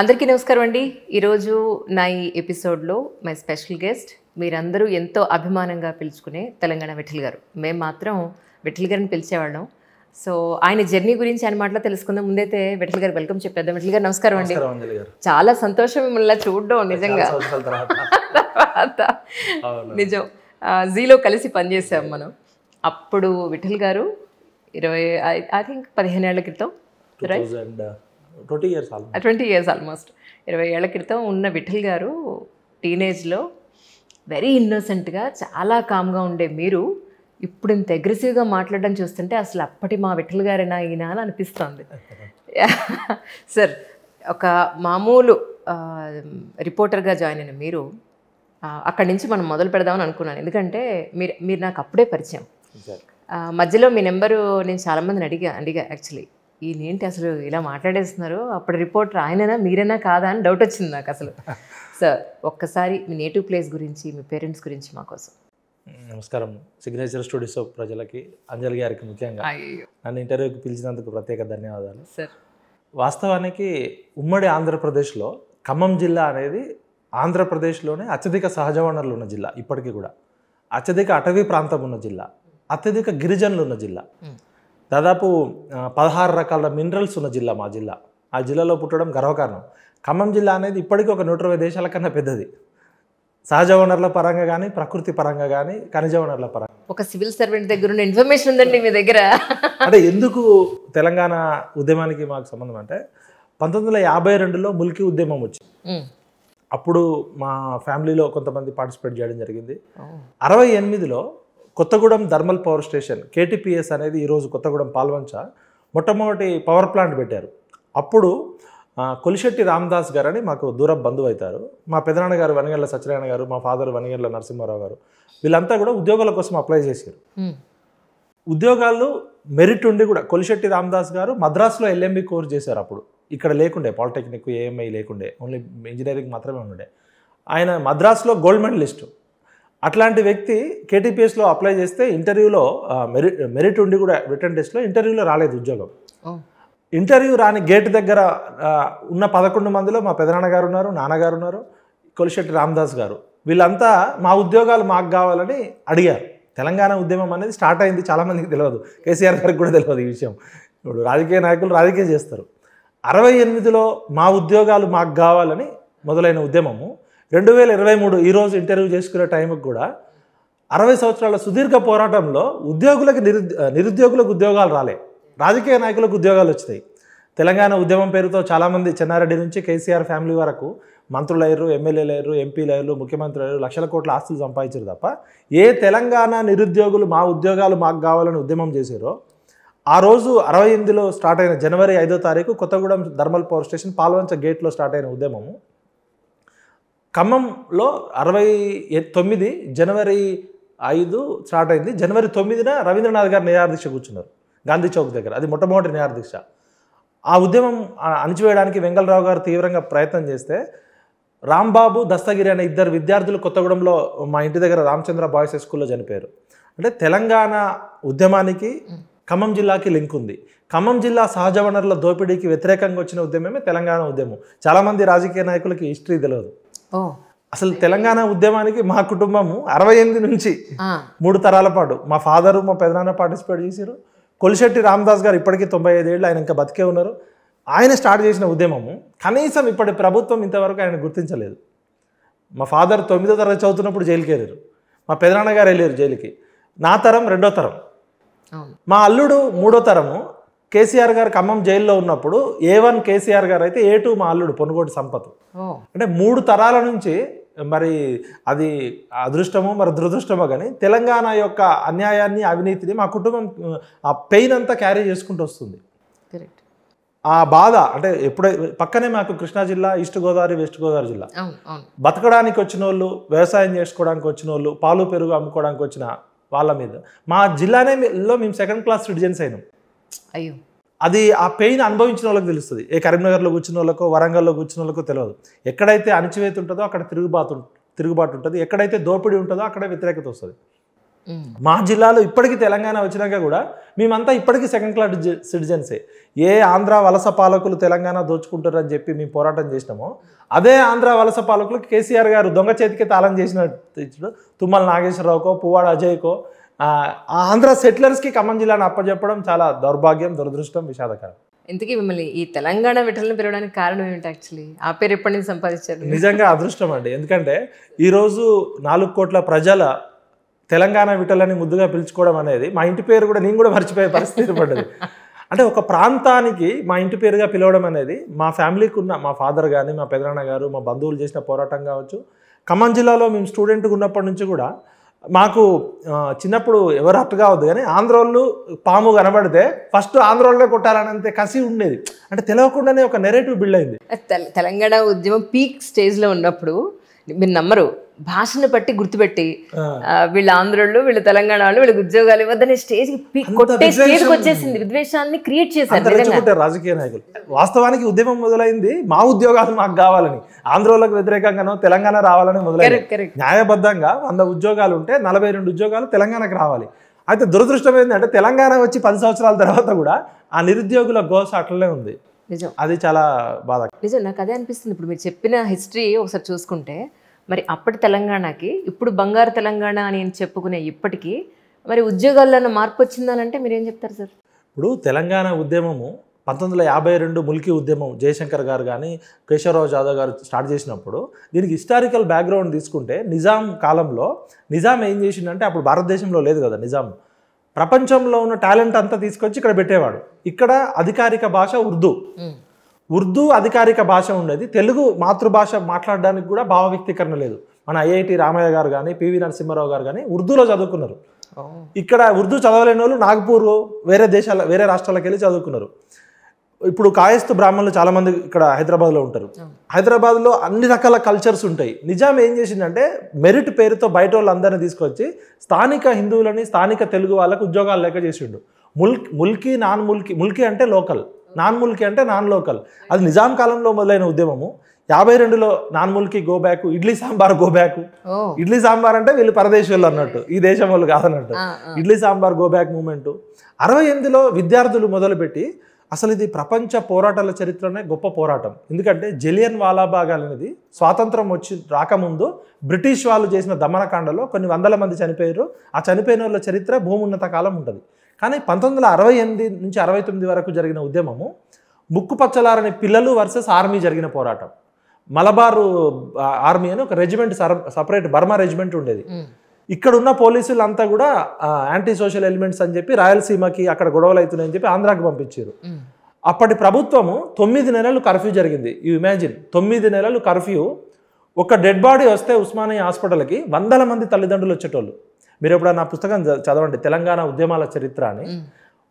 అందరికీ నమస్కారం అండి ఈరోజు నా ఈ ఎపిసోడ్లో మై స్పెషల్ గెస్ట్ మీరందరూ ఎంతో అభిమానంగా పిలుచుకునే తెలంగాణ విఠల్ గారు మేము మాత్రం విఠల్ గారిని పిలిచేవాళ్ళం సో ఆయన జర్నీ గురించి ఆయన మాటలో తెలుసుకుందాం ముందైతే విఠల్ గారు వెల్కమ్ చెప్పేద్దాం విఠల్ గారు నమస్కారం అండి చాలా సంతోషం మిమ్మల్ని చూడడం నిజంగా నిజం జీలో కలిసి పనిచేసాం మనం అప్పుడు విఠల్ గారు ఇరవై ఐ థింక్ పదిహేను ఏళ్ళ క్రితం right twenty years twenty years almost ఇరవై ఏళ్ల క్రితం ఉన్న విఠల్ గారు టీనేజ్లో వెరీ ఇన్నోసెంట్గా చాలా కామ్గా ఉండే మీరు ఇప్పుడు ఇంత అగ్రెసివ్గా మాట్లాడడం చూస్తుంటే అసలు అప్పటి మా విఠల్ గారేనా ఈయన అని అనిపిస్తుంది సార్ ఒక మామూలు రిపోర్టర్గా జాయిన్ అయిన మీరు అక్కడి నుంచి మనం మొదలు పెడదామని అనుకున్నాను ఎందుకంటే మీరు మీరు నాకు అప్పుడే పరిచయం మధ్యలో మీ నెంబరు నేను చాలామందిని అడిగా అడిగా యాక్చువల్లీ ఈయనేంటి అసలు ఇలా మాట్లాడేస్తున్నారు అప్పుడు రిపోర్టర్ ఆయననా మీరైనా కాదా అని డౌట్ వచ్చింది నాకు అసలు సార్ ఒక్కసారి మీ నేటివ్ ప్లేస్ గురించి మీ పేరెంట్స్ గురించి మాకోసం నమస్కారం సిగ్నేచర్ స్టూడియోస్ ప్రజలకి అంజలి గారికి ముఖ్యంగా నన్ను ఇంటర్వ్యూకి పిలిచినందుకు ప్రత్యేక ధన్యవాదాలు సార్ వాస్తవానికి ఉమ్మడి ఆంధ్రప్రదేశ్లో ఖమ్మం జిల్లా అనేది ఆంధ్రప్రదేశ్లోనే అత్యధిక సహజ వనరులు ఉన్న జిల్లా ఇప్పటికీ కూడా అత్యధిక అటవీ ప్రాంతం ఉన్న జిల్లా అత్యధిక గిరిజనులు ఉన్న జిల్లా దాదాపు పదహారు రకాల మినరల్స్ ఉన్న జిల్లా మా జిల్లా ఆ జిల్లాలో పుట్టడం గర్వకారణం ఖమ్మం జిల్లా అనేది ఇప్పటికీ ఒక నూట ఇరవై దేశాల కన్నా పెద్దది సహజ వనరుల పరంగా కానీ ప్రకృతి పరంగా కానీ ఖనిజ వనరుల పరంగా ఒక సివిల్ సర్వెంట్ దగ్గర ఉన్న ఇన్ఫర్మేషన్ ఉందండి మీ దగ్గర అంటే ఎందుకు తెలంగాణ ఉద్యమానికి మాకు సంబంధం అంటే పంతొమ్మిది వందల యాభై రెండులో ముల్కీ ఉద్యమం వచ్చింది అప్పుడు మా ఫ్యామిలీలో కొంతమంది పార్టిసిపేట్ చేయడం జరిగింది అరవై ఎనిమిదిలో Kothagudem thermal power station KTPS అనేది ఈరోజు కొత్తగూడెం పాల్వంచ మొట్టమొదటి పవర్ ప్లాంట్ పెట్టారు అప్పుడు కొలిశెట్టి రామదాస్ గారు అని మాకు దూర బంధువు అవుతారు మా పెదనాన్న గారు వనగల్ల సత్యనారాయణ గారు మా ఫాదర్ వనగల్ల నరసింహారావు గారు వీళ్ళంతా కూడా ఉద్యోగాల కోసం అప్లై చేశారు ఉద్యోగాలు మెరిట్ ఉండి కూడా కొలిశెట్టి రామదాస్ గారు మద్రాసులో ఎల్ఎంబి కోర్స్ చేశారు అప్పుడు ఇక్కడ లేకుండే పాలిటెక్నిక్ ఏఎంఐ లేకుండే ఓన్లీ ఇంజనీరింగ్ మాత్రమే ఉండే ఆయన మద్రాసులో గోల్డ్ మెడలిస్టు అట్లాంటి వ్యక్తి కేటీపీఎస్లో అప్లై చేస్తే ఇంటర్వ్యూలో మెరిట్ మెరిట్ ఉండి కూడా రిటర్న్ టెస్ట్లో ఇంటర్వ్యూలో రాలేదు ఉద్యోగం ఇంటర్వ్యూ రాని గేట్ దగ్గర ఉన్న పదకొండు మందిలో మా పెదనాన్నగారు ఉన్నారు నాన్నగారు ఉన్నారు కొలిశెట్టి రామదాస్ గారు వీళ్ళంతా మా ఉద్యోగాలు మాకు కావాలని అడిగారు తెలంగాణ ఉద్యమం అనేది స్టార్ట్ అయింది చాలామందికి తెలియదు కేసీఆర్ గారికి కూడా తెలియదు ఈ విషయం ఇప్పుడు రాజకీయ నాయకులు రాజకీయం చేస్తారు అరవై ఎనిమిదిలో మా ఉద్యోగాలు మాకు కావాలని మొదలైన ఉద్యమము రెండు వేల ఇరవై మూడు ఈరోజు ఇంటర్వ్యూ చేసుకునే టైంకి కూడా అరవై సంవత్సరాల సుదీర్ఘ పోరాటంలో ఉద్యోగులకు నిరు నిరుద్యోగులకు ఉద్యోగాలు రాలే రాజకీయ నాయకులకు ఉద్యోగాలు వచ్చినాయి తెలంగాణ ఉద్యమం పేరుతో చాలామంది చెన్నారెడ్డి నుంచి కేసీఆర్ ఫ్యామిలీ వరకు మంత్రులు అయ్యారు ఎమ్మెల్యేలు అయ్యారు ఎంపీలు అయ్యారు ముఖ్యమంత్రులు అయ్యారు లక్షల కోట్ల ఆస్తులు సంపాదించారు తప్ప ఏ తెలంగాణ నిరుద్యోగులు మా ఉద్యోగాలు మాకు కావాలని ఉద్యమం చేశారో ఆ రోజు అరవై ఎనిమిదిలో స్టార్ట్ అయిన జనవరి ఐదో తారీఖు Kothagudem thermal power station Palvancha గేట్లో స్టార్ట్ అయిన ఉద్యమము ఖమ్మంలో అరవై తొమ్మిది జనవరి ఐదు స్టార్ట్ అయింది జనవరి తొమ్మిదిన రవీంద్రనాథ్ గారు నిరాదీక్ష కూర్చున్నారు గాంధీ చౌక్ దగ్గర అది మొట్టమొదటి నిరాదీక్ష ఆ ఉద్యమం అణిచివేయడానికి వెంగళరావు గారు తీవ్రంగా ప్రయత్నం చేస్తే రాంబాబు దస్తగిరి అనే ఇద్దరు విద్యార్థులు కొత్తగూడెంలో మా ఇంటి దగ్గర రామచంద్ర బాయ్స్ స్కూల్లో చనిపోయారు అంటే తెలంగాణ ఉద్యమానికి ఖమ్మం జిల్లాకి లింక్ ఉంది ఖమ్మం జిల్లా సహజ వనరుల దోపిడీకి వ్యతిరేకంగా వచ్చిన ఉద్యమమే తెలంగాణ ఉద్యమం చాలామంది రాజకీయ నాయకులకి హిస్టరీ తెలియదు అసలు తెలంగాణ ఉద్యమానికి మా కుటుంబము అరవై ఎనిమిది నుంచి మూడు తరాల పాటు మా ఫాదరు మా పెదనాన్న పార్టిసిపేట్ చేశారు కొలిశెట్టి రామదాస్ గారు ఇప్పటికీ తొంభై ఐదేళ్ళు ఆయన ఇంకా బతికే ఉన్నారు ఆయన స్టార్ట్ చేసిన ఉద్యమము కనీసం ఇప్పటి ప్రభుత్వం ఇంతవరకు ఆయన గుర్తించలేదు మా ఫాదర్ తొమ్మిదో తరగతి చదువుతున్నప్పుడు జైలుకి వెళ్ళారు మా పెదనాన్న గారు వెళ్ళారు జైలుకి నా తరం రెండో తరం మా అల్లుడు మూడో తరము కేసీఆర్ గారు ఖమ్మం జైల్లో ఉన్నప్పుడు ఏ వన్ కేసీఆర్ గారు అయితే ఏ టూ మా అల్లుడు పొనుగోటి సంపత్ అంటే మూడు తరాల నుంచి మరి అది అదృష్టమో మరి దురదృష్టమో కానీ తెలంగాణ యొక్క అన్యాయాన్ని అవినీతిని మా కుటుంబం ఆ పెయిన్ అంతా క్యారీ చేసుకుంటూ వస్తుంది ఆ బాధ అంటే ఎప్పుడై పక్కనే మాకు కృష్ణా జిల్లా ఈస్ట్ గోదావరి వెస్ట్ గోదావరి జిల్లా బతకడానికి వచ్చిన వాళ్ళు వ్యవసాయం చేసుకోవడానికి వచ్చిన వాళ్ళు పాలు పెరుగు అమ్ముకోవడానికి వచ్చిన వాళ్ళ మీద మా జిల్లానే మేము సెకండ్ క్లాస్ సిటిజన్స్ అయినాం అయ్యో అది ఆ పెయిన్ అనుభవించిన వాళ్ళకి తెలుస్తుంది ఏ కరీంనగర్లో కూర్చున్న వాళ్ళకో వరంగల్లో కూర్చున్న వాళ్ళకో తెలియదు ఎక్కడైతే అణచివేతి ఉంటుందో అక్కడ తిరుగుబాటు తిరుగుబాటు ఉంటుంది ఎక్కడైతే దోపిడీ ఉంటుందో అక్కడ వ్యతిరేకత వస్తుంది మా జిల్లాలో ఇప్పటికీ తెలంగాణ వచ్చినాక కూడా మేమంతా ఇప్పటికీ సెకండ్ క్లాస్ సిటిజన్సే ఏ ఆంధ్ర వలస పాలకులు తెలంగాణ దోచుకుంటారని చెప్పి మేము పోరాటం చేసినామో అదే ఆంధ్ర వలస పాలకులు కేసీఆర్ గారు దొంగ చేతికి తాళం చేసినట్టు తుమ్మల నాగేశ్వరరావుకో పువ్వాడ అజయ్కో ఆంధ్ర సెటిలర్స్కి ఖమ్మం జిల్లాను అప్పచెప్పడం చాలా దౌర్భాగ్యం దురదృష్టం విషాదకరం ఇంతకీ మిమ్మల్ని ఈ తెలంగాణ విఠలను పెరగడానికి కారణం ఏమిటి యాక్చువల్లీ ఆ పేరు ఎప్పటి నుంచి సంపాదించారు నిజంగా అదృష్టం అండి ఎందుకంటే ఈరోజు నాలుగు కోట్ల ప్రజల తెలంగాణ విఠలని ముద్దుగా పిలుచుకోవడం అనేది మా ఇంటి పేరు కూడా నేను కూడా మర్చిపోయే పరిస్థితి పడ్డది అంటే ఒక ప్రాంతానికి మా ఇంటి పేరుగా పిలవడం అనేది మా ఫ్యామిలీకి ఉన్న మా ఫాదర్ కానీ మా పెదనాన్న గారు మా బంధువులు చేసిన పోరాటం కావచ్చు ఖమ్మం జిల్లాలో మేము స్టూడెంట్గా ఉన్నప్పటి నుంచి కూడా మాకు చిన్నప్పుడు ఎవరు హర్ట్ కావద్దు కానీ ఆంధ్రోళ్ళు పాము కనబడితే ఫస్ట్ వాళ్ళే కొట్టాలనే కసి ఉండేది అంటే తెలియకుండానే ఒక నెరేటివ్ బిల్డ్ అయింది తెలంగాణ ఉద్యమం పీక్ స్టేజ్లో ఉన్నప్పుడు మీరు నమ్మరు భాషను బట్టి గుర్తుపెట్టి వీళ్ళ ఆంధ్రులు వీళ్ళ తెలంగాణ వాళ్ళు వీళ్ళకి ఉద్యోగాలు ఇవ్వద్దనే స్టేజ్ కొట్టే స్టేజ్ వచ్చేసింది విద్వేషాన్ని క్రియేట్ చేశారు రాజకీయ నాయకులు వాస్తవానికి ఉద్యమం మొదలైంది మా ఉద్యోగాలు మాకు కావాలని ఆంధ్రోలకు వ్యతిరేకంగానో తెలంగాణ రావాలని మొదలైంది న్యాయబద్ధంగా వంద ఉద్యోగాలు ఉంటే నలభై రెండు ఉద్యోగాలు తెలంగాణకు రావాలి అయితే దురదృష్టం ఏంటంటే తెలంగాణ వచ్చి పది సంవత్సరాల తర్వాత కూడా ఆ నిరుద్యోగుల గోస అట్లనే ఉంది నిజం అది చాలా బాధ నిజం నాకు అదే అనిపిస్తుంది ఇప్పుడు మీరు చెప్పిన హిస్టరీ ఒకసారి చూసుకుంటే మరి అప్పటి తెలంగాణకి ఇప్పుడు బంగారు తెలంగాణ అని చెప్పుకునే ఇప్పటికీ మరి ఉద్యోగాల్లో మార్పు వచ్చిందనంటే మీరేం చెప్తారు సార్ ఇప్పుడు తెలంగాణ ఉద్యమము పంతొమ్మిది వందల యాభై రెండు ముల్కీ ఉద్యమం జయశంకర్ గారు కానీ కేశవరావు జాదవ్ గారు స్టార్ట్ చేసినప్పుడు దీనికి హిస్టారికల్ బ్యాక్గ్రౌండ్ తీసుకుంటే నిజాం కాలంలో నిజాం ఏం చేసిందంటే అప్పుడు భారతదేశంలో లేదు కదా నిజాం ప్రపంచంలో ఉన్న టాలెంట్ అంతా తీసుకొచ్చి ఇక్కడ పెట్టేవాడు ఇక్కడ అధికారిక భాష ఉర్దూ ఉర్దూ అధికారిక భాష ఉండేది తెలుగు మాతృభాష మాట్లాడడానికి కూడా భావ వ్యక్తీకరణ లేదు మన ఐఐటి రామయ్య గారు కానీ పివి నరసింహారావు గారు కానీ ఉర్దూలో చదువుకున్నారు ఇక్కడ ఉర్దూ చదవలేని వాళ్ళు నాగపూర్ వేరే దేశాల వేరే రాష్ట్రాలకు వెళ్ళి చదువుకున్నారు ఇప్పుడు కాయస్తు బ్రాహ్మణులు చాలామంది ఇక్కడ హైదరాబాద్లో ఉంటారు హైదరాబాద్లో అన్ని రకాల కల్చర్స్ ఉంటాయి నిజాం ఏం చేసిందంటే మెరిట్ పేరుతో బయట వాళ్ళందరినీ తీసుకొచ్చి స్థానిక హిందువులని స్థానిక తెలుగు వాళ్ళకు ఉద్యోగాలు లేక చేసిండు ముల్క్ ముల్కీ నాన్ ముల్కీ ముల్కీ అంటే లోకల్ నాన్ ముల్కీ అంటే నాన్ లోకల్ అది నిజాం కాలంలో మొదలైన ఉద్యమము యాభై రెండులో Mulki go back idli sambar go back idli sambar అంటే వీళ్ళు పరదేశీయులు అన్నట్టు ఈ దేశం వాళ్ళు కాదన్నట్టు idli sambar go back movement అరవై ఎనిమిదిలో విద్యార్థులు మొదలుపెట్టి అసలు ఇది ప్రపంచ పోరాటాల చరిత్రనే గొప్ప పోరాటం ఎందుకంటే జలియన్ వాలాబాగ్ అనేది స్వాతంత్రం వచ్చి రాకముందు బ్రిటిష్ వాళ్ళు చేసిన దమనకాండలో కొన్ని వందల మంది చనిపోయారు ఆ చనిపోయిన వాళ్ళ చరిత్ర భూమున్నత కాలం ఉంటుంది కానీ పంతొమ్మిది వందల అరవై ఎనిమిది నుంచి అరవై తొమ్మిది వరకు జరిగిన ఉద్యమము ముక్కు పచ్చలారని పిల్లలు వర్సెస్ ఆర్మీ జరిగిన పోరాటం మలబారు ఆర్మీ అని ఒక రెజిమెంట్ సపరేట్ బర్మా రెజిమెంట్ ఉండేది ఇక్కడ ఉన్న పోలీసులు అంతా కూడా యాంటీ సోషల్ ఎలిమెంట్స్ అని చెప్పి రాయలసీమకి అక్కడ గొడవలు అవుతున్నాయని చెప్పి ఆంధ్రాకి పంపించారు అప్పటి ప్రభుత్వము తొమ్మిది నెలలు కర్ఫ్యూ జరిగింది యూ ఇమాజిన్ తొమ్మిది నెలలు కర్ఫ్యూ ఒక డెడ్ బాడీ వస్తే ఉస్మానియా హాస్పిటల్కి వందల మంది తల్లిదండ్రులు వచ్చేటోళ్ళు మీరు ఎప్పుడైనా పుస్తకం చదవండి తెలంగాణ ఉద్యమాల చరిత్ర అని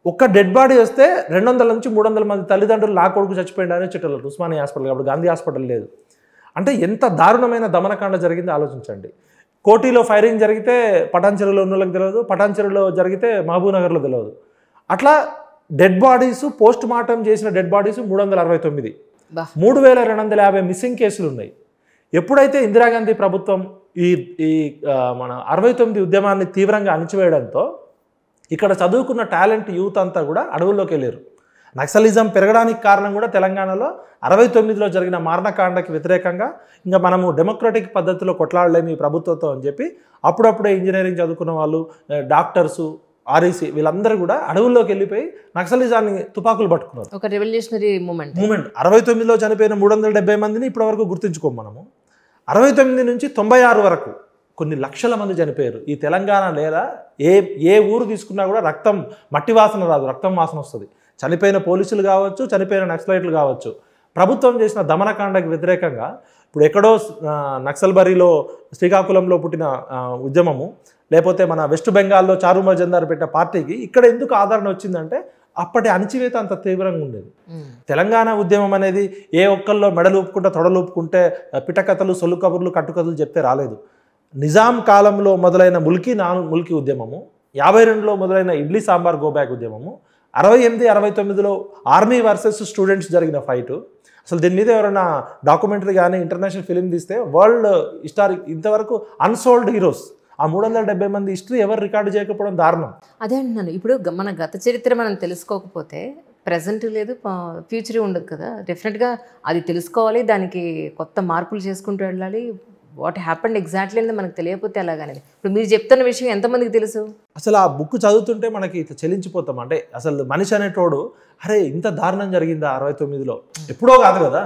ఒక్క డెడ్ బాడీ వస్తే రెండు వందల నుంచి మూడు వందల మంది తల్లిదండ్రులు నా కొడుకు చచ్చిపోయింది అని చెట్టారు ఉస్మానియా హాస్పిటల్ కాబట్టి గాంధీ హాస్పిటల్ లేదు అంటే ఎంత దారుణమైన దమనకాండ జరిగిందో ఆలోచించండి కోటీలో ఫైరింగ్ జరిగితే పటాన్చెరులో ఉన్న వాళ్ళకి తెలియదు పటాన్చెరులో జరిగితే మహబూబ్నగర్లో తెలియదు అట్లా డెడ్ బాడీస్ పోస్ట్ మార్టం చేసిన డెడ్ బాడీస్ మూడు వందల అరవై తొమ్మిది మూడు వేల రెండు వందల యాభై మిస్సింగ్ కేసులు ఉన్నాయి ఎప్పుడైతే ఇందిరాగాంధీ ప్రభుత్వం ఈ ఈ మన అరవై తొమ్మిది ఉద్యమాన్ని తీవ్రంగా అణిచివేయడంతో ఇక్కడ చదువుకున్న టాలెంట్ యూత్ అంతా కూడా అడవుల్లోకి వెళ్ళారు నక్సలిజం పెరగడానికి కారణం కూడా తెలంగాణలో అరవై తొమ్మిదిలో జరిగిన మారణకాండకి వ్యతిరేకంగా ఇంకా మనము డెమోక్రటిక్ పద్ధతిలో కొట్లాడలేము ఈ ప్రభుత్వంతో అని చెప్పి అప్పుడప్పుడే ఇంజనీరింగ్ చదువుకున్న వాళ్ళు డాక్టర్సు ఆర్ఈసీ వీళ్ళందరూ కూడా అడవుల్లోకి వెళ్ళిపోయి నక్సలిజాన్ని తుపాకులు పట్టుకున్నారు ఒక రెవల్యూషనరీ మూమెంట్ మూమెంట్ అరవై తొమ్మిదిలో చనిపోయిన మూడు వందల డెబ్బై మందిని ఇప్పటివరకు గుర్తుంచుకోము మనము అరవై తొమ్మిది నుంచి తొంభై ఆరు వరకు కొన్ని లక్షల మంది చనిపోయారు ఈ తెలంగాణ లేదా ఏ ఏ ఊరు తీసుకున్నా కూడా రక్తం మట్టి వాసన రాదు రక్తం వాసన వస్తుంది చనిపోయిన పోలీసులు కావచ్చు చనిపోయిన నక్సలైట్లు కావచ్చు ప్రభుత్వం చేసిన దమనకాండకు వ్యతిరేకంగా ఇప్పుడు ఎక్కడో నక్సల్బరీలో శ్రీకాకుళంలో పుట్టిన ఉద్యమము లేకపోతే మన వెస్ట్ బెంగాల్లో చారుమల్ జందారు పెట్టిన పార్టీకి ఇక్కడ ఎందుకు ఆదరణ వచ్చిందంటే అప్పటి అణచివేత అంత తీవ్రంగా ఉండేది తెలంగాణ ఉద్యమం అనేది ఏ ఒక్కల్లో మెడలు ఊపుకుంటే తొడలు ఊపుకుంటే పిటకథలు సొల్లు కబుర్లు కట్టుకథలు చెప్తే రాలేదు నిజాం కాలంలో మొదలైన ముల్కీ నా ముల్కీ ఉద్యమము యాభై రెండులో మొదలైన ఇడ్లీ సాంబార్ గోబ్యాక్ ఉద్యమము అరవై ఎనిమిది అరవై తొమ్మిదిలో ఆర్మీ వర్సెస్ స్టూడెంట్స్ జరిగిన ఫైటు అసలు దీని మీద ఎవరైనా డాక్యుమెంటరీ కానీ ఇంటర్నేషనల్ ఫిలిం తీస్తే వరల్డ్ హిస్టారిక్ ఇంతవరకు అన్సోల్డ్ హీరోస్ ఆ మూడు వందల డెబ్బై మంది హిస్టరీ ఎవరు రికార్డు చేయకపోవడం దారుణం అదే అంటున్నాను ఇప్పుడు మన గత చరిత్ర మనం తెలుసుకోకపోతే ప్రజెంట్ లేదు ఫ్యూచర్ ఉండదు కదా డెఫినెట్గా అది తెలుసుకోవాలి దానికి కొత్త మార్పులు చేసుకుంటూ వెళ్ళాలి వాట్ హ్యాపెండ్ ఎగ్జాక్ట్లీ అనేది మనకు తెలియకపోతే అలాగనేది ఇప్పుడు మీరు చెప్తున్న విషయం ఎంతమందికి తెలుసు అసలు ఆ బుక్ చదువుతుంటే మనకి ఇట్లా చెల్లించిపోతాం అంటే అసలు మనిషి అనేటోడు అరే ఇంత దారుణం జరిగిందా అరవై తొమ్మిదిలో ఎప్పుడో కాదు కదా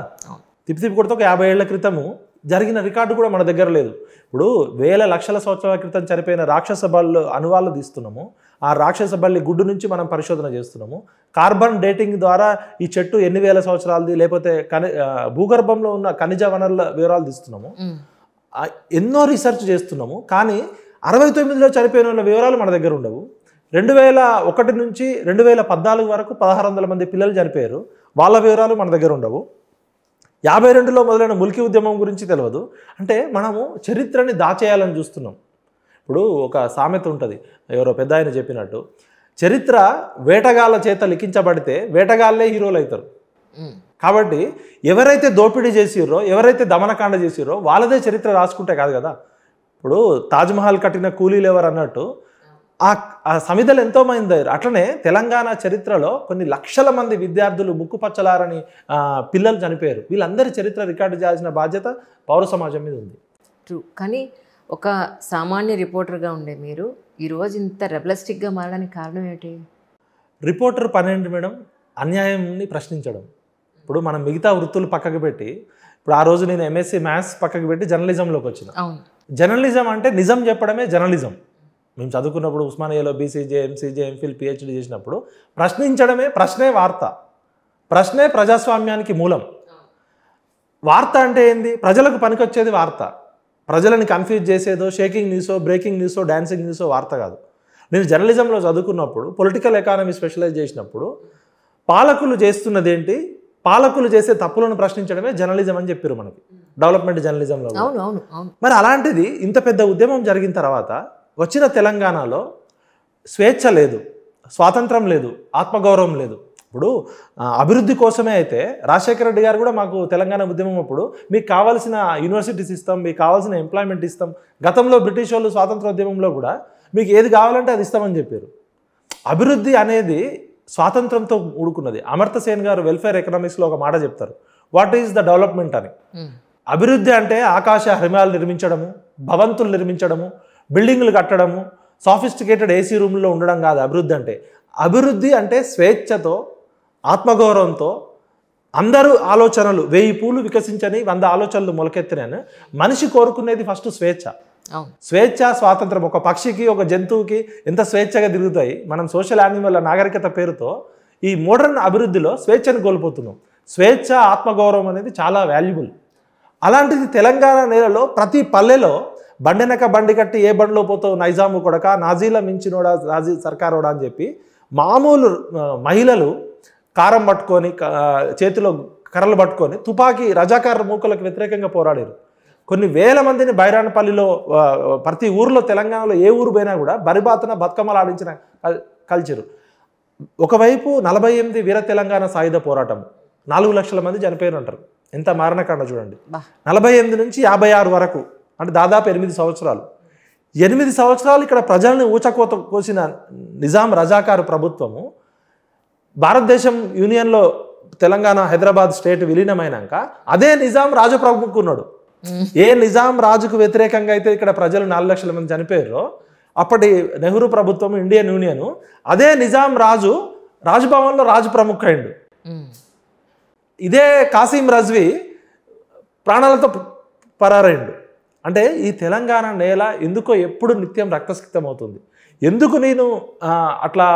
తిప్పి తిప్పి కొడుతూ ఒక యాభై ఏళ్ల క్రితము జరిగిన రికార్డు కూడా మన దగ్గర లేదు ఇప్పుడు వేల లక్షల సంవత్సరాల క్రితం చనిపోయిన రాక్షస బళ్ళు అనువాళ్ళు తీస్తున్నాము ఆ రాక్షస బళ్ళి గుడ్డు నుంచి మనం పరిశోధన చేస్తున్నాము కార్బన్ డేటింగ్ ద్వారా ఈ చెట్టు ఎన్ని వేల సంవత్సరాలది లేకపోతే కని భూగర్భంలో ఉన్న ఖనిజ వనరుల వివరాలు తీస్తున్నాము ఎన్నో రీసెర్చ్ చేస్తున్నాము కానీ అరవై తొమ్మిదిలో చనిపోయిన వాళ్ళ వివరాలు మన దగ్గర ఉండవు రెండు వేల ఒకటి నుంచి రెండు వేల పద్నాలుగు వరకు పదహారు వందల మంది పిల్లలు చనిపోయారు వాళ్ళ వివరాలు మన దగ్గర ఉండవు యాభై రెండులో మొదలైన ములికి ఉద్యమం గురించి తెలియదు అంటే మనము చరిత్రని దాచేయాలని చూస్తున్నాం ఇప్పుడు ఒక సామెత ఉంటుంది ఎవరో పెద్ద ఆయన చెప్పినట్టు చరిత్ర వేటగాళ్ళ చేత లిఖించబడితే వేటగాళ్ళే హీరోలు అవుతారు కాబట్టి ఎవరైతే దోపిడీ చేసిర్రో ఎవరైతే దమనకాండ చేసిర్రో వాళ్ళదే చరిత్ర రాసుకుంటే కాదు కదా ఇప్పుడు తాజ్మహల్ కట్టిన కూలీలు ఎవరు అన్నట్టు ఆ సమిధలు ఎంతోమంది దగ్గర అట్లనే తెలంగాణ చరిత్రలో కొన్ని లక్షల మంది విద్యార్థులు ముక్కుపచ్చలారని పిల్లలు చనిపోయారు వీళ్ళందరి చరిత్ర రికార్డు చేయాల్సిన బాధ్యత పౌర సమాజం మీద ఉంది ట్రూ కానీ ఒక సామాన్య రిపోర్టర్గా ఉండే మీరు ఈరోజు ఇంత రెబలస్టిక్గా మారడానికి కారణం ఏంటి రిపోర్టర్ పని ఏంటి మేడం అన్యాయంని ప్రశ్నించడం ఇప్పుడు మనం మిగతా వృత్తులు పక్కకు పెట్టి ఇప్పుడు ఆ రోజు నేను ఎంఎస్సీ మ్యాథ్స్ పక్కకు పెట్టి జర్నలిజంలోకి వచ్చిన జర్నలిజం అంటే నిజం చెప్పడమే జర్నలిజం మేము చదువుకున్నప్పుడు ఉస్మానియాలో బీసీజే ఎంసీజే ఎంఫిల్ పిహెచ్డి చేసినప్పుడు ప్రశ్నించడమే ప్రశ్నే వార్త ప్రశ్నే ప్రజాస్వామ్యానికి మూలం వార్త అంటే ఏంది ప్రజలకు పనికొచ్చేది వార్త ప్రజలను కన్ఫ్యూజ్ చేసేదో షేకింగ్ న్యూసో బ్రేకింగ్ న్యూసో డాన్సింగ్ న్యూసో వార్త కాదు నేను జర్నలిజంలో చదువుకున్నప్పుడు పొలిటికల్ ఎకానమీ స్పెషలైజ్ చేసినప్పుడు పాలకులు చేస్తున్నది ఏంటి పాలకులు చేసే తప్పులను ప్రశ్నించడమే జర్నలిజం అని చెప్పారు మనకి డెవలప్మెంట్ జర్నలిజంలో మరి అలాంటిది ఇంత పెద్ద ఉద్యమం జరిగిన తర్వాత వచ్చిన తెలంగాణలో స్వేచ్ఛ లేదు స్వాతంత్రం లేదు ఆత్మగౌరవం లేదు ఇప్పుడు అభివృద్ధి కోసమే అయితే రాజశేఖర రెడ్డి గారు కూడా మాకు తెలంగాణ ఉద్యమం అప్పుడు మీకు కావాల్సిన యూనివర్సిటీస్ ఇస్తాం మీకు కావాల్సిన ఎంప్లాయ్మెంట్ ఇస్తాం గతంలో బ్రిటిష్ వాళ్ళు ఉద్యమంలో కూడా మీకు ఏది కావాలంటే అది ఇస్తామని చెప్పారు అభివృద్ధి అనేది స్వాతంత్రంతో ఊడుకున్నది అమర్త సేన్ గారు వెల్ఫేర్ ఎకనామిక్స్లో ఒక మాట చెప్తారు వాట్ ఈజ్ ద డెవలప్మెంట్ అని hmm. అభివృద్ధి అంటే ఆకాశ హరిమాలు నిర్మించడము భవంతులు నిర్మించడము బిల్డింగ్లు కట్టడము సాఫిస్టికేటెడ్ ఏసీ రూమ్లో ఉండడం కాదు అభివృద్ధి అంటే అభివృద్ధి అంటే స్వేచ్ఛతో ఆత్మగౌరవంతో అందరూ ఆలోచనలు వెయ్యి పూలు వికసించని వంద ఆలోచనలు మొలకెత్తినాను మనిషి కోరుకునేది ఫస్ట్ స్వేచ్ఛ స్వేచ్ఛ స్వాతంత్రం ఒక పక్షికి ఒక జంతువుకి ఎంత స్వేచ్ఛగా తిరుగుతాయి మనం సోషల్ యానిమల్ నాగరికత పేరుతో ఈ మోడర్న్ అభివృద్ధిలో స్వేచ్ఛను కోల్పోతున్నాం స్వేచ్ఛ ఆత్మగౌరవం అనేది చాలా వాల్యుబుల్ అలాంటిది తెలంగాణ నేలలో ప్రతి పల్లెలో బండెనక బండి కట్టి ఏ బండిలో పోతావు నైజాము కొడక నాజీల మించినోడా నాజీ సర్కారోడా అని చెప్పి మామూలు మహిళలు కారం పట్టుకొని చేతిలో కర్రలు పట్టుకొని తుపాకీ రజాకార మూకలకు వ్యతిరేకంగా పోరాడారు కొన్ని వేల మందిని బైరానపల్లిలో ప్రతి ఊర్లో తెలంగాణలో ఏ ఊరు పోయినా కూడా బరిబాతన బతుకమ్మలు ఆడించిన కల్చరు ఒకవైపు నలభై ఎనిమిది వీర తెలంగాణ సాయుధ పోరాటం నాలుగు లక్షల మంది చనిపోయిన ఉంటారు ఎంత మారణకాండ చూడండి నలభై ఎనిమిది నుంచి యాభై ఆరు వరకు అంటే దాదాపు ఎనిమిది సంవత్సరాలు ఎనిమిది సంవత్సరాలు ఇక్కడ ప్రజల్ని ఊచకోత కోసిన నిజాం రజాకారు ప్రభుత్వము భారతదేశం యూనియన్లో తెలంగాణ హైదరాబాద్ స్టేట్ విలీనమైనాక అదే నిజాం రాజు ప్రభుకున్నాడు ఏ నిజాం రాజుకు వ్యతిరేకంగా అయితే ఇక్కడ ప్రజలు నాలుగు లక్షల మంది చనిపోయారో అప్పటి నెహ్రూ ప్రభుత్వం ఇండియన్ యూనియన్ అదే నిజాం రాజు రాజభవన్లో రాజు ప్రముఖ అయిండు ఇదే కాసిం రజ్వి ప్రాణాలతో పరారైండు అంటే ఈ తెలంగాణ నేల ఎందుకో ఎప్పుడు నిత్యం రక్తస్కితం అవుతుంది ఎందుకు నేను అట్లా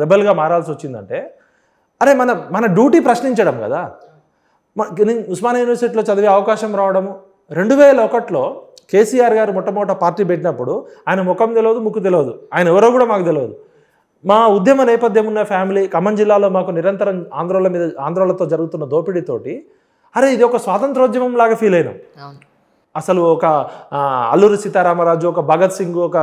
రెబల్గా మారాల్సి వచ్చిందంటే అరే మన మన డ్యూటీ ప్రశ్నించడం కదా నేను యూనివర్సిటీలో చదివే అవకాశం రావడము రెండు వేల ఒకటిలో కేసీఆర్ గారు మొట్టమొదట పార్టీ పెట్టినప్పుడు ఆయన ముఖం తెలియదు ముక్కు తెలియదు ఆయన ఎవరో కూడా మాకు తెలియదు మా ఉద్యమ నేపథ్యం ఉన్న ఫ్యామిలీ ఖమ్మం జిల్లాలో మాకు నిరంతరం ఆంధ్రోళ మీద ఆంధ్రోళతో జరుగుతున్న దోపిడీతోటి అరే ఇది ఒక స్వాతంత్రోద్యమం లాగా ఫీల్ అయినాం అసలు ఒక అల్లూరి సీతారామరాజు ఒక భగత్ సింగ్ ఒక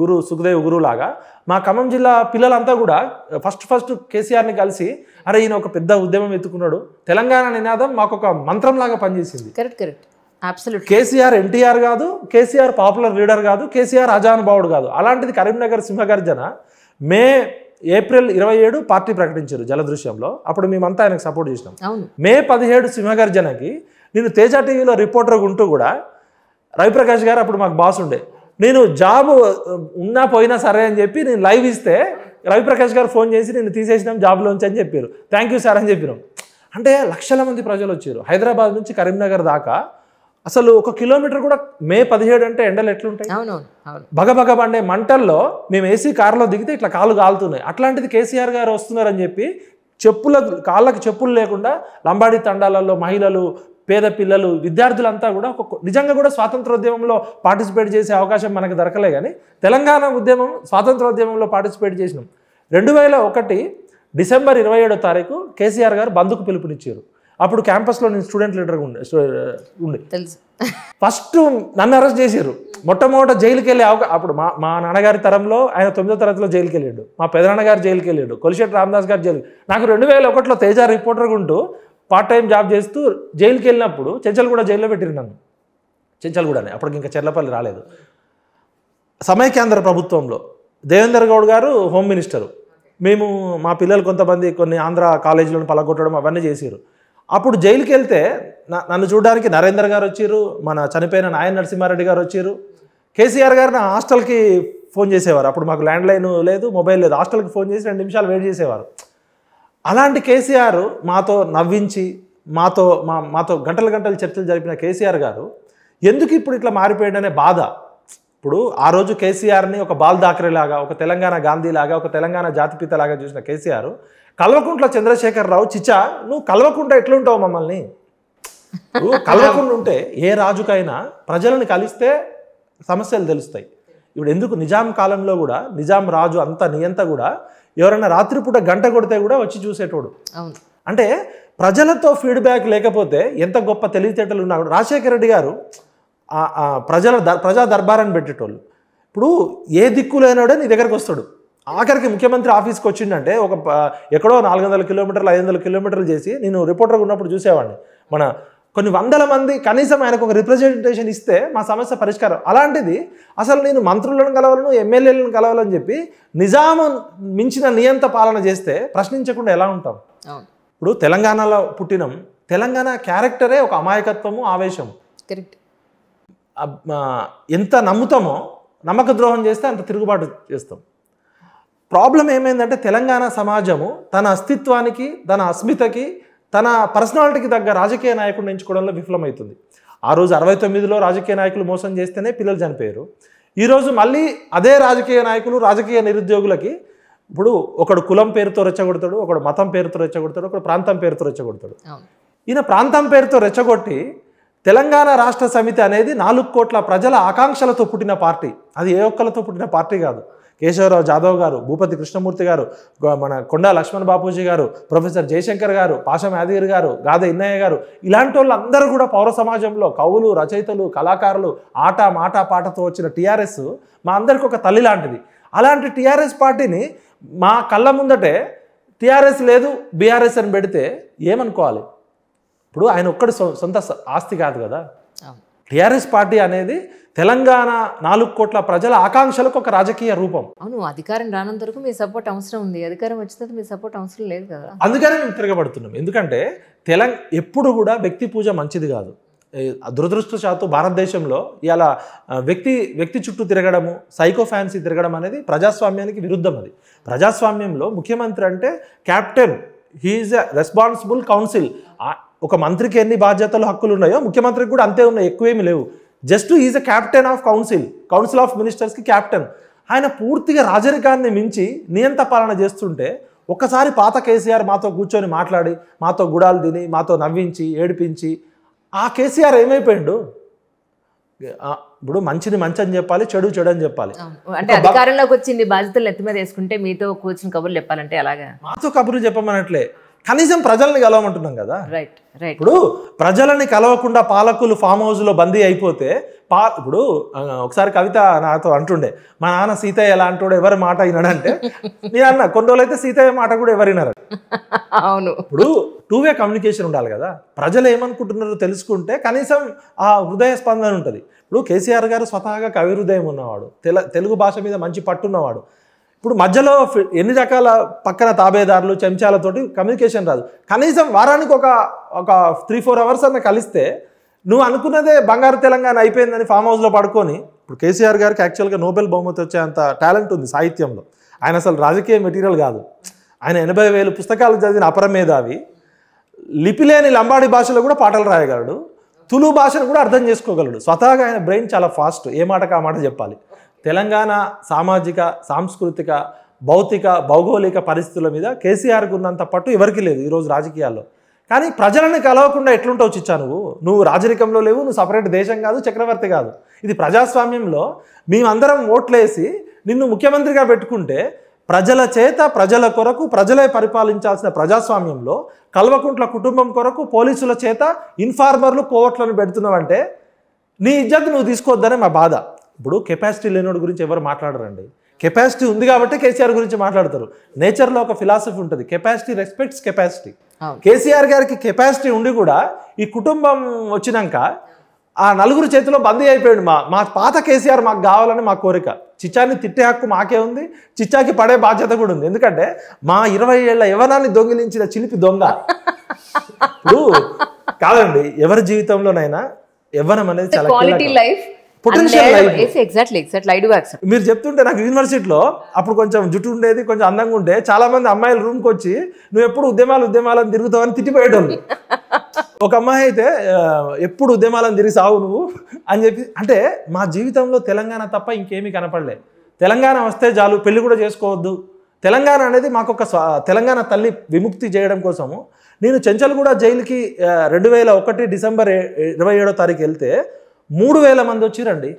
గురు సుఖదేవ్ గురువులాగా మా ఖమ్మం జిల్లా పిల్లలంతా కూడా ఫస్ట్ ఫస్ట్ కేసీఆర్ని కలిసి అరే ఈయన ఒక పెద్ద ఉద్యమం ఎత్తుకున్నాడు తెలంగాణ నినాదం మాకు ఒక మంత్రంలాగా పనిచేసింది correct correct absolute KCR NTR కాదు కేసీఆర్ పాపులర్ లీడర్ కాదు కేసీఆర్ అజానుభావుడు కాదు అలాంటిది కరీంనగర్ సింహగర్జన మే ఏప్రిల్ ఇరవై ఏడు పార్టీ ప్రకటించారు జలదృశ్యంలో అప్పుడు మేమంతా ఆయనకు సపోర్ట్ చేసినాం మే పదిహేడు సింహగర్జనకి నేను తేజ టీవీలో రిపోర్టర్గా ఉంటూ కూడా రవిప్రకాష్ గారు అప్పుడు మాకు బాస్ ఉండే నేను జాబ్ ఉన్నా పోయినా సరే అని చెప్పి నేను లైవ్ ఇస్తే రవిప్రకాష్ గారు ఫోన్ చేసి నేను తీసేసినాం జాబ్లోంచి అని చెప్పారు థ్యాంక్ యూ సార్ అని చెప్పినాం అంటే లక్షల మంది ప్రజలు వచ్చారు హైదరాబాద్ నుంచి కరీంనగర్ దాకా అసలు ఒక కిలోమీటర్ కూడా మే పదిహేడు అంటే ఎండలు ఎట్లుంటాయి బగబగ పండే మంటల్లో మేము ఏసీ కారులో దిగితే ఇట్లా కాలు కాలుతున్నాయి అట్లాంటిది కేసీఆర్ గారు వస్తున్నారని చెప్పి చెప్పుల కాళ్ళకి చెప్పులు లేకుండా లంబాడి తండాలలో మహిళలు పేద పిల్లలు విద్యార్థులంతా కూడా ఒక నిజంగా కూడా స్వాతంత్రోద్యమంలో పార్టిసిపేట్ చేసే అవకాశం మనకు దొరకలే కానీ తెలంగాణ ఉద్యమం స్వాతంత్రోద్యమంలో పార్టిసిపేట్ చేసినాం రెండు వేల ఒకటి డిసెంబర్ ఇరవై ఏడో తారీఖు కేసీఆర్ గారు బంద్కు పిలుపునిచ్చారు అప్పుడు క్యాంపస్లో నేను స్టూడెంట్ లీడర్గా ఉండే ఉండే తెలుసు ఫస్ట్ నన్ను అరెస్ట్ చేశారు మొట్టమొదట జైలుకి వెళ్ళే అవకా అప్పుడు మా మా నాన్నగారి తరంలో ఆయన తొమ్మిదో తరగతిలో జైలుకి వెళ్ళాడు మా పెదనాన్నగారు జైలుకి వెళ్ళాడు కొలిశెట్టి రామదాస్ గారు జైలు నాకు రెండు వేల ఒకటిలో తేజ రిపోర్టర్గా ఉంటూ పార్ట్ టైం జాబ్ చేస్తూ జైలుకి వెళ్ళినప్పుడు చెంచల్గూడ జైల్లో పెట్టిరు నన్ను చెంచల్గూడనే అప్పటికి ఇంకా చెర్లపల్లి రాలేదు సమయ కేంద్ర ప్రభుత్వంలో దేవేందర్ గౌడ్ గారు హోమ్ మినిస్టరు మేము మా పిల్లలు కొంతమంది కొన్ని ఆంధ్ర కాలేజీలను పలగొట్టడం అవన్నీ చేశారు అప్పుడు జైలుకి వెళ్తే నన్ను చూడడానికి నరేందర్ గారు వచ్చారు మన చనిపోయిన నాయన నరసింహారెడ్డి గారు వచ్చారు కేసీఆర్ గారు నా హాస్టల్కి ఫోన్ చేసేవారు అప్పుడు మాకు ల్యాండ్లైన్ లేదు మొబైల్ లేదు హాస్టల్కి ఫోన్ చేసి రెండు నిమిషాలు వెయిట్ చేసేవారు అలాంటి కేసీఆర్ మాతో నవ్వించి మాతో మా మాతో గంటలు గంటలు చర్చలు జరిపిన కేసీఆర్ గారు ఎందుకు ఇప్పుడు ఇట్లా మారిపోయాడనే బాధ ఇప్పుడు ఆ రోజు కేసీఆర్ని ఒక బాల్ దాకరేలాగా ఒక తెలంగాణ గాంధీలాగా ఒక తెలంగాణ జాతిపితలాగా చూసిన కేసీఆర్ కల్వకుంట్ల చంద్రశేఖరరావు చిచా నువ్వు కల్వకుంట ఎట్లుంటావు మమ్మల్ని నువ్వు కల్వకుండా ఉంటే ఏ రాజుకైనా ప్రజలను కలిస్తే సమస్యలు తెలుస్తాయి ఇప్పుడు ఎందుకు నిజాం కాలంలో కూడా నిజాం రాజు అంత నియంత కూడా ఎవరైనా రాత్రిపూట గంట కొడితే కూడా వచ్చి చూసేటోడు అంటే ప్రజలతో ఫీడ్బ్యాక్ లేకపోతే ఎంత గొప్ప తెలివితేటలు ఉన్నా రాజశేఖర రెడ్డి గారు ప్రజల ప్రజా దర్బారాన్ని పెట్టేటోళ్ళు ఇప్పుడు ఏ దిక్కు నీ దగ్గరకు వస్తాడు ఆఖరికి ముఖ్యమంత్రి ఆఫీస్కి వచ్చిందంటే ఒక ఎక్కడో నాలుగు వందల కిలోమీటర్లు ఐదు వందల కిలోమీటర్లు చేసి నేను రిపోర్టర్గా ఉన్నప్పుడు చూసేవాడిని మన కొన్ని వందల మంది కనీసం ఆయనకు ఒక రిప్రజెంటేషన్ ఇస్తే మా సమస్య పరిష్కారం అలాంటిది అసలు నేను మంత్రులను కలవలను ఎమ్మెల్యేలను కలవాలని చెప్పి నిజాము మించిన నియంత పాలన చేస్తే ప్రశ్నించకుండా ఎలా ఉంటాం ఇప్పుడు తెలంగాణలో పుట్టినం తెలంగాణ క్యారెక్టరే ఒక అమాయకత్వము ఆవేశం కరెక్ట్ ఎంత నమ్ముతామో నమ్మక ద్రోహం చేస్తే అంత తిరుగుబాటు చేస్తాం ప్రాబ్లం ఏమైందంటే తెలంగాణ సమాజము తన అస్తిత్వానికి తన అస్మితకి తన పర్సనాలిటీకి తగ్గ రాజకీయ నాయకుడిని ఎంచుకోవడంలో విఫలమవుతుంది ఆ రోజు అరవై తొమ్మిదిలో రాజకీయ నాయకులు మోసం చేస్తేనే పిల్లలు చనిపోయారు ఈరోజు మళ్ళీ అదే రాజకీయ నాయకులు రాజకీయ నిరుద్యోగులకి ఇప్పుడు ఒకడు కులం పేరుతో రెచ్చగొడతాడు ఒకడు మతం పేరుతో రెచ్చగొడతాడు ఒకడు ప్రాంతం పేరుతో రెచ్చగొడతాడు ఈయన ప్రాంతం పేరుతో రెచ్చగొట్టి తెలంగాణ రాష్ట్ర సమితి అనేది నాలుగు కోట్ల ప్రజల ఆకాంక్షలతో పుట్టిన పార్టీ అది ఏ ఒక్కలతో పుట్టిన పార్టీ కాదు కేశవరావు జాదవ్ గారు భూపతి కృష్ణమూర్తి గారు మన కొండా లక్ష్మణ్ బాపూజీ గారు ప్రొఫెసర్ జయశంకర్ గారు పాషం యాదగిరి గారు గాధ ఇన్నయ్య గారు ఇలాంటి వాళ్ళందరూ కూడా పౌర సమాజంలో కవులు రచయితలు కళాకారులు ఆట మాట పాటతో వచ్చిన టీఆర్ఎస్ మా అందరికి ఒక తల్లి లాంటిది అలాంటి టీఆర్ఎస్ పార్టీని మా కళ్ళ ముందటే టీఆర్ఎస్ లేదు బీఆర్ఎస్ అని పెడితే ఏమనుకోవాలి ఇప్పుడు ఆయన ఒక్కడి సొంత ఆస్తి కాదు కదా టీఆర్ఎస్ పార్టీ అనేది తెలంగాణ నాలుగు కోట్ల ప్రజల ఆకాంక్షలకు ఒక రాజకీయ రూపం అవును అధికారం రానంత వరకు మీ సపోర్ట్ అవసరం ఉంది అధికారం వచ్చిన మీ సపోర్ట్ అవసరం లేదు కదా అందుకనే మేము తిరగబడుతున్నాం ఎందుకంటే తెలంగ ఎప్పుడు కూడా వ్యక్తి పూజ మంచిది కాదు దురదృష్టశాత్తు భారతదేశంలో ఇలా వ్యక్తి వ్యక్తి చుట్టూ తిరగడము సైకో ఫ్యాన్సీ తిరగడం అనేది ప్రజాస్వామ్యానికి విరుద్ధం అది ప్రజాస్వామ్యంలో ముఖ్యమంత్రి అంటే క్యాప్టెన్ హీఈస్ రెస్పాన్సిబుల్ కౌన్సిల్ ఒక మంత్రికి ఎన్ని బాధ్యతలు హక్కులు ఉన్నాయో ముఖ్యమంత్రికి కూడా అంతే ఉన్నాయి ఎక్కువేమీ లేవు just is a captain of council council of మినిస్టర్స్కి క్యాప్టెన్ ఆయన పూర్తిగా రాజరికాన్ని మించి నియంత పాలన చేస్తుంటే ఒక్కసారి పాత కేసీఆర్ మాతో కూర్చొని మాట్లాడి మాతో గుడాలు తిని మాతో నవ్వించి ఏడిపించి ఆ కేసీఆర్ ఏమైపోయిండు ఇప్పుడు మంచిని మంచి అని చెప్పాలి చెడు చెడు అని చెప్పాలి అంటే అధికారంలోకి వచ్చింది బాధ్యతలు ఎత్తి మీద వేసుకుంటే మీతో కూర్చుని కబుర్లు చెప్పాలంటే అలాగా మాతో కబుర్లు చెప్పమన్నట్లే కనీసం ప్రజల్ని కలవమంటున్నాం కదా రైట్ రైట్ ఇప్పుడు ప్రజలని కలవకుండా పాలకులు ఫామ్ హౌస్లో బందీ అయిపోతే పా ఇప్పుడు ఒకసారి కవిత నాతో అంటుండే మా నాన్న సీతయ్య ఎలా అంటుండే ఎవరి మాట వినడంటే నేను అన్న కొన్ని రోజులైతే సీతయ్య మాట కూడా ఎవరు వినరు అవును ఇప్పుడు టూ వే కమ్యూనికేషన్ ఉండాలి కదా ప్రజలు ఏమనుకుంటున్నారో తెలుసుకుంటే కనీసం ఆ హృదయ స్పందన ఉంటుంది ఇప్పుడు కేసీఆర్ గారు స్వతహాగా కవి హృదయం ఉన్నవాడు తెల తెలుగు భాష మీద మంచి పట్టున్నవాడు ఇప్పుడు మధ్యలో ఎన్ని రకాల పక్కన తాబేదారులు చెంచాలతోటి కమ్యూనికేషన్ రాదు కనీసం వారానికి ఒక ఒక త్రీ ఫోర్ అవర్స్ అన్న కలిస్తే నువ్వు అనుకున్నదే బంగారు తెలంగాణ అయిపోయిందని ఫామ్ హౌస్లో పడుకొని ఇప్పుడు కేసీఆర్ గారికి యాక్చువల్గా నోబెల్ బహుమతి వచ్చేంత టాలెంట్ ఉంది సాహిత్యంలో ఆయన అసలు రాజకీయ మెటీరియల్ కాదు ఆయన ఎనభై వేలు పుస్తకాలు చదివిన అపరమేధావి లిపిలేని లంబాడి భాషలో కూడా పాటలు రాయగలడు తులు భాషను కూడా అర్థం చేసుకోగలడు స్వతహాగా ఆయన బ్రెయిన్ చాలా ఫాస్ట్ ఏ మాటకు ఆ మాట చెప్పాలి తెలంగాణ సామాజిక సాంస్కృతిక భౌతిక భౌగోళిక పరిస్థితుల మీద కేసీఆర్కు ఉన్నంత పట్టు ఎవరికీ లేదు ఈరోజు రాజకీయాల్లో కానీ ప్రజలను కలవకుండా ఎట్లుంటావు చిచ్చా నువ్వు నువ్వు రాజరికంలో లేవు నువ్వు సపరేట్ దేశం కాదు చక్రవర్తి కాదు ఇది ప్రజాస్వామ్యంలో మేమందరం ఓట్లేసి నిన్ను ముఖ్యమంత్రిగా పెట్టుకుంటే ప్రజల చేత ప్రజల కొరకు ప్రజలే పరిపాలించాల్సిన ప్రజాస్వామ్యంలో కల్వకుంట్ల కుటుంబం కొరకు పోలీసుల చేత ఇన్ఫార్మర్లు కోవట్లను పెడుతున్నావంటే నీ ఇజ్జత్ నువ్వు తీసుకోవద్దనే మా బాధ ఇప్పుడు కెపాసిటీ లేనివాడి గురించి ఎవరు మాట్లాడరండి కెపాసిటీ ఉంది కాబట్టి కేసీఆర్ గురించి మాట్లాడతారు నేచర్లో ఒక ఫిలాసఫీ ఉంటుంది కెపాసిటీ రెస్పెక్ట్స్ కెపాసిటీ కేసీఆర్ గారికి కెపాసిటీ ఉండి కూడా ఈ కుటుంబం వచ్చినాక ఆ నలుగురు చేతిలో బందీ అయిపోయాడు మా మా పాత కేసీఆర్ మాకు కావాలని మా కోరిక చిచ్చాన్ని తిట్టే హక్కు మాకే ఉంది చిచ్చాకి పడే బాధ్యత కూడా ఉంది ఎందుకంటే మా ఇరవై ఏళ్ల యవనాన్ని దొంగిలించిన చిలిపి దొంగ ఇప్పుడు కాదండి ఎవరి జీవితంలోనైనా యవ్వనం అనేది చాలా క్వాలిటీ లైఫ్ మీరు చెప్తుంటే నాకు యూనివర్సిటీలో అప్పుడు కొంచెం జుట్టు ఉండేది కొంచెం అందంగా ఉండే చాలా మంది అమ్మాయిలు రూమ్కి వచ్చి నువ్వు ఎప్పుడు ఉద్యమాలు ఉద్యమాలను తిరుగుతావని తిట్టిపోయేటోళ్ళు ఒక అమ్మాయి అయితే ఎప్పుడు ఉద్యమాలను తిరిగి సావు నువ్వు అని చెప్పి అంటే మా జీవితంలో తెలంగాణ తప్ప ఇంకేమీ కనపడలే తెలంగాణ వస్తే చాలు పెళ్లి కూడా చేసుకోవద్దు తెలంగాణ అనేది మాకు ఒక తెలంగాణ తల్లి విముక్తి చేయడం కోసము నేను చెంచల్గూడ జైలుకి రెండు వేల ఒకటి డిసెంబర్ ఇరవై ఏడో తారీఖు వెళ్తే మూడు వేల మంది వచ్చిరండి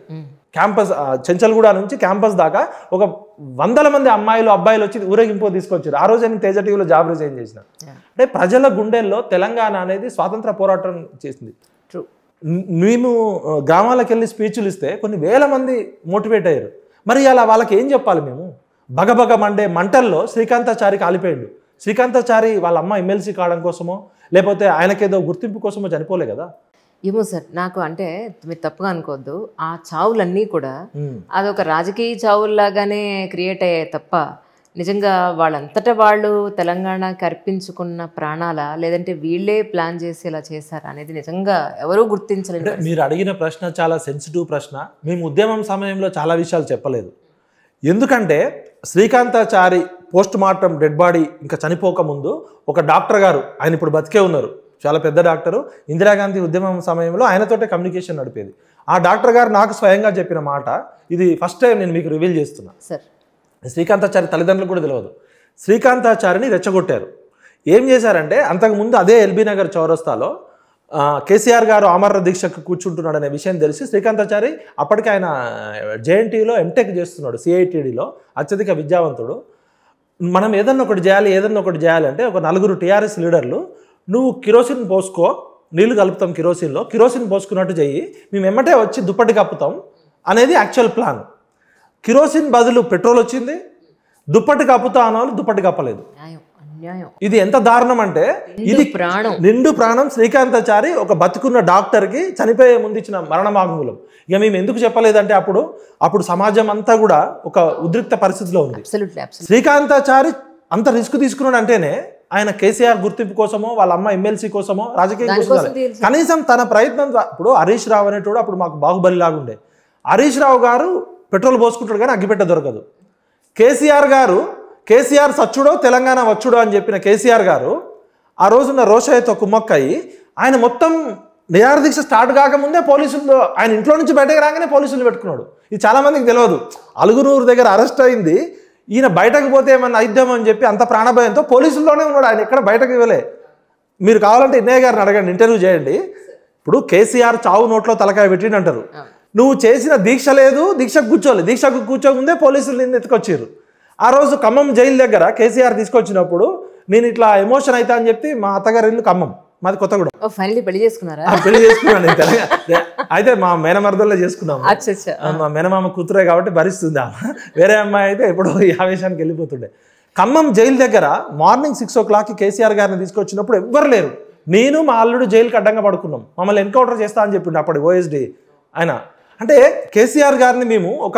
క్యాంపస్ చెంచల్గూడ నుంచి క్యాంపస్ దాకా ఒక వందల మంది అమ్మాయిలు అబ్బాయిలు వచ్చి ఊరేగింపు తీసుకొచ్చారు ఆ రోజు నేను తేజ టీవీలో జాబ్ రిజైన్ చేసిన అంటే ప్రజల గుండెల్లో తెలంగాణ అనేది స్వాతంత్ర పోరాటం చేసింది మేము గ్రామాలకు వెళ్ళి స్పీచ్లు ఇస్తే కొన్ని వేల మంది మోటివేట్ అయ్యారు మరి అలా వాళ్ళకి ఏం చెప్పాలి మేము బగబగ మండే మంటల్లో శ్రీకాంతాచారి కాలిపోయాడు శ్రీకాంతాచారి వాళ్ళ అమ్మ ఎమ్మెల్సీ కావడం కోసమో లేకపోతే ఆయనకేదో గుర్తింపు కోసమో చనిపోలే కదా ఏమో సార్ నాకు అంటే మీరు తప్పుగా అనుకోవద్దు ఆ చావులన్నీ కూడా అదొక రాజకీయ చావుల్లాగానే క్రియేట్ అయ్యాయి తప్ప నిజంగా వాళ్ళంతటా వాళ్ళు తెలంగాణకి అర్పించుకున్న ప్రాణాల లేదంటే వీళ్ళే ప్లాన్ చేసి ఇలా చేశారా అనేది నిజంగా ఎవరూ గుర్తించలేదు మీరు అడిగిన ప్రశ్న చాలా సెన్సిటివ్ ప్రశ్న మేము ఉద్యమం సమయంలో చాలా విషయాలు చెప్పలేదు ఎందుకంటే Srikantachari post mortem dead body ఇంకా చనిపోకముందు ఒక డాక్టర్ గారు ఆయన ఇప్పుడు బతికే ఉన్నారు చాలా పెద్ద డాక్టరు ఇందిరాగాంధీ ఉద్యమం సమయంలో ఆయనతోటే కమ్యూనికేషన్ నడిపేది ఆ డాక్టర్ గారు నాకు స్వయంగా చెప్పిన మాట ఇది ఫస్ట్ టైం నేను మీకు రివీల్ చేస్తున్నా సార్ శ్రీకాంతాచారి తల్లిదండ్రులు కూడా తెలియదు శ్రీకాంతాచారిని రెచ్చగొట్టారు ఏం చేశారంటే అంతకుముందు అదే ఎల్బీ నగర్ చౌరస్తాలో కేసీఆర్ గారు అమర దీక్షకు కూర్చుంటున్నాడు అనే విషయం తెలిసి శ్రీకాంతాచారి అప్పటికి ఆయన జేఎన్టీలో ఎంటెక్ చేస్తున్నాడు సిఐటిడిలో అత్యధిక విద్యావంతుడు మనం ఏదన్నా ఒకటి చేయాలి ఏదన్నా ఒకటి చేయాలి అంటే ఒక నలుగురు టీఆర్ఎస్ లీడర్లు నువ్వు కిరోసిన్ పోసుకో నీళ్లు కలుపుతాం కిరోసిన్లో కిరోసిన్ పోసుకున్నట్టు చెయ్యి మేము ఎమ్మటే వచ్చి దుప్పటి కప్పుతాం అనేది యాక్చువల్ ప్లాన్ కిరోసిన్ బదులు పెట్రోల్ వచ్చింది దుప్పటి కప్పుతా అనాలి దుప్పటి కప్పలేదు ఇది ఎంత దారుణం అంటే ఇది ప్రాణం నిండు ప్రాణం శ్రీకాంతాచారి ఒక బతుకున్న డాక్టర్కి చనిపోయే ముందు ఇచ్చిన మరణ మాంగులం ఇక మేము ఎందుకు చెప్పలేదంటే అప్పుడు అప్పుడు సమాజం అంతా కూడా ఒక ఉద్రిక్త పరిస్థితిలో ఉంది శ్రీకాంతాచారి అంత రిస్క్ తీసుకున్నాడు అంటేనే ఆయన కేసీఆర్ గుర్తింపు కోసమో వాళ్ళ అమ్మ ఎమ్మెల్సీ కోసమో రాజకీయ కనీసం తన ప్రయత్నం ఇప్పుడు హరీష్ రావు అనేటోడు అప్పుడు మాకు బాహుబలి లాగుండే హరీష్ రావు గారు పెట్రోల్ పోసుకుంటాడు కానీ అగ్గిపెట్ట దొరకదు కేసీఆర్ గారు కేసీఆర్ సచ్చుడో తెలంగాణ వచ్చుడో అని చెప్పిన కేసీఆర్ గారు ఆ రోజున రోషయ్యతో కుమ్మక్కయి ఆయన మొత్తం దీక్ష స్టార్ట్ కాకముందే పోలీసులు ఆయన ఇంట్లో నుంచి బయటకు రాగానే పోలీసులు పెట్టుకున్నాడు ఇది చాలామందికి తెలియదు అలుగునూరు దగ్గర అరెస్ట్ అయింది ఈయన బయటకు పోతే ఏమన్నా అయిద్దామని చెప్పి అంత ప్రాణభయంతో పోలీసుల్లోనే ఉన్నాడు ఆయన ఎక్కడ బయటకు ఇవ్వలే మీరు కావాలంటే ఇన్నయ్య గారిని అడగండి ఇంటర్వ్యూ చేయండి ఇప్పుడు కేసీఆర్ చావు నోట్లో తలకాయ పెట్టిండు అంటారు నువ్వు చేసిన దీక్ష లేదు దీక్షకు కూర్చోలేదు దీక్షకు కూర్చోముందే పోలీసులు నిన్న ఎత్తుకొచ్చారు ఆ రోజు ఖమ్మం జైలు దగ్గర కేసీఆర్ తీసుకొచ్చినప్పుడు నేను ఇట్లా ఎమోషన్ అవుతా అని చెప్పి మా అత్తగారి ఇల్లు ఖమ్మం మాది కొత్తగూడెం ఫైనల్లీ పెళ్లి చేసుకున్నాను అయితే మా మేనమర్దల్లో చేసుకున్నాము మా మేనమామ కూతురే కాబట్టి భరిస్తుంది వేరే అమ్మాయి అయితే ఎప్పుడో ఈ ఆవేశానికి వెళ్ళిపోతుండే ఖమ్మం జైలు దగ్గర మార్నింగ్ సిక్స్ ఓ క్లాక్కి కేసీఆర్ గారిని తీసుకొచ్చినప్పుడు ఎవ్వరు లేరు నేను మా అల్లుడు జైలుకి అడ్డంగా పడుకున్నాం మమ్మల్ని ఎన్కౌంటర్ చేస్తా అని చెప్పిండు అప్పటి ఓఎస్డి ఆయన అంటే కేసీఆర్ గారిని మేము ఒక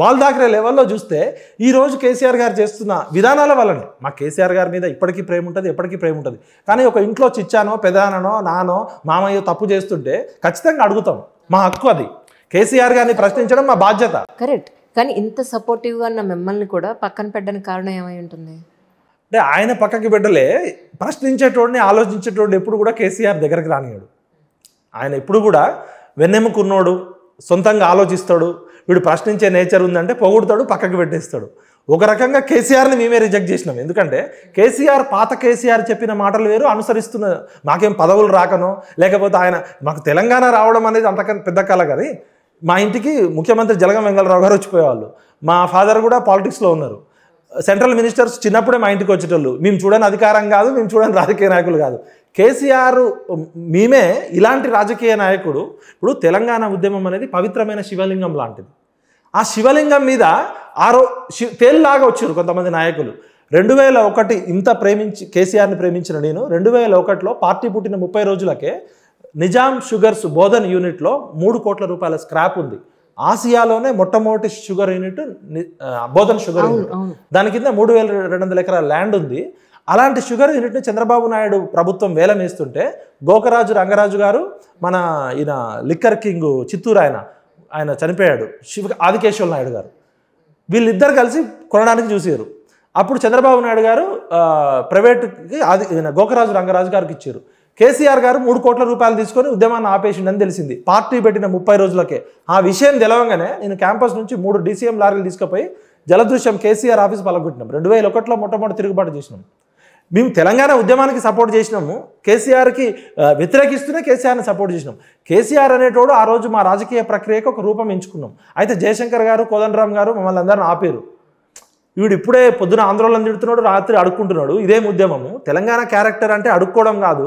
బాల్ దాకరే లెవెల్లో చూస్తే ఈరోజు కేసీఆర్ గారు చేస్తున్న విధానాల వల్లనే మా కేసీఆర్ గారి మీద ఇప్పటికీ ప్రేమ ఉంటుంది ఎప్పటికీ ప్రేమ ఉంటుంది కానీ ఒక ఇంట్లో చిచ్చానో పెదానో నానో మామయ్య తప్పు చేస్తుంటే ఖచ్చితంగా అడుగుతాం మా హక్కు అది కేసీఆర్ గారిని ప్రశ్నించడం మా బాధ్యత కరెక్ట్ కానీ ఇంత సపోర్టివ్గా ఉన్న మిమ్మల్ని కూడా పక్కన పెట్టడానికి కారణం ఏమై ఉంటుంది అంటే ఆయన పక్కకి బిడ్డలే ప్రశ్నించేటోడిని ఆలోచించేటోడిని ఎప్పుడు కూడా కేసీఆర్ దగ్గరికి రానియాడు ఆయన ఎప్పుడు కూడా వెన్నెముకున్నోడు సొంతంగా ఆలోచిస్తాడు వీడు ప్రశ్నించే నేచర్ ఉందంటే పొగుడుతాడు పక్కకు పెట్టేస్తాడు ఒక రకంగా కేసీఆర్ని మేమే రిజెక్ట్ చేసినాం ఎందుకంటే కేసీఆర్ పాత కేసీఆర్ చెప్పిన మాటలు వేరు అనుసరిస్తున్న మాకేం పదవులు రాకనో లేకపోతే ఆయన మాకు తెలంగాణ రావడం అనేది అంతకన్నా పెద్ద కళ కానీ మా ఇంటికి ముఖ్యమంత్రి జలగం వెంగళరావు గారు వచ్చిపోయేవాళ్ళు మా ఫాదర్ కూడా పాలిటిక్స్లో ఉన్నారు సెంట్రల్ మినిస్టర్స్ చిన్నప్పుడే మా ఇంటికి వచ్చేటోళ్ళు మేము చూడని అధికారం కాదు మేము చూడని రాజకీయ నాయకులు కాదు కేసీఆర్ మేమే ఇలాంటి రాజకీయ నాయకుడు ఇప్పుడు తెలంగాణ ఉద్యమం అనేది పవిత్రమైన శివలింగం లాంటిది ఆ శివలింగం మీద ఆరో శి తేలిలాగా వచ్చారు కొంతమంది నాయకులు రెండు వేల ఒకటి ఇంత ప్రేమించి కేసీఆర్ని ప్రేమించిన నేను రెండు వేల ఒకటిలో పార్టీ పుట్టిన ముప్పై రోజులకే నిజాం షుగర్స్ బోధన్ యూనిట్లో మూడు కోట్ల రూపాయల స్క్రాప్ ఉంది ఆసియాలోనే మొట్టమొదటి sugar unit Bodhan sugar unit దాని కింద మూడు వేల రెండు వందల ఎకరాల ల్యాండ్ ఉంది అలాంటి షుగర్ యూనిట్ని చంద్రబాబు నాయుడు ప్రభుత్వం వేలం వేస్తుంటే గోకరాజు రంగరాజు గారు మన ఈయన లిక్కర్ కింగ్ చిత్తూరు ఆయన ఆయన చనిపోయాడు శివ ఆదికేశ్వర నాయుడు గారు వీళ్ళిద్దరు కలిసి కొనడానికి చూసారు అప్పుడు చంద్రబాబు నాయుడు గారు ప్రైవేట్కి ఆది గోకరాజు రంగరాజు గారికి ఇచ్చారు కేసీఆర్ గారు మూడు కోట్ల రూపాయలు తీసుకొని ఉద్యమాన్ని ఆపేసిండని తెలిసింది పార్టీ పెట్టిన ముప్పై రోజులకే ఆ విషయం తెలవగానే నేను క్యాంపస్ నుంచి మూడు డీసీఎం లారీలు తీసుకుపోయి జలదృశ్యం కేసీఆర్ ఆఫీస్ పలగొట్టినాం రెండు వేల ఒకటిలో మొట్టమొదటి తిరుగుబాటు చేసినాం మేము తెలంగాణ ఉద్యమానికి సపోర్ట్ చేసినాము కేసీఆర్కి వ్యతిరేకిస్తూనే కేసీఆర్ని సపోర్ట్ చేసినాం కేసీఆర్ అనేటోడు ఆ రోజు మా రాజకీయ ప్రక్రియకు ఒక రూపం ఎంచుకున్నాం అయితే జయశంకర్ గారు కోదండరామ్ గారు మమ్మల్ని అందరిని ఆపారు వీడు ఇప్పుడే పొద్దున ఆందోళన తిడుతున్నాడు రాత్రి అడుక్కుంటున్నాడు ఇదేం ఉద్యమము తెలంగాణ క్యారెక్టర్ అంటే అడుక్కోవడం కాదు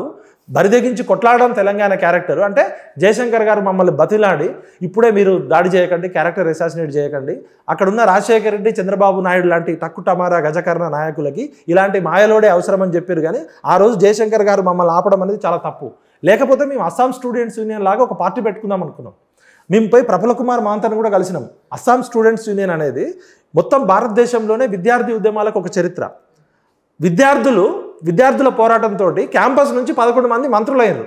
బరిదెగించి కొట్లాడడం తెలంగాణ క్యారెక్టర్ అంటే జయశంకర్ గారు మమ్మల్ని బతిలాడి ఇప్పుడే మీరు దాడి చేయకండి క్యారెక్టర్ అసాసినేట్ చేయకండి అక్కడ ఉన్న రాజశేఖర రెడ్డి చంద్రబాబు నాయుడు లాంటి టక్కు టమారా గజకర్ణ నాయకులకి ఇలాంటి మాయలోడే అవసరమని చెప్పారు కానీ ఆ రోజు జయశంకర్ గారు మమ్మల్ని ఆపడం అనేది చాలా తప్పు లేకపోతే మేము అస్సాం స్టూడెంట్స్ యూనియన్ లాగా ఒక పార్టీ పెట్టుకుందాం అనుకున్నాం మేము పోయి ప్రఫుల కుమార్ మాంతను కూడా కలిసినాం అస్సాం స్టూడెంట్స్ యూనియన్ అనేది మొత్తం భారతదేశంలోనే విద్యార్థి ఉద్యమాలకు ఒక చరిత్ర విద్యార్థులు విద్యార్థుల పోరాటంతో క్యాంపస్ నుంచి పదకొండు మంది మంత్రులయ్యారు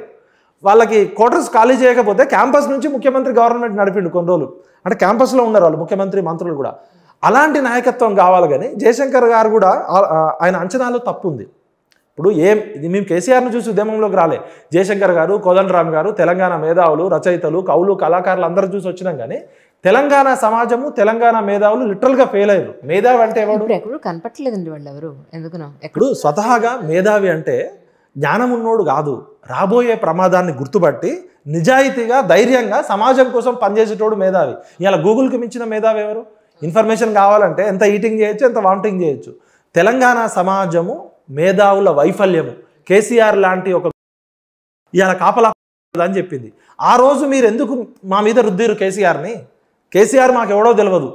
వాళ్ళకి క్వార్టర్స్ ఖాళీ చేయకపోతే క్యాంపస్ నుంచి ముఖ్యమంత్రి గవర్నమెంట్ నడిపిండు కొన్ని రోజులు అంటే క్యాంపస్లో ఉన్నారు వాళ్ళు ముఖ్యమంత్రి మంత్రులు కూడా అలాంటి నాయకత్వం కావాలి కానీ జయశంకర్ గారు కూడా ఆయన అంచనాలో తప్పు ఉంది ఇప్పుడు ఏం ఇది మేము కేసీఆర్ను చూసి ఉద్యమంలోకి రాలే జయశంకర్ గారు కోదండరామ్ గారు తెలంగాణ మేధావులు రచయితలు కవులు కళాకారులు అందరూ చూసి వచ్చినాం కానీ తెలంగాణ సమాజము తెలంగాణ మేధావులు గా ఫెయిల్ అయ్యారు మేధావి అంటే ఎవరు కనపట్టలేదండి వాళ్ళు ఎవరు ఎందుకు ఎప్పుడు స్వతహాగా మేధావి అంటే జ్ఞానం ఉన్నోడు కాదు రాబోయే ప్రమాదాన్ని గుర్తుపట్టి నిజాయితీగా ధైర్యంగా సమాజం కోసం పనిచేసేటోడు మేధావి ఇలా గూగుల్కి మించిన మేధావి ఎవరు ఇన్ఫర్మేషన్ కావాలంటే ఎంత ఈటింగ్ చేయొచ్చు ఎంత వామిటింగ్ చేయొచ్చు తెలంగాణ సమాజము మేధావుల వైఫల్యము కేసీఆర్ లాంటి ఒక ఇలా కాపలా అని చెప్పింది ఆ రోజు మీరు ఎందుకు మా మీద రుద్దిరు కేసీఆర్ని కేసీఆర్ మాకు ఎవడో తెలియదు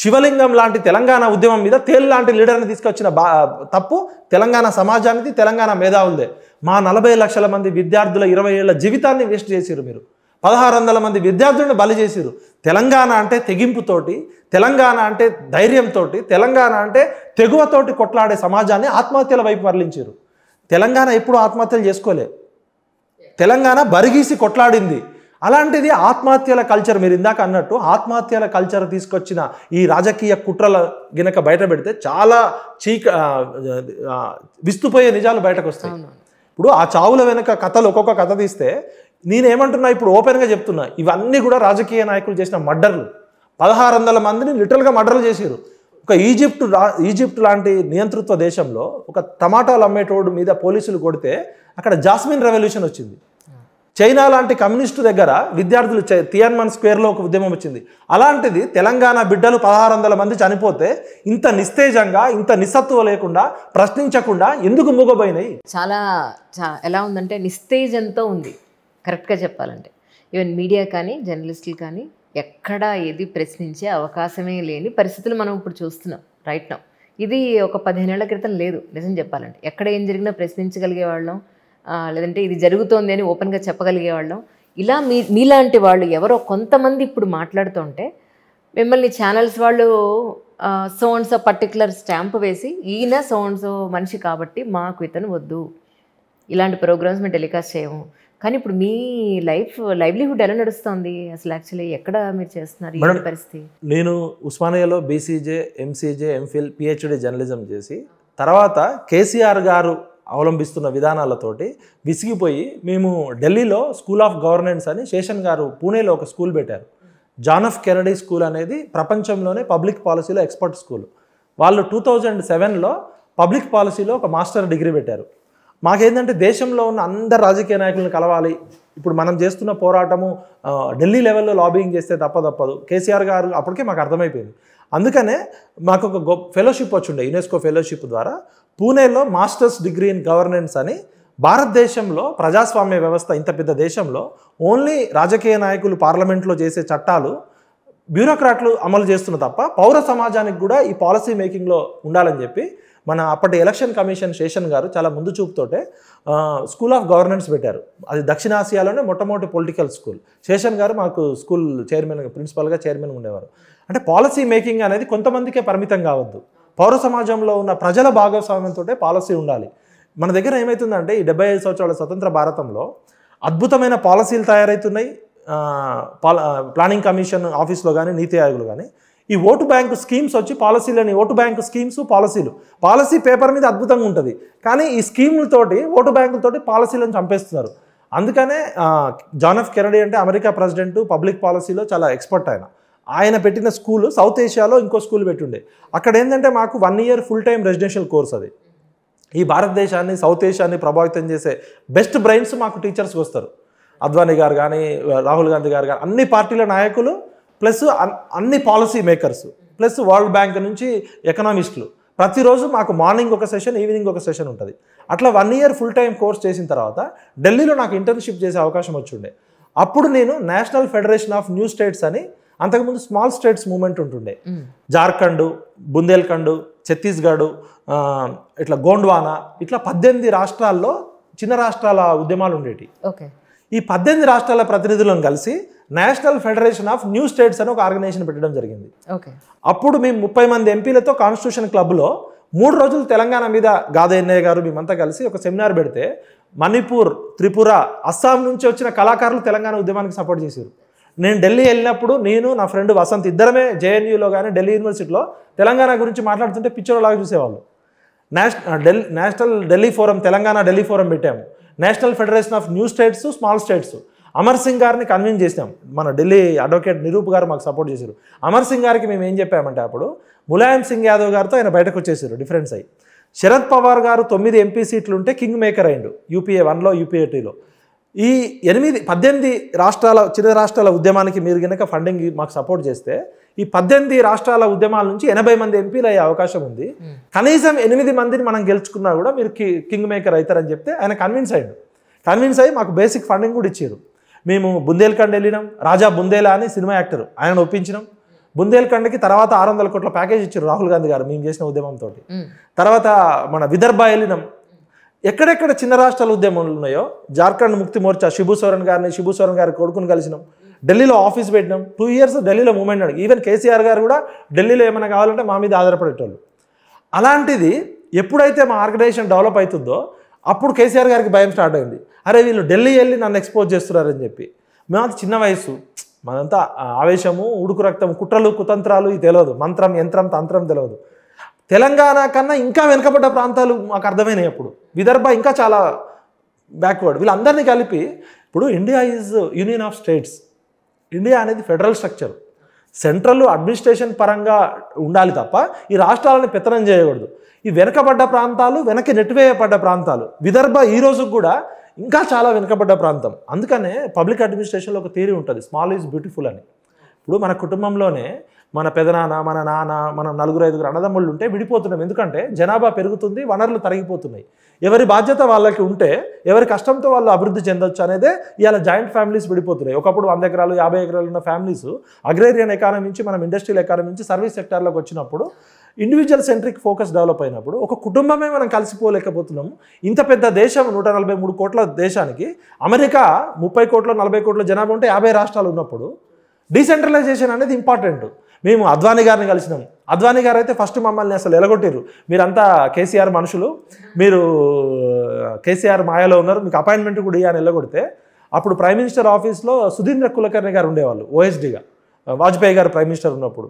శివలింగం లాంటి తెలంగాణ ఉద్యమం మీద తేల్ లాంటి లీడర్ని తీసుకొచ్చిన బా తప్పు తెలంగాణ సమాజానికి తెలంగాణ మేధావులదే మా నలభై లక్షల మంది విద్యార్థుల ఇరవై ఏళ్ల జీవితాన్ని వేస్ట్ చేసిరు మీరు పదహారు వందల మంది విద్యార్థులను బలి చేసిరు తెలంగాణ అంటే తెగింపుతోటి తెలంగాణ అంటే ధైర్యంతో తెలంగాణ అంటే తెగువతోటి కొట్లాడే సమాజాన్ని ఆత్మహత్యల వైపు మరలించారు తెలంగాణ ఎప్పుడు ఆత్మహత్యలు చేసుకోలే తెలంగాణ బరిగీసి కొట్లాడింది అలాంటిది ఆత్మహత్యల కల్చర్ మీరు ఇందాక అన్నట్టు ఆత్మహత్యల కల్చర్ తీసుకొచ్చిన ఈ రాజకీయ కుట్రల గినక బయట పెడితే చాలా చీక విస్తుపోయే నిజాలు బయటకు వస్తాయి ఇప్పుడు ఆ చావుల వెనుక కథలు ఒక్కొక్క కథ తీస్తే నేనేమంటున్నా ఇప్పుడు ఓపెన్గా చెప్తున్నా ఇవన్నీ కూడా రాజకీయ నాయకులు చేసిన మర్డర్లు పదహారు వందల మందిని లిటరల్గా మర్డర్లు చేశారు ఒక ఈజిప్ట్ ఈజిప్ట్ లాంటి నియంతృత్వ దేశంలో ఒక టమాటాలు అమ్మేటోడు మీద పోలీసులు కొడితే అక్కడ జాస్మిన్ రెవల్యూషన్ వచ్చింది చైనా లాంటి కమ్యూనిస్టు దగ్గర విద్యార్థులు తియాన్మన్ స్క్వేర్లో ఒక ఉద్యమం వచ్చింది అలాంటిది తెలంగాణ బిడ్డలు పదహారు వందల మంది చనిపోతే ఇంత నిస్తేజంగా ఇంత నిస్సత్వ లేకుండా ప్రశ్నించకుండా ఎందుకు మూగబోయినాయి చాలా ఎలా ఉందంటే నిస్తేజంతో ఉంది కరెక్ట్గా చెప్పాలంటే ఈవెన్ మీడియా కానీ జర్నలిస్టులు కానీ ఎక్కడా ఏది ప్రశ్నించే అవకాశమే లేని పరిస్థితులు మనం ఇప్పుడు చూస్తున్నాం రైట్ నౌ ఇది ఒక పదిహేనేళ్ల క్రితం లేదు నిజం చెప్పాలంటే ఎక్కడ ఏం జరిగినా ప్రశ్నించగలిగే వాళ్ళం లేదంటే ఇది జరుగుతోంది అని ఓపెన్గా చెప్పగలిగేవాళ్ళం ఇలా మీ మీలాంటి వాళ్ళు ఎవరో కొంతమంది ఇప్పుడు మాట్లాడుతుంటే మిమ్మల్ని ఛానల్స్ వాళ్ళు సోన్స్ పర్టికులర్ స్టాంప్ వేసి ఈయన సోన్స్ మనిషి కాబట్టి మాకు ఇతను వద్దు ఇలాంటి ప్రోగ్రామ్స్ మేము టెలికాస్ట్ చేయము కానీ ఇప్పుడు మీ లైఫ్ లైవ్లీహుడ్ ఎలా నడుస్తుంది అసలు యాక్చువల్లీ ఎక్కడ మీరు చేస్తున్నారు ఏంటి పరిస్థితి నేను ఉస్మానియాలో BCJ MCJ MPhil PhD journalism చేసి తర్వాత కేసీఆర్ గారు అవలంబిస్తున్న విధానాలతోటి విసిగిపోయి మేము ఢిల్లీలో స్కూల్ ఆఫ్ గవర్నెన్స్ అని శేషన్ గారు పూణేలో ఒక స్కూల్ పెట్టారు జాన్ ఆఫ్ కెనడీ స్కూల్ అనేది ప్రపంచంలోనే పబ్లిక్ పాలసీలో ఎక్స్పర్ట్ స్కూల్ వాళ్ళు టూ థౌజండ్ సెవెన్లో పబ్లిక్ పాలసీలో ఒక మాస్టర్ డిగ్రీ పెట్టారు మాకేంటంటే దేశంలో ఉన్న అందరు రాజకీయ నాయకులను కలవాలి ఇప్పుడు మనం చేస్తున్న పోరాటము ఢిల్లీ లెవెల్లో లాబింగ్ చేస్తే తప్పదప్పదు కేసీఆర్ గారు అప్పటికే మాకు అర్థమైపోయింది అందుకనే మాకు ఒక గొప్ప ఫెలోషిప్ వచ్చిండే యునెస్కో ఫెలోషిప్ ద్వారా పూణేలో మాస్టర్స్ డిగ్రీ ఇన్ గవర్నెన్స్ అని భారతదేశంలో ప్రజాస్వామ్య వ్యవస్థ ఇంత పెద్ద దేశంలో ఓన్లీ రాజకీయ నాయకులు పార్లమెంట్లో చేసే చట్టాలు బ్యూరోక్రాట్లు అమలు చేస్తున్న తప్ప పౌర సమాజానికి కూడా ఈ పాలసీ మేకింగ్లో ఉండాలని చెప్పి మన అప్పటి ఎలక్షన్ కమిషన్ శేషన్ గారు చాలా ముందు చూపుతోటే స్కూల్ ఆఫ్ గవర్నెన్స్ పెట్టారు అది దక్షిణాసియాలోనే మొట్టమొదటి పొలిటికల్ స్కూల్ శేషన్ గారు మాకు స్కూల్ చైర్మన్ ప్రిన్సిపల్గా చైర్మన్ ఉండేవారు అంటే పాలసీ మేకింగ్ అనేది కొంతమందికే పరిమితం కావద్దు పౌర సమాజంలో ఉన్న ప్రజల భాగస్వామ్యంతో పాలసీ ఉండాలి మన దగ్గర ఏమవుతుందంటే ఈ డెబ్బై ఐదు సంవత్సరాల స్వతంత్ర భారతంలో అద్భుతమైన పాలసీలు తయారవుతున్నాయి ప్లానింగ్ కమిషన్ ఆఫీస్లో కానీ నీతి ఆయోగ్లో కానీ ఈ ఓటు బ్యాంకు స్కీమ్స్ వచ్చి పాలసీలని ఓటు బ్యాంకు స్కీమ్స్ పాలసీలు పాలసీ పేపర్ మీద అద్భుతంగా ఉంటుంది కానీ ఈ స్కీములతోటి ఓటు బ్యాంకులతోటి పాలసీలను చంపేస్తున్నారు అందుకనే జాన్ ఎఫ్ కెనడీ అంటే అమెరికా ప్రెసిడెంట్ పబ్లిక్ పాలసీలో చాలా ఎక్స్పర్ట్ ఆయన ఆయన పెట్టిన స్కూల్ సౌత్ ఏషియాలో ఇంకో స్కూల్ పెట్టుండే అక్కడ ఏంటంటే మాకు one year full time residential course అది ఈ భారతదేశాన్ని సౌత్ ఏషియాని ప్రభావితం చేసే బెస్ట్ బ్రెయిన్స్ మాకు టీచర్స్కి వస్తారు అద్వానీ గారు కానీ రాహుల్ గాంధీ గారు కానీ అన్ని పార్టీల నాయకులు ప్లస్ అన్ని policy makers plus world bank నుంచి ఎకనామిస్టులు ప్రతిరోజు మాకు మార్నింగ్ ఒక సెషన్ ఈవినింగ్ ఒక సెషన్ ఉంటుంది అట్లా one year full time course చేసిన తర్వాత ఢిల్లీలో నాకు ఇంటర్న్షిప్ చేసే అవకాశం వచ్చిండే అప్పుడు నేను National federation of new states అని అంతకుముందు స్మాల్ స్టేట్స్ మూమెంట్ ఉంటుండే జార్ఖండ్ బుందేల్ఖండ్ ఛత్తీస్గఢ్ ఇట్లా గోండ్వానా ఇట్లా పద్దెనిమిది రాష్ట్రాల్లో చిన్న రాష్ట్రాల ఉద్యమాలు ఉండేటి ఈ పద్దెనిమిది రాష్ట్రాల ప్రతినిధులను కలిసి national federation of new states అని ఒక ఆర్గనైజేషన్ పెట్టడం జరిగింది అప్పుడు మేము ముప్పై మంది ఎంపీలతో కాన్స్టిట్యూషన్ క్లబ్లో మూడు రోజులు తెలంగాణ మీద గాదయ్యన్నయ్య గారు మేమంతా కలిసి ఒక సెమినార్ పెడితే మణిపూర్ త్రిపుర అస్సాం నుంచి వచ్చిన కళాకారులు తెలంగాణ ఉద్యమానికి సపోర్ట్ చేశారు నేను ఢిల్లీ వెళ్ళినప్పుడు నేను నా ఫ్రెండ్ వసంత్ ఇద్దరమే జేఎన్యూలో కానీ ఢిల్లీ యూనివర్సిటీలో తెలంగాణ గురించి మాట్లాడుతుంటే పిక్చర్ లాగా చూసేవాళ్ళు national Delhi national Delhi forum Telangana Delhi forum పెట్టాము national federation of new states small states Amar Singh గారిని కన్విన్స్ చేసాం మన ఢిల్లీ అడ్వకేట్ నిరూప్ గారు మాకు సపోర్ట్ చేశారు అమర్ సింగ్ గారికి మేము ఏం చెప్పామంటే అప్పుడు ములాయం సింగ్ యాదవ్ గారితో ఆయన బయటకు వచ్చేసారు డిఫరెన్స్ అయ్యి శరద్ పవార్ గారు తొమ్మిది ఎంపీ సీట్లు ఉంటే కింగ్ మేకర్ అయిండు యూపీఏ వన్లో యూపీఏ టూలో ఈ ఎనిమిది పద్దెనిమిది రాష్ట్రాల చిన్న రాష్ట్రాల ఉద్యమానికి మీరు కనుక ఫండింగ్ మాకు సపోర్ట్ చేస్తే ఈ పద్దెనిమిది రాష్ట్రాల ఉద్యమాల నుంచి ఎనభై మంది ఎంపీలు అయ్యే అవకాశం ఉంది కనీసం ఎనిమిది మందిని మనం గెలుచుకున్నా కూడా మీరు కింగ్ మేకర్ అవుతారని చెప్తే ఆయన కన్విన్స్ అయ్యాడు కన్విన్స్ అయ్యి మాకు బేసిక్ ఫండింగ్ కూడా ఇచ్చారు మేము బుందేల్ఖండ్ వెళ్ళినాం రాజా బుందేలా అని సినిమా యాక్టర్ ఆయన ఒప్పించినాం బుందేల్ఖండ్కి తర్వాత ఆరు వందల కోట్ల ప్యాకేజ్ ఇచ్చారు రాహుల్ గాంధీ గారు మేము చేసిన ఉద్యమంతో తర్వాత మన విదర్భ వెళ్ళినాం ఎక్కడెక్కడ చిన్న రాష్ట్రాల ఉద్యమాలు ఉన్నాయో జార్ఖండ్ ముక్తి మోర్చా శిబు సోరెన్ గారిని శిబు సోరెన్ గారి కొడుకుని కలిసినాం ఢిల్లీలో ఆఫీస్ పెట్టినాం టూ ఇయర్స్ ఢిల్లీలో మూమెంట్ అడిగి ఈవెన్ కేసీఆర్ గారు కూడా ఢిల్లీలో ఏమైనా కావాలంటే మా మీద ఆధారపడేటోళ్ళు అలాంటిది ఎప్పుడైతే మా ఆర్గనైజేషన్ డెవలప్ అవుతుందో అప్పుడు కేసీఆర్ గారికి భయం స్టార్ట్ అయింది అరే వీళ్ళు ఢిల్లీ వెళ్ళి నన్ను ఎక్స్పోజ్ చేస్తున్నారని చెప్పి మేమంత చిన్న వయసు మనంతా ఆవేశము ఉడుకు రక్తం కుట్రలు కుతంత్రాలు ఇది తెలియదు మంత్రం యంత్రం తంత్రం తెలియదు తెలంగాణ కన్నా ఇంకా వెనుకబడ్డ ప్రాంతాలు మాకు అర్థమైనాయి అప్పుడు విదర్భ ఇంకా చాలా బ్యాక్వర్డ్ వీళ్ళందరినీ కలిపి ఇప్పుడు India is union of states India అనేది ఫెడరల్ స్ట్రక్చర్ సెంట్రల్ అడ్మినిస్ట్రేషన్ పరంగా ఉండాలి తప్ప ఈ రాష్ట్రాలను పెత్తనం చేయకూడదు ఈ వెనుకబడ్డ ప్రాంతాలు వెనక్కి నెట్టివేయబడ్డ ప్రాంతాలు విదర్భ ఈ రోజుకు కూడా ఇంకా చాలా వెనుకబడ్డ ప్రాంతం అందుకనే పబ్లిక్ అడ్మినిస్ట్రేషన్లో ఒక థీరీ ఉంటుంది స్మాల్ ఈజ్ బ్యూటిఫుల్ అని ఇప్పుడు మన కుటుంబంలోనే మన పెదనాన్న మన నాన్న మన నలుగురు ఐదుగురు అన్నదమ్ముళ్ళు ఉంటే విడిపోతున్నాం ఎందుకంటే జనాభా పెరుగుతుంది వనరులు తరిగిపోతున్నాయి ఎవరి బాధ్యత వాళ్ళకి ఉంటే ఎవరి కష్టంతో వాళ్ళు అభివృద్ధి చెందొచ్చు అనేదే ఇవాళ జాయింట్ ఫ్యామిలీస్ విడిపోతున్నాయి ఒకప్పుడు వంద ఎకరాలు యాభై ఎకరాలు ఉన్న ఫ్యామిలీస్ అగ్రేరియన్ ఎకానమీ నుంచి మనం ఇండస్ట్రియల్ ఎకానమీ నుంచి సర్వీస్ సెక్టార్లోకి వచ్చినప్పుడు ఇండివిజువల్ సెంట్రిక్ ఫోకస్ డెవలప్ అయినప్పుడు ఒక కుటుంబమే మనం కలిసిపోలేకపోతున్నాము ఇంత పెద్ద దేశం నూట నలభై మూడు కోట్ల దేశానికి అమెరికా ముప్పై కోట్ల నలభై కోట్ల జనాభా ఉంటే యాభై రాష్ట్రాలు ఉన్నప్పుడు డీసెంట్రలైజేషన్ అనేది ఇంపార్టెంట్ మేము అద్వానీ గారిని కలిసినాం అద్వానీ గారు అయితే ఫస్ట్ మమ్మల్ని అసలు ఎలగొట్టారు మీరంతా కేసీఆర్ మనుషులు మీరు కేసీఆర్ మాయలో ఉన్నారు మీకు అపాయింట్మెంట్ కూడా ఇవ్వని వెళ్ళగొడితే అప్పుడు ప్రైమ్ మినిస్టర్ ఆఫీస్లో సుధీంద్ర కులకర్ణి గారు ఉండేవాళ్ళు ఓఎస్డీగా వాజ్పేయి గారు ప్రైమ్ మినిస్టర్ ఉన్నప్పుడు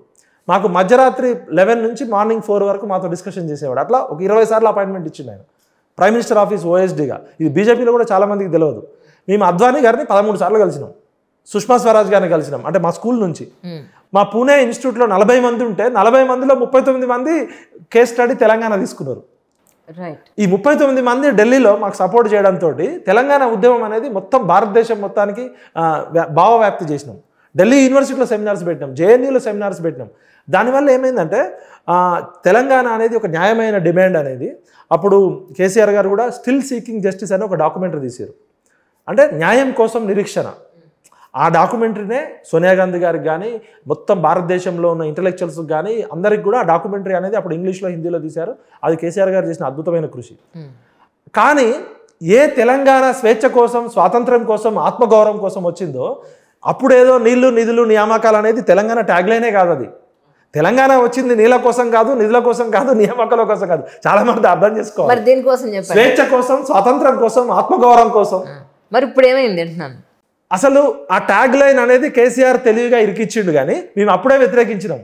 మాకు మధ్యరాత్రి లెవెన్ నుంచి మార్నింగ్ ఫోర్ వరకు మాతో డిస్కషన్ చేసేవాడు అట్లా ఒక ఇరవై సార్లు అపాయింట్మెంట్ ఇచ్చింది ఆయన ప్రైమ్ మినిస్టర్ ఆఫీస్ ఓఎస్డీగా ఇది బీజేపీలో కూడా చాలామందికి తెలియదు మేము అద్వానీ గారిని పదమూడు సార్లు కలిసినాం సుష్మా స్వరాజ్ గారిని కలిసినాం అంటే మా స్కూల్ నుంచి మా పూణే ఇన్స్టిట్యూట్లో నలభై మంది ఉంటే నలభై మందిలో ముప్పై తొమ్మిది మంది కేస్ స్టడీ తెలంగాణ తీసుకున్నారు ఈ ముప్పై తొమ్మిది మంది ఢిల్లీలో మాకు సపోర్ట్ చేయడంతో తెలంగాణ ఉద్యమం అనేది మొత్తం భారతదేశం మొత్తానికి భావవ్యాప్తి చేసినాం ఢిల్లీ యూనివర్సిటీలో సెమినార్స్ పెట్టినాం జేఎన్యూలో సెమినార్స్ పెట్టినాం దానివల్ల ఏమైందంటే తెలంగాణ అనేది ఒక న్యాయమైన డిమాండ్ అనేది అప్పుడు కేసీఆర్ గారు కూడా స్టిల్ సీకింగ్ జస్టిస్ అని ఒక డాక్యుమెంటరీ తీశారు అంటే న్యాయం కోసం నిరీక్షణ ఆ డాక్యుమెంటరీనే సోనియా గాంధీ గారికి కానీ మొత్తం భారతదేశంలో ఉన్న ఇంటలెక్చువల్స్ కానీ అందరికి కూడా ఆ డాక్యుమెంటరీ అనేది అప్పుడు ఇంగ్లీష్లో హిందీలో తీశారు అది కేసీఆర్ గారు చేసిన అద్భుతమైన కృషి కానీ ఏ తెలంగాణ స్వేచ్ఛ కోసం స్వాతంత్రం కోసం ఆత్మగౌరవం కోసం వచ్చిందో అప్పుడేదో నీళ్లు నిధులు నియామకాలు అనేది తెలంగాణ ట్యాగ్లైనే కాదు అది తెలంగాణ వచ్చింది నీళ్ళ కోసం కాదు నిధుల కోసం కాదు నియామకాల కోసం కాదు చాలా మంది అర్థం చేసుకోవాలి స్వేచ్ఛ కోసం స్వాతంత్రం కోసం ఆత్మగౌరవం కోసం మరి ఇప్పుడు ఏమైంది అంటున్నాను అసలు ఆ ట్యాగ్ లైన్ అనేది కేసీఆర్ తెలివిగా ఇరికిచ్చిండు కానీ మేము అప్పుడే వ్యతిరేకించినాం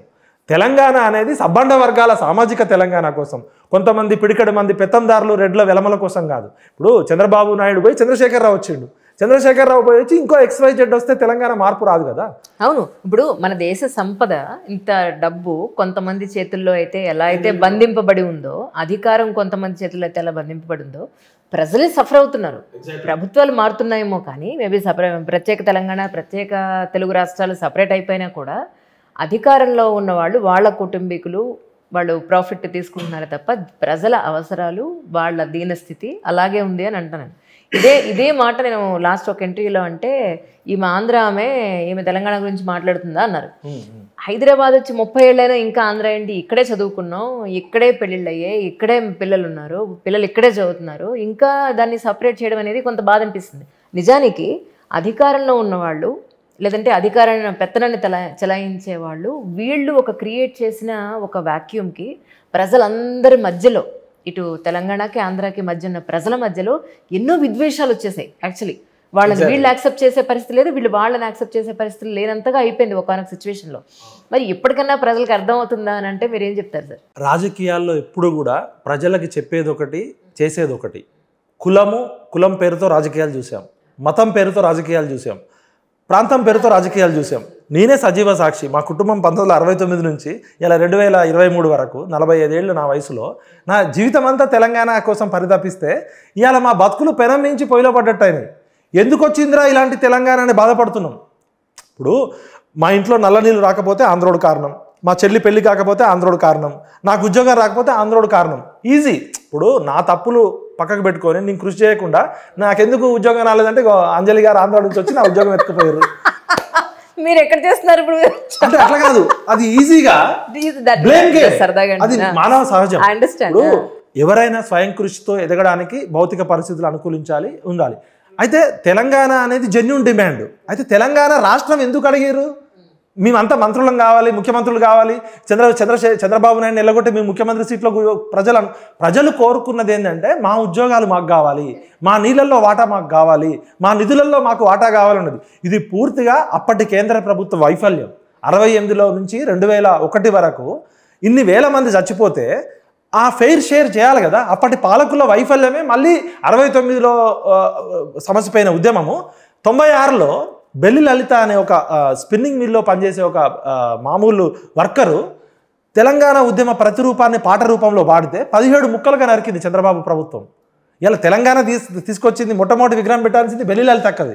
తెలంగాణ అనేది సబ్బండ వర్గాల సామాజిక తెలంగాణ కోసం కొంతమంది పిడికడి మంది పెత్తందారులు రెడ్ల వెలమల కోసం కాదు ఇప్పుడు చంద్రబాబు నాయుడు పోయి చంద్రశేఖరరావు వచ్చిండు చంద్రశేఖరరావు పోయి వచ్చి ఇంకో ఎక్స్వై జెడ్ వస్తే తెలంగాణ మార్పు రాదు కదా అవును ఇప్పుడు మన దేశ సంపద ఇంత డబ్బు కొంతమంది చేతుల్లో అయితే ఎలా అయితే బంధింపబడి ఉందో అధికారం కొంతమంది చేతుల్లో అయితే ఎలా బంధింపబడి ఉందో ప్రజలే సఫర్ అవుతున్నారు ప్రభుత్వాలు మారుతున్నాయేమో కానీ మేబీ సపరే ప్రత్యేక తెలంగాణ ప్రత్యేక తెలుగు రాష్ట్రాలు సపరేట్ అయిపోయినా కూడా అధికారంలో ఉన్నవాళ్ళు వాళ్ళ కుటుంబీకులు వాళ్ళు ప్రాఫిట్ తీసుకుంటున్నారు తప్ప ప్రజల అవసరాలు వాళ్ళ దీనస్థితి అలాగే ఉంది అని అంటున్నాను ఇదే ఇదే మాట నేను లాస్ట్ ఒక ఇంటర్వ్యూలో అంటే ఈమె ఆంధ్ర ఆమె ఈమె తెలంగాణ గురించి మాట్లాడుతుందా అన్నారు hmm, hmm. హైదరాబాద్ వచ్చి ముప్పై ఏళ్ళైనా ఇంకా ఆంధ్ర ఏంటి ఇక్కడే చదువుకున్నాం ఇక్కడే పెళ్ళిళ్ళు అయ్యే ఇక్కడే పిల్లలు ఉన్నారు పిల్లలు ఇక్కడే చదువుతున్నారు ఇంకా దాన్ని సపరేట్ చేయడం అనేది కొంత బాధ అనిపిస్తుంది నిజానికి అధికారంలో ఉన్నవాళ్ళు లేదంటే అధికారాన్ని పెత్తనాన్ని తల చలాయించే వాళ్ళు వీళ్ళు ఒక క్రియేట్ చేసిన ఒక వ్యాక్యూమ్కి ప్రజలందరి మధ్యలో ఇటు తెలంగాణకి ఆంధ్రాకి మధ్య ఉన్న ప్రజల మధ్యలో ఎన్నో విద్వేషాలు వచ్చేసాయి యాక్చువల్లీ వాళ్ళని వీళ్ళు యాక్సెప్ట్ చేసే పరిస్థితి లేదు వీళ్ళు వాళ్ళని యాక్సెప్ట్ చేసే పరిస్థితి లేనంతగా అయిపోయింది ఒకనొక సిచ్యువేషన్లో మరి ఎప్పటికన్నా ప్రజలకు అర్థమవుతుందా అని అంటే మీరు ఏం చెప్తారు సార్ రాజకీయాల్లో ఎప్పుడు కూడా ప్రజలకి చెప్పేది ఒకటి చేసేది ఒకటి కులము కులం పేరుతో రాజకీయాలు చూసాం మతం పేరుతో రాజకీయాలు చూసాం ప్రాంతం పేరుతో రాజకీయాలు చూసాం నేనే సజీవ సాక్షి మా కుటుంబం పంతొమ్మిది అరవై తొమ్మిది నుంచి ఇలా రెండు వేల ఇరవై మూడు వరకు నలభై ఐదేళ్ళు నా వయసులో నా జీవితం అంతా తెలంగాణ కోసం పరితపిస్తే ఇవాళ మా బతుకులు పెనం నుంచి పొయ్యిలో పడ్డట్టు అయినాయి ఎందుకు వచ్చిందిరా ఇలాంటి తెలంగాణ అని బాధపడుతున్నాం ఇప్పుడు మా ఇంట్లో నల్ల నీళ్ళు రాకపోతే ఆంధ్రోడు కారణం మా చెల్లి పెళ్లి కాకపోతే ఆంధ్రోడు కారణం నాకు ఉద్యోగం రాకపోతే ఆంధ్రోడు కారణం ఈజీ ఇప్పుడు నా తప్పులు పక్కకు పెట్టుకొని నేను కృషి చేయకుండా నాకెందుకు ఉద్యోగం రాలేదంటే అంజలి గారు ఆంధ్ర నుంచి వచ్చి నా ఉద్యోగం ఎత్తుకుపోయారు మీరు ఎక్కడ చేస్తున్నారు ఇప్పుడు అంటే అట్లా కాదు అది ఈజీగా అది మానవ సహజం ఎవరైనా స్వయం కృషితో ఎదగడానికి భౌతిక పరిస్థితులు అనుకూలించాలి ఉండాలి అయితే తెలంగాణ అనేది జెన్యున్ డిమాండ్ అయితే తెలంగాణ రాష్ట్రం ఎందుకు అడిగారు మేమంతా మంత్రులం కావాలి ముఖ్యమంత్రులు కావాలి చంద్ర చంద్రశే చంద్రబాబు నాయుడు నిలగొట్టి మేము ముఖ్యమంత్రి సీట్లో ప్రజలను ప్రజలు కోరుకున్నది ఏంటంటే మా ఉద్యోగాలు మాకు కావాలి మా నీళ్ళల్లో వాటా మాకు కావాలి మా నిధులల్లో మాకు వాటా కావాలన్నది ఇది పూర్తిగా అప్పటి కేంద్ర ప్రభుత్వ వైఫల్యం అరవై ఎనిమిదిలో నుంచి రెండు వేల ఒకటి వరకు ఇన్ని వేల మంది చచ్చిపోతే ఆ ఫెయిర్ షేర్ చేయాలి కదా అప్పటి పాలకుల వైఫల్యమే మళ్ళీ అరవై తొమ్మిదిలో సమస్యపోయిన ఉద్యమము తొంభై ఆరులో బెల్లి లలిత అనే ఒక స్పిన్నింగ్ మిల్లో పనిచేసే ఒక మామూలు వర్కరు తెలంగాణ ఉద్యమ ప్రతిరూపాన్ని పాట రూపంలో పాడితే పదిహేడు ముక్కలుగా నరికింది చంద్రబాబు ప్రభుత్వం ఇలా తెలంగాణ తీసు తీసుకొచ్చింది మొట్టమొదటి విగ్రహం పెట్టాల్సింది బెల్లి లలిత అక్కది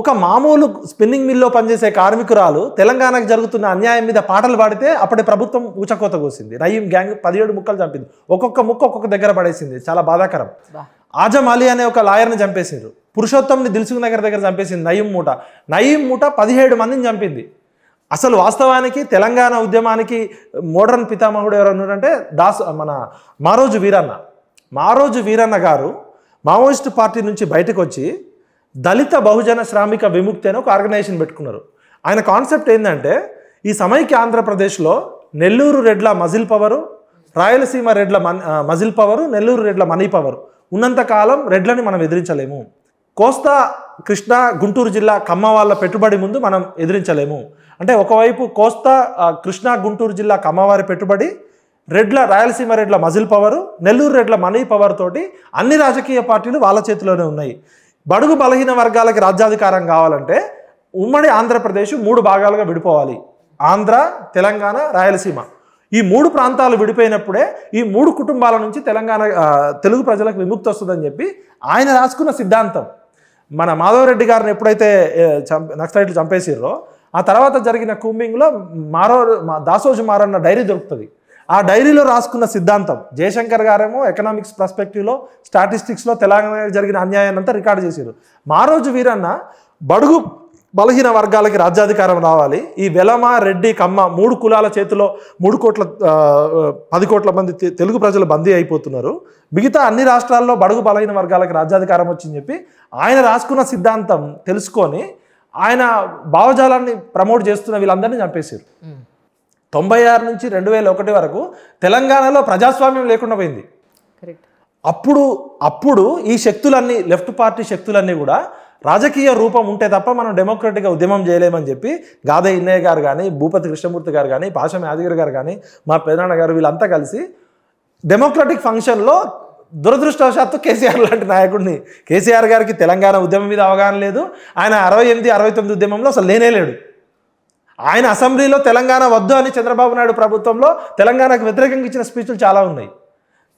ఒక మామూలు స్పిన్నింగ్ మిల్లో పనిచేసే కార్మికురాలు తెలంగాణకు జరుగుతున్న అన్యాయం మీద పాటలు పాడితే అప్పటి ప్రభుత్వం ఊచకోత కోసింది రయీం గ్యాంగ్ పదిహేడు ముక్కలు చంపింది ఒక్కొక్క ముక్క ఒక్కొక్క దగ్గర పడేసింది చాలా బాధాకరం ఆజం అలీ అనే ఒక లాయర్ని చంపేసింది పురుషోత్తంని దిల్సుఖ్ నగర్ దగ్గర చంపేసింది నయీం మూట నయీం మూట పదిహేడు మందిని చంపింది అసలు వాస్తవానికి తెలంగాణ ఉద్యమానికి మోడర్న్ పితామహుడు ఎవరన్నారంటే దాస్ మన మారోజు వీరన్న మారోజు వీరన్న గారు మావోయిస్ట్ పార్టీ నుంచి బయటకు వచ్చి దళిత బహుజన శ్రామిక విముక్తి అని ఒక ఆర్గనైజేషన్ పెట్టుకున్నారు ఆయన కాన్సెప్ట్ ఏంటంటే ఈ సమైక్య ఆంధ్రప్రదేశ్లో నెల్లూరు రెడ్ల మజిల్ పవరు రాయలసీమ రెడ్ల మన్ మజిల్ పవరు నెల్లూరు రెడ్ల మనీ పవరు ఉన్నంతకాలం రెడ్లని మనం ఎదిరించలేము కోస్తా కృష్ణా గుంటూరు జిల్లా కమ్మ వాళ్ళ పెట్టుబడి ముందు మనం ఎదిరించలేము అంటే ఒకవైపు కోస్తా కృష్ణా గుంటూరు జిల్లా కమ్మవారి పెట్టుబడి రెడ్ల రాయలసీమ రెడ్ల మజిల్ పవరు నెల్లూరు రెడ్ల మనీ పవర్ తోటి అన్ని రాజకీయ పార్టీలు వాళ్ళ చేతిలోనే ఉన్నాయి బడుగు బలహీన వర్గాలకి రాజ్యాధికారం కావాలంటే ఉమ్మడి ఆంధ్రప్రదేశ్ మూడు భాగాలుగా విడిపోవాలి ఆంధ్ర తెలంగాణ రాయలసీమ ఈ మూడు ప్రాంతాలు విడిపోయినప్పుడే ఈ మూడు కుటుంబాల నుంచి తెలంగాణ తెలుగు ప్రజలకు విముక్తి వస్తుందని చెప్పి ఆయన రాసుకున్న సిద్ధాంతం మన మాధవరెడ్డి గారిని ఎప్పుడైతే చంపే నక్సలైట్లు చంపేసిర్రో ఆ తర్వాత జరిగిన కూంబింగ్లో మారో దాసోజు మారన్న డైరీ దొరుకుతుంది ఆ డైరీలో రాసుకున్న సిద్ధాంతం జయశంకర్ గారేమో ఎకనామిక్స్ ప్రస్పెక్టివ్లో స్టాటిస్టిక్స్లో తెలంగాణ జరిగిన అన్యాయాన్ని అంతా రికార్డు చేశారు మారోజు వీరన్న బడుగు బలహీన వర్గాలకి రాజ్యాధికారం రావాలి ఈ వెలమ రెడ్డి కమ్మ మూడు కులాల చేతిలో మూడు కోట్ల పది కోట్ల మంది తెలుగు ప్రజలు బందీ అయిపోతున్నారు మిగతా అన్ని రాష్ట్రాల్లో బడుగు బలహీన వర్గాలకి రాజ్యాధికారం వచ్చింది చెప్పి ఆయన రాసుకున్న సిద్ధాంతం తెలుసుకొని ఆయన భావజాలాన్ని ప్రమోట్ చేస్తున్న వీళ్ళందరినీ చంపేశారు తొంభై ఆరు నుంచి రెండు వేల ఒకటి వరకు తెలంగాణలో ప్రజాస్వామ్యం లేకుండా పోయింది అప్పుడు అప్పుడు ఈ శక్తులన్నీ లెఫ్ట్ పార్టీ శక్తులన్నీ కూడా రాజకీయ రూపం ఉంటే తప్ప మనం డెమోక్రటిక్గా ఉద్యమం చేయలేమని చెప్పి గాదే ఇన్నయ్య గారు కానీ భూపతి కృష్ణమూర్తి గారు కానీ పాషం యాదగిరి గారు కానీ మా పెదనాన్న గారు వీళ్ళంతా కలిసి డెమోక్రటిక్ ఫంక్షన్లో దురదృష్టవశాత్తు కేసీఆర్ లాంటి నాయకుడిని కేసీఆర్ గారికి తెలంగాణ ఉద్యమం మీద అవగాహన లేదు ఆయన అరవై ఎనిమిది అరవై తొమ్మిది ఉద్యమంలో అసలు లేనే లేడు ఆయన అసెంబ్లీలో తెలంగాణ వద్దు అని చంద్రబాబు నాయుడు ప్రభుత్వంలో తెలంగాణకు వ్యతిరేకంగా ఇచ్చిన స్పీచ్లు చాలా ఉన్నాయి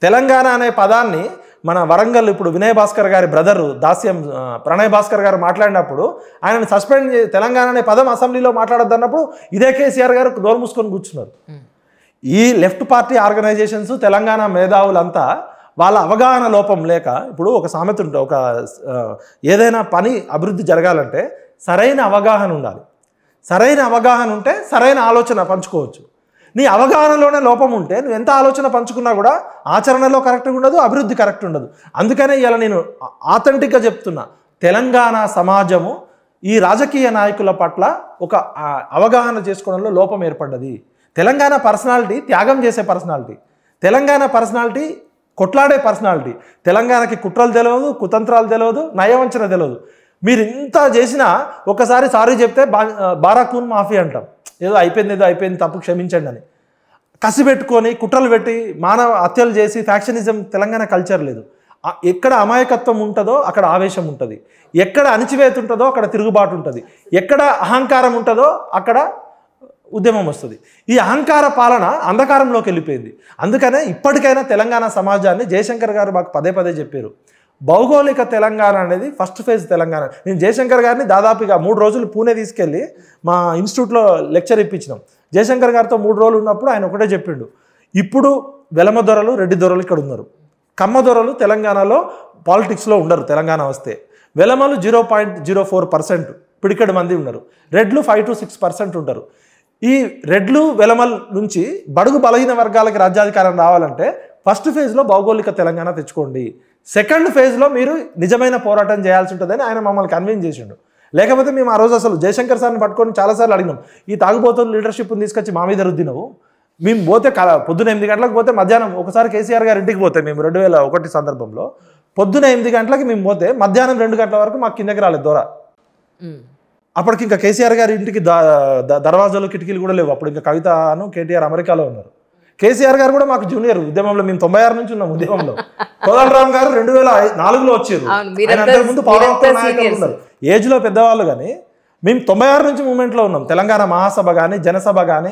తెలంగాణ అనే పదాన్ని మన వరంగల్ ఇప్పుడు వినయ్ భాస్కర్ గారి బ్రదరు దాస్యం ప్రణయ్ భాస్కర్ గారు మాట్లాడినప్పుడు ఆయనను సస్పెండ్ తెలంగాణ అనే పదం అసెంబ్లీలో మాట్లాడొద్దన్నప్పుడు ఇదే కేసీఆర్ గారు నోరు మూసుకొని కూర్చున్నారు ఈ లెఫ్ట్ పార్టీ ఆర్గనైజేషన్స్ తెలంగాణ మేధావులంతా వాళ్ళ అవగాహన లోపం లేక ఇప్పుడు ఒక సామెత ఉంటుంది ఒక ఏదైనా పని అభివృద్ధి జరగాలంటే సరైన అవగాహన ఉండాలి సరైన అవగాహన ఉంటే సరైన ఆలోచన పంచుకోవచ్చు నీ అవగాహనలోనే లోపం ఉంటే నువ్వు ఎంత ఆలోచన పంచుకున్నా కూడా ఆచరణలో కరెక్ట్గా ఉండదు అభివృద్ధి కరెక్ట్ ఉండదు అందుకనే ఇలా నేను ఆథెంటిక్గా చెప్తున్నా తెలంగాణ సమాజము ఈ రాజకీయ నాయకుల పట్ల ఒక అవగాహన చేసుకోవడంలో లోపం ఏర్పడ్డది తెలంగాణ పర్సనాలిటీ త్యాగం చేసే పర్సనాలిటీ తెలంగాణ పర్సనాలిటీ కొట్లాడే పర్సనాలిటీ తెలంగాణకి కుట్రలు తెలియదు కుతంత్రాలు తెలియదు నయవంచన తెలియదు మీరు ఇంత చేసినా ఒకసారి సారీ చెప్తే బా బారాకూన్ మాఫీ అంటాం ఏదో అయిపోయింది ఏదో అయిపోయింది తప్పు క్షమించండి అని కసి పెట్టుకొని కుట్రలు పెట్టి మానవ హత్యలు చేసి ఫ్యాక్షనిజం తెలంగాణ కల్చర్ లేదు ఎక్కడ అమాయకత్వం ఉంటుందో అక్కడ ఆవేశం ఉంటుంది ఎక్కడ అణిచివేత ఉంటుందో అక్కడ తిరుగుబాటు ఉంటుంది ఎక్కడ అహంకారం ఉంటుందో అక్కడ ఉద్యమం వస్తుంది ఈ అహంకార పాలన అంధకారంలోకి వెళ్ళిపోయింది అందుకనే ఇప్పటికైనా తెలంగాణ సమాజాన్ని జయశంకర్ గారు మాకు పదే పదే చెప్పారు భౌగోళిక తెలంగాణ అనేది ఫస్ట్ ఫేజ్ తెలంగాణ నేను జయశంకర్ గారిని దాదాపుగా మూడు రోజులు పూణే తీసుకెళ్ళి మా ఇన్స్టిట్యూట్లో లెక్చర్ ఇప్పించినాం జయశంకర్ గారితో మూడు రోజులు ఉన్నప్పుడు ఆయన ఒకటే చెప్పిండు ఇప్పుడు వెలమ దొరలు రెడ్డి దొరలు ఇక్కడ ఉన్నారు కమ్మ దొరలు తెలంగాణలో పాలిటిక్స్లో ఉండరు తెలంగాణ వస్తే వెలమలు zero point zero four percent పిడికడు మంది ఉన్నారు రెడ్లు ఫైవ్ టు సిక్స్ పర్సెంట్ ఉంటారు ఈ రెడ్లు వెలమల్ నుంచి బడుగు బలహీన వర్గాలకి రాజ్యాధికారం రావాలంటే ఫస్ట్ ఫేజ్లో భౌగోళిక తెలంగాణ తెచ్చుకోండి సెకండ్ ఫేజ్లో మీరు నిజమైన పోరాటం చేయాల్సి ఉంటుందని ఆయన మమ్మల్ని కన్విన్స్ చేసిండు లేకపోతే మేము ఆ రోజు అసలు జయశంకర్ సార్ని పట్టుకొని చాలాసార్లు అడిగినాం ఈ తాగుబోతున్న లీడర్షిప్ని తీసుకొచ్చి మా మీద రుద్దినవు మేము పోతే కల పొద్దున ఎనిమిది గంటలకు పోతే మధ్యాహ్నం ఒకసారి కేసీఆర్ గారి ఇంటికి పోతే మేము రెండు వేల ఒకటి సందర్భంలో పొద్దున ఎనిమిది గంటలకి మేము పోతే మధ్యాహ్నం రెండు గంటల వరకు మాకు కిందకి రాలేదు దూర అప్పటికి ఇంకా కేసీఆర్ గారి ఇంటికి దర్వాజాలు కిటికీలు కూడా లేవు అప్పుడు ఇంకా కవితను కేటీఆర్ అమెరికాలో ఉన్నారు కేసీఆర్ గారు కూడా మాకు జూనియర్ ఉద్యమంలో మేము తొంభై ఆరు నుంచి ఉన్నాం ఉద్యమంలో రామ్ గారు రెండు వేల నాలుగులో వచ్చారు ముందు పౌరవత్వ నాయకులు ఉన్నారు ఏజ్లో పెద్దవాళ్ళు కానీ మేము తొంభై ఆరు నుంచి మూమెంట్లో ఉన్నాం తెలంగాణ మహాసభ కానీ జనసభ కానీ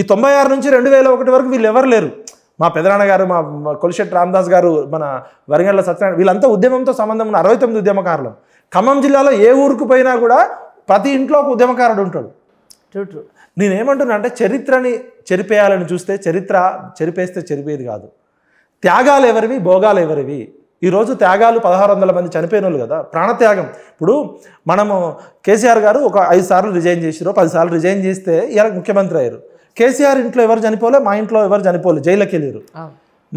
ఈ తొంభై ఆరు నుంచి రెండు వేల ఒకటి వరకు వీళ్ళు ఎవరు లేరు మా పెదనాన్న గారు మా కొలిశెట్టి రామదాస్ గారు మన వరంగల్ల సత్యనారాయణ వీళ్ళంతా ఉద్యమంతో సంబంధం ఉన్న అరవై తొమ్మిది ఉద్యమకారులు ఖమ్మం జిల్లాలో ఏ ఊరుకు పోయినా కూడా ప్రతి ఇంట్లో ఒక ఉద్యమకారుడు ఉంటాడు నేనేమంటున్నా అంటే చరిత్రని చెరిపేయాలని చూస్తే చరిత్ర చెరిపేస్తే చెరిపేది కాదు త్యాగాలు ఎవరివి భోగాలు ఎవరివి ఈరోజు త్యాగాలు పదహారు వందల మంది చనిపోయిన వాళ్ళు కదా ప్రాణత్యాగం ఇప్పుడు మనము కేసీఆర్ గారు ఒక ఐదు సార్లు రిజైన్ చేసిరో పదిసార్లు రిజైన్ చేస్తే ఇలా ముఖ్యమంత్రి అయ్యారు కేసీఆర్ ఇంట్లో ఎవరు చనిపోలే మా ఇంట్లో ఎవరు చనిపోలే జైల్లోకి వెళ్ళారు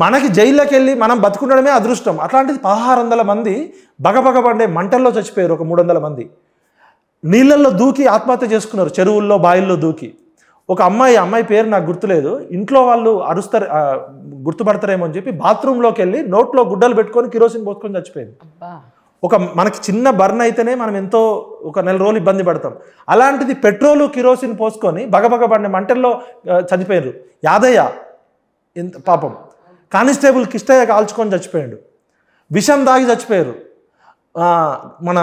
మనకి జైల్లోకి వెళ్ళి మనం బతుకుండడమే అదృష్టం అట్లాంటిది పదహారు వందల మంది పండే మంటల్లో చచ్చిపోయారు ఒక మూడు వందల మంది నీళ్ళల్లో దూకి ఆత్మహత్య చేసుకున్నారు చెరువుల్లో బాయిల్లో దూకి ఒక అమ్మాయి అమ్మాయి పేరు నాకు గుర్తులేదు ఇంట్లో వాళ్ళు అరుస్తారు గుర్తుపడతారేమో అని చెప్పి బాత్రూంలోకి వెళ్ళి నోట్లో గుడ్డలు పెట్టుకొని కిరోసిన్ పోసుకొని చచ్చిపోయింది ఒక మనకి చిన్న బర్న్ అయితేనే మనం ఎంతో ఒక నెల రోజులు ఇబ్బంది పడతాం అలాంటిది పెట్రోలు కిరోసిన్ పోసుకొని బగబగబడిన మంటల్లో చనిపోయారు యాదయ్య ఎంత పాపం కానిస్టేబుల్ కిష్టయ్య కాల్చుకొని చచ్చిపోయాడు విషం దాగి చచ్చిపోయారు మన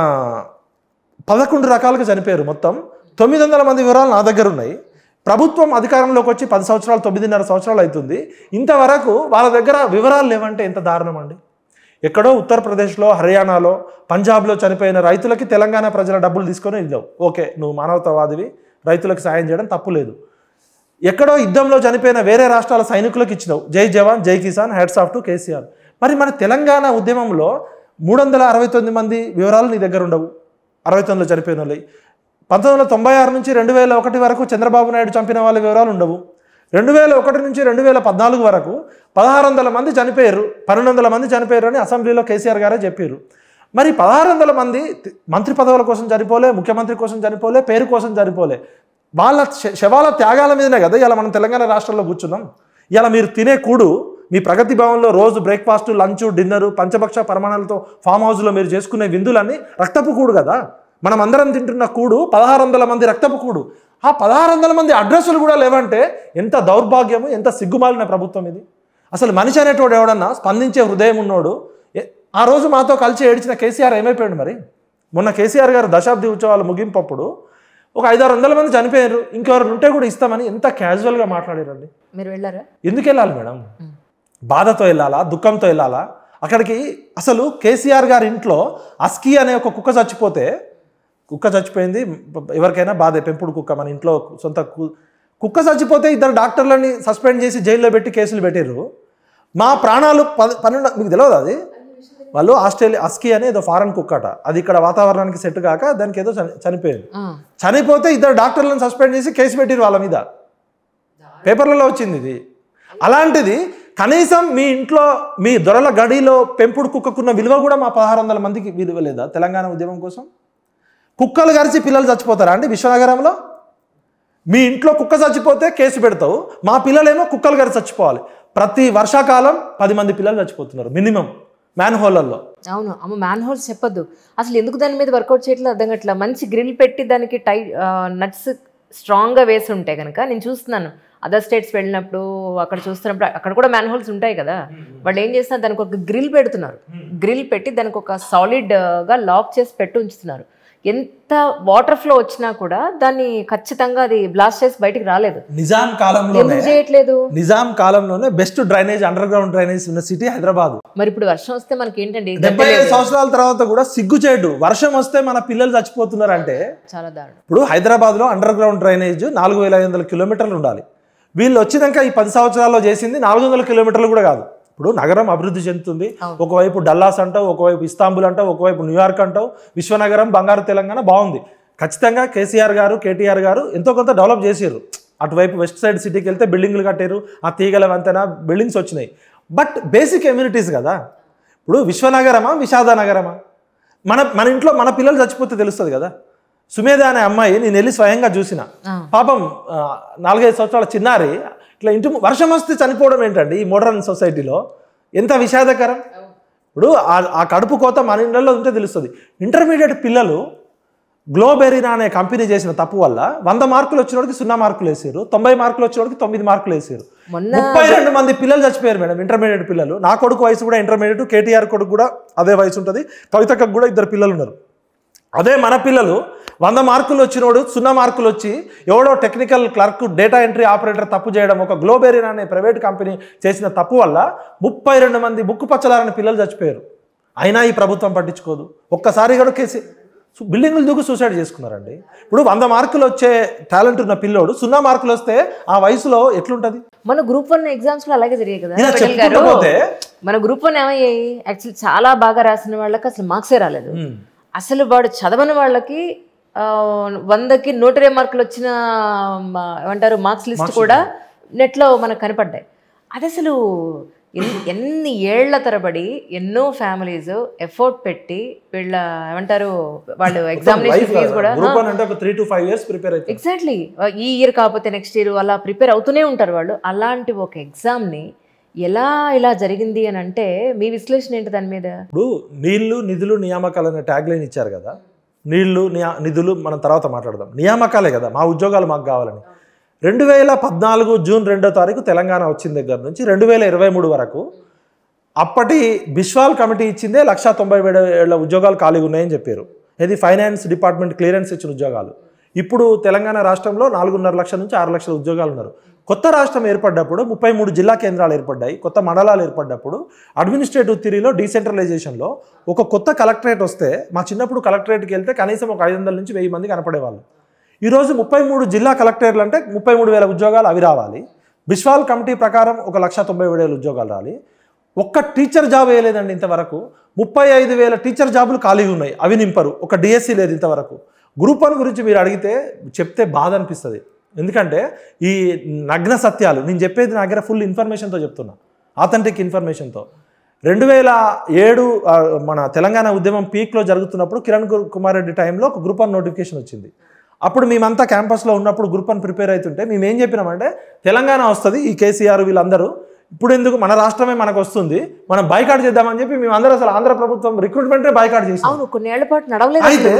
పదకొండు రకాలుగా చనిపోయారు మొత్తం తొమ్మిది వందల మంది వివరాలు నా దగ్గర ఉన్నాయి ప్రభుత్వం అధికారంలోకి వచ్చి పది సంవత్సరాలు తొమ్మిదిన్నర సంవత్సరాలు అవుతుంది ఇంతవరకు వాళ్ళ దగ్గర వివరాలు లేవంటే ఎంత దారుణం అండి ఎక్కడో ఉత్తరప్రదేశ్లో హర్యానాలో పంజాబ్లో చనిపోయిన రైతులకి తెలంగాణ ప్రజల డబ్బులు తీసుకొని ఇవ్వవు ఓకే నువ్వు మానవతావాదివి రైతులకు సాయం చేయడం తప్పు లేదు ఎక్కడో యుద్ధంలో చనిపోయిన వేరే రాష్ట్రాల సైనికులకు ఇచ్చినావు జై జవాన్ జై కిసాన్ హెడ్స్ ఆఫ్ టు కేసీఆర్ మరి మన తెలంగాణ ఉద్యమంలో మూడు వందల అరవై తొమ్మిది మంది వివరాలు నీ దగ్గర ఉండవు అరవై తొమ్మిదిలో చనిపోయిన వాళ్ళు పంతొమ్మిది వందల తొంభై ఆరు నుంచి రెండు వేల ఒకటి వరకు చంద్రబాబు నాయుడు చంపిన వాళ్ళ వివరాలు ఉండవు రెండు వేల ఒకటి నుంచి రెండు వేల పద్నాలుగు వరకు పదహారు వందల మంది చనిపోయారు పన్నెండు వందల మంది చనిపోయారు అని అసెంబ్లీలో కేసీఆర్ గారే చెప్పారు మరి పదహారు వందల మంది మంత్రి పదవుల కోసం చనిపోలే ముఖ్యమంత్రి కోసం చనిపోలే పేరు కోసం చనిపోలే వాళ్ళ శవాల త్యాగాల మీదనే కదా ఇలా మనం తెలంగాణ రాష్ట్రంలో కూర్చున్నాం ఇలా మీరు తినే కూడు మీ ప్రగతి భవన్లో రోజు బ్రేక్ఫాస్ట్ లంచ్ డిన్నర్ పంచభక్ష పరమాణాలతో ఫామ్ హౌస్లో మీరు చేసుకునే విందులన్నీ రక్తపు కూడు కదా మనం అందరం తింటున్న కూడు పదహారు వందల మంది రక్తపు కూడు ఆ పదహారు వందల మంది అడ్రస్సులు కూడా లేవంటే ఎంత దౌర్భాగ్యము ఎంత సిగ్గుమాలిన ప్రభుత్వం ఇది అసలు మనిషి అనేటోడు ఎవడన్నా స్పందించే హృదయం ఉన్నోడు ఆ రోజు మాతో కలిసి ఏడిచిన కేసీఆర్ ఏమైపోయాడు మరి మొన్న కేసీఆర్ గారు దశాబ్ది ఉత్సవాలు ముగింపప్పుడు ఒక ఐదారు వందల మంది చనిపోయారు ఇంకెవరు ఉంటే కూడా ఇస్తామని ఎంత క్యాజువల్గా మాట్లాడారండి మీరు వెళ్ళారా ఎందుకు వెళ్ళాలి మేడం బాధతో వెళ్ళాలా దుఃఖంతో వెళ్ళాలా అక్కడికి అసలు కేసీఆర్ గారి ఇంట్లో అస్కీ అనే ఒక కుక్క చచ్చిపోతే కుక్క చచ్చిపోయింది ఎవరికైనా బాధే పెంపుడు కుక్క మన ఇంట్లో సొంత కుక్క చచ్చిపోతే ఇద్దరు డాక్టర్లని సస్పెండ్ చేసి జైల్లో పెట్టి కేసులు పెట్టారు మా ప్రాణాలు పన్నెండు మీకు తెలియదు అది వాళ్ళు ఆస్ట్రేలియా అస్కీ అనే ఏదో ఫారెన్ కుక్కట అది ఇక్కడ వాతావరణానికి సెట్ కాక దానికి ఏదో చనిపోయింది చనిపోతే ఇద్దరు డాక్టర్లను సస్పెండ్ చేసి కేసు పెట్టిరు వాళ్ళ మీద పేపర్లలో వచ్చింది ఇది అలాంటిది కనీసం మీ ఇంట్లో మీ దొరల గడిలో పెంపుడు కుక్కకున్న విలువ కూడా మా పదహారు వందల మందికి విలువ లేదా తెలంగాణ ఉద్యమం కోసం కుక్కలు గరిచి పిల్లలు చచ్చిపోతారా అండి విశ్వనగరంలో మీ ఇంట్లో కుక్క చచ్చిపోతే కేసు పెడతావు మా పిల్లలేమో కుక్కలు గరిచి చచ్చిపోవాలి ప్రతి వర్షాకాలం పది మంది పిల్లలు చచ్చిపోతున్నారు మినిమం మ్యాన్ హోల్లలో అవును అమ్మ మ్యాన్ హోల్స్ చెప్పద్దు అసలు ఎందుకు దాని మీద వర్కౌట్ చేయట్లేదు అర్థం గట్ల మంచి గ్రిల్ పెట్టి దానికి టై నట్స్ స్ట్రాంగ్గా వేసి ఉంటాయి కనుక నేను చూస్తున్నాను అదర్ స్టేట్స్ వెళ్ళినప్పుడు అక్కడ చూస్తున్నప్పుడు అక్కడ కూడా మ్యాన్హోల్స్ ఉంటాయి కదా వాళ్ళు ఏం చేస్తున్నారు దానికి ఒక గ్రిల్ పెడుతున్నారు గ్రిల్ పెట్టి దానికి ఒక సాలిడ్గా uh, లాక్ చేసి పెట్టి ఉంచుతున్నారు ఎంత వాటర్ ఫ్లో వచ్చినా కూడా దాన్ని ఖచ్చితంగా అది బ్లాస్ట్ చేసి బయటికి రాలేదు నిజాం కాలంలో చేయట్లేదు నిజాం కాలంలోనే best drainage underground drainage ఉన్న సిటీ హైదరాబాద్ మరి ఇప్పుడు వర్షం వస్తే మనకి ఏంటండి డెబ్బై ఐదు సంవత్సరాల తర్వాత కూడా సిగ్గు చేయడు వర్షం వస్తే మన పిల్లలు చచ్చిపోతున్నారు అంటే చాలా దారుణం ఇప్పుడు హైదరాబాద్ లో అండర్ గ్రౌండ్ డ్రైనేజ్ నాలుగు ఐదు వందల కిలోమీటర్లు ఉండాలి వీళ్ళు వచ్చినాక ఈ పది సంవత్సరాల్లో చేసింది నాలుగు వందల కిలోమీటర్లు కూడా కాదు ఇప్పుడు నగరం అభివృద్ధి చెందుతుంది ఒకవైపు డల్లాస్ అంటావు ఒకవైపు ఇస్తాంబుల్ అంటావు ఒకవైపు న్యూయార్క్ అంటావు విశ్వనగరం బంగారు తెలంగాణ బాగుంది ఖచ్చితంగా కేసీఆర్ గారు కేటీఆర్ గారు ఎంతో కొంత డెవలప్ చేశారు అటువైపు వెస్ట్ సైడ్ సిటీకి వెళ్తే బిల్డింగ్లు కట్టారు ఆ తీగల వంతెన బిల్డింగ్స్ వచ్చినాయి బట్ బేసిక్ ఎమ్యూనిటీస్ కదా ఇప్పుడు విశ్వనగరమా విషాద నగరమా మన మన ఇంట్లో మన పిల్లలు చచ్చిపోతే తెలుస్తుంది కదా సుమేధ అనే అమ్మాయి నేను వెళ్ళి స్వయంగా చూసిన పాపం నాలుగైదు సంవత్సరాల చిన్నారి ఇట్లా ఇంటి వర్షం వస్తే చనిపోవడం ఏంటండి ఈ మోడర్న్ సొసైటీలో ఎంత విషాదకరం ఇప్పుడు ఆ కడుపు కోత మన ఇళ్ళల్లో ఉంటే తెలుస్తుంది ఇంటర్మీడియట్ పిల్లలు గ్లోబెరీనా అనే కంపెనీ చేసిన తప్పు వల్ల వంద మార్కులు వాడికి సున్నా మార్కులు వేసారు తొంభై మార్కులు వాడికి తొమ్మిది మార్కులు వేసారు ముప్పై రెండు మంది పిల్లలు చచ్చిపోయారు మేడం ఇంటర్మీడియట్ పిల్లలు నా కొడుకు వయసు కూడా ఇంటర్మీడియట్ కేటీఆర్ కొడుకు కూడా అదే వయసు ఉంటుంది కవితకు కూడా ఇద్దరు పిల్లలు ఉన్నారు అదే మన పిల్లలు వంద మార్కులు వచ్చినోడు సున్నా మార్కులు వచ్చి ఎవడో technical clerk data entry operator తప్పు చేయడం ఒక గ్లోబేరియన్ అనే ప్రైవేట్ కంపెనీ చేసిన తప్పు వల్ల ముప్పై రెండు మంది ముక్కు పచ్చలారని పిల్లలు చచ్చిపోయారు అయినా ఈ ప్రభుత్వం పట్టించుకోదు ఒక్కసారి కూడా కేసీ బిల్డింగులు దూకు సూసైడ్ చేసుకున్నారండి ఇప్పుడు వంద మార్కులు వచ్చే టాలెంట్ ఉన్న పిల్లోడు సున్నా మార్కులు వస్తే ఆ వయసులో ఎట్లుంటది మన గ్రూప్ వన్ ఎగ్జామ్స్ లో అలాగే జరిగాయి కదా మన గ్రూప్ వన్ ఏమయ్యాయి యాక్చువల్లీ చాలా బాగా రాసిన వాళ్ళకి అసలు మార్క్సే రాలేదు అసలు వాడు చదవని వాళ్ళకి వందకి నూట ఇరవై మార్కులు వచ్చిన ఏమంటారు మార్క్స్ లిస్ట్ కూడా నెట్లో మనకు కనపడ్డాయి అది అసలు ఎన్ని ఏళ్ల తరబడి ఎన్నో ఫ్యామిలీస్ ఎఫోర్ట్ పెట్టి వీళ్ళ ఏమంటారు వాళ్ళు ఎగ్జామినేషన్ ఫీజు కూడా ఎగ్జాక్ట్లీ ఈ ఇయర్ కాకపోతే నెక్స్ట్ ఇయర్ అలా ప్రిపేర్ అవుతూనే ఉంటారు వాళ్ళు అలాంటి ఒక ఎగ్జామ్ని ఎలా ఇలా జరిగింది అని అంటే మీ విశ్లేషణ ఏంటి దాని మీద ఇప్పుడు నీళ్లు నిధులు నియామకాలు అనే ట్యాగ్ లైన్ ఇచ్చారు కదా నీళ్లు నిధులు మనం తర్వాత మాట్లాడదాం నియామకాలే కదా మా ఉద్యోగాలు మాకు కావాలని రెండు వేల పద్నాలుగు జూన్ రెండో తారీఖు తెలంగాణ వచ్చిన దగ్గర నుంచి రెండు వేల ఇరవై మూడు వరకు అప్పటి బిశ్వాల్ కమిటీ ఇచ్చిందే లక్షా తొంభై వేల ఉద్యోగాలు ఖాళీగా ఉన్నాయని చెప్పారు ఇది ఫైనాన్స్ డిపార్ట్మెంట్ క్లియరెన్స్ ఇచ్చిన ఉద్యోగాలు ఇప్పుడు తెలంగాణ రాష్ట్రంలో నాలుగున్నర లక్షల నుంచి ఆరు లక్షల ఉద్యోగాలు ఉన్నారు కొత్త రాష్ట్రం ఏర్పడ్డప్పుడు ముప్పై మూడు జిల్లా కేంద్రాలు ఏర్పడ్డాయి కొత్త మండలాలు ఏర్పడ్డప్పుడు అడ్మినిస్ట్రేటివ్ థిరీలో డీసెంట్రలైజేషన్లో ఒక కొత్త కలెక్టరేట్ వస్తే మా చిన్నప్పుడు కలెక్టరేట్కి వెళ్తే కనీసం ఒక ఐదు వందల నుంచి వెయ్యి మంది కనపడేవాళ్ళు ఈరోజు ముప్పై మూడు జిల్లా కలెక్టరేట్లు అంటే ముప్పై మూడు వేల ఉద్యోగాలు అవి రావాలి బిశ్వాల్ కమిటీ ప్రకారం ఒక లక్ష తొంభై ఏడు వేల ఉద్యోగాలు రావాలి ఒక్క టీచర్ జాబ్ వేయలేదండి ఇంతవరకు ముప్పై ఐదు వేల టీచర్ జాబులు ఖాళీగా ఉన్నాయి అవి నింపరు ఒక డిఎస్సి లేదు ఇంతవరకు గ్రూప్ వన్ గురించి మీరు అడిగితే చెప్తే బాధ అనిపిస్తుంది ఎందుకంటే ఈ నగ్న సత్యాలు నేను చెప్పేది నా దగ్గర ఫుల్ ఇన్ఫర్మేషన్తో చెప్తున్నా ఆథెంటిక్ ఇన్ఫర్మేషన్తో రెండు వేల ఏడు మన తెలంగాణ ఉద్యమం పీక్లో జరుగుతున్నప్పుడు కిరణ్ కుమార్ రెడ్డి టైంలో ఒక గ్రూప్ వన్ నోటిఫికేషన్ వచ్చింది అప్పుడు మేమంతా క్యాంపస్లో ఉన్నప్పుడు గ్రూప్ వన్ ప్రిపేర్ అవుతుంటే మేము ఏం చెప్పినామంటే తెలంగాణ వస్తుంది ఈ కేసీఆర్ వీళ్ళందరూ ఇప్పుడు ఎందుకు మన రాష్ట్రమే మనకు వస్తుంది మనం బైకాట్ చేద్దామని చెప్పి మేము అందరూ అసలు ఆంధ్ర ప్రభుత్వం రిక్రూట్మెంటే బైకాట్ చేసాం అయితే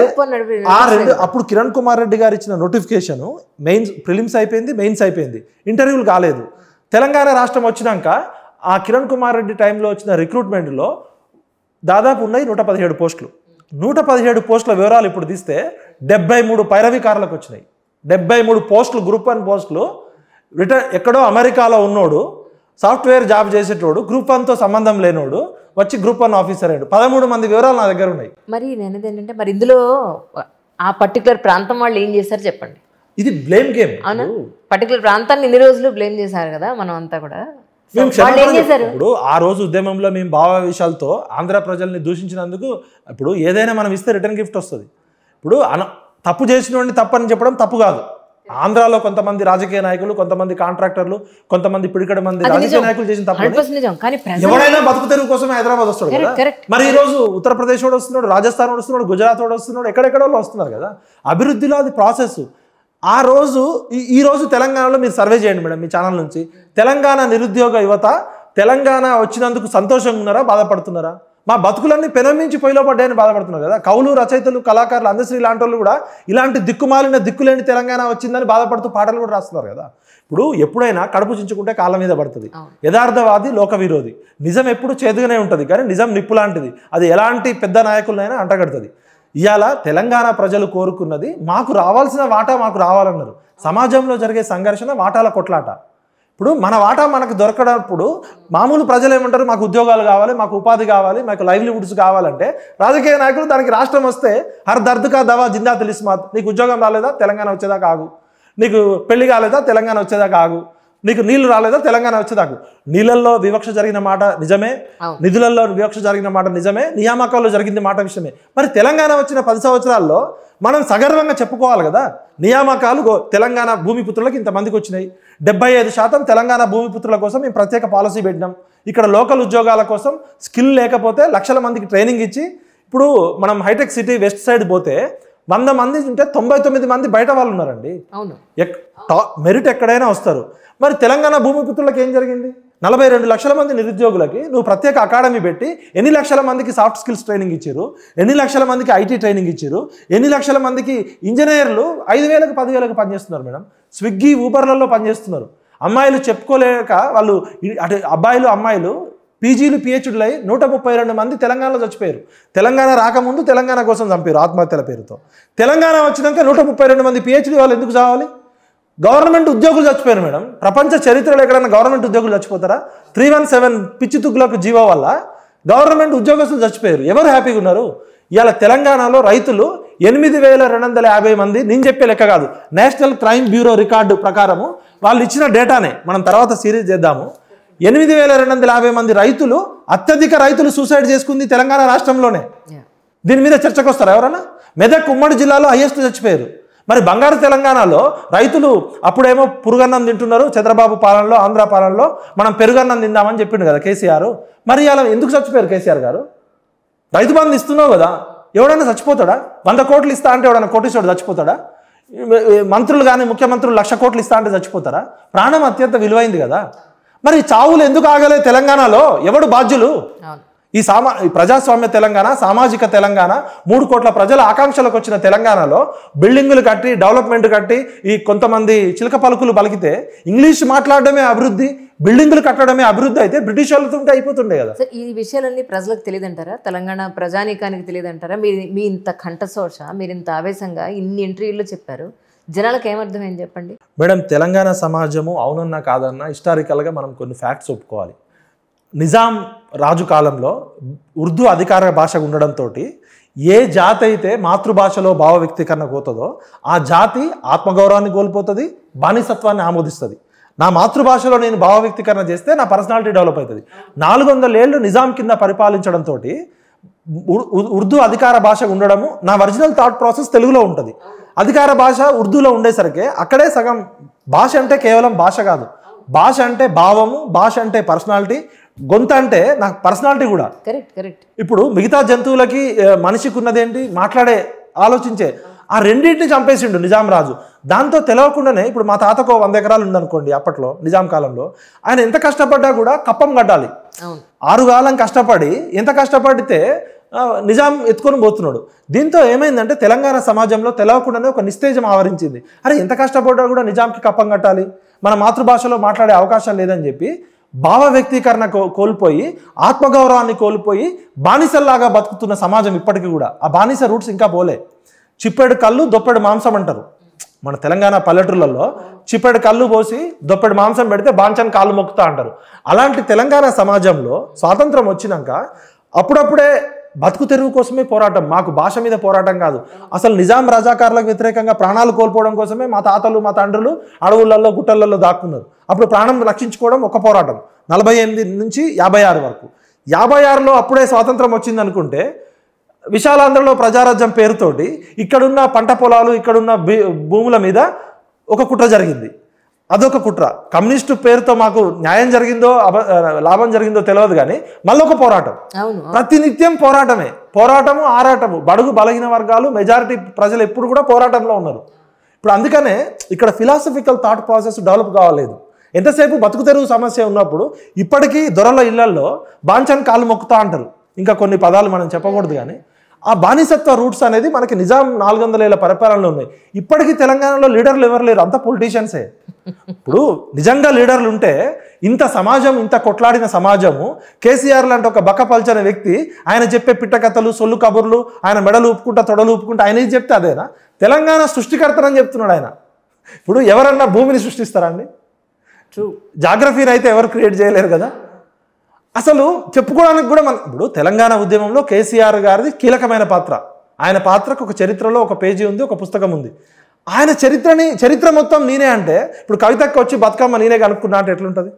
ఆ రెండు అప్పుడు కిరణ్ కుమార్ రెడ్డి గారు ఇచ్చిన నోటిఫికేషన్ మెయిన్స్ ప్రిలిమ్స్ అయిపోయింది మెయిన్స్ అయిపోయింది ఇంటర్వ్యూలు కాలేదు తెలంగాణ రాష్ట్రం వచ్చినాక ఆ కిరణ్ కుమార్ రెడ్డి టైంలో వచ్చిన రిక్రూట్మెంట్లో దాదాపు ఉన్నాయి నూట పదిహేడు పోస్టులు నూట పదిహేడు పోస్టుల వివరాలు ఇప్పుడు తీస్తే డెబ్బై మూడు పైరవీకారులకు వచ్చినాయి డెబ్బై మూడు పోస్టులు గ్రూప్ వన్ పోస్టులు రిటర్న్ ఎక్కడో అమెరికాలో ఉన్నోడు సాఫ్ట్వేర్ జాబ్ చేసేటోడు గ్రూప్ తో సంబంధం లేనోడు వచ్చి గ్రూప్ వన్ ఆఫీసర్ అయ్యాడు పదమూడు మంది వివరాలు నా దగ్గర ఉన్నాయి మరి నేను ఏంటంటే మరి ఇందులో ఆ పర్టికులర్ ప్రాంతం వాళ్ళు ఏం చేశారు చెప్పండి ఇది బ్లేమ్ గేమ్ పర్టికులర్ ప్రాంతాన్ని ఇన్ని రోజులు బ్లేమ్ చేశారు కదా మనం అంతా కూడా ఇప్పుడు ఆ రోజు ఉద్యమంలో మేము విషయాలతో ఆంధ్ర ప్రజల్ని దూషించినందుకు ఇప్పుడు ఏదైనా మనం ఇస్తే రిటర్న్ గిఫ్ట్ వస్తుంది ఇప్పుడు అన తప్పు చేసిన వాడిని తప్పు అని చెప్పడం తప్పు కాదు ఆంధ్రాలో కొంతమంది రాజకీయ నాయకులు కొంతమంది కాంట్రాక్టర్లు కొంతమంది పిడికడ మంది రాజకీయ నాయకులు చేసిన తప్పు ఎవడైనా బతుకు తెరువు కోసం హైదరాబాద్ వస్తాడు కదా మరి ఈ రోజు ఉత్తరప్రదేశ్ వాడు వస్తున్నాడు రాజస్థాన్ వాడు వస్తున్నాడు గుజరాత్ వాడు వస్తున్నాడు ఎక్కడెక్కడ వాళ్ళు వస్తున్నారు కదా అభివృద్ధిలో అది ప్రాసెస్ ఆ రోజు ఈ రోజు తెలంగాణలో మీరు సర్వే చేయండి మేడం మీ ఛానల్ నుంచి తెలంగాణ నిరుద్యోగ యువత తెలంగాణ వచ్చినందుకు సంతోషంగా ఉన్నారా బాధపడుతున్నారా మా బతుకులన్నీ పెనమించి పొయ్యిలో పడ్డాయని బాధపడుతున్నారు కదా కవులు రచయితలు కళాకారులు అందశ్రీ ఇలాంటి వాళ్ళు కూడా ఇలాంటి దిక్కుమాలిన దిక్కులేని తెలంగాణ వచ్చిందని బాధపడుతూ పాటలు కూడా రాస్తున్నారు కదా ఇప్పుడు ఎప్పుడైనా కడుపు చించుకుంటే కాళ్ళ మీద పడుతుంది యథార్థవాది లోక విరోధి నిజం ఎప్పుడు చేదుగానే ఉంటుంది కానీ నిజం నిప్పు లాంటిది అది ఎలాంటి పెద్ద నాయకులనైనా అంటగడుతుంది ఇవాళ తెలంగాణ ప్రజలు కోరుకున్నది మాకు రావాల్సిన వాటా మాకు రావాలన్నారు సమాజంలో జరిగే సంఘర్షణ వాటాల కొట్లాట ఇప్పుడు మన వాటా మనకు దొరకనప్పుడు మామూలు ప్రజలు ఏమంటారు మాకు ఉద్యోగాలు కావాలి మాకు ఉపాధి కావాలి మాకు లైవ్లీహుడ్స్ కావాలంటే రాజకీయ నాయకులు దానికి రాష్ట్రం వస్తే హర్దర్దుకా దవా జిందా తెలిసి మాత్రం నీకు ఉద్యోగం రాలేదా తెలంగాణ వచ్చేదా కాదు నీకు పెళ్లి కాలేదా తెలంగాణ వచ్చేదా కాదు నీకు నీళ్లు రాలేదా తెలంగాణ వచ్చేదాకు నీళ్ళల్లో వివక్ష జరిగిన మాట నిజమే నిధులలో వివక్ష జరిగిన మాట నిజమే నియామకాల్లో జరిగింది మాట విషయమే మరి తెలంగాణ వచ్చిన పది సంవత్సరాల్లో మనం సగర్వంగా చెప్పుకోవాలి కదా నియామకాలు తెలంగాణ భూమిపుత్రులకు ఇంతమందికి వచ్చినాయి డెబ్బై ఐదు శాతం తెలంగాణ భూమిపుత్రుల కోసం మేము ప్రత్యేక పాలసీ పెట్టినాం ఇక్కడ లోకల్ ఉద్యోగాల కోసం స్కిల్ లేకపోతే లక్షల మందికి ట్రైనింగ్ ఇచ్చి ఇప్పుడు మనం హైటెక్ సిటీ వెస్ట్ సైడ్ పోతే వంద మంది ఉంటే తొంభై తొమ్మిది మంది బయట వాళ్ళు ఉన్నారండి మెరిట్ ఎక్కడైనా వస్తారు మరి తెలంగాణ భూమిపుత్రులకు ఏం జరిగింది నలభై రెండు లక్షల మంది నిరుద్యోగులకి నువ్వు ప్రత్యేక అకాడమీ పెట్టి ఎన్ని లక్షల మందికి సాఫ్ట్ స్కిల్స్ ట్రైనింగ్ ఇచ్చారు ఎన్ని లక్షల మందికి ఐటీ ట్రైనింగ్ ఇచ్చారు ఎన్ని లక్షల మందికి ఇంజనీర్లు ఐదు వేలకు పదివేలకు పనిచేస్తున్నారు మేడం స్విగ్గీ ఊబర్లలో పనిచేస్తున్నారు అమ్మాయిలు చెప్పుకోలేక వాళ్ళు అటు అబ్బాయిలు అమ్మాయిలు పీజీలు పిహెచ్డీలు అయ్యి నూట ముప్పై రెండు మంది తెలంగాణలో చచ్చిపోయారు తెలంగాణ రాకముందు తెలంగాణ కోసం చంపారు ఆత్మహత్యల పేరుతో తెలంగాణ వచ్చినాక నూట ముప్పై రెండు మంది పిహెచ్డీ వాళ్ళు ఎందుకు చావాలి గవర్నమెంట్ ఉద్యోగులు చచ్చిపోయారు మేడం ప్రపంచ చరిత్రలో ఎక్కడైనా గవర్నమెంట్ ఉద్యోగులు చచ్చిపోతారా త్రీ వన్ సెవెన్ పిచ్చి తుగ్గులకు జీవో వల్ల గవర్నమెంట్ ఉద్యోగస్తులు చచ్చిపోయారు ఎవరు హ్యాపీగా ఉన్నారు ఇవాళ తెలంగాణలో రైతులు ఎనిమిది వేల రెండు వందల యాభై మంది నేను చెప్పే లెక్క కాదు నేషనల్ క్రైమ్ బ్యూరో రికార్డు ప్రకారము వాళ్ళు ఇచ్చిన డేటానే మనం తర్వాత సీరీస్ చేద్దాము ఎనిమిది వేల రెండు వందల యాభై మంది రైతులు అత్యధిక రైతులు సూసైడ్ చేసుకుంది తెలంగాణ రాష్ట్రంలోనే దీని మీద చర్చకు వస్తారు ఎవరన్నా మెదక్ ఉమ్మడి జిల్లాలో హైయెస్ట్ చచ్చిపోయారు మరి బంగారు తెలంగాణలో రైతులు అప్పుడేమో పురుగన్నం తింటున్నారు చంద్రబాబు పాలనలో ఆంధ్ర పాలనలో మనం పెరుగన్నం తిందామని చెప్పిండు కదా కేసీఆర్ మరి అలా ఎందుకు చచ్చిపోయారు కేసీఆర్ గారు రైతు బంధు ఇస్తున్నావు కదా ఎవడైనా చచ్చిపోతాడా వంద కోట్లు ఇస్తా అంటే ఎవడైనా కోటేశ్వరుడు చచ్చిపోతాడా మంత్రులు కానీ ముఖ్యమంత్రులు లక్ష కోట్లు ఇస్తా అంటే చచ్చిపోతారా ప్రాణం అత్యంత విలువైంది కదా మరి చావులు ఎందుకు ఆగలే తెలంగాణలో ఎవడు బాధ్యులు ఈ సామా ప్రజాస్వామ్య తెలంగాణ సామాజిక తెలంగాణ మూడు కోట్ల ప్రజల ఆకాంక్షలకు వచ్చిన తెలంగాణలో బిల్డింగులు కట్టి డెవలప్మెంట్ కట్టి ఈ కొంతమంది చిలక పలుకులు పలికితే ఇంగ్లీష్ మాట్లాడడమే అభివృద్ధి బిల్డింగులు కట్టడమే అభివృద్ధి అయితే బ్రిటిష్ వాళ్ళతో అయిపోతుండే కదా ఈ విషయాలన్నీ ప్రజలకు తెలియదంటారా తెలంగాణ ప్రజానీకానికి తెలియదంటారా మీ మీ ఇంత కంఠశోష మీరు ఇంత ఆవేశంగా ఇన్ని ఇంటర్వ్యూల్లో చెప్పారు జనాలకు ఏమర్థమైంది చెప్పండి మేడం తెలంగాణ సమాజము అవునన్నా కాదన్నా హిస్టారికల్గా మనం కొన్ని ఫ్యాక్ట్స్ ఒప్పుకోవాలి నిజాం రాజు కాలంలో ఉర్దూ అధికార భాష ఉండడంతో ఏ జాతి అయితే మాతృభాషలో భావ వ్యక్తీకరణ పోతుందో ఆ జాతి ఆత్మగౌరవాన్ని కోల్పోతుంది బానిసత్వాన్ని ఆమోదిస్తుంది నా మాతృభాషలో నేను భావ వ్యక్తీకరణ చేస్తే నా పర్సనాలిటీ డెవలప్ అవుతుంది నాలుగు వందల ఏళ్ళు నిజాం కింద పరిపాలించడంతో ఉర్దూ అధికార భాష ఉండడము నా ఒరిజినల్ థాట్ ప్రాసెస్ తెలుగులో ఉంటుంది అధికార భాష ఉర్దూలో ఉండేసరికి అక్కడే సగం భాష అంటే కేవలం భాష కాదు భాష అంటే భావము భాష అంటే పర్సనాలిటీ గొంత అంటే నాకు పర్సనాలిటీ కూడా కరెక్ట్ కరెక్ట్ ఇప్పుడు మిగతా జంతువులకి మనిషికి ఉన్నదేంటి మాట్లాడే ఆలోచించే ఆ రెండింటిని చంపేసిండు నిజాం రాజు దాంతో తెలవకుండానే ఇప్పుడు మా తాతకు వంద ఎకరాలు ఉందనుకోండి అప్పట్లో నిజాం కాలంలో ఆయన ఎంత కష్టపడ్డా కూడా కప్పం కట్టాలి ఆరు కాలం కష్టపడి ఎంత కష్టపడితే నిజాం ఎత్తుకొని పోతున్నాడు దీంతో ఏమైందంటే తెలంగాణ సమాజంలో తెలవకుండానే ఒక నిస్తేజం ఆవరించింది అరే ఎంత కష్టపడ్డా కూడా నిజాంకి కప్పం కట్టాలి మన మాతృభాషలో మాట్లాడే అవకాశం లేదని చెప్పి భావ వ్యక్తీకరణ కోల్పోయి ఆత్మగౌరవాన్ని కోల్పోయి బానిసల్లాగా బతుకుతున్న సమాజం ఇప్పటికీ కూడా ఆ బానిస రూట్స్ ఇంకా పోలే చిప్పెడు కళ్ళు దొప్పెడు మాంసం అంటారు మన తెలంగాణ పల్లెటూళ్ళల్లో చిప్పెడు కళ్ళు పోసి దొప్పెడు మాంసం పెడితే బాంచన్ కాళ్ళు మొక్కుతా అంటారు అలాంటి తెలంగాణ సమాజంలో స్వాతంత్రం వచ్చినాక అప్పుడప్పుడే బతుకు తెరువు కోసమే పోరాటం మాకు భాష మీద పోరాటం కాదు అసలు నిజాం రజాకారులకు వ్యతిరేకంగా ప్రాణాలు కోల్పోవడం కోసమే మా తాతలు మా తండ్రులు అడవులలో గుట్టలలో దాక్కున్నారు అప్పుడు ప్రాణం రక్షించుకోవడం ఒక పోరాటం నలభై ఎనిమిది నుంచి యాభై ఆరు వరకు యాభై ఆరులో అప్పుడే స్వాతంత్రం వచ్చిందనుకుంటే విశాలాంధ్రలో ప్రజారాజ్యం పేరుతోటి ఇక్కడున్న పంట పొలాలు ఇక్కడున్న భూముల మీద ఒక కుట్ర జరిగింది అదొక కుట్ర కమ్యూనిస్టు పేరుతో మాకు న్యాయం జరిగిందో లాభం జరిగిందో తెలియదు కానీ మళ్ళొక పోరాటం ప్రతినిత్యం పోరాటమే పోరాటము ఆరాటము బడుగు బలహీన వర్గాలు మెజారిటీ ప్రజలు ఎప్పుడు కూడా పోరాటంలో ఉన్నారు ఇప్పుడు అందుకనే ఇక్కడ ఫిలాసఫికల్ థాట్ ప్రాసెస్ డెవలప్ కావాలేదు ఎంతసేపు బతుకు తెరుగు సమస్య ఉన్నప్పుడు ఇప్పటికీ దొరల ఇళ్లలో బాంచన్ కాళ్ళు మొక్కుతా అంటారు ఇంకా కొన్ని పదాలు మనం చెప్పకూడదు కానీ ఆ బానిసత్వ రూట్స్ అనేది మనకి నిజాం నాలుగు వందల ఏళ్ళ పరిపాలనలో ఉన్నాయి ఇప్పటికీ తెలంగాణలో లీడర్లు ఎవరు లేరు అంత పొలిటీషియన్సే ఇప్పుడు నిజంగా లీడర్లు ఉంటే ఇంత సమాజం ఇంత కొట్లాడిన సమాజము కేసీఆర్ లాంటి ఒక బక్కపల్చని వ్యక్తి ఆయన చెప్పే పిట్టకథలు సొల్లు కబుర్లు ఆయన మెడలు ఊపుకుంటా తొడలు ఊపుకుంటా ఆయన చెప్తే అదేనా తెలంగాణ సృష్టికర్తనని చెప్తున్నాడు ఆయన ఇప్పుడు ఎవరన్నా భూమిని సృష్టిస్తారా అండి జాగ్రఫీని అయితే ఎవరు క్రియేట్ చేయలేరు కదా అసలు చెప్పుకోవడానికి కూడా మన ఇప్పుడు తెలంగాణ ఉద్యమంలో కేసీఆర్ గారిది కీలకమైన పాత్ర ఆయన పాత్రకు ఒక చరిత్రలో ఒక పేజీ ఉంది ఒక పుస్తకం ఉంది ఆయన చరిత్రని చరిత్ర మొత్తం నేనే అంటే ఇప్పుడు కవితకు వచ్చి బతుకమ్మ నేనే కనుక్కున్నా అంటే ఎట్లుంటుంది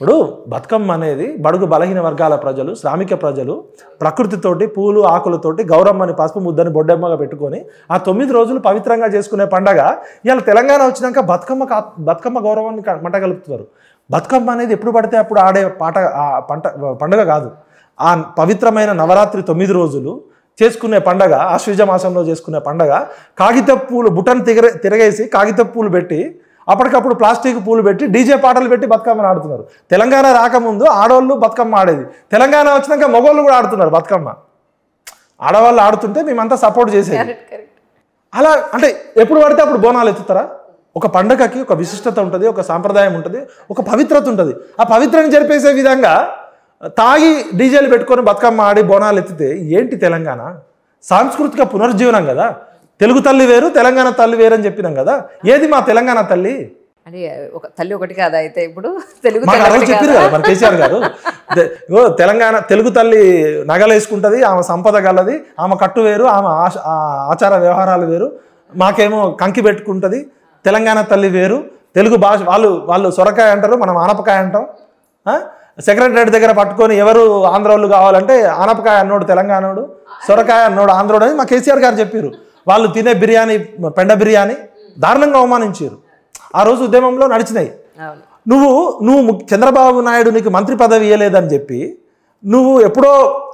ఇప్పుడు బతుకమ్మ అనేది బడుగు బలహీన వర్గాల ప్రజలు శ్రామిక ప్రజలు ప్రకృతితోటి పూలు ఆకులతోటి గౌరమ్మని పసుపు ముద్దని బొడ్డమ్మగా పెట్టుకొని ఆ తొమ్మిది రోజులు పవిత్రంగా చేసుకునే పండగ ఇవాళ తెలంగాణ వచ్చినాక బతుకమ్మ బతుకమ్మ గౌరవాన్ని మంటగలుపుతారు బతుకమ్మ అనేది ఎప్పుడు పడితే అప్పుడు ఆడే పాట పంట పండగ కాదు ఆ పవిత్రమైన నవరాత్రి తొమ్మిది రోజులు చేసుకునే పండగ ఆశ్వజ మాసంలో చేసుకునే పండగ కాగితపు పూలు బుటన్ తిగ తిరగేసి కాగితపు పూలు పెట్టి అప్పటికప్పుడు ప్లాస్టిక్ పూలు పెట్టి డీజే పాటలు పెట్టి బతుకమ్మను ఆడుతున్నారు తెలంగాణ రాకముందు ఆడవాళ్ళు బతుకమ్మ ఆడేది తెలంగాణ వచ్చినాక మగవాళ్ళు కూడా ఆడుతున్నారు బతుకమ్మ ఆడవాళ్ళు ఆడుతుంటే మేమంతా సపోర్ట్ చేసేది అలా అంటే ఎప్పుడు పడితే అప్పుడు బోనాలు ఎత్తుతారా ఒక పండగకి ఒక విశిష్టత ఉంటుంది ఒక సాంప్రదాయం ఉంటుంది ఒక పవిత్రత ఉంటుంది ఆ పవిత్రని జరిపేసే విధంగా తాగి డీజేలు పెట్టుకొని బతుకమ్మ ఆడి బోనాలు ఎత్తితే ఏంటి తెలంగాణ సాంస్కృతిక పునర్జీవనం కదా తెలుగు తల్లి వేరు తెలంగాణ తల్లి వేరు అని చెప్పినాం కదా ఏది మా తెలంగాణ తల్లి అని ఒక తల్లి ఒకటి అయితే ఇప్పుడు తెలుగు చెప్పారు కదా మన కేసీఆర్ గారు తెలంగాణ తెలుగు తల్లి నగలేసుకుంటుంది ఆమె సంపద గలది ఆమె కట్టు వేరు ఆమె ఆచార వ్యవహారాలు వేరు మాకేమో కంకి పెట్టుకుంటుంది తెలంగాణ తల్లి వేరు తెలుగు భాష వాళ్ళు వాళ్ళు సొరకాయ అంటారు మనం ఆనపకాయ అంటాం సెక్రటరేట్ దగ్గర పట్టుకొని ఎవరు ఆంధ్ర కావాలంటే ఆనపకాయ అన్నోడు తెలంగాణోడు సొరకాయ అన్నోడు ఆంధ్రోడు అని మా కేసీఆర్ గారు చెప్పారు వాళ్ళు తినే బిర్యానీ పెండ బిర్యానీ దారుణంగా అవమానించారు ఆ రోజు ఉద్యమంలో నడిచినాయి నువ్వు నువ్వు చంద్రబాబు నాయుడు నీకు మంత్రి పదవి ఇవ్వలేదని చెప్పి నువ్వు ఎప్పుడో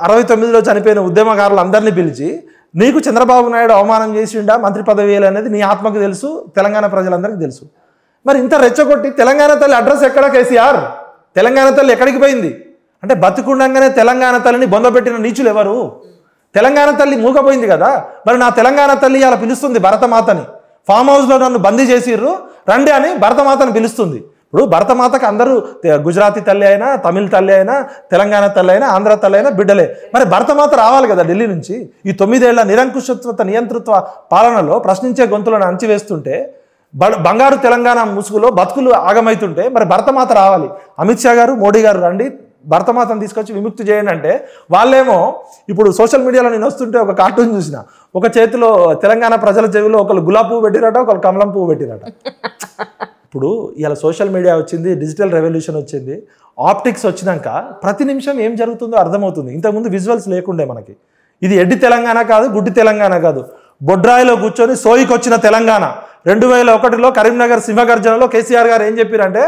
అరవై తొమ్మిదిలో చనిపోయిన ఉద్యమకారులు అందరినీ పిలిచి నీకు చంద్రబాబు నాయుడు అవమానం చేసిండా మంత్రి పదవిలు అనేది నీ ఆత్మకు తెలుసు తెలంగాణ ప్రజలందరికీ తెలుసు మరి ఇంత రెచ్చగొట్టి తెలంగాణ తల్లి అడ్రస్ ఎక్కడ కేసీఆర్ తెలంగాణ తల్లి ఎక్కడికి పోయింది అంటే బతుకుండంగానే తెలంగాణ తల్లిని బొందపెట్టిన నీచులు ఎవరు తెలంగాణ తల్లి మూకపోయింది కదా మరి నా తెలంగాణ తల్లి అలా పిలుస్తుంది భరతమాతని ఫామ్ హౌస్లో నన్ను బందీ చేసిర్రు రండి అని భరతమాతను పిలుస్తుంది ఇప్పుడు భరతమాతకు అందరూ గుజరాతీ తల్లి అయినా తమిళ తల్లి అయినా తెలంగాణ తల్లి అయినా ఆంధ్ర తల్లి అయినా బిడ్డలే మరి భరతమాత రావాలి కదా ఢిల్లీ నుంచి ఈ తొమ్మిదేళ్ల నిరంకుశత్వత నియంతృత్వ పాలనలో ప్రశ్నించే గొంతులను అంచివేస్తుంటే బంగారు తెలంగాణ ముసుగులో బతుకులు ఆగమైతుంటే మరి భరతమాత రావాలి అమిత్ షా గారు మోడీ గారు రండి భరతమాతను తీసుకొచ్చి విముక్తి చేయండి అంటే వాళ్ళేమో ఇప్పుడు సోషల్ మీడియాలో నేను వస్తుంటే ఒక కార్టూన్ చూసిన ఒక చేతిలో తెలంగాణ ప్రజల చెవిలో ఒకళ్ళు గులాబీ పువ్వు పెట్టిరట ఒకళ్ళు కమలం పువ్వు పెట్టిరట ఇప్పుడు ఇలా సోషల్ మీడియా వచ్చింది డిజిటల్ రెవల్యూషన్ వచ్చింది ఆప్టిక్స్ వచ్చినాక ప్రతి నిమిషం ఏం జరుగుతుందో అర్థమవుతుంది ఇంతకుముందు విజువల్స్ లేకుండే మనకి ఇది ఎడ్డి తెలంగాణ కాదు గుడ్డి తెలంగాణ కాదు బొడ్రాయిలో కూర్చొని సోయికొచ్చిన తెలంగాణ రెండు వేల ఒకటిలో కరీంనగర్ సింహగర్జనలో కేసీఆర్ గారు ఏం చెప్పారంటే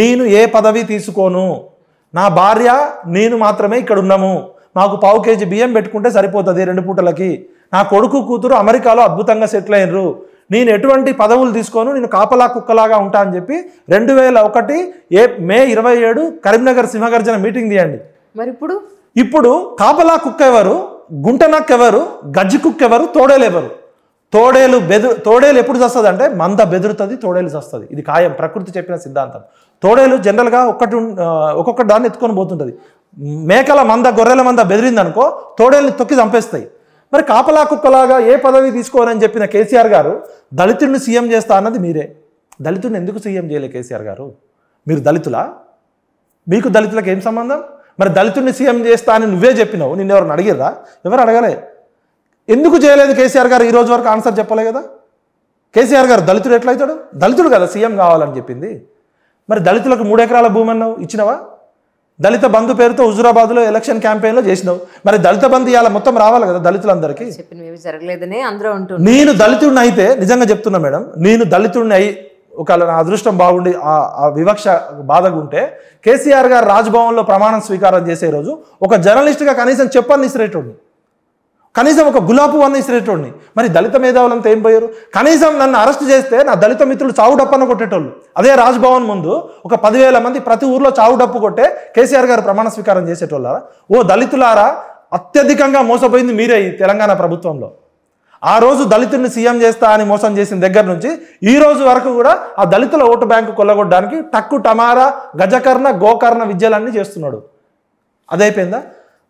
నేను ఏ పదవి తీసుకోను నా భార్య నేను మాత్రమే ఇక్కడ ఉన్నాము మాకు పావు కేజీ బియ్యం పెట్టుకుంటే సరిపోతుంది రెండు పూటలకి నా కొడుకు కూతురు అమెరికాలో అద్భుతంగా సెటిల్ అయినరు నేను ఎటువంటి పదవులు తీసుకోను నేను కాపలా కుక్కలాగా ఉంటా అని చెప్పి రెండు వేల ఒకటి ఏ మే ఇరవై ఏడు కరీంనగర్ సింహగర్జన మీటింగ్ తీయండి మరి ఇప్పుడు ఇప్పుడు కాపలా కుక్క ఎవరు గుంటనక్క ఎవరు గజ్జి కుక్క ఎవరు తోడేలు ఎవరు తోడేలు బెదు తోడేలు ఎప్పుడు చస్తుంది అంటే మంద బెదురుతుంది తోడేలు చస్తుంది ఇది ఖాయం ప్రకృతి చెప్పిన సిద్ధాంతం తోడేలు జనరల్గా ఒక్కటి ఒక్కొక్క దాన్ని ఎత్తుకొని పోతుంటుంది మేకల మంద గొర్రెల మంద బెదిరిందనుకో తోడేలు తొక్కి చంపేస్తాయి మరి కాపలా కుక్కలాగా ఏ పదవి తీసుకోవాలని చెప్పిన కేసీఆర్ గారు దళితుడిని సీఎం చేస్తా అన్నది మీరే దళితుడిని ఎందుకు సీఎం చేయలే కేసీఆర్ గారు మీరు దళితులా మీకు దళితులకు ఏం సంబంధం మరి దళితుడిని సీఎం చేస్తా అని నువ్వే చెప్పినావు నిన్న ఎవరిని అడిగేదా ఎవరు అడగలే ఎందుకు చేయలేదు కేసీఆర్ గారు ఈ రోజు వరకు ఆన్సర్ చెప్పలే కదా కేసీఆర్ గారు దళితుడు ఎట్లయితాడు దళితుడు కదా సీఎం కావాలని చెప్పింది మరి దళితులకు మూడు ఎకరాల భూమి అన్నావు ఇచ్చినవా దళిత బంధు పేరుతో హుజురాబాద్లో ఎలక్షన్ క్యాంపెయిన్లో చేసినావు మరి దళిత బంధు ఇవాళ మొత్తం రావాలి కదా దళితులందరికీ నేను దళితుడిని అయితే నిజంగా చెప్తున్నా మేడం నేను దళితుడిని అయి ఒకవేళ నా అదృష్టం బాగుండి ఆ వివక్ష బాధగా ఉంటే కేసీఆర్ గారు రాజ్భవన్లో ప్రమాణం స్వీకారం చేసే రోజు ఒక జర్నలిస్ట్గా కనీసం చెప్పని ఇసిరేటోడిని కనీసం ఒక వన్ వర్ణించేటోడిని మరి దళిత మేధావులంతా ఏం పోయారు కనీసం నన్ను అరెస్ట్ చేస్తే నా దళిత మిత్రులు చావు డప్పన కొట్టేటోళ్ళు అదే రాజ్భవన్ ముందు ఒక పదివేల మంది ప్రతి ఊర్లో చావు డప్పు కొట్టే కేసీఆర్ గారు ప్రమాణ స్వీకారం చేసేటోళ్ళారా ఓ దళితులారా అత్యధికంగా మోసపోయింది మీరే ఈ తెలంగాణ ప్రభుత్వంలో ఆ రోజు దళితుడిని సీఎం చేస్తా అని మోసం చేసిన దగ్గర నుంచి ఈ రోజు వరకు కూడా ఆ దళితుల ఓటు బ్యాంకు కొల్లగొట్టడానికి టక్కు టమారా గజకర్ణ గోకర్ణ విద్యలన్నీ చేస్తున్నాడు అదైపోయిందా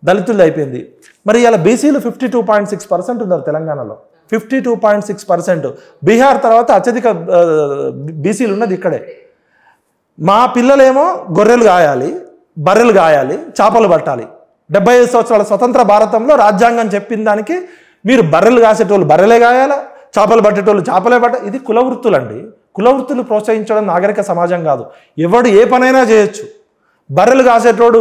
దళితులు అయిపోయింది మరి ఇలా బీసీలు fifty two point six percent ఉన్నారు తెలంగాణలో fifty two point six percent Bihar తర్వాత అత్యధిక బీసీలు ఉన్నది ఇక్కడే మా పిల్లలేమో గొర్రెలు గాయాలి బర్రెలు గాయాలి చేపలు పట్టాలి డెబ్బై ఐదు సంవత్సరాల స్వతంత్ర భారతంలో రాజ్యాంగం చెప్పిన దానికి మీరు బర్రెలు కాసేటోళ్ళు బర్రెలే గాయాలా చేపలు పట్టేటోళ్ళు చేపలే పట్ట ఇది కులవృత్తులండి కులవృత్తులు ప్రోత్సహించడం నాగరిక సమాజం కాదు ఎవడు ఏ పనైనా చేయొచ్చు బర్రెలు కాసేటోడు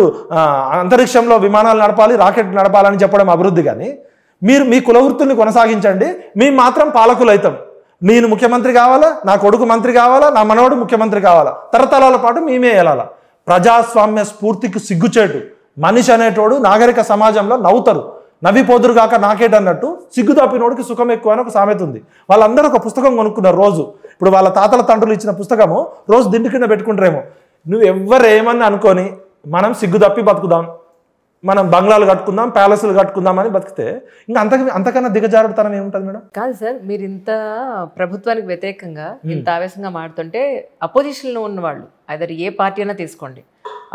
అంతరిక్షంలో విమానాలు నడపాలి రాకెట్ నడపాలని చెప్పడం అభివృద్ధి కానీ మీరు మీ కులవృత్తుల్ని కొనసాగించండి మేము మాత్రం పాలకులు అవుతాం నేను ముఖ్యమంత్రి కావాలా నా కొడుకు మంత్రి కావాలా నా మనవడు ముఖ్యమంత్రి కావాలా తరతరాల పాటు మేమే వెళ్ళాలా ప్రజాస్వామ్య స్ఫూర్తికి సిగ్గుచేటు మనిషి అనేటోడు నాగరిక సమాజంలో నవ్వుతారు పోదురు కాక నాకేటన్నట్టు సిగ్గు తప్పినోడికి సుఖం ఎక్కువ అని ఒక సామెత ఉంది వాళ్ళందరూ ఒక పుస్తకం కొనుక్కున్నారు రోజు ఇప్పుడు వాళ్ళ తాతల తండ్రులు ఇచ్చిన పుస్తకము రోజు దిండు కింద పెట్టుకుంటారేమో నువ్వు ఏమన్నా అనుకొని మనం సిగ్గు తప్పి బతుకుదాం మనం బంగ్లాలు కట్టుకుందాం ప్యాలెస్లు కట్టుకుందాం అని బతికితే ఇంకా అంత అంతకన్నా దిగజారుడుతనం ఏముంటుంది మేడం కాదు సార్ మీరు ఇంత ప్రభుత్వానికి వ్యతిరేకంగా ఇంత ఆవేశంగా మాడుతుంటే అపోజిషన్లో ఉన్నవాళ్ళు అదర్ ఏ పార్టీ అయినా తీసుకోండి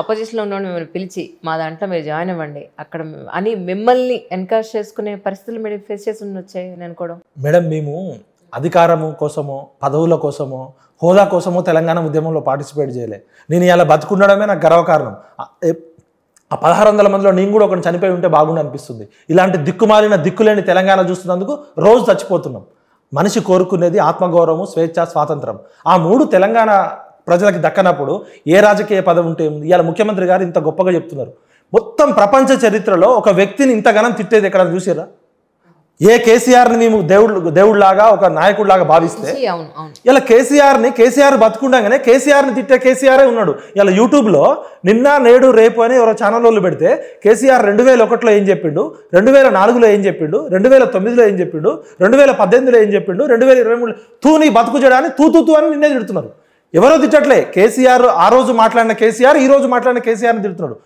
అపోజిషన్లో ఉన్నవాళ్ళు మిమ్మల్ని పిలిచి మా దాంట్లో మీరు జాయిన్ అవ్వండి అక్కడ అని మిమ్మల్ని ఎన్కరేజ్ చేసుకునే పరిస్థితులు మీరు ఫేస్ చేసి వచ్చాయి నేను అనుకోవడం మేడం మేము అధికారము కోసమో పదవుల కోసమో హోదా కోసమో తెలంగాణ ఉద్యమంలో పార్టిసిపేట్ చేయలే నేను ఇలా బతుకుండడమే నాకు గర్వకారణం ఆ పదహారు వందల మందిలో నేను కూడా ఒకటి చనిపోయి ఉంటే బాగుండు అనిపిస్తుంది ఇలాంటి దిక్కుమాలిన దిక్కులేని తెలంగాణ చూస్తున్నందుకు రోజు చచ్చిపోతున్నాం మనిషి కోరుకునేది ఆత్మగౌరవము స్వేచ్ఛ స్వాతంత్రం ఆ మూడు తెలంగాణ ప్రజలకు దక్కనప్పుడు ఏ రాజకీయ పదవి ఉంటే ఇవాళ ముఖ్యమంత్రి గారు ఇంత గొప్పగా చెప్తున్నారు మొత్తం ప్రపంచ చరిత్రలో ఒక వ్యక్తిని ఇంతగానం తిట్టేది ఎక్కడ చూసారా ఏ కేసీఆర్ ని మేము దేవుడు దేవుడిలాగా ఒక నాయకుడిలాగా భావిస్తే ఇలా కేసీఆర్ ని కేసీఆర్ బతుకుండగానే కేసీఆర్ ని తిట్టే కేసీఆరే ఉన్నాడు ఇలా యూట్యూబ్ లో నిన్న నేడు రేపు అని ఎవరో ఛానల్ వాళ్ళు పెడితే కేసీఆర్ రెండు వేల ఒకటిలో ఏం చెప్పిండు రెండు వేల నాలుగులో ఏం చెప్పిండు రెండు వేల తొమ్మిదిలో ఏం చెప్పిండు రెండు వేల పద్దెనిమిదిలో ఏం చెప్పిండు రెండు వేల ఇరవై మూడు తూ నీ బతుకు చేయడాన్ని తూ తూ తూ అని నిన్నే తిడుతున్నారు ఎవరో తిట్టట్లే కేసీఆర్ ఆ రోజు మాట్లాడిన కేసీఆర్ ఈ రోజు మాట్లాడిన కేసీఆర్ని తిడుతున్నాడు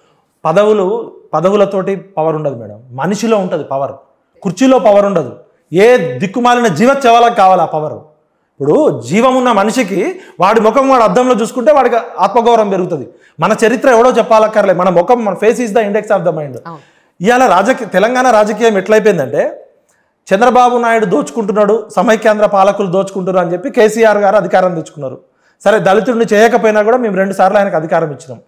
పదవులు పదవులతోటి పవర్ ఉండదు మేడం మనిషిలో ఉంటుంది పవర్ కుర్చీలో పవర్ ఉండదు ఏ దిక్కుమాలిన జీవ చెవాలకు కావాలి ఆ పవర్ ఇప్పుడు జీవం ఉన్న మనిషికి వాడి ముఖం వాడు అద్దంలో చూసుకుంటే వాడికి ఆత్మగౌరవం పెరుగుతుంది మన చరిత్ర ఎవడో చెప్పాలక్కర్లే మన ముఖం మన face is the index of the mind ఇవాళ రాజకీయ తెలంగాణ రాజకీయం ఎట్లయిపోయిందంటే చంద్రబాబు నాయుడు దోచుకుంటున్నాడు సమైక్యాంధ్ర పాలకులు దోచుకుంటున్నారు అని చెప్పి కేసీఆర్ గారు అధికారం తెచ్చుకున్నారు సరే దళితుడిని చేయకపోయినా కూడా మేము రెండు సార్లు ఆయనకు అధికారం ఇచ్చినాం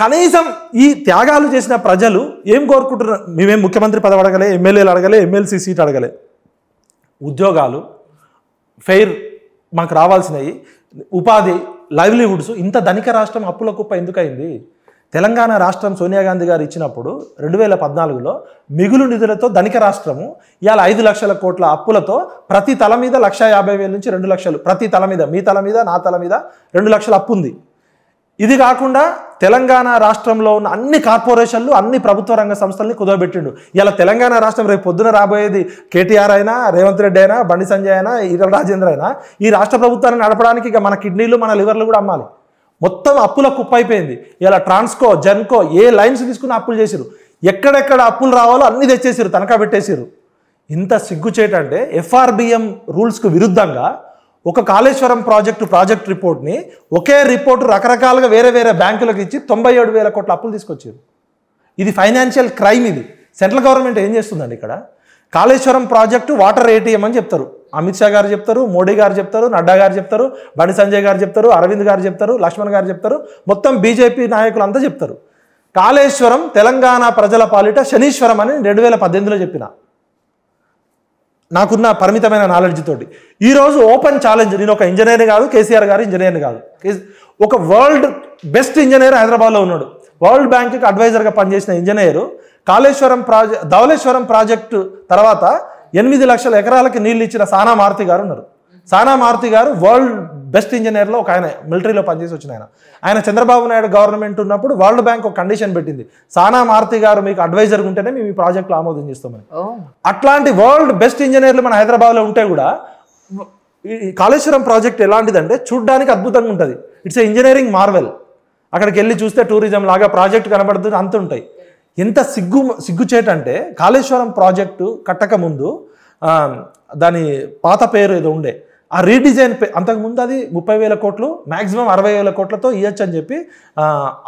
కనీసం ఈ త్యాగాలు చేసిన ప్రజలు ఏం కోరుకుంటున్నారు మేమేం ముఖ్యమంత్రి పదవి అడగలే ఎమ్మెల్యేలు అడగలే ఎమ్మెల్సీ సీట్ అడగలే ఉద్యోగాలు ఫెయిర్ మాకు రావాల్సినవి ఉపాధి లైవ్లీవుడ్స్ ఇంత ధనిక రాష్ట్రం అప్పుల కుప్ప ఎందుకైంది తెలంగాణ రాష్ట్రం సోనియా గాంధీ గారు ఇచ్చినప్పుడు రెండు వేల పద్నాలుగులో మిగులు నిధులతో ధనిక రాష్ట్రము ఇవాళ ఐదు లక్షల కోట్ల అప్పులతో ప్రతి తల మీద లక్ష యాభై వేల నుంచి రెండు లక్షలు ప్రతి తల మీద మీ తల మీద నా తల మీద రెండు లక్షల అప్పు ఉంది ఇది కాకుండా తెలంగాణ రాష్ట్రంలో ఉన్న అన్ని కార్పొరేషన్లు అన్ని ప్రభుత్వ రంగ సంస్థల్ని కుదవబెట్టిండు ఇలా తెలంగాణ రాష్ట్రం రేపు పొద్దున రాబోయేది కేటీఆర్ అయినా రేవంత్ రెడ్డి అయినా బండి సంజయ్ అయినా ఈటల రాజేంద్ర అయినా ఈ రాష్ట్ర ప్రభుత్వాన్ని నడపడానికి ఇక మన కిడ్నీలు మన లివర్లు కూడా అమ్మాలి మొత్తం అప్పుల కుప్పైపోయింది ఇలా ట్రాన్స్కో జన్కో ఏ లైన్స్ తీసుకుని అప్పులు చేసిరు ఎక్కడెక్కడ అప్పులు రావాలో అన్ని తెచ్చేసిరు తనఖా పెట్టేసిరు ఇంత సిగ్గుచేటంటే ఎఫ్ఆర్బిఎం రూల్స్కు విరుద్ధంగా ఒక కాళేశ్వరం ప్రాజెక్టు ప్రాజెక్ట్ రిపోర్ట్ని ఒకే రిపోర్టు రకరకాలుగా వేరే వేరే బ్యాంకులకు ఇచ్చి తొంభై ఏడు వేల కోట్ల అప్పులు తీసుకొచ్చారు ఇది ఫైనాన్షియల్ క్రైమ్ ఇది సెంట్రల్ గవర్నమెంట్ ఏం చేస్తుందండి ఇక్కడ కాళేశ్వరం ప్రాజెక్టు వాటర్ ఏటీఎం అని చెప్తారు అమిత్ షా గారు చెప్తారు మోడీ గారు చెప్తారు నడ్డా గారు చెప్తారు బండి సంజయ్ గారు చెప్తారు అరవింద్ గారు చెప్తారు లక్ష్మణ్ గారు చెప్తారు మొత్తం బీజేపీ నాయకులు అంతా చెప్తారు కాళేశ్వరం తెలంగాణ ప్రజల పాలిట శనీశ్వరం అని రెండు వేల పద్దెనిమిదిలో చెప్పిన నాకున్న పరిమితమైన నాలెడ్జ్ తోటి ఈరోజు ఓపెన్ ఛాలెంజ్ నేను ఒక ఇంజనీర్ కాదు కేసీఆర్ గారు ఇంజనీర్ కాదు ఒక వరల్డ్ బెస్ట్ ఇంజనీర్ హైదరాబాద్లో ఉన్నాడు వరల్డ్ బ్యాంక్కి అడ్వైజర్గా పనిచేసిన engineer Kaleshwaram project Dhavaleswaram project తర్వాత ఎనిమిది లక్షల ఎకరాలకి నీళ్ళు ఇచ్చిన సానా మారుతి గారు ఉన్నారు సానా మారుతి గారు వరల్డ్ బెస్ట్ ఇంజనీర్లో ఒక ఆయన మిలిటరీలో పనిచేసి వచ్చిన ఆయన ఆయన చంద్రబాబు నాయుడు గవర్నమెంట్ ఉన్నప్పుడు వరల్డ్ బ్యాంక్ ఒక కండిషన్ పెట్టింది సానా మారుతి గారు మీకు అడ్వైజర్ ఉంటేనే మేము ఈ ప్రాజెక్టులు ఆమోదం చేస్తామని అట్లాంటి వరల్డ్ బెస్ట్ ఇంజనీర్లు మన హైదరాబాద్లో ఉంటే కూడా ఈ కాళేశ్వరం ప్రాజెక్ట్ ఎలాంటిదంటే చూడ్డానికి అద్భుతంగా ఉంటుంది ఇట్స్ ఏ ఇంజనీరింగ్ మార్వెల్ అక్కడికి వెళ్ళి చూస్తే టూరిజం లాగా ప్రాజెక్ట్ కనబడుతుంది అంత ఉంటాయి ఎంత సిగ్గు సిగ్గుచేటంటే కాళేశ్వరం ప్రాజెక్టు కట్టక ముందు దాని పాత పేరు ఏదో ఉండే ఆ రీడిజైన్ పే అంతకుముందు అది ముప్పై వేల కోట్లు మ్యాక్సిమం అరవై వేల కోట్లతో ఇవ్వచ్చు అని చెప్పి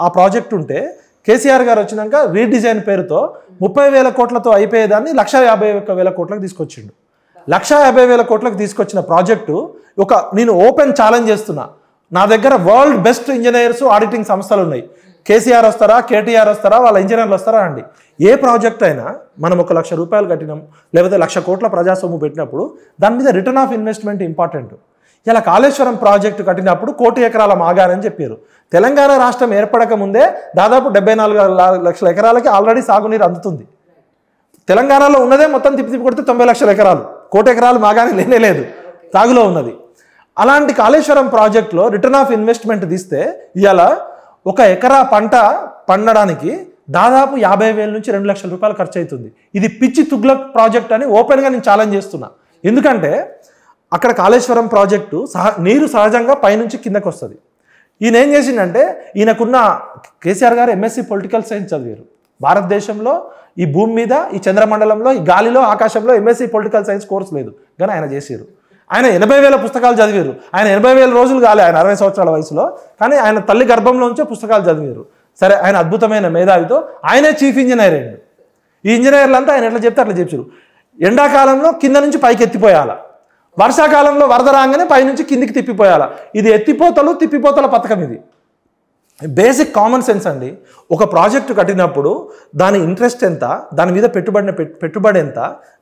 ఆ ప్రాజెక్ట్ ఉంటే కేసీఆర్ గారు వచ్చినాక రీడిజైన్ పేరుతో ముప్పై వేల కోట్లతో అయిపోయేదాన్ని లక్ష యాభై ఒక్క వేల కోట్లకు తీసుకొచ్చిండు లక్ష యాభై వేల కోట్లకు తీసుకొచ్చిన ప్రాజెక్టు ఒక నేను ఓపెన్ ఛాలెంజ్ చేస్తున్నా నా దగ్గర వరల్డ్ బెస్ట్ ఇంజనీర్స్ ఆడిటింగ్ సంస్థలు ఉన్నాయి కేసీఆర్ వస్తారా కేటీఆర్ వస్తారా వాళ్ళ ఇంజనీర్లు వస్తారా అండి ఏ ప్రాజెక్ట్ అయినా మనం ఒక లక్ష రూపాయలు కట్టినాం లేకపోతే లక్ష కోట్ల ప్రజాసొమ్ము పెట్టినప్పుడు దాని మీద రిటర్న్ ఆఫ్ ఇన్వెస్ట్మెంట్ ఇంపార్టెంట్ ఇలా కాళేశ్వరం ప్రాజెక్టు కట్టినప్పుడు కోటి ఎకరాల మాగారని చెప్పారు తెలంగాణ రాష్ట్రం ఏర్పడక ముందే దాదాపు డెబ్బై నాలుగు లక్షల ఎకరాలకి ఆల్రెడీ సాగునీరు అందుతుంది తెలంగాణలో ఉన్నదే మొత్తం తిప్పి తిప్పి కొడితే తొంభై లక్షల ఎకరాలు కోటి ఎకరాలు మాగానే లేనే లేదు సాగులో ఉన్నది అలాంటి కాళేశ్వరం ప్రాజెక్టులో రిటర్న్ ఆఫ్ ఇన్వెస్ట్మెంట్ తీస్తే ఇలా ఒక ఎకరా పంట పండడానికి దాదాపు యాభై వేల నుంచి రెండు లక్షల రూపాయలు ఖర్చు అవుతుంది ఇది పిచ్చి తుగ్లక్ ప్రాజెక్ట్ అని ఓపెన్గా నేను ఛాలెంజ్ చేస్తున్నా ఎందుకంటే అక్కడ కాళేశ్వరం ప్రాజెక్టు సహ నీరు సహజంగా పైనుంచి కిందకు వస్తుంది ఈయన ఏం చేసిందంటే ఈయనకున్న కేసీఆర్ గారు ఎంఎస్సి పొలిటికల్ సైన్స్ చదివారు భారతదేశంలో ఈ భూమి మీద ఈ చంద్రమండలంలో ఈ గాలిలో ఆకాశంలో ఎంఎస్సి పొలిటికల్ సైన్స్ కోర్స్ లేదు కానీ ఆయన చేశారు ఆయన ఎనభై వేల పుస్తకాలు చదివారు ఆయన ఎనభై వేల రోజులు కాలే ఆయన అరవై సంవత్సరాల వయసులో కానీ ఆయన తల్లి గర్భంలో ఉంచే పుస్తకాలు చదివారు సరే ఆయన అద్భుతమైన మేధావితో ఆయనే చీఫ్ ఇంజనీర్ అయ్యాడు ఈ ఇంజనీర్లు అంతా ఆయన ఎట్లా చెప్తే అట్లా చెప్పారు ఎండాకాలంలో కింద నుంచి పైకి ఎత్తిపోయాల వర్షాకాలంలో వరద రాగానే పైనుంచి కిందికి తిప్పిపోయాల ఇది ఎత్తిపోతలు తిప్పిపోతల పథకం ఇది బేసిక్ కామన్ సెన్స్ అండి ఒక ప్రాజెక్ట్ కట్టినప్పుడు దాని ఇంట్రెస్ట్ ఎంత దాని మీద పెట్టుబడిన పెట్టుబడి ఎంత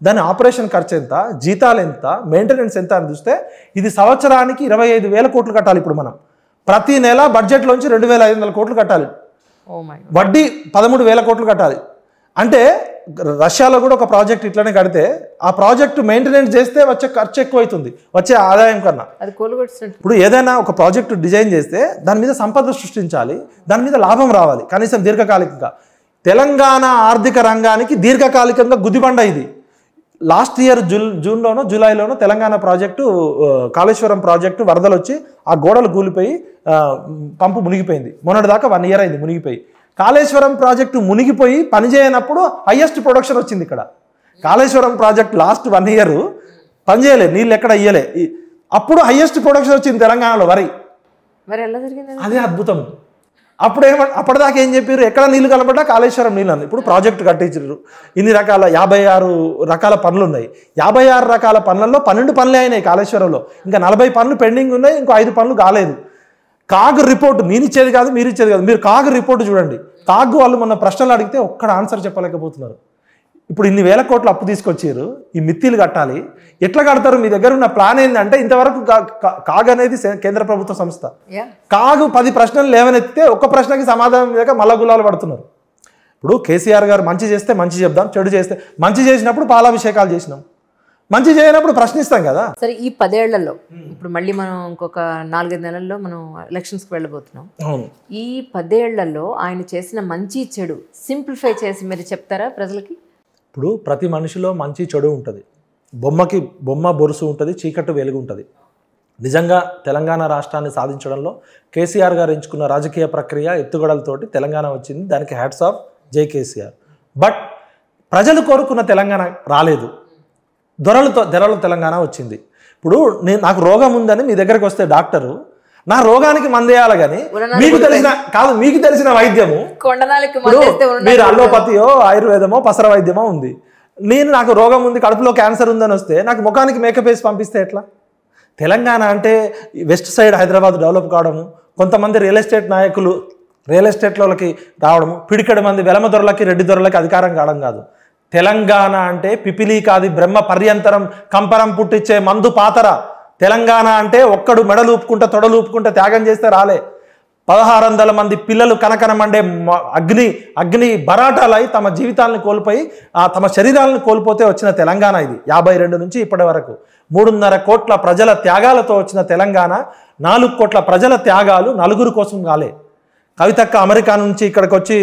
దాని ఆపరేషన్ ఖర్చు ఎంత జీతాలు ఎంత మెయింటెనెన్స్ ఎంత అని చూస్తే ఇది సంవత్సరానికి ఇరవై ఐదు వేల కోట్లు కట్టాలి ఇప్పుడు మనం ప్రతి నెల బడ్జెట్లోంచి రెండు వేల ఐదు వందల కోట్లు కట్టాలి oh వడ్డీ పదమూడు వేల కోట్లు కట్టాలి అంటే రష్యాలో కూడా ఒక ప్రాజెక్ట్ ఇట్లనే కడితే ఆ ప్రాజెక్ట్ మెయింటెనెన్స్ చేస్తే వచ్చే ఖర్చు ఎక్కువ అవుతుంది వచ్చే ఆదాయం కన్నా ఇప్పుడు ఏదైనా ఒక ప్రాజెక్ట్ డిజైన్ చేస్తే దాని మీద సంపద సృష్టించాలి దాని మీద లాభం రావాలి కనీసం దీర్ఘకాలికంగా తెలంగాణ ఆర్థిక రంగానికి దీర్ఘకాలికంగా గుదిబండ ఇది లాస్ట్ ఇయర్ జూన్ జూన్లోనో జూలైలోనో తెలంగాణ ప్రాజెక్టు కాళేశ్వరం ప్రాజెక్టు వరదలు వచ్చి ఆ గోడలు కూలిపోయి పంపు మునిగిపోయింది మొన్నటిదాకా వన్ ఇయర్ అయింది మునిగిపోయి కాళేశ్వరం ప్రాజెక్టు మునిగిపోయి పనిచేయనప్పుడు హయ్యెస్ట్ ప్రొడక్షన్ వచ్చింది ఇక్కడ Kaleshwaram project last one year పనిచేయలే నీళ్ళు ఎక్కడ అయ్యలే అప్పుడు హయ్యెస్ట్ ప్రొడక్షన్ వచ్చింది తెలంగాణలో వరి అదే అద్భుతం అప్పుడు ఏమ అప్పటిదాకా ఏం చెప్పారు ఎక్కడ నీళ్ళు కలపడ్డా కాళేశ్వరం నీళ్ళు అని ఇప్పుడు ప్రాజెక్టు కట్టించారు ఇన్ని రకాల యాభై ఆరు రకాల పనులు ఉన్నాయి యాభై ఆరు రకాల పనులలో పన్నెండు పనులే అయినాయి కాళేశ్వరంలో ఇంకా నలభై పనులు పెండింగ్ ఉన్నాయి ఇంకో ఐదు పనులు కాలేదు కాగు రిపోర్ట్ నేను ఇచ్చేది కాదు మీరు ఇచ్చేది కాదు మీరు కాగు రిపోర్ట్ చూడండి కాగు వాళ్ళు మొన్న ప్రశ్నలు అడిగితే ఒక్కడ ఆన్సర్ చెప్పలేకపోతున్నారు ఇప్పుడు ఇన్ని వేల కోట్లు అప్పు తీసుకొచ్చారు ఈ మిత్తిలు కట్టాలి ఎట్లా కడతారు మీ దగ్గర ఉన్న ప్లాన్ ఏంటంటే ఇంతవరకు కాగ్ అనేది కేంద్ర ప్రభుత్వ సంస్థ కాగు పది ప్రశ్నలు లేవనెత్తితే ఒక్క ప్రశ్నకి సమాధానం లేక మళ్ళా గులాలు పడుతున్నారు ఇప్పుడు కేసీఆర్ గారు మంచి చేస్తే మంచి చెప్దాం చెడు చేస్తే మంచి చేసినప్పుడు పాలాభిషేకాలు చేసినాం మంచి చేయనప్పుడు ప్రశ్నిస్తాం కదా సరే ఈ పదేళ్లలో ఇప్పుడు మళ్ళీ మనం ఇంకొక నాలుగైదు నెలల్లో మనం ఎలక్షన్స్కి వెళ్ళబోతున్నాం అవును ఈ పదేళ్లలో ఆయన చేసిన మంచి చెడు సింప్లిఫై చేసి మీరు చెప్తారా ప్రజలకి ఇప్పుడు ప్రతి మనిషిలో మంచి చెడు ఉంటుంది బొమ్మకి బొమ్మ బొరుసు ఉంటుంది చీకట్టు వెలుగు ఉంటుంది నిజంగా తెలంగాణ రాష్ట్రాన్ని సాధించడంలో కేసీఆర్ గారు ఎంచుకున్న రాజకీయ ప్రక్రియ ఎత్తుగడలతోటి తెలంగాణ వచ్చింది దానికి హ్యాట్స్ ఆఫ్ జై కేసీఆర్ బట్ ప్రజలు కోరుకున్న తెలంగాణ రాలేదు దొరలు దొరలు తెలంగాణ వచ్చింది ఇప్పుడు నేను నాకు రోగం ఉందని మీ దగ్గరకు వస్తే డాక్టరు నా రోగానికి మందేయాలి కానీ మీకు తెలిసిన కాదు మీకు తెలిసిన వైద్యము మీరు అలోపతియో ఆయుర్వేదమో పసర వైద్యమో ఉంది నేను నాకు రోగం ఉంది కడుపులో క్యాన్సర్ ఉందని వస్తే నాకు ముఖానికి మేకప్ వేసి పంపిస్తే ఎట్లా తెలంగాణ అంటే వెస్ట్ సైడ్ హైదరాబాద్ డెవలప్ కావడము కొంతమంది రియల్ ఎస్టేట్ నాయకులు రియల్ ఎస్టేట్లోకి రావడము పిడికడి మంది వెలమ దొరలకి రెడ్డి దొరలకి అధికారం కావడం కాదు తెలంగాణ అంటే పిపిలి కాది బ్రహ్మ పర్యంతరం కంపరం పుట్టించే మందు పాతర తెలంగాణ అంటే ఒక్కడు మెడలూపుకుంటా తొడలూపుకుంటా త్యాగం చేస్తే రాలే పదహారు వందల మంది పిల్లలు కనకనమండే అగ్ని అగ్ని బరాటాలై తమ జీవితాలను కోల్పోయి తమ శరీరాలను కోల్పోతే వచ్చిన తెలంగాణ ఇది యాభై రెండు నుంచి ఇప్పటి వరకు మూడున్నర కోట్ల ప్రజల త్యాగాలతో వచ్చిన తెలంగాణ నాలుగు కోట్ల ప్రజల త్యాగాలు నలుగురు కోసం కాలే కవితక్క అమెరికా నుంచి ఇక్కడికి వచ్చి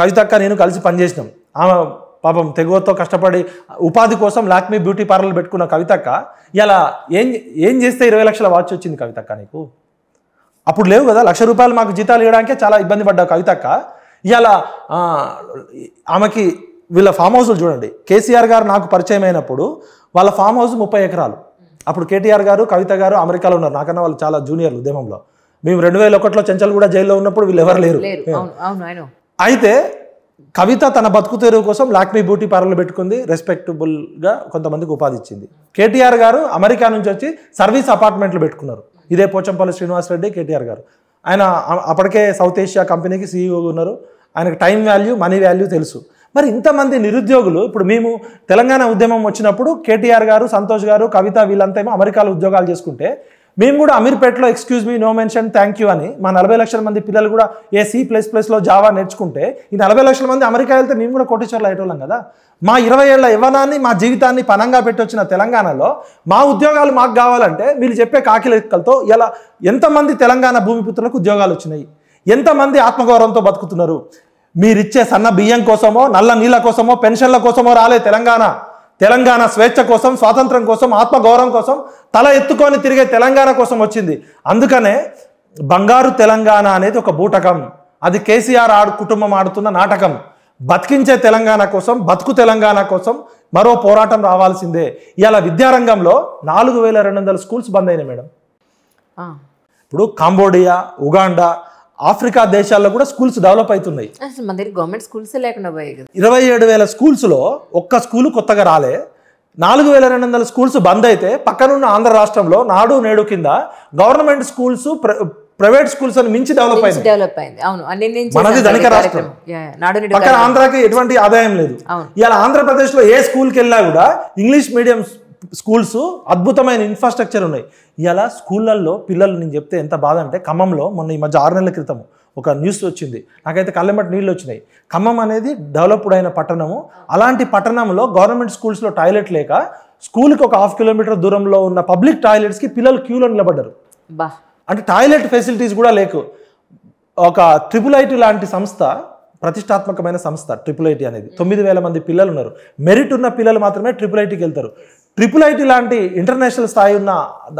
కవితక్క నేను కలిసి పనిచేసినాం ఆమె పాపం తెగువతో కష్టపడి ఉపాధి కోసం లాక్మీ బ్యూటీ పార్లర్ పెట్టుకున్న కవితక్క ఇలా ఏం ఏం చేస్తే ఇరవై లక్షల వాచ్ వచ్చింది కవితక్క నీకు అప్పుడు లేవు కదా లక్ష రూపాయలు మాకు జీతాలు ఇవ్వడానికే చాలా ఇబ్బంది పడ్డావు కవితక్క ఇలా ఆమెకి వీళ్ళ ఫామ్ హౌస్లు చూడండి కేసీఆర్ గారు నాకు పరిచయం అయినప్పుడు వాళ్ళ ఫామ్ హౌస్ ముప్పై ఎకరాలు అప్పుడు కేటీఆర్ గారు కవిత గారు అమెరికాలో ఉన్నారు నాకన్నా వాళ్ళు చాలా జూనియర్లు ఉద్యమంలో మేము రెండు వేల ఒకటిలో చెంచల్ కూడా జైల్లో ఉన్నప్పుడు వీళ్ళు ఎవరు లేరు అయితే కవిత తన బతుకు తెరువు కోసం లాక్మీ బ్యూటీ పార్లర్ పెట్టుకుంది రెస్పెక్టబుల్గా కొంతమందికి ఉపాధి ఇచ్చింది కేటీఆర్ గారు అమెరికా నుంచి వచ్చి సర్వీస్ అపార్ట్మెంట్లు పెట్టుకున్నారు ఇదే పోచంపల్లి శ్రీనివాస్ రెడ్డి కేటీఆర్ గారు ఆయన అప్పటికే సౌత్ ఏషియా కంపెనీకి సీఈఓ ఉన్నారు ఆయనకు టైం వాల్యూ మనీ వాల్యూ తెలుసు మరి ఇంతమంది నిరుద్యోగులు ఇప్పుడు మేము తెలంగాణ ఉద్యమం వచ్చినప్పుడు కేటీఆర్ గారు సంతోష్ గారు కవిత వీళ్ళంతా ఏమో అమెరికాలో ఉద్యోగాలు చేసుకుంటే మేము కూడా అమీర్పేటలో excuse me no mention thank you అని మా నలభై లక్షల మంది పిల్లలు కూడా ఏ సి ప్లస్ ప్లస్లో జావా నేర్చుకుంటే ఈ నలభై లక్షల మంది అమెరికా వెళ్తే మేము కూడా కోటేశ్వర్లు అయ్యేటోళ్ళం కదా మా ఇరవై ఏళ్ల యవ్వనాన్ని మా జీవితాన్ని పనంగా పెట్టొచ్చిన తెలంగాణలో మా ఉద్యోగాలు మాకు కావాలంటే మీరు చెప్పే కాకిలెక్కలతో ఎలా ఎంతమంది తెలంగాణ భూమిపుత్రులకు ఉద్యోగాలు వచ్చినాయి ఎంతమంది ఆత్మగౌరవంతో బతుకుతున్నారు మీరిచ్చే సన్న బియ్యం కోసమో నల్ల నీళ్ళ కోసమో పెన్షన్ల కోసమో రాలే తెలంగాణ తెలంగాణ స్వేచ్ఛ కోసం స్వాతంత్రం కోసం ఆత్మగౌరవం కోసం తల ఎత్తుకొని తిరిగే తెలంగాణ కోసం వచ్చింది అందుకనే బంగారు తెలంగాణ అనేది ఒక బూటకం అది కేసీఆర్ ఆడు కుటుంబం ఆడుతున్న నాటకం బతికించే తెలంగాణ కోసం బతుకు తెలంగాణ కోసం మరో పోరాటం రావాల్సిందే ఇవాళ విద్యారంగంలో నాలుగు వేల రెండు వందల స్కూల్స్ బంద్ అయినాయి మేడం ఇప్పుడు కాంబోడియా ఉగాండా ఆఫ్రికా దేశాల్లో కూడా స్కూల్స్ డెవలప్ అవుతున్నాయి గవర్నమెంట్ స్కూల్స్ లేకుండా ఇరవై ఏడు వేల స్కూల్స్ లో ఒక్క స్కూల్ కొత్తగా రాలే నాలుగు వేల రెండు వందల స్కూల్స్ బంద్ అయితే పక్కనున్న ఆంధ్ర రాష్ట్రంలో నాడు నేడు కింద గవర్నమెంట్ స్కూల్స్ ప్రైవేట్ స్కూల్స్ అని మించి డెవలప్ అయింది డెవలప్ అయింది ధనిక రాష్ట్రం పక్కన ఆంధ్రాకి ఎటువంటి ఆదాయం లేదు ఇలా ఆంధ్రప్రదేశ్ లో ఏ స్కూల్కి వెళ్ళినా కూడా ఇంగ్లీష్ మీడియం స్కూల్స్ అద్భుతమైన ఇన్ఫ్రాస్ట్రక్చర్ ఉన్నాయి ఇలా స్కూళ్ళల్లో పిల్లలు నేను చెప్తే ఎంత బాధ అంటే ఖమ్మంలో మొన్న ఈ మధ్య ఆరు నెలల క్రితం ఒక న్యూస్ వచ్చింది నాకైతే కళ్ళెంబటి నీళ్ళు వచ్చినాయి ఖమ్మం అనేది డెవలప్డ్ అయిన పట్టణము అలాంటి పట్టణంలో గవర్నమెంట్ స్కూల్స్లో టాయిలెట్ లేక స్కూల్కి ఒక హాఫ్ కిలోమీటర్ దూరంలో ఉన్న పబ్లిక్ టాయిలెట్స్కి పిల్లలు క్యూలో నిలబడ్డారు అంటే టాయిలెట్ ఫెసిలిటీస్ కూడా లేకు ఒక ట్రిపుల్ ఐటీ లాంటి సంస్థ ప్రతిష్టాత్మకమైన సంస్థ ట్రిపుల్ ఐటీ అనేది తొమ్మిది వేల మంది పిల్లలు ఉన్నారు మెరిట్ ఉన్న పిల్లలు మాత్రమే ట్రిపుల్ ఐటీకి వెళ్తారు ట్రిపుల్ ఐటీ లాంటి ఇంటర్నేషనల్ స్థాయి ఉన్న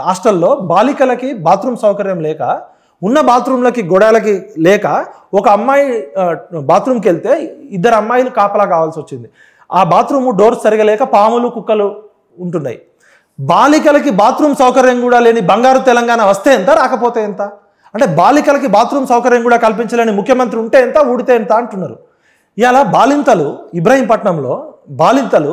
హాస్టల్లో బాలికలకి బాత్రూమ్ సౌకర్యం లేక ఉన్న బాత్రూంలకి గొడవలకి లేక ఒక అమ్మాయి బాత్రూమ్కి వెళ్తే ఇద్దరు అమ్మాయిలు కాపలా కావాల్సి వచ్చింది ఆ బాత్రూమ్ డోర్స్ సరిగా లేక పాములు కుక్కలు ఉంటున్నాయి బాలికలకి బాత్రూమ్ సౌకర్యం కూడా లేని బంగారు తెలంగాణ వస్తే ఎంత రాకపోతే ఎంత అంటే బాలికలకి బాత్రూమ్ సౌకర్యం కూడా కల్పించలేని ముఖ్యమంత్రి ఉంటే ఎంత ఊడితే ఎంత అంటున్నారు ఇలా బాలింతలు ఇబ్రహీంపట్నంలో బాలింతలు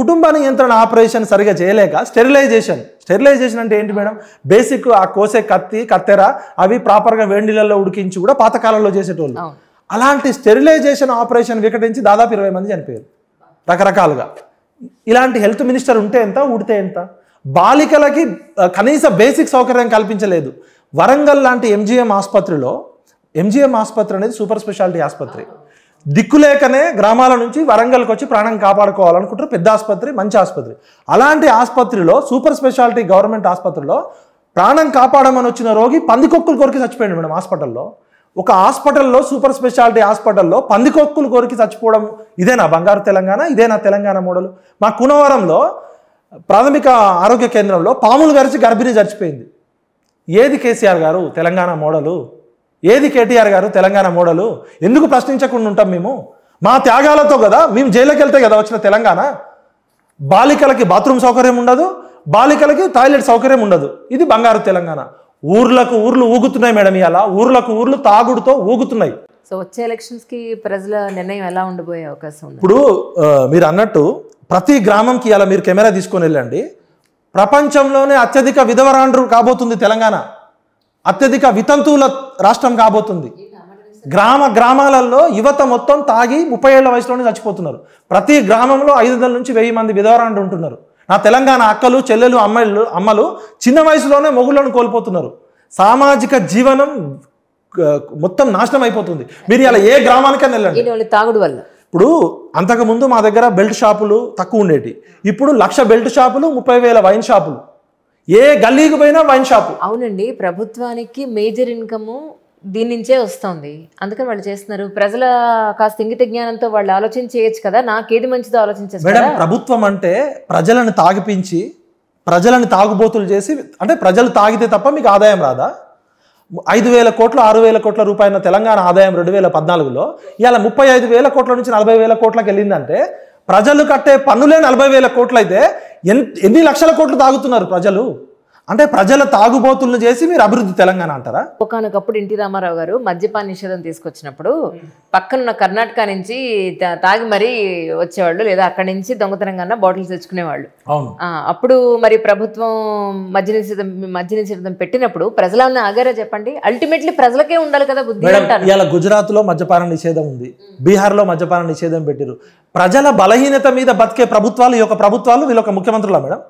కుటుంబ నియంత్రణ ఆపరేషన్ సరిగా చేయలేక స్టెరిలైజేషన్ స్టెరిలైజేషన్ అంటే ఏంటి మేడం బేసిక్ ఆ కోసే కత్తి కత్తెర అవి ప్రాపర్గా వేండిలలో ఉడికించి కూడా పాతకాలంలో చేసేటోళ్ళు అలాంటి స్టెరిలైజేషన్ ఆపరేషన్ వికటించి దాదాపు ఇరవై మంది చనిపోయారు రకరకాలుగా ఇలాంటి హెల్త్ మినిస్టర్ ఉంటే ఎంత ఉడితే ఎంత బాలికలకి కనీస బేసిక్ సౌకర్యం కల్పించలేదు వరంగల్ లాంటి ఎంజిఎం ఆసుపత్రిలో ఎంజిఎం ఆసుపత్రి అనేది సూపర్ స్పెషాలిటీ ఆసుపత్రి దిక్కులేకనే గ్రామాల నుంచి వరంగల్కి వచ్చి ప్రాణం కాపాడుకోవాలనుకుంటారు పెద్ద ఆసుపత్రి మంచి ఆసుపత్రి అలాంటి ఆసుపత్రిలో సూపర్ స్పెషాలిటీ గవర్నమెంట్ ఆసుపత్రిలో ప్రాణం కాపాడమని వచ్చిన రోగి పందికొక్కులు కొరికి చచ్చిపోయింది మేడం హాస్పిటల్లో ఒక హాస్పిటల్లో సూపర్ స్పెషాలిటీ హాస్పిటల్లో పందికొక్కులు కొరికి చచ్చిపోవడం ఇదేనా బంగారు తెలంగాణ ఇదేనా తెలంగాణ మోడల్ మా కునవరంలో ప్రాథమిక ఆరోగ్య కేంద్రంలో పాములు గరిచి గర్భిణి చచ్చిపోయింది ఏది కేసీఆర్ గారు తెలంగాణ మోడలు ఏది కేటీఆర్ గారు తెలంగాణ మోడలు ఎందుకు ప్రశ్నించకుండా ఉంటాం మేము మా త్యాగాలతో కదా మేము జైలుకి వెళ్తే కదా వచ్చిన తెలంగాణ బాలికలకి బాత్రూమ్ సౌకర్యం ఉండదు బాలికలకి టాయిలెట్ సౌకర్యం ఉండదు ఇది బంగారు తెలంగాణ ఊర్లకు ఊర్లు ఊగుతున్నాయి మేడం ఇలా ఊర్లకు ఊర్లు తాగుడుతో ఊగుతున్నాయి సో వచ్చే ఎలక్షన్స్ కి ప్రజల నిర్ణయం ఎలా ఉండబోయే అవకాశం ఉంది ఇప్పుడు మీరు అన్నట్టు ప్రతి గ్రామంకి ఇలా మీరు కెమెరా తీసుకొని వెళ్ళండి ప్రపంచంలోనే అత్యధిక విధవరాండ్రు కాబోతుంది తెలంగాణ అత్యధిక వితంతువుల రాష్ట్రం కాబోతుంది గ్రామ గ్రామాలలో యువత మొత్తం తాగి ముప్పై ఏళ్ల వయసులోనే చచ్చిపోతున్నారు ప్రతి గ్రామంలో ఐదు వందల నుంచి వెయ్యి మంది విధవరాండు ఉంటున్నారు నా తెలంగాణ అక్కలు చెల్లెలు అమ్మాయిలు అమ్మలు చిన్న వయసులోనే మొగుళ్ళను కోల్పోతున్నారు సామాజిక జీవనం మొత్తం నాశనం అయిపోతుంది మీరు ఇలా ఏ గ్రామానికైనా వెళ్ళండి తాగుడు వల్ల ఇప్పుడు అంతకుముందు మా దగ్గర బెల్ట్ షాపులు తక్కువ ఉండేటి ఇప్పుడు లక్ష బెల్ట్ షాపులు ముప్పై వేల వైన్ షాపులు ఏ గల్లీకి పోయినా వైన్ షాప్ అవునండి ప్రభుత్వానికి మేజర్ ఇన్కమ్ దీని నుంచే వస్తుంది అందుకని వాళ్ళు చేస్తున్నారు ప్రజల కాస్త ఇంగిత జ్ఞానంతో వాళ్ళు ఆలోచన చేయొచ్చు కదా నాకేది మంచిదో ఆలోచించచ్చు మేడం ప్రభుత్వం అంటే ప్రజలను తాగిపించి ప్రజలను తాగుబోతులు చేసి అంటే ప్రజలు తాగితే తప్ప మీకు ఆదాయం రాదా ఐదు వేల కోట్ల ఆరు వేల కోట్ల రూపాయల తెలంగాణ ఆదాయం రెండు వేల పద్నాలుగులో ఇలా ముప్పై ఐదు వేల కోట్ల నుంచి నలభై వేల కోట్లకు వెళ్ళిందంటే ప్రజలు కట్టే పన్నులే నలభై వేల కోట్లు అయితే ఎన్ని లక్షల కోట్లు తాగుతున్నారు ప్రజలు అంటే ప్రజల తాగుబోతులను చేసి మీరు అభివృద్ధి తెలంగాణ అంటారా ఒకనొకప్పుడు ఎన్టీ రామారావు గారు మద్యపాన నిషేధం తీసుకొచ్చినప్పుడు పక్కనున్న కర్ణాటక నుంచి తాగి మరీ వచ్చేవాళ్ళు లేదా అక్కడి నుంచి దొంగతనంగా బాటిల్స్ తెచ్చుకునేవాళ్ళు అప్పుడు మరి ప్రభుత్వం మద్య నిషేధం మద్య నిషేధం పెట్టినప్పుడు ప్రజలన్నీ ఆగారా చెప్పండి అల్టిమేట్లీ ప్రజలకే ఉండాలి కదా బుద్ధి ఇలా గుజరాత్ లో మద్యపాన నిషేధం ఉంది బీహార్ లో మద్యపాన నిషేధం పెట్టారు ప్రజల బలహీనత మీద బతికే ప్రభుత్వాలు ఈ యొక్క ప్రభుత్వాలు వీళ్ళొక ముఖ్యమంత్రులా మేడం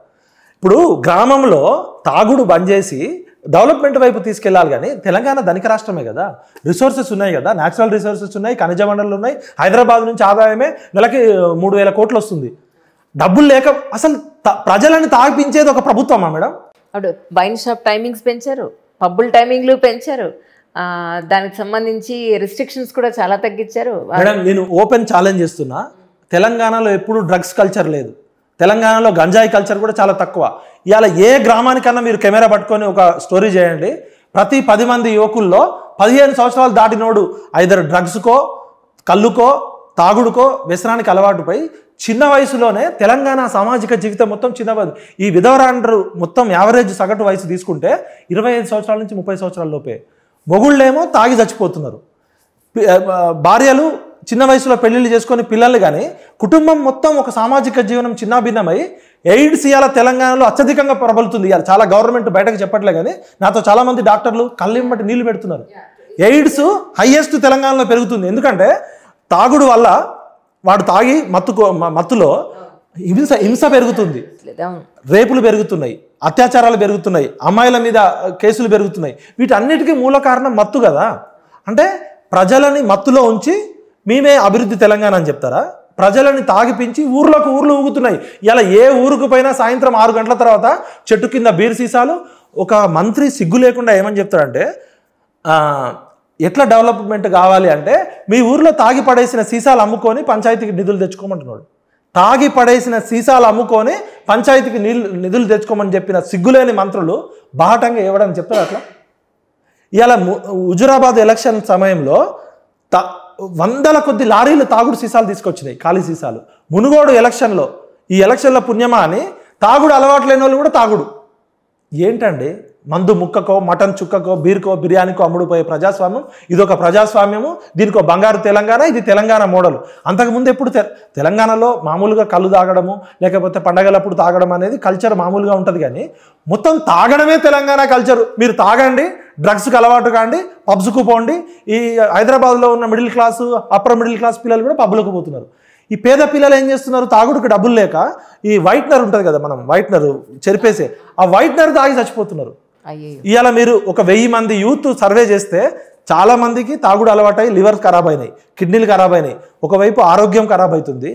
ఇప్పుడు గ్రామంలో తాగుడు బంద్ చేసి డెవలప్మెంట్ వైపు తీసుకెళ్ళాలి కానీ తెలంగాణ ధనిక రాష్ట్రమే కదా రిసోర్సెస్ ఉన్నాయి కదా న్యాచురల్ రిసోర్సెస్ ఉన్నాయి ఖనిజ వనరులు ఉన్నాయి హైదరాబాద్ నుంచి ఆదాయమే నెలకి మూడు వేల కోట్లు వస్తుంది డబ్బులు లేక అసలు ప్రజలను తాగిపించేది ఒక ప్రభుత్వమా మేడం అప్పుడు బైన్ షాప్ టైమింగ్స్ పెంచారు పబ్బుల్ టైమింగ్లు పెంచారు దానికి సంబంధించి రిస్ట్రిక్షన్స్ కూడా చాలా తగ్గించారు మేడం నేను ఓపెన్ ఛాలెంజ్ చేస్తున్నా తెలంగాణలో ఎప్పుడు డ్రగ్స్ కల్చర్ లేదు తెలంగాణలో గంజాయి కల్చర్ కూడా చాలా తక్కువ ఇవాళ ఏ గ్రామానికన్నా మీరు కెమెరా పట్టుకొని ఒక స్టోరీ చేయండి ప్రతి పది మంది యువకుల్లో పదిహేను సంవత్సరాలు దాటినోడు ఐదర్ డ్రగ్స్కో కళ్ళుకో తాగుడుకో వ్యసనానికి అలవాటుపై చిన్న వయసులోనే తెలంగాణ సామాజిక జీవితం మొత్తం చిన్న ఈ విధవరాండ్రు మొత్తం యావరేజ్ సగటు వయసు తీసుకుంటే ఇరవై ఐదు సంవత్సరాల నుంచి ముప్పై సంవత్సరాల లోపే మొగుళ్ళేమో తాగి చచ్చిపోతున్నారు భార్యలు చిన్న వయసులో పెళ్లిళ్ళు చేసుకొని పిల్లలు కానీ కుటుంబం మొత్తం ఒక సామాజిక జీవనం చిన్నాభిన్నమై ఎయిడ్స్ ఇవాళ తెలంగాణలో అత్యధికంగా ప్రబలుతుంది ఇవాళ చాలా గవర్నమెంట్ బయటకు చెప్పట్లే కానీ నాతో చాలామంది డాక్టర్లు కళ్ళింబట్టి నీళ్లు పెడుతున్నారు ఎయిడ్స్ హయ్యెస్ట్ తెలంగాణలో పెరుగుతుంది ఎందుకంటే తాగుడు వల్ల వాడు తాగి మత్తుకో మత్తులో హింస హింస పెరుగుతుంది రేపులు పెరుగుతున్నాయి అత్యాచారాలు పెరుగుతున్నాయి అమ్మాయిల మీద కేసులు పెరుగుతున్నాయి వీటన్నిటికీ మూల కారణం మత్తు కదా అంటే ప్రజలని మత్తులో ఉంచి మేమే అభివృద్ధి తెలంగాణ అని చెప్తారా ప్రజలను తాగిపించి ఊర్లకు ఊర్లు ఊగుతున్నాయి ఇలా ఏ ఊరుకు పోయినా సాయంత్రం ఆరు గంటల తర్వాత చెట్టు కింద బీర్ సీసాలు ఒక మంత్రి సిగ్గు లేకుండా ఏమని చెప్తారంటే ఎట్లా డెవలప్మెంట్ కావాలి అంటే మీ ఊర్లో తాగి పడేసిన సీసాలు అమ్ముకొని పంచాయతీకి నిధులు తెచ్చుకోమంటున్నాడు తాగి పడేసిన సీసాలు అమ్ముకొని పంచాయతీకి నీళ్ళు నిధులు తెచ్చుకోమని చెప్పిన సిగ్గులేని మంత్రులు బాటంగా ఇవ్వడని చెప్తారు అట్లా ఇలా హుజురాబాద్ ఎలక్షన్ సమయంలో త వందల కొద్ది లారీలు తాగుడు సీసాలు తీసుకొచ్చినాయి ఖాళీ సీసాలు మునుగోడు ఎలక్షన్లో ఈ ఎలక్షన్లో పుణ్యమా అని తాగుడు అలవాటు లేని వాళ్ళు కూడా తాగుడు ఏంటండి మందు ముక్కకో మటన్ చుక్కకో బీర్కో బిర్యానీకో అమ్ముడుపోయే ప్రజాస్వామ్యం ఇది ఒక ప్రజాస్వామ్యము దీనికో బంగారు తెలంగాణ ఇది తెలంగాణ మోడల్ అంతకుముందు ఎప్పుడు తెలంగాణలో మామూలుగా కళ్ళు తాగడము లేకపోతే పండగలప్పుడు తాగడం అనేది కల్చర్ మామూలుగా ఉంటుంది కానీ మొత్తం తాగడమే తెలంగాణ కల్చరు మీరు తాగండి డ్రగ్స్కి అలవాటు కాండి పబ్స్కు పోండి ఈ హైదరాబాద్లో ఉన్న middle class upper middle class పిల్లలు కూడా పబ్లకు పోతున్నారు ఈ పేద పిల్లలు ఏం చేస్తున్నారు తాగుడుకు డబ్బులు లేక ఈ వైట్నర్ ఉంటుంది కదా మనం వైట్నర్ చెరిపేసే ఆ వైట్నర్ తాగి చచ్చిపోతున్నారు ఇవాళ మీరు ఒక వెయ్యి మంది యూత్ సర్వే చేస్తే చాలా మందికి తాగుడు అలవాటై లివర్ ఖరాబ్ అయినాయి కిడ్నీలు ఖరాబ్ అయినాయి ఒకవైపు ఆరోగ్యం ఖరాబ్ అవుతుంది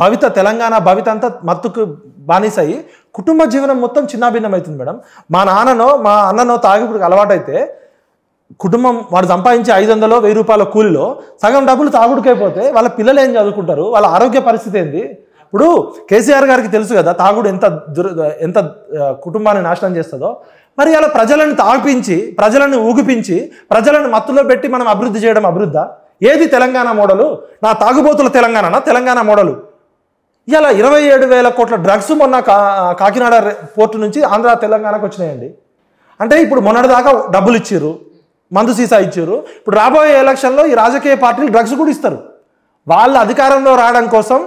భవిత తెలంగాణ భవిత అంతా మత్తుకు బానిసయి కుటుంబ జీవనం మొత్తం చిన్నాభిన్నం అవుతుంది మేడం మా నాన్ననో మా అన్ననో తాగిప్పుడు అలవాటైతే కుటుంబం వాడు సంపాదించే ఐదు వందలు వెయ్యి రూపాయల కూలిలో సగం డబ్బులు తాగుడుకైపోతే వాళ్ళ పిల్లలు ఏం చదువుకుంటారు వాళ్ళ ఆరోగ్య పరిస్థితి ఏంది ఇప్పుడు కేసీఆర్ గారికి తెలుసు కదా తాగుడు ఎంత దుర ఎంత కుటుంబాన్ని నాశనం చేస్తుందో మరి అలా ప్రజలను తాపించి ప్రజలను ఊగిపించి ప్రజలను మత్తులో పెట్టి మనం అభివృద్ధి చేయడం అభివృద్ధా ఏది తెలంగాణ మోడలు నా తాగుబోతుల తెలంగాణ తెలంగాణ మోడలు ఇలా ఇరవై ఏడు వేల కోట్ల డ్రగ్స్ మొన్న కా కాకినాడ పోర్టు నుంచి ఆంధ్ర తెలంగాణకు వచ్చినాయండి అంటే ఇప్పుడు మొన్నటిదాకా డబ్బులు ఇచ్చారు మందు సీసా ఇచ్చారు ఇప్పుడు రాబోయే ఎలక్షన్లో ఈ రాజకీయ పార్టీలు డ్రగ్స్ కూడా ఇస్తారు వాళ్ళ అధికారంలో రావడం కోసం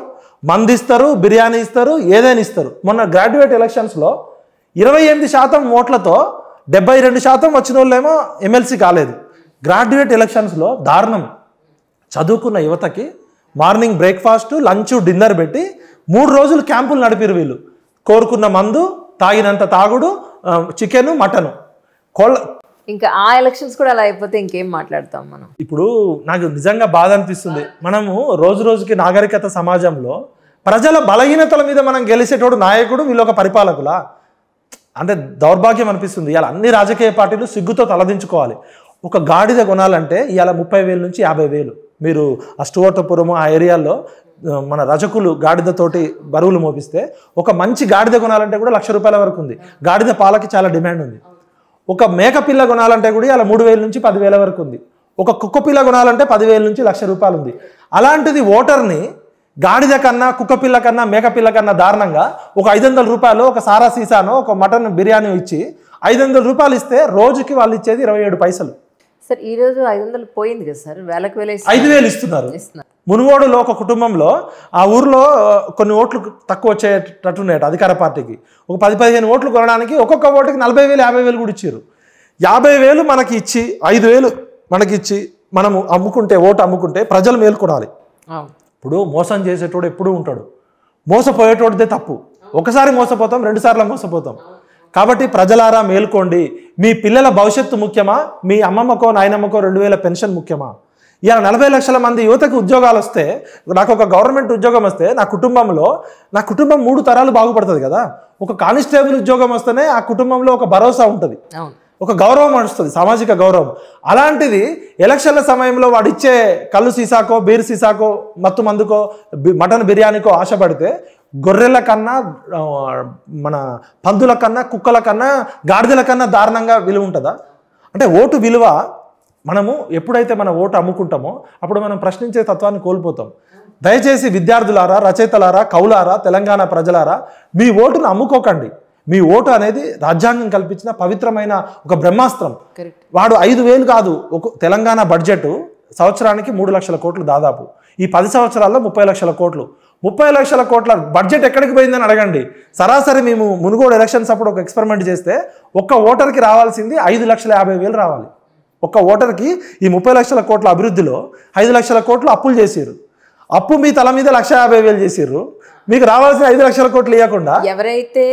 మందిస్తారు బిర్యానీ ఇస్తారు ఏదైనా ఇస్తారు మొన్న గ్రాడ్యుయేట్ ఎలక్షన్స్లో ఇరవై ఎనిమిది శాతం ఓట్లతో డెబ్బై రెండు శాతం వచ్చిన వాళ్ళేమో ఎమ్మెల్సీ కాలేదు గ్రాడ్యుయేట్ ఎలక్షన్స్లో దారుణం చదువుకున్న యువతకి మార్నింగ్ బ్రేక్ఫాస్ట్ లంచ్ డిన్నర్ పెట్టి మూడు రోజులు క్యాంపులు నడిపారు వీళ్ళు కోరుకున్న మందు తాగినంత తాగుడు చికెన్ మటను కోళ్ళ ఇంకా ఆ ఎలక్షన్స్ కూడా అలా అయిపోతే ఇంకేం మాట్లాడతాం మనం ఇప్పుడు నాకు నిజంగా బాధ అనిపిస్తుంది మనము రోజు రోజుకి నాగరికత సమాజంలో ప్రజల బలహీనతల మీద మనం గెలిచేటోడు నాయకుడు వీళ్ళొక పరిపాలకులా అంటే దౌర్భాగ్యం అనిపిస్తుంది ఇలా అన్ని రాజకీయ పార్టీలు సిగ్గుతో తలదించుకోవాలి ఒక గాడిద కొనాలంటే ఇవాళ ముప్పై వేలు నుంచి యాభై వేలు మీరు అష్టవటపురం ఆ ఏరియాల్లో మన రజకులు గాడిదతోటి బరువులు మోపిస్తే ఒక మంచి గాడిద కొనాలంటే కూడా లక్ష రూపాయల వరకు ఉంది గాడిద పాలకి చాలా డిమాండ్ ఉంది ఒక మేక పిల్ల కొనాలంటే కూడా ఇలా మూడు వేల నుంచి పదివేల వరకు ఉంది ఒక కుక్క పిల్ల కొనాలంటే పదివేల నుంచి లక్ష రూపాయలు ఉంది అలాంటిది ఓటర్ని గాడిద కన్నా కుక్కపిల్ల కన్నా మేకపిల్ల కన్నా దారుణంగా ఒక ఐదు వందల రూపాయలు ఒక సారా సీసాను ఒక మటన్ బిర్యానీ ఇచ్చి ఐదు వందల రూపాయలు ఇస్తే రోజుకి వాళ్ళు ఇచ్చేది ఇరవై ఏడు పైసలు సార్ ఈ రోజు ఐదు వందలు పోయింది కదా సార్ వేలకు వేలు ఐదు వేలు ఇస్తున్నారు మునుగోడులో ఒక కుటుంబంలో ఆ ఊర్లో కొన్ని ఓట్లు తక్కువ వచ్చేటట్టున్నాయట అధికార పార్టీకి ఒక పది పదిహేను ఓట్లు కొనడానికి ఒక్కొక్క ఓటుకి నలభై వేలు యాభై వేలు కూడా ఇచ్చారు యాభై వేలు మనకి ఇచ్చి ఐదు వేలు మనకి ఇచ్చి మనము అమ్ముకుంటే ఓటు అమ్ముకుంటే ప్రజలు మేల్కొనాలి ఇప్పుడు మోసం చేసేటోడు ఎప్పుడూ ఉంటాడు మోసపోయేటోడిదే తప్పు ఒకసారి మోసపోతాం రెండుసార్లు మోసపోతాం కాబట్టి ప్రజలారా మేల్కోండి మీ పిల్లల భవిష్యత్తు ముఖ్యమా మీ అమ్మమ్మకో నాయనమ్మకో రెండు వేల పెన్షన్ ముఖ్యమా ఇలా నలభై లక్షల మంది యువతకు ఉద్యోగాలు వస్తే నాకు ఒక గవర్నమెంట్ ఉద్యోగం వస్తే నా కుటుంబంలో నా కుటుంబం మూడు తరాలు బాగుపడుతుంది కదా ఒక కానిస్టేబుల్ ఉద్యోగం వస్తేనే ఆ కుటుంబంలో ఒక భరోసా ఉంటుంది ఒక గౌరవం అనుస్తుంది సామాజిక గౌరవం అలాంటిది ఎలక్షన్ల సమయంలో వాడు ఇచ్చే కళ్ళు సీసాకో బీరు సీసాకో మత్తు మందుకో మటన్ బిర్యానీకో ఆశపడితే గొర్రెల కన్నా మన పందుల కన్నా కుక్కల కన్నా గాడిదల కన్నా దారుణంగా విలువ ఉంటుందా అంటే ఓటు విలువ మనము ఎప్పుడైతే మన ఓటు అమ్ముకుంటామో అప్పుడు మనం ప్రశ్నించే తత్వాన్ని కోల్పోతాం దయచేసి విద్యార్థులారా రచయితలారా కౌలారా తెలంగాణ ప్రజలారా మీ ఓటును అమ్ముకోకండి మీ ఓటు అనేది రాజ్యాంగం కల్పించిన పవిత్రమైన ఒక బ్రహ్మాస్త్రం వాడు ఐదు వేలు కాదు ఒక తెలంగాణ బడ్జెట్ సంవత్సరానికి మూడు లక్షల కోట్లు దాదాపు ఈ పది సంవత్సరాల్లో ముప్పై లక్షల కోట్లు ముప్పై లక్షల కోట్ల బడ్జెట్ ఎక్కడికి పోయిందని అడగండి సరాసరి మేము మునుగోడు ఎలక్షన్స్ అప్పుడు ఒక ఎక్స్పెరిమెంట్ చేస్తే ఒక్క ఓటర్కి రావాల్సింది ఐదు లక్షల యాభై వేలు రావాలి ఒక్క ఓటర్కి ఈ ముప్పై లక్షల కోట్ల అభివృద్ధిలో ఐదు లక్షల కోట్లు అప్పులు చేసిరు అప్పు మీ తల మీద లక్ష యాభై వేలు చేసిర్రు మీకు రావాల్సిన ఐదు లక్షల కోట్లు ఇవ్వకుండా ఎవరైతే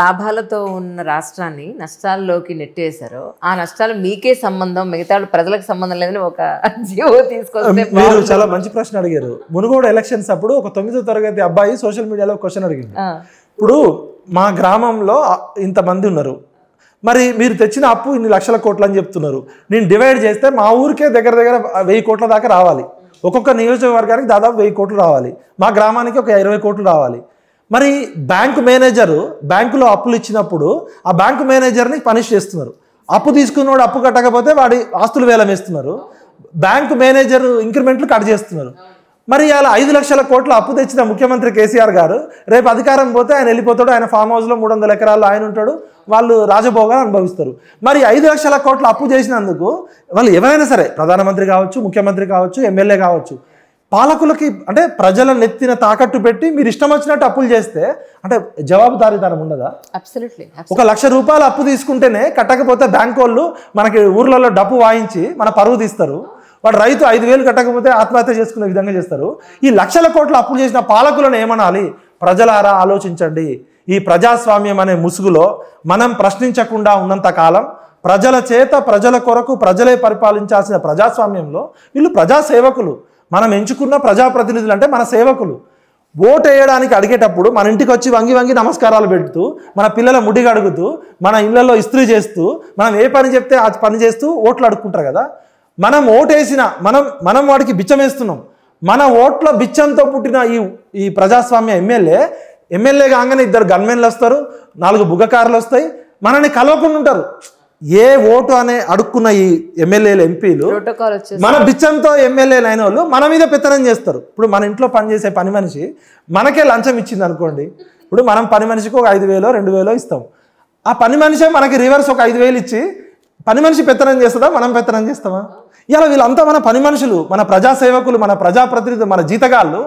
లాభాలతో ఉన్న రాష్ట్రాన్ని నష్టాల్లోకి నెట్టేశారో ఆ నష్టాలు మీకే సంబంధం మిగతా ప్రజలకు సంబంధం లేదని ఒక జీవో తీసుకొస్తే చాలా మంచి ప్రశ్న అడిగారు మునుగోడ ఎలక్షన్స్ అప్పుడు ఒక తొమ్మిదో తరగతి అబ్బాయి సోషల్ మీడియాలో క్వశ్చన్ అడిగింది ఇప్పుడు మా గ్రామంలో ఇంతమంది ఉన్నారు మరి మీరు తెచ్చిన అప్పు ఇన్ని లక్షల కోట్లు అని చెప్తున్నారు నేను డివైడ్ చేస్తే మా ఊరికే దగ్గర దగ్గర వెయ్యి కోట్ల దాకా రావాలి ఒక్కొక్క నియోజకవర్గానికి దాదాపు వెయ్యి కోట్లు రావాలి మా గ్రామానికి ఒక ఇరవై కోట్లు రావాలి మరి బ్యాంకు మేనేజరు బ్యాంకులో అప్పులు ఇచ్చినప్పుడు ఆ బ్యాంకు మేనేజర్ని పనిష్ చేస్తున్నారు అప్పు తీసుకున్నవాడు అప్పు కట్టకపోతే వాడి ఆస్తులు వేలం వేస్తున్నారు బ్యాంకు మేనేజర్ ఇంక్రిమెంట్లు కట్ చేస్తున్నారు మరి అలా ఐదు లక్షల కోట్ల అప్పు తెచ్చిన ముఖ్యమంత్రి కేసీఆర్ గారు రేపు అధికారం పోతే ఆయన వెళ్ళిపోతాడు ఆయన ఫామ్ హౌస్లో మూడు వందల ఎకరాల్లో ఆయన ఉంటాడు వాళ్ళు రాజభోగాలు అనుభవిస్తారు మరి ఐదు లక్షల కోట్ల అప్పు చేసినందుకు వాళ్ళు ఎవరైనా సరే ప్రధానమంత్రి కావచ్చు ముఖ్యమంత్రి కావచ్చు ఎమ్మెల్యే కావచ్చు పాలకులకి అంటే ప్రజల నెత్తిన తాకట్టు పెట్టి మీరు ఇష్టం వచ్చినట్టు అప్పులు చేస్తే అంటే జవాబుదారీతనం ఉండదా ఒక లక్ష రూపాయలు అప్పు తీసుకుంటేనే కట్టకపోతే బ్యాంకు వాళ్ళు మనకి ఊర్లలో డబ్బు వాయించి మన పరువు తీస్తారు వాడు రైతు ఐదు వేలు కట్టకపోతే ఆత్మహత్య చేసుకునే విధంగా చేస్తారు ఈ లక్షల కోట్ల అప్పులు చేసిన పాలకులను ఏమనాలి ప్రజలారా ఆలోచించండి ఈ ప్రజాస్వామ్యం అనే ముసుగులో మనం ప్రశ్నించకుండా ఉన్నంత కాలం ప్రజల చేత ప్రజల కొరకు ప్రజలే పరిపాలించాల్సిన ప్రజాస్వామ్యంలో వీళ్ళు ప్రజాసేవకులు మనం ఎంచుకున్న ప్రజాప్రతినిధులు అంటే మన సేవకులు ఓటు వేయడానికి అడిగేటప్పుడు మన ఇంటికి వచ్చి వంగి వంగి నమస్కారాలు పెడుతూ మన పిల్లల ముడిగడుగుతూ మన ఇళ్లలో ఇస్త్రీ చేస్తూ మనం ఏ పని చెప్తే ఆ పని చేస్తూ ఓట్లు అడుక్కుంటారు కదా మనం ఓటేసిన మనం మనం వాడికి బిచ్చం వేస్తున్నాం మన ఓట్ల బిచ్చంతో పుట్టిన ఈ ఈ ప్రజాస్వామ్య ఎమ్మెల్యే ఎమ్మెల్యే కాగానే ఇద్దరు గన్మెన్లు వస్తారు నాలుగు బుగ్గకారులు వస్తాయి మనని కలవకుండా ఉంటారు ఏ ఓటు అనే అడుక్కున్న ఈ ఎమ్మెల్యేలు ఎంపీలు మన బిచ్చంతో ఎమ్మెల్యేలు అయిన వాళ్ళు మన మీద పితనం చేస్తారు ఇప్పుడు మన ఇంట్లో పనిచేసే పని మనిషి మనకే లంచం ఇచ్చింది అనుకోండి ఇప్పుడు మనం పని మనిషికి ఒక ఐదు వేలో రెండు వేలో ఇస్తాం ఆ పని మనిషే మనకి రివర్స్ ఒక ఐదు వేలు ఇచ్చి పని మనిషి పెత్తనం చేస్తుందా మనం పెత్తనం చేస్తామా ఇలా వీళ్ళంతా మన పని మనుషులు మన ప్రజాసేవకులు మన ప్రజాప్రతినిధులు మన జీతగాళ్ళు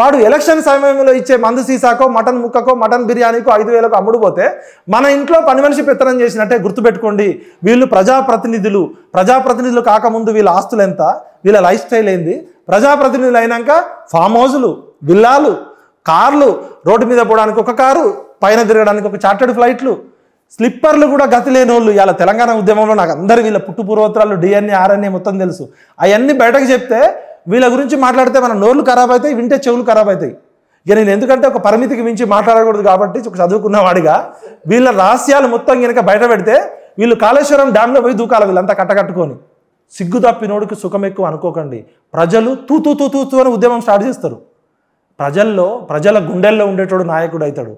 వాడు ఎలక్షన్ సమయంలో ఇచ్చే మందు సీసాకో మటన్ ముక్కకో మటన్ బిర్యానీకో ఐదు వేలకు అమ్ముడుపోతే మన ఇంట్లో పని మనిషి పెత్తనం చేసినట్టే గుర్తుపెట్టుకోండి వీళ్ళు ప్రజాప్రతినిధులు ప్రజాప్రతినిధులు కాకముందు వీళ్ళ ఆస్తులు ఎంత వీళ్ళ లైఫ్ స్టైల్ ఏంది ప్రజాప్రతినిధులు అయినాక ఫామ్ హౌజులు విల్లాలు కార్లు రోడ్డు మీద పోవడానికి ఒక కారు పైన తిరగడానికి ఒక చార్టెడ్ ఫ్లైట్లు స్లిప్పర్లు కూడా గతి లేని వాళ్ళు ఇలా తెలంగాణ ఉద్యమంలో నాకు అందరు వీళ్ళ పుట్టు పూర్వోత్తరాలు డిఎన్ఏ ఆర్ఎన్ఏ మొత్తం తెలుసు అవన్నీ బయటకు చెప్తే వీళ్ళ గురించి మాట్లాడితే మన నోర్లు ఖరాబ్ అవుతాయి వింటే చెవులు ఖరాబ్ అవుతాయి ఇక నేను ఎందుకంటే ఒక పరిమితికి మించి మాట్లాడకూడదు కాబట్టి ఒక చదువుకున్నవాడిగా వీళ్ళ రహస్యాలు మొత్తం కనుక బయట పెడితే వీళ్ళు కాళేశ్వరం డ్యామ్లో పోయి దూకాలి వీళ్ళంతా కట్టకట్టుకొని సిగ్గు తప్పినోడికి సుఖం ఎక్కువ అనుకోకండి ప్రజలు తూ తూ తూ తూ అని ఉద్యమం స్టార్ట్ చేస్తారు ప్రజల్లో ప్రజల గుండెల్లో ఉండేటోడు నాయకుడు అవుతాడు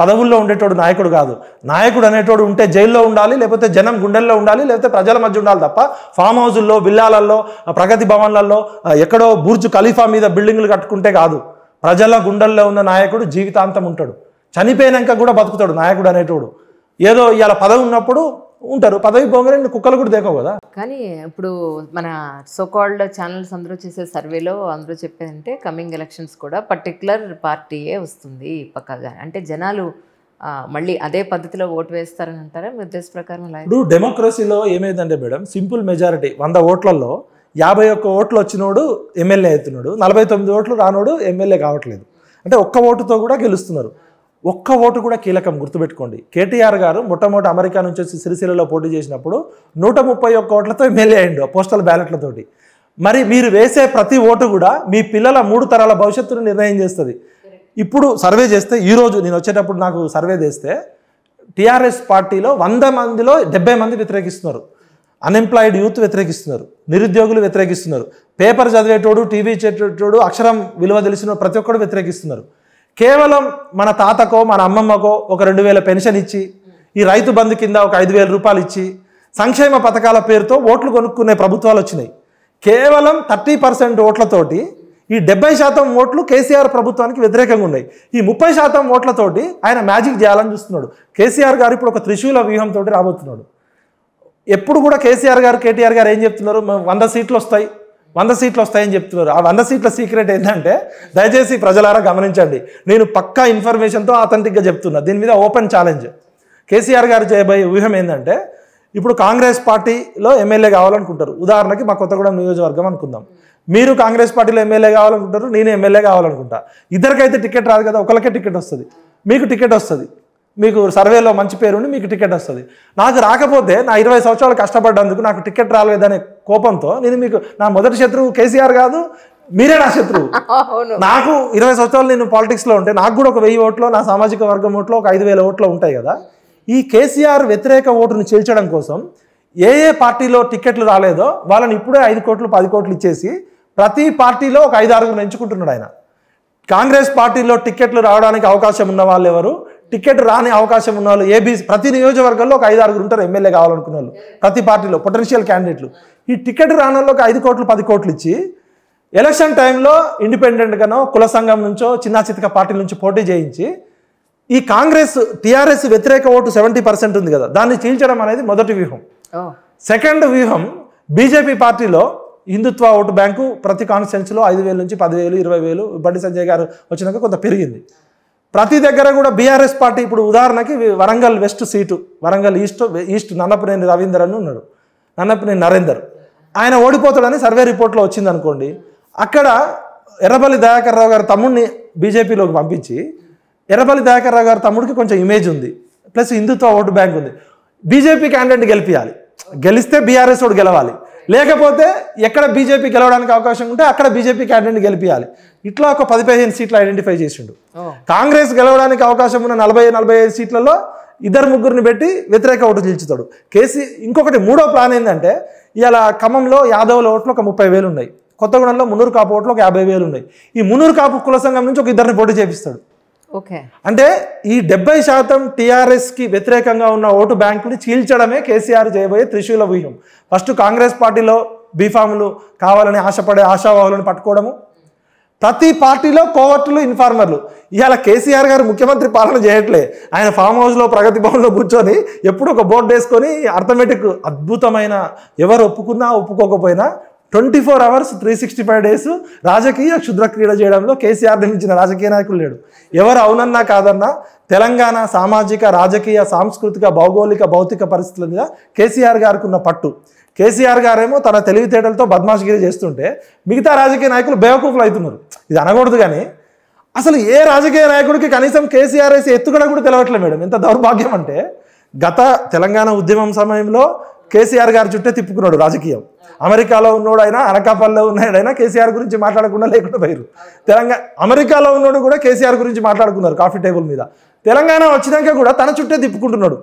పదవుల్లో ఉండేటోడు నాయకుడు కాదు నాయకుడు అనేటోడు ఉంటే జైల్లో ఉండాలి లేకపోతే జనం గుండెల్లో ఉండాలి లేకపోతే ప్రజల మధ్య ఉండాలి తప్ప ఫామ్ హౌజుల్లో విల్లాలల్లో ప్రగతి భవన్లలో ఎక్కడో బుర్జు ఖలీఫా మీద బిల్డింగ్లు కట్టుకుంటే కాదు ప్రజల గుండెల్లో ఉన్న నాయకుడు జీవితాంతం ఉంటాడు చనిపోయినాక కూడా బతుకుతాడు నాయకుడు అనేటోడు ఏదో ఇవాళ పదవి ఉన్నప్పుడు ఉంటారు పదవి పోగానే కుక్కలు కూడా దేకవు కదా కానీ ఇప్పుడు మన సోకాల్డ్ ఛానల్స్ అందరూ చేసే సర్వేలో అందరూ చెప్పేదంటే కమింగ్ ఎలక్షన్స్ కూడా పర్టికులర్ పార్టీయే వస్తుంది పక్కగా అంటే జనాలు మళ్ళీ అదే పద్ధతిలో ఓటు వేస్తారని అంటారా మీ ఉద్దేశ ప్రకారం ఇప్పుడు డెమోక్రసీలో ఏమైందంటే మేడం సింపుల్ మెజారిటీ వంద ఓట్లలో యాభై ఒక్క ఓట్లు వచ్చినోడు ఎమ్మెల్యే అవుతున్నాడు నలభై తొమ్మిది ఓట్లు రానోడు ఎమ్మెల్యే కావట్లేదు అంటే ఒక్క ఓటుతో కూడా గెలుస్తున్నారు ఒక్క ఓటు కూడా కీలకం గుర్తుపెట్టుకోండి కేటీఆర్ గారు మొట్టమొదటి అమెరికా నుంచి వచ్చి సిరిసిల్లలో పోటీ చేసినప్పుడు నూట ముప్పై ఒక్క ఓట్లతో ఎమ్మెల్యే అయ్యిండు పోస్టల్ బ్యాలెట్లతోటి మరి మీరు వేసే ప్రతి ఓటు కూడా మీ పిల్లల మూడు తరాల భవిష్యత్తును నిర్ణయం చేస్తుంది ఇప్పుడు సర్వే చేస్తే ఈరోజు నేను వచ్చేటప్పుడు నాకు సర్వే చేస్తే టీఆర్ఎస్ పార్టీలో వంద మందిలో డెబ్బై మంది వ్యతిరేకిస్తున్నారు అన్ఎంప్లాయిడ్ యూత్ వ్యతిరేకిస్తున్నారు నిరుద్యోగులు వ్యతిరేకిస్తున్నారు పేపర్ చదివేటోడు టీవీ చేసేటోడు అక్షరం విలువ తెలిసిన ప్రతి ఒక్కరు వ్యతిరేకిస్తున్నారు కేవలం మన తాతకో మన అమ్మమ్మకో ఒక రెండు వేల పెన్షన్ ఇచ్చి ఈ రైతు బంధు కింద ఒక ఐదు వేల రూపాయలు ఇచ్చి సంక్షేమ పథకాల పేరుతో ఓట్లు కొనుక్కునే ప్రభుత్వాలు వచ్చినాయి కేవలం థర్టీ పర్సెంట్ ఓట్లతోటి ఈ డెబ్బై శాతం ఓట్లు కేసీఆర్ ప్రభుత్వానికి వ్యతిరేకంగా ఉన్నాయి ఈ ముప్పై శాతం ఓట్లతోటి ఆయన మ్యాజిక్ చేయాలని చూస్తున్నాడు కేసీఆర్ గారు ఇప్పుడు ఒక త్రిశూల వ్యూహంతో రాబోతున్నాడు ఎప్పుడు కూడా కేసీఆర్ గారు కేటీఆర్ గారు ఏం చెప్తున్నారు వంద సీట్లు వస్తాయి వంద సీట్లు వస్తాయని చెప్తున్నారు ఆ వంద సీట్ల సీక్రెట్ ఏంటంటే దయచేసి ప్రజలారా గమనించండి నేను పక్కా ఇన్ఫర్మేషన్తో అథెంటిక్గా చెప్తున్నా దీని మీద ఓపెన్ ఛాలెంజ్ కేసీఆర్ గారు చేయబోయే వ్యూహం ఏంటంటే ఇప్పుడు కాంగ్రెస్ పార్టీలో ఎమ్మెల్యే కావాలనుకుంటారు ఉదాహరణకి మా కొత్తగూడెం నియోజకవర్గం అనుకుందాం మీరు కాంగ్రెస్ పార్టీలో ఎమ్మెల్యే కావాలనుకుంటారు నేను ఎమ్మెల్యే కావాలనుకుంటా ఇద్దరికైతే టికెట్ రాదు కదా ఒకరికే టికెట్ వస్తుంది మీకు టికెట్ వస్తుంది మీకు సర్వేలో మంచి పేరుండి మీకు టికెట్ వస్తుంది నాకు రాకపోతే నా ఇరవై సంవత్సరాలు కష్టపడ్డందుకు నాకు టికెట్ రాలేదనే కోపంతో నేను మీకు నా మొదటి శత్రువు కేసీఆర్ కాదు మీరే నా శత్రువు నాకు ఇరవై సంవత్సరాలు నేను పాలిటిక్స్లో ఉంటే నాకు కూడా ఒక వెయ్యి ఓట్లు నా సామాజిక వర్గం ఓట్లు ఒక ఐదు వేల ఓట్లు ఉంటాయి కదా ఈ కేసీఆర్ వ్యతిరేక ఓటును చేల్చడం కోసం ఏ ఏ పార్టీలో టికెట్లు రాలేదో వాళ్ళని ఇప్పుడే ఐదు కోట్లు పది కోట్లు ఇచ్చేసి ప్రతి పార్టీలో ఒక ఐదు ఆరుగురు ఎంచుకుంటున్నాడు ఆయన కాంగ్రెస్ పార్టీలో టికెట్లు రావడానికి అవకాశం ఉన్న వాళ్ళు ఎవరు టికెట్ రాని అవకాశం ఉన్న వాళ్ళు ఏబీ ప్రతి నియోజకవర్గంలో ఒక ఐదు ఆరుగురు ఉంటారు ఎమ్మెల్యే కావాలనుకున్న వాళ్ళు ప్రతి పార్టీలో పొటెన్షియల్ క్యాండిడేట్లు ఈ టికెట్ రాని వాళ్ళకి ఐదు కోట్లు పది కోట్లు ఇచ్చి ఎలక్షన్ టైంలో ఇండిపెండెంట్గానో కుల సంఘం నుంచో చిన్న చితక పార్టీ నుంచి పోటీ చేయించి ఈ కాంగ్రెస్ టీఆర్ఎస్ వ్యతిరేక ఓటు సెవెంటీ పర్సెంట్ ఉంది కదా దాన్ని చీల్చడం అనేది మొదటి వ్యూహం సెకండ్ వ్యూహం బీజేపీ పార్టీలో హిందుత్వ ఓటు బ్యాంకు ప్రతి కాన్స్టిట్యున్సీలో ఐదు వేల నుంచి పదివేలు ఇరవై వేలు బండి సంజయ్ గారు వచ్చినాక కొంత పెరిగింది ప్రతి దగ్గర కూడా బీఆర్ఎస్ పార్టీ ఇప్పుడు ఉదాహరణకి Warangal west seat Warangal east east Nannapaneni Ravinder అని ఉన్నాడు నన్నపనేని నరేందర్ ఆయన ఓడిపోతాడని సర్వే రిపోర్ట్లో వచ్చింది అనుకోండి అక్కడ ఎర్రబల్లి దయాకర్ రావు గారి తమ్ముడిని బీజేపీలోకి పంపించి ఎర్రబల్లి దయాకర్ రావు గారి తమ్ముడికి కొంచెం ఇమేజ్ ఉంది ప్లస్ హిందుత్వ ఓటు బ్యాంక్ ఉంది బీజేపీ క్యాండిడేట్ గెలిపించాలి గెలిస్తే బీఆర్ఎస్ వాడు గెలవాలి లేకపోతే ఎక్కడ బీజేపీ గెలవడానికి అవకాశం ఉంటే అక్కడ బీజేపీ క్యాండిడేట్ గెలిపించాలి ఇట్లా ఒక పది పదిహేను సీట్లు ఐడెంటిఫై చేసిండు కాంగ్రెస్ గెలవడానికి అవకాశం ఉన్న నలభై నలభై ఐదు సీట్లలో ఇద్దరు ముగ్గురిని పెట్టి వ్యతిరేక ఓటు నిల్చుతాడు కేసీ ఇంకొకటి మూడో ప్లాన్ ఏంటంటే ఇలా ఖమ్మంలో యాదవ్ల ఓట్లు ఒక ముప్పై వేలు ఉన్నాయి కొత్తగూడెంలో మున్నూరు కాపు ఓట్లు ఒక యాభై వేలు ఉన్నాయి ఈ మున్నూరు కాపు కుల సంఘం నుంచి ఒక ఇద్దరిని పోటీ చేపిస్తాడు ఓకే అంటే ఈ డెబ్బై శాతం టీఆర్ఎస్కి వ్యతిరేకంగా ఉన్న ఓటు బ్యాంకుని చీల్చడమే కేసీఆర్ చేయబోయే త్రిశూల వ్యూహం ఫస్ట్ కాంగ్రెస్ పార్టీలో బీఫాములు కావాలని ఆశపడే ఆశావాహులను పట్టుకోవడము ప్రతి పార్టీలో కోవర్టులు ఇన్ఫార్మర్లు ఇవాళ కేసీఆర్ గారు ముఖ్యమంత్రి పాలన చేయట్లే ఆయన ఫామ్ హౌస్లో ప్రగతి భవన్లో కూర్చొని ఎప్పుడు ఒక బోర్డు వేసుకొని అర్థమెటిక్ అద్భుతమైన ఎవరు ఒప్పుకున్నా ఒప్పుకోకపోయినా twenty four hours three sixty five days రాజకీయ క్షుద్ర క్రీడ చేయడంలో కేసీఆర్ నిర్మించిన రాజకీయ నాయకులు లేడు ఎవరు అవునన్నా కాదన్నా తెలంగాణ సామాజిక రాజకీయ సాంస్కృతిక భౌగోళిక భౌతిక పరిస్థితుల మీద కేసీఆర్ గారికి ఉన్న పట్టు కేసీఆర్ గారేమో తన తెలివితేటలతో బద్మాషగిరి చేస్తుంటే మిగతా రాజకీయ నాయకులు బేవకూఫులు అవుతున్నారు ఇది అనకూడదు కానీ అసలు ఏ రాజకీయ నాయకుడికి కనీసం కేసీఆర్ వేసి ఎత్తుగడ కూడా తెలవట్లేదు మేడం ఎంత దౌర్భాగ్యం అంటే గత తెలంగాణ ఉద్యమం సమయంలో కేసీఆర్ గారి చుట్టే తిప్పుకున్నాడు రాజకీయం అమెరికాలో ఉన్నోడైనా అనకాపల్లిలో ఉన్నాడైనా కేసీఆర్ గురించి మాట్లాడకుండా లేకుండా పోయారు తెలంగాణ అమెరికాలో ఉన్నాడు కూడా కేసీఆర్ గురించి మాట్లాడుకున్నారు కాఫీ టేబుల్ మీద తెలంగాణ వచ్చినాక కూడా తన చుట్టే తిప్పుకుంటున్నాడు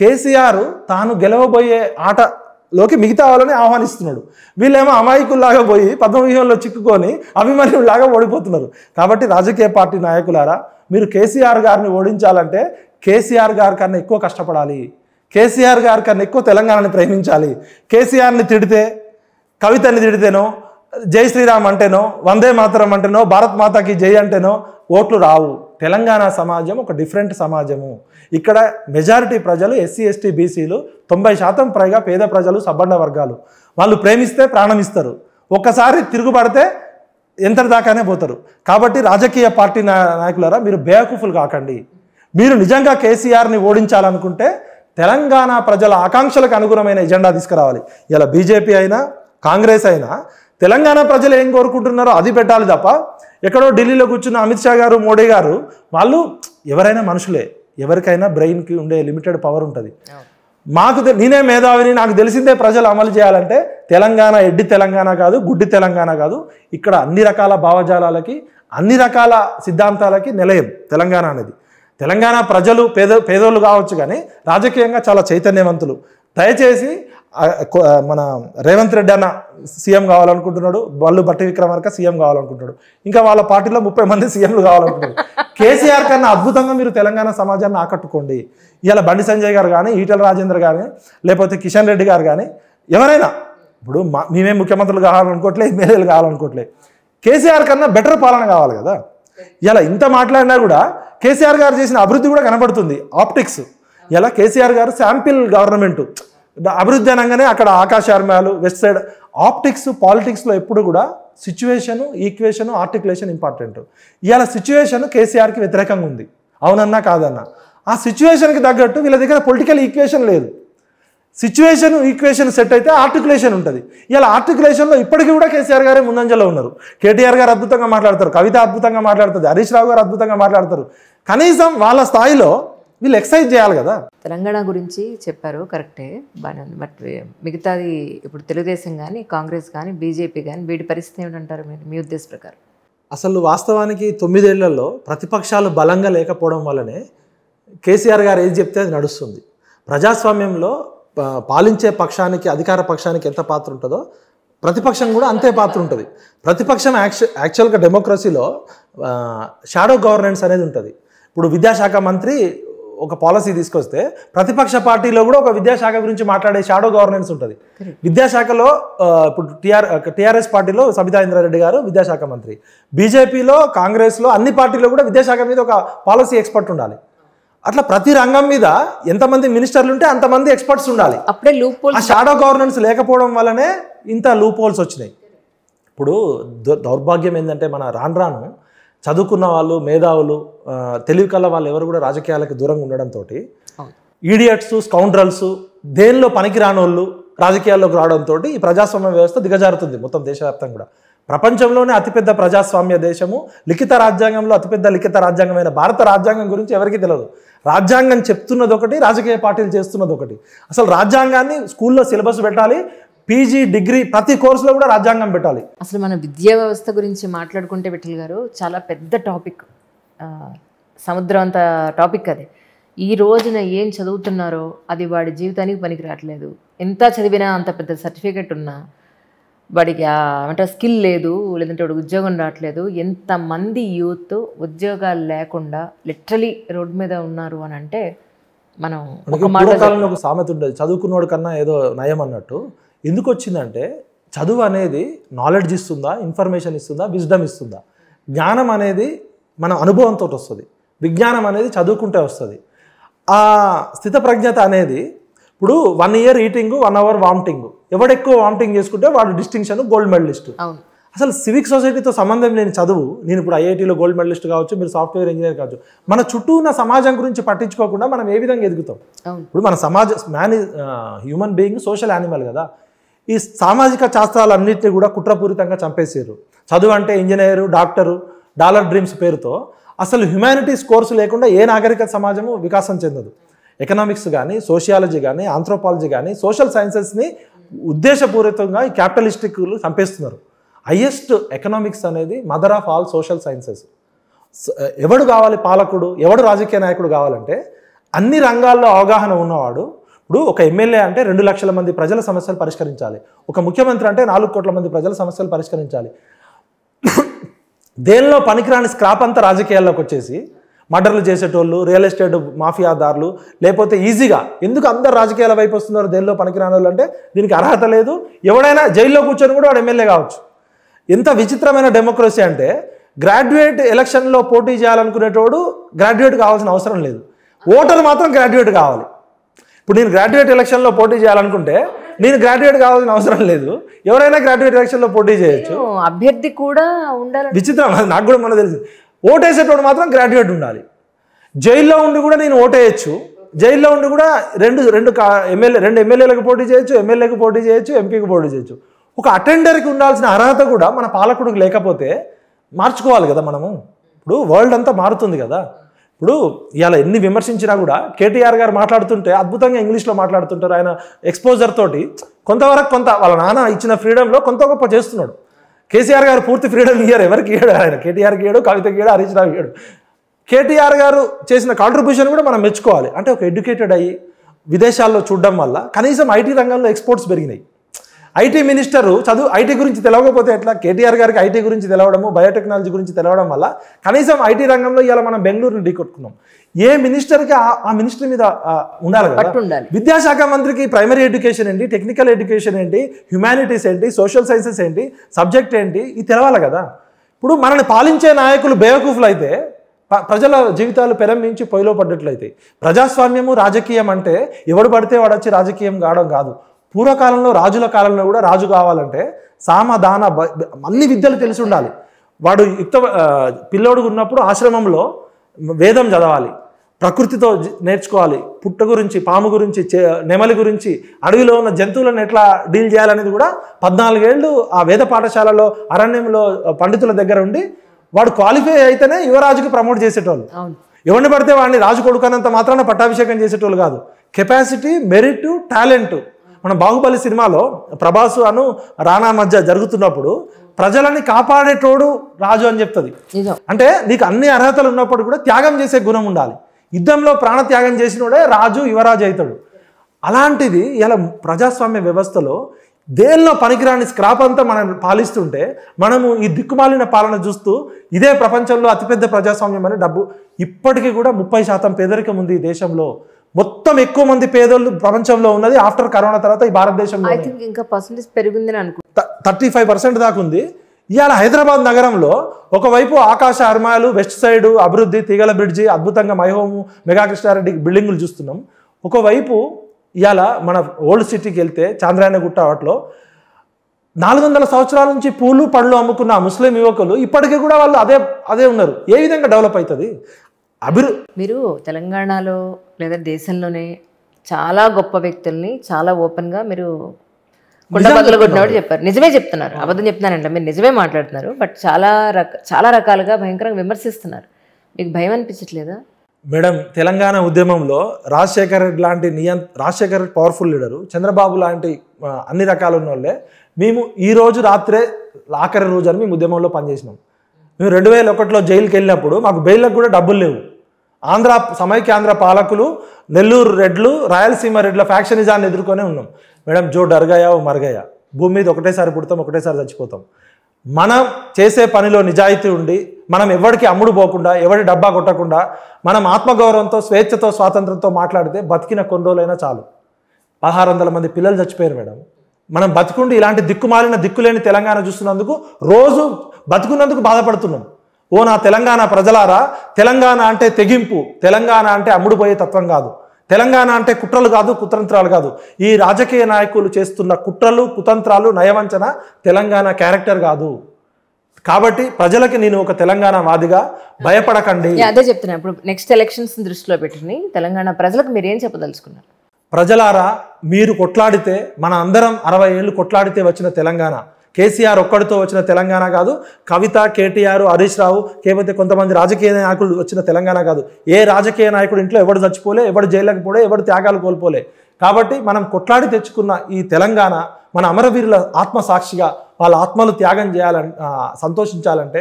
కేసీఆర్ తాను గెలవబోయే ఆటలోకి మిగతా వాళ్ళని ఆహ్వానిస్తున్నాడు వీళ్ళేమో అమాయకుల్లాగా పోయి పద్మవ్యూహంలో చిక్కుకొని అభిమానుల్లాగా ఓడిపోతున్నారు కాబట్టి రాజకీయ పార్టీ నాయకులారా మీరు కేసీఆర్ గారిని ఓడించాలంటే కేసీఆర్ గారి కన్నా ఎక్కువ కష్టపడాలి కేసీఆర్ గారి కన్నా ఎక్కువ తెలంగాణని ప్రేమించాలి కేసీఆర్ని తిడితే కవితని తిడితేనో జై శ్రీరామ్ అంటేనో వందే మాతరం అంటేనో భారత్ మాతాకి జై అంటేనో ఓట్లు రావు తెలంగాణ సమాజం ఒక డిఫరెంట్ సమాజము ఇక్కడ మెజారిటీ ప్రజలు ఎస్సీ ఎస్టీ బీసీలు తొంభై శాతం పైగా పేద ప్రజలు సబ్బండ వర్గాలు వాళ్ళు ప్రేమిస్తే ప్రాణం ఇస్తారు ఒక్కసారి తిరుగుబడితే ఎంత దాకానే పోతారు కాబట్టి రాజకీయ పార్టీ నాయకులరా మీరు బేవకూఫులు కాకండి మీరు నిజంగా కేసీఆర్ని ఓడించాలనుకుంటే తెలంగాణ ప్రజల ఆకాంక్షలకు అనుగుణమైన ఎజెండా తీసుకురావాలి ఇలా బీజేపీ అయినా కాంగ్రెస్ అయినా తెలంగాణ ప్రజలు ఏం కోరుకుంటున్నారో అది పెట్టాలి తప్ప ఎక్కడో ఢిల్లీలో కూర్చున్న అమిత్ షా గారు మోడీ గారు వాళ్ళు ఎవరైనా మనుషులే ఎవరికైనా బ్రెయిన్కి ఉండే లిమిటెడ్ పవర్ ఉంటుంది మాకు నేనే మేధావిని నాకు తెలిసిందే ప్రజలు అమలు చేయాలంటే తెలంగాణ ఎడ్డి తెలంగాణ కాదు గుడ్డి తెలంగాణ కాదు ఇక్కడ అన్ని రకాల భావజాలాలకి అన్ని రకాల సిద్ధాంతాలకి నిలయం తెలంగాణ అనేది తెలంగాణ ప్రజలు పేద పేదోళ్ళు కావచ్చు కానీ రాజకీయంగా చాలా చైతన్యవంతులు దయచేసి మన రేవంత్ రెడ్డి అన్న సీఎం కావాలనుకుంటున్నాడు వాళ్ళు బట్టి విక్రమార్క సీఎం కావాలనుకుంటున్నాడు ఇంకా వాళ్ళ పార్టీలో ముప్పై మంది సీఎంలు కావాలనుకుంటున్నారు కేసీఆర్ కన్నా అద్భుతంగా మీరు తెలంగాణ సమాజాన్ని ఆకట్టుకోండి ఇవాళ బండి సంజయ్ గారు కానీ ఈటల రాజేంద్ర కానీ లేకపోతే కిషన్ రెడ్డి గారు కానీ ఎవరైనా ఇప్పుడు మేమే ముఖ్యమంత్రులు కావాలనుకోవట్లే ఎమ్మెల్యేలు కావాలనుకోవట్లే కేసీఆర్ కన్నా బెటర్ పాలన కావాలి కదా ఇలా ఇంత మాట్లాడినా కూడా కేసీఆర్ గారు చేసిన అభివృద్ధి కూడా కనబడుతుంది ఆప్టిక్స్ ఎలా కేసీఆర్ గారు శాంపిల్ గవర్నమెంట్ అభివృద్ధి అనగానే అక్కడ ఆకాశార్మ్యాలు వెస్ట్ సైడ్ ఆప్టిక్స్ పాలిటిక్స్లో ఎప్పుడు కూడా సిచ్యువేషను ఈక్వేషన్ ఆర్టికులేషన్ ఇంపార్టెంట్ ఇవాళ సిచ్యువేషన్ కేసీఆర్కి వ్యతిరేకంగా ఉంది అవునన్నా కాదన్నా ఆ సిచ్యువేషన్కి తగ్గట్టు వీళ్ళ దగ్గర పొలిటికల్ ఈక్వేషన్ లేదు సిచ్యువేషన్ ఈక్వేషన్ సెట్ అయితే ఆర్టికులేషన్ ఉంటుంది ఇలా ఆర్టికులేషన్లో ఇప్పటికీ కూడా కేసీఆర్ గారే ముందంజలో ఉన్నారు కేటీఆర్ గారు అద్భుతంగా మాట్లాడతారు కవిత అద్భుతంగా మాట్లాడుతుంది హరీష్ రావు గారు అద్భుతంగా మాట్లాడతారు కనీసం వాళ్ళ స్థాయిలో వీళ్ళు ఎక్సైజ్ చేయాలి కదా తెలంగాణ గురించి చెప్పారు కరెక్టే బట్ మిగతాది ఇప్పుడు తెలుగుదేశం కానీ కాంగ్రెస్ కానీ బీజేపీ కానీ వీటి పరిస్థితి ఏమిటంటారు మీరు మీ ఉద్దేశ ప్రకారం అసలు వాస్తవానికి తొమ్మిదేళ్లలో ప్రతిపక్షాలు బలంగా లేకపోవడం వల్లనే కేసీఆర్ గారు ఏది చెప్తే అది నడుస్తుంది ప్రజాస్వామ్యంలో పాలించే పక్షానికి అధికార పక్షానికి ఎంత పాత్ర ఉంటుందో ప్రతిపక్షం కూడా అంతే పాత్ర ఉంటుంది ప్రతిపక్షం యాక్చువల్ యాక్చువల్గా డెమోక్రసీలో షాడో గవర్నెన్స్ అనేది ఉంటుంది ఇప్పుడు విద్యాశాఖ మంత్రి ఒక పాలసీ తీసుకొస్తే ప్రతిపక్ష పార్టీలో కూడా ఒక విద్యాశాఖ గురించి మాట్లాడే షాడో గవర్నెన్స్ ఉంటుంది విద్యాశాఖలో ఇప్పుడు టిఆర్ టీఆర్ఎస్ పార్టీలో సబితా ఇంద్రారెడ్డి గారు విద్యాశాఖ మంత్రి బీజేపీలో కాంగ్రెస్లో అన్ని పార్టీలో కూడా విద్యాశాఖ మీద ఒక పాలసీ ఎక్స్పర్ట్ ఉండాలి అట్లా ప్రతి రంగం మీద ఎంతమంది మినిస్టర్లు ఉంటే అంతమంది ఎక్స్పర్ట్స్ ఉండాలి అప్పుడే లూప్ ఆ షాడో గవర్నెన్స్ లేకపోవడం వల్లనే ఇంత లూప్ హోల్స్ వచ్చినాయి ఇప్పుడు దౌర్భాగ్యం ఏంటంటే మన రాను రాను చదువుకున్న వాళ్ళు మేధావులు తెలివి కల వాళ్ళు ఎవరు కూడా రాజకీయాలకు దూరంగా ఉండడంతో ఈడియట్స్ స్కౌండ్రల్స్ దేనిలో పనికి రానోళ్ళు రాజకీయాల్లోకి రావడంతో ఈ ప్రజాస్వామ్య వ్యవస్థ దిగజారుతుంది మొత్తం దేశవ్యాప్తంగా కూడా ప్రపంచంలోనే అతిపెద్ద ప్రజాస్వామ్య దేశము లిఖిత రాజ్యాంగంలో అతిపెద్ద లిఖిత రాజ్యాంగమైన భారత రాజ్యాంగం గురించి ఎవరికీ తెలియదు రాజ్యాంగం చెప్తున్నది ఒకటి రాజకీయ పార్టీలు చేస్తున్నది ఒకటి అసలు రాజ్యాంగాన్ని స్కూల్లో సిలబస్ పెట్టాలి పీజీ డిగ్రీ ప్రతి కోర్సులో కూడా రాజ్యాంగం పెట్టాలి అసలు మన విద్యా వ్యవస్థ గురించి మాట్లాడుకుంటే విఠల్ గారు చాలా పెద్ద టాపిక్ సముద్రం అంత టాపిక్ అది ఈ రోజున ఏం చదువుతున్నారో అది వాడి జీవితానికి పనికి రావట్లేదు ఎంత చదివినా అంత పెద్ద సర్టిఫికెట్ ఉన్నా వాడికి అంటే స్కిల్ లేదు లేదంటే వాడికి ఉద్యోగం రావట్లేదు ఎంతమంది యూత్ ఉద్యోగాలు లేకుండా లిటరలీ రోడ్డు మీద ఉన్నారు అని అంటే మనం పూర్వకాలంలో ఒక సామెత ఉండదు చదువుకున్నోడు కన్నా ఏదో నయం అన్నట్టు ఎందుకు వచ్చిందంటే చదువు అనేది నాలెడ్జ్ ఇస్తుందా ఇన్ఫర్మేషన్ ఇస్తుందా విజ్డమ్ ఇస్తుందా జ్ఞానం అనేది మన అనుభవంతో వస్తుంది విజ్ఞానం అనేది చదువుకుంటే వస్తుంది ఆ స్థిత ప్రజ్ఞత అనేది ఇప్పుడు one year eating one hour vomiting ఎవడెక్కువ వామిటింగ్ చేసుకుంటే వాడు డిస్టింక్షన్ గోల్డ్ మెడలిస్ట్ అసలు సివిక్ సొసైటీతో సంబంధం లేని చదువు నేను ఇప్పుడు ఐఐటీలో గోల్డ్ మెడలిస్ట్ కావచ్చు మీరు సాఫ్ట్వేర్ ఇంజనీర్ కావచ్చు మన చుట్టూ ఉన్న సమాజం గురించి పట్టించుకోకుండా మనం ఏ విధంగా ఎదుగుతాం ఇప్పుడు మన సమాజ man human being social animal కదా ఈ సామాజిక శాస్త్రాలన్నింటినీ కూడా కుట్రపూరితంగా చంపేశారు చదువు అంటే ఇంజనీరు డాక్టరు డాలర్ డ్రీమ్స్ పేరుతో అసలు హ్యుమానిటీస్ కోర్సు లేకుండా ఏ నాగరిక సమాజము వికాసం చెందదు ఎకనామిక్స్ కానీ సోషియాలజీ కానీ ఆంథ్రోపాలజీ కానీ సోషల్ సైన్సెస్ని ఉద్దేశపూరితంగా ఈ క్యాపిటలిస్టిక్లు చంపేస్తున్నారు హయ్యెస్ట్ ఎకనామిక్స్ అనేది mother of all social sciences ఎవడు కావాలి పాలకుడు ఎవడు రాజకీయ నాయకుడు కావాలంటే అన్ని రంగాల్లో అవగాహన ఉన్నవాడు ఇప్పుడు ఒక ఎమ్మెల్యే అంటే రెండు లక్షల మంది ప్రజల సమస్యలు పరిష్కరించాలి ఒక ముఖ్యమంత్రి అంటే నాలుగు కోట్ల మంది ప్రజల సమస్యలు పరిష్కరించాలి దేనిలో పనికిరాని స్క్రాప్ అంతా రాజకీయాల్లోకి వచ్చేసి మర్డర్లు చేసేటోళ్ళు రియల్ ఎస్టేట్ మాఫియాదారులు లేకపోతే ఈజీగా ఎందుకు అందరు రాజకీయాల వైపు వస్తున్నారు దేనిలో పనికిరాని వాళ్ళు అంటే దీనికి అర్హత లేదు ఎవడైనా జైల్లో కూర్చొని కూడా వాడు ఎమ్మెల్యే కావచ్చు ఎంత విచిత్రమైన డెమోక్రసీ అంటే గ్రాడ్యుయేట్ ఎలక్షన్లో పోటీ చేయాలనుకునేటోడు గ్రాడ్యుయేట్ కావాల్సిన అవసరం లేదు ఓటర్ మాత్రం గ్రాడ్యుయేట్ కావాలి ఇప్పుడు నేను గ్రాడ్యుయేట్ ఎలక్షన్లో పోటీ చేయాలనుకుంటే నేను గ్రాడ్యుయేట్ కావాల్సిన అవసరం లేదు ఎవరైనా గ్రాడ్యుయేట్ ఎలక్షన్లో పోటీ చేయొచ్చు అభ్యర్థి కూడా ఉండాలి విచిత్రం నాకు కూడా మనకు తెలుసు ఓటేసేటోడు మాత్రం గ్రాడ్యుయేట్ ఉండాలి జైల్లో ఉండి కూడా నేను ఓటేయచ్చు జైల్లో ఉండి కూడా రెండు రెండు ఎమ్మెల్యే రెండు ఎమ్మెల్యేలకు పోటీ చేయొచ్చు ఎమ్మెల్యేకి పోటీ చేయొచ్చు ఎంపీకి పోటీ చేయొచ్చు ఒక అటెండర్కి ఉండాల్సిన అర్హత కూడా మన పాలకుడికి లేకపోతే మార్చుకోవాలి కదా మనము ఇప్పుడు వరల్డ్ అంతా మారుతుంది కదా ఇప్పుడు ఇలా ఎన్ని విమర్శించినా కూడా కేటీఆర్ గారు మాట్లాడుతుంటే అద్భుతంగా ఇంగ్లీష్లో మాట్లాడుతుంటారు ఆయన ఎక్స్పోజర్ తోటి కొంతవరకు కొంత వాళ్ళ నాన్న ఇచ్చిన ఫ్రీడంలో కొంత గొప్ప చేస్తున్నాడు కేసీఆర్ గారు పూర్తి ఫ్రీడమ్ ఇయ్యారు ఎవరికి ఇయ్యాడు ఆయన కేటీఆర్కి ఇయ్యాడు కవితకి ఇయ్యాడు హరీష్ రావు ఇయ్యాడు కేటీఆర్ గారు చేసిన కాంట్రిబ్యూషన్ కూడా మనం మెచ్చుకోవాలి అంటే ఒక ఎడ్యుకేటెడ్ అయ్యి విదేశాల్లో చూడడం వల్ల కనీసం ఐటీ రంగంలో ఎక్స్పోర్ట్స్ పెరిగినాయి ఐటీ మినిస్టరు చదువు ఐటీ గురించి తెలవకపోతే ఎట్లా కేటీఆర్ గారికి ఐటీ గురించి తెలవడము బయోటెక్నాలజీ గురించి తెలవడం వల్ల కనీసం ఐటీ రంగంలో ఇలా మనం బెంగళూరుని ఢీకొట్టుకున్నాం ఏ మినిస్టర్కి ఆ మినిస్టర్ మీద ఉండాలి కదా విద్యాశాఖ మంత్రికి ప్రైమరీ ఎడ్యుకేషన్ ఏంటి టెక్నికల్ ఎడ్యుకేషన్ ఏంటి హ్యుమానిటీస్ ఏంటి సోషల్ సైన్సెస్ ఏంటి సబ్జెక్ట్ ఏంటి ఇది తెలవాలి కదా ఇప్పుడు మనల్ని పాలించే నాయకులు బేవకూఫ్లు అయితే ప్రజల జీవితాలు పెరంభించి పొయ్యిలో పడ్డట్లయితే ప్రజాస్వామ్యము రాజకీయం అంటే ఎవడు పడితే వాడు వచ్చి రాజకీయం కావడం కాదు పూర్వకాలంలో రాజుల కాలంలో కూడా రాజు కావాలంటే సామదాన అన్ని విద్యలు తెలిసి ఉండాలి వాడు యుక్త పిల్లోడు ఉన్నప్పుడు ఆశ్రమంలో వేదం చదవాలి ప్రకృతితో నేర్చుకోవాలి పుట్ట గురించి పాము గురించి నెమలి గురించి అడవిలో ఉన్న జంతువులను ఎట్లా డీల్ చేయాలనేది కూడా పద్నాలుగేళ్ళు ఆ వేద పాఠశాలలో అరణ్యంలో పండితుల దగ్గర ఉండి వాడు క్వాలిఫై అయితేనే యువరాజుకి ప్రమోట్ చేసేటోళ్ళు ఎవరిని పడితే వాడిని రాజు కొడుకున్నంత మాత్రాన పట్టాభిషేకం చేసేటోళ్ళు కాదు కెపాసిటీ మెరిట్ టాలెంట్ మన బాహుబలి సినిమాలో ప్రభాసు అను రానా మధ్య జరుగుతున్నప్పుడు ప్రజలని కాపాడేటోడు రాజు అని చెప్తుంది అంటే నీకు అన్ని అర్హతలు ఉన్నప్పుడు కూడా త్యాగం చేసే గుణం ఉండాలి యుద్ధంలో ప్రాణత్యాగం చేసినోడే రాజు యువరాజు అవుతాడు అలాంటిది ఇలా ప్రజాస్వామ్య వ్యవస్థలో దేనిలో పనికిరాని స్క్రాప్ అంతా మనం పాలిస్తుంటే మనము ఈ దిక్కుమాలిన పాలన చూస్తూ ఇదే ప్రపంచంలో అతిపెద్ద ప్రజాస్వామ్యం అనే డబ్బు ఇప్పటికీ కూడా ముప్పై శాతం పేదరికం ఉంది ఈ దేశంలో మొత్తం ఎక్కువ మంది పేదోళ్ళు ప్రపంచంలో ఉన్నది ఆఫ్టర్ కరోనా తర్వాత ఈ భారతదేశంలో ఇంకా పర్సెంటేజ్ పెరిగింది అనుకుంటా థర్టీ ఫైవ్ పర్సెంట్ దాకా ఉంది ఇవాళ హైదరాబాద్ నగరంలో ఒకవైపు ఆకాశ అర్మాలు వెస్ట్ సైడ్ అభివృద్ధి తీగల బ్రిడ్జి అద్భుతంగా మైహోము మెగాకృష్ణారెడ్డి బిల్డింగులు చూస్తున్నాం ఒకవైపు ఇవాళ మన ఓల్డ్ సిటీకి వెళ్తే చాంద్రాయణగుట్ట వాటిలో నాలుగు వందల సంవత్సరాల నుంచి పూలు పళ్ళు అమ్ముకున్న ముస్లిం యువకులు ఇప్పటికీ కూడా వాళ్ళు అదే అదే ఉన్నారు ఏ విధంగా డెవలప్ అవుతుంది అభిరు మీరు తెలంగాణలో లేదా దేశంలోనే చాలా గొప్ప వ్యక్తుల్ని చాలా ఓపెన్గా మీరు కొండ చెప్పారు నిజమే చెప్తున్నారు అబద్ధం చెప్తున్నానండి మీరు నిజమే మాట్లాడుతున్నారు బట్ చాలా రక చాలా రకాలుగా భయంకరంగా విమర్శిస్తున్నారు మీకు భయం అనిపించట్లేదా మేడం తెలంగాణ ఉద్యమంలో రాజశేఖర్ రెడ్డి లాంటి నియం రాజశేఖర్ రెడ్డి పవర్ఫుల్ లీడరు చంద్రబాబు లాంటి అన్ని రకాలు ఉన్న వాళ్ళే మేము ఈ రోజు రాత్రే ఆఖరి రోజు అని మేము ఉద్యమంలో పనిచేసినాం మేము రెండు వేల ఒకటిలో జైలుకి వెళ్ళినప్పుడు మాకు బెయిల్లకు కూడా డబ్బులు లేవు ఆంధ్ర సమైక్యాంధ్ర పాలకులు నెల్లూరు రెడ్లు రాయలసీమ రెడ్ల ఫ్యాక్షనిజాన్ని ఎదుర్కొనే ఉన్నాం మేడం జో డర్గయ్య ఓ మరగయ్య భూమి మీద ఒకటేసారి పుడతాం ఒకటేసారి చచ్చిపోతాం మనం చేసే పనిలో నిజాయితీ ఉండి మనం ఎవరికి అమ్ముడు పోకుండా ఎవరి డబ్బా కొట్టకుండా మనం ఆత్మగౌరవంతో స్వేచ్ఛతో స్వాతంత్రంతో మాట్లాడితే బతికిన కొన్ని రోజులైనా చాలు పదహారు వందల మంది పిల్లలు చచ్చిపోయారు మేడం మనం బతుకుండి ఇలాంటి దిక్కుమాలిన దిక్కులేని తెలంగాణ చూస్తున్నందుకు రోజు బతుకున్నందుకు బాధపడుతున్నాం ఓ నా తెలంగాణ ప్రజలారా తెలంగాణ అంటే తెగింపు తెలంగాణ అంటే అమ్ముడుపోయే తత్వం కాదు తెలంగాణ అంటే కుట్రలు కాదు కుతంత్రాలు కాదు ఈ రాజకీయ నాయకులు చేస్తున్న కుట్రలు కుతంత్రాలు నయవంచన తెలంగాణ క్యారెక్టర్ కాదు కాబట్టి ప్రజలకి నేను ఒక తెలంగాణ వాదిగా భయపడకండి అదే చెప్తున్నా ఇప్పుడు నెక్స్ట్ ఎలక్షన్స్ దృష్టిలో పెట్టుకుని తెలంగాణ ప్రజలకు మీరు ఏం చెప్పదలుచుకున్నారు ప్రజలారా మీరు కొట్లాడితే మన అందరం అరవై ఏళ్ళు కొట్లాడితే వచ్చిన తెలంగాణ కేసీఆర్ ఒక్కడితో వచ్చిన తెలంగాణ కాదు కవిత కేటీఆర్ హరీష్ రావు లేకపోతే కొంతమంది రాజకీయ నాయకులు వచ్చిన తెలంగాణ కాదు ఏ రాజకీయ నాయకుడు ఇంట్లో ఎవడు చచ్చిపోలే ఎవడు జైళ్ళకి పోలే ఎవడు త్యాగాలు కోల్పోలే కాబట్టి మనం కొట్లాడి తెచ్చుకున్న ఈ తెలంగాణ మన అమరవీరుల ఆత్మ సాక్షిగా వాళ్ళ ఆత్మలు త్యాగం చేయాలని సంతోషించాలంటే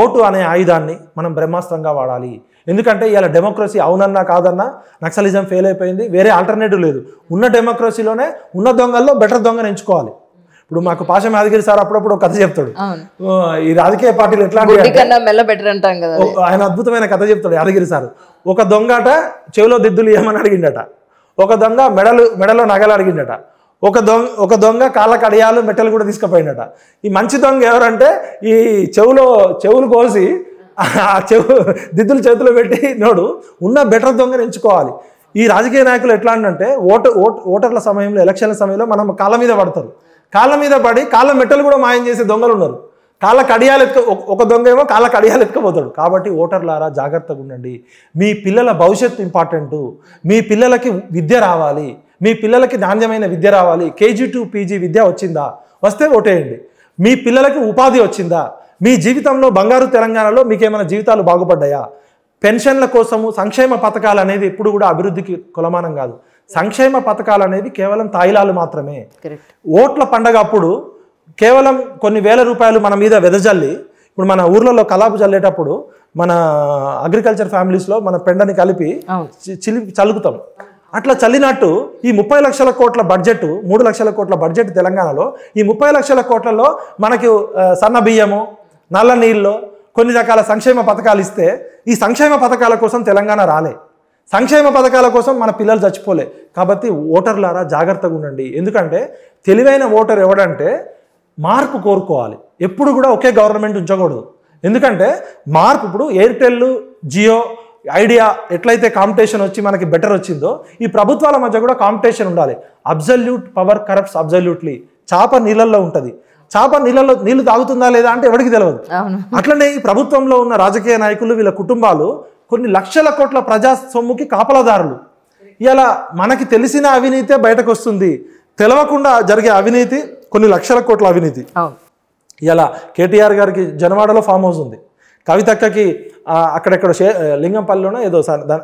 ఓటు అనే ఆయుధాన్ని మనం బ్రహ్మాస్త్రంగా వాడాలి ఎందుకంటే ఇలా డెమోక్రసీ అవునన్నా కాదన్నా నక్సలిజం ఫెయిల్ అయిపోయింది వేరే ఆల్టర్నేటివ్ లేదు ఉన్న డెమోక్రసీలోనే ఉన్న దొంగల్లో బెటర్ దొంగను ఎంచుకోవాలి ఇప్పుడు మాకు పాష యాదగిరి సార్ అప్పుడప్పుడు కథ చెప్తాడు ఈ రాజకీయ పార్టీలు ఎట్లాంటి ఆయన అద్భుతమైన కథ చెప్తాడు యాదగిరి సార్ ఒక దొంగట చెవిలో దిద్దులు ఏమని అడిగిండట ఒక దొంగ మెడలు మెడలో నగలు అడిగిండట ఒక దొంగ ఒక దొంగ కాళ్ళ కడియాలు మెట్టలు కూడా తీసుకుపోయిండట ఈ మంచి దొంగ ఎవరంటే ఈ చెవులో చెవులు కోసి ఆ చెవు దిద్దులు చేతులు పెట్టి నోడు ఉన్న బెటర్ దొంగను ఎంచుకోవాలి ఈ రాజకీయ నాయకులు ఎట్లా అంటే ఓటు ఓటర్ల సమయంలో ఎలక్షన్ల సమయంలో మనం కాళ్ళ మీద పడతారు కాళ్ళ మీద పడి కాళ్ళ మెట్టలు కూడా మాయం చేసే దొంగలు ఉన్నారు కాళ్ళ కడియాలు ఎత్తుక ఒక దొంగ ఏమో కాళ్ళ కడియాలు ఎత్తుకపోతాడు కాబట్టి ఓటర్లారా జాగ్రత్తగా ఉండండి మీ పిల్లల భవిష్యత్తు ఇంపార్టెంట్ మీ పిల్లలకి విద్య రావాలి మీ పిల్లలకి నాణ్యమైన విద్య రావాలి కేజీ టు పీజీ విద్య వచ్చిందా వస్తే ఓటేయండి మీ పిల్లలకి ఉపాధి వచ్చిందా మీ జీవితంలో బంగారు తెలంగాణలో మీకేమైనా జీవితాలు బాగుపడ్డాయా పెన్షన్ల కోసము సంక్షేమ పథకాలు అనేది ఎప్పుడు కూడా అభివృద్ధికి కొలమానం కాదు సంక్షేమ పథకాలు అనేవి కేవలం తాయిలాలు మాత్రమే ఓట్ల పండగ అప్పుడు కేవలం కొన్ని వేల రూపాయలు మన మీద వెదజల్లి ఇప్పుడు మన ఊర్లలో కలాపు చల్లేటప్పుడు మన అగ్రికల్చర్ ఫ్యామిలీస్లో మన పెండని కలిపి చిలి చలుకుతాం అట్లా చల్లినట్టు ఈ ముప్పై లక్షల కోట్ల బడ్జెట్ మూడు లక్షల కోట్ల బడ్జెట్ తెలంగాణలో ఈ ముప్పై లక్షల కోట్లలో మనకి సన్న బియ్యము నల్ల నీళ్ళు కొన్ని రకాల సంక్షేమ పథకాలు ఇస్తే ఈ సంక్షేమ పథకాల కోసం తెలంగాణ రాలే సంక్షేమ పథకాల కోసం మన పిల్లలు చచ్చిపోలే కాబట్టి ఓటర్లారా జాగ్రత్తగా ఉండండి ఎందుకంటే తెలివైన ఓటర్ ఎవడంటే మార్పు కోరుకోవాలి ఎప్పుడు కూడా ఒకే గవర్నమెంట్ ఉంచకూడదు ఎందుకంటే మార్పు ఇప్పుడు ఎయిర్టెల్ జియో ఐడియా ఎట్లయితే కాంపిటీషన్ వచ్చి మనకి బెటర్ వచ్చిందో ఈ ప్రభుత్వాల మధ్య కూడా కాంపిటీషన్ ఉండాలి అబ్జల్యూట్ పవర్ కరప్ట్స్ అబ్జల్యూట్లీ చాప నీళ్ళల్లో ఉంటుంది చాప నీళ్ళలో నీళ్లు తాగుతుందా లేదా అంటే ఎవరికి తెలియదు అట్లనే ఈ ప్రభుత్వంలో ఉన్న రాజకీయ నాయకులు వీళ్ళ కుటుంబాలు కొన్ని లక్షల కోట్ల ప్రజా సొమ్ముకి కాపలదారులు ఇలా మనకి తెలిసిన అవినీతే బయటకు వస్తుంది తెలవకుండా జరిగే అవినీతి కొన్ని లక్షల కోట్ల అవినీతి ఇలా కేటీఆర్ గారికి జనవాడలో ఫామ్ హౌస్ ఉంది కవితక్కకి అక్కడెక్కడ షే లింగంపల్లిలోనో ఏదో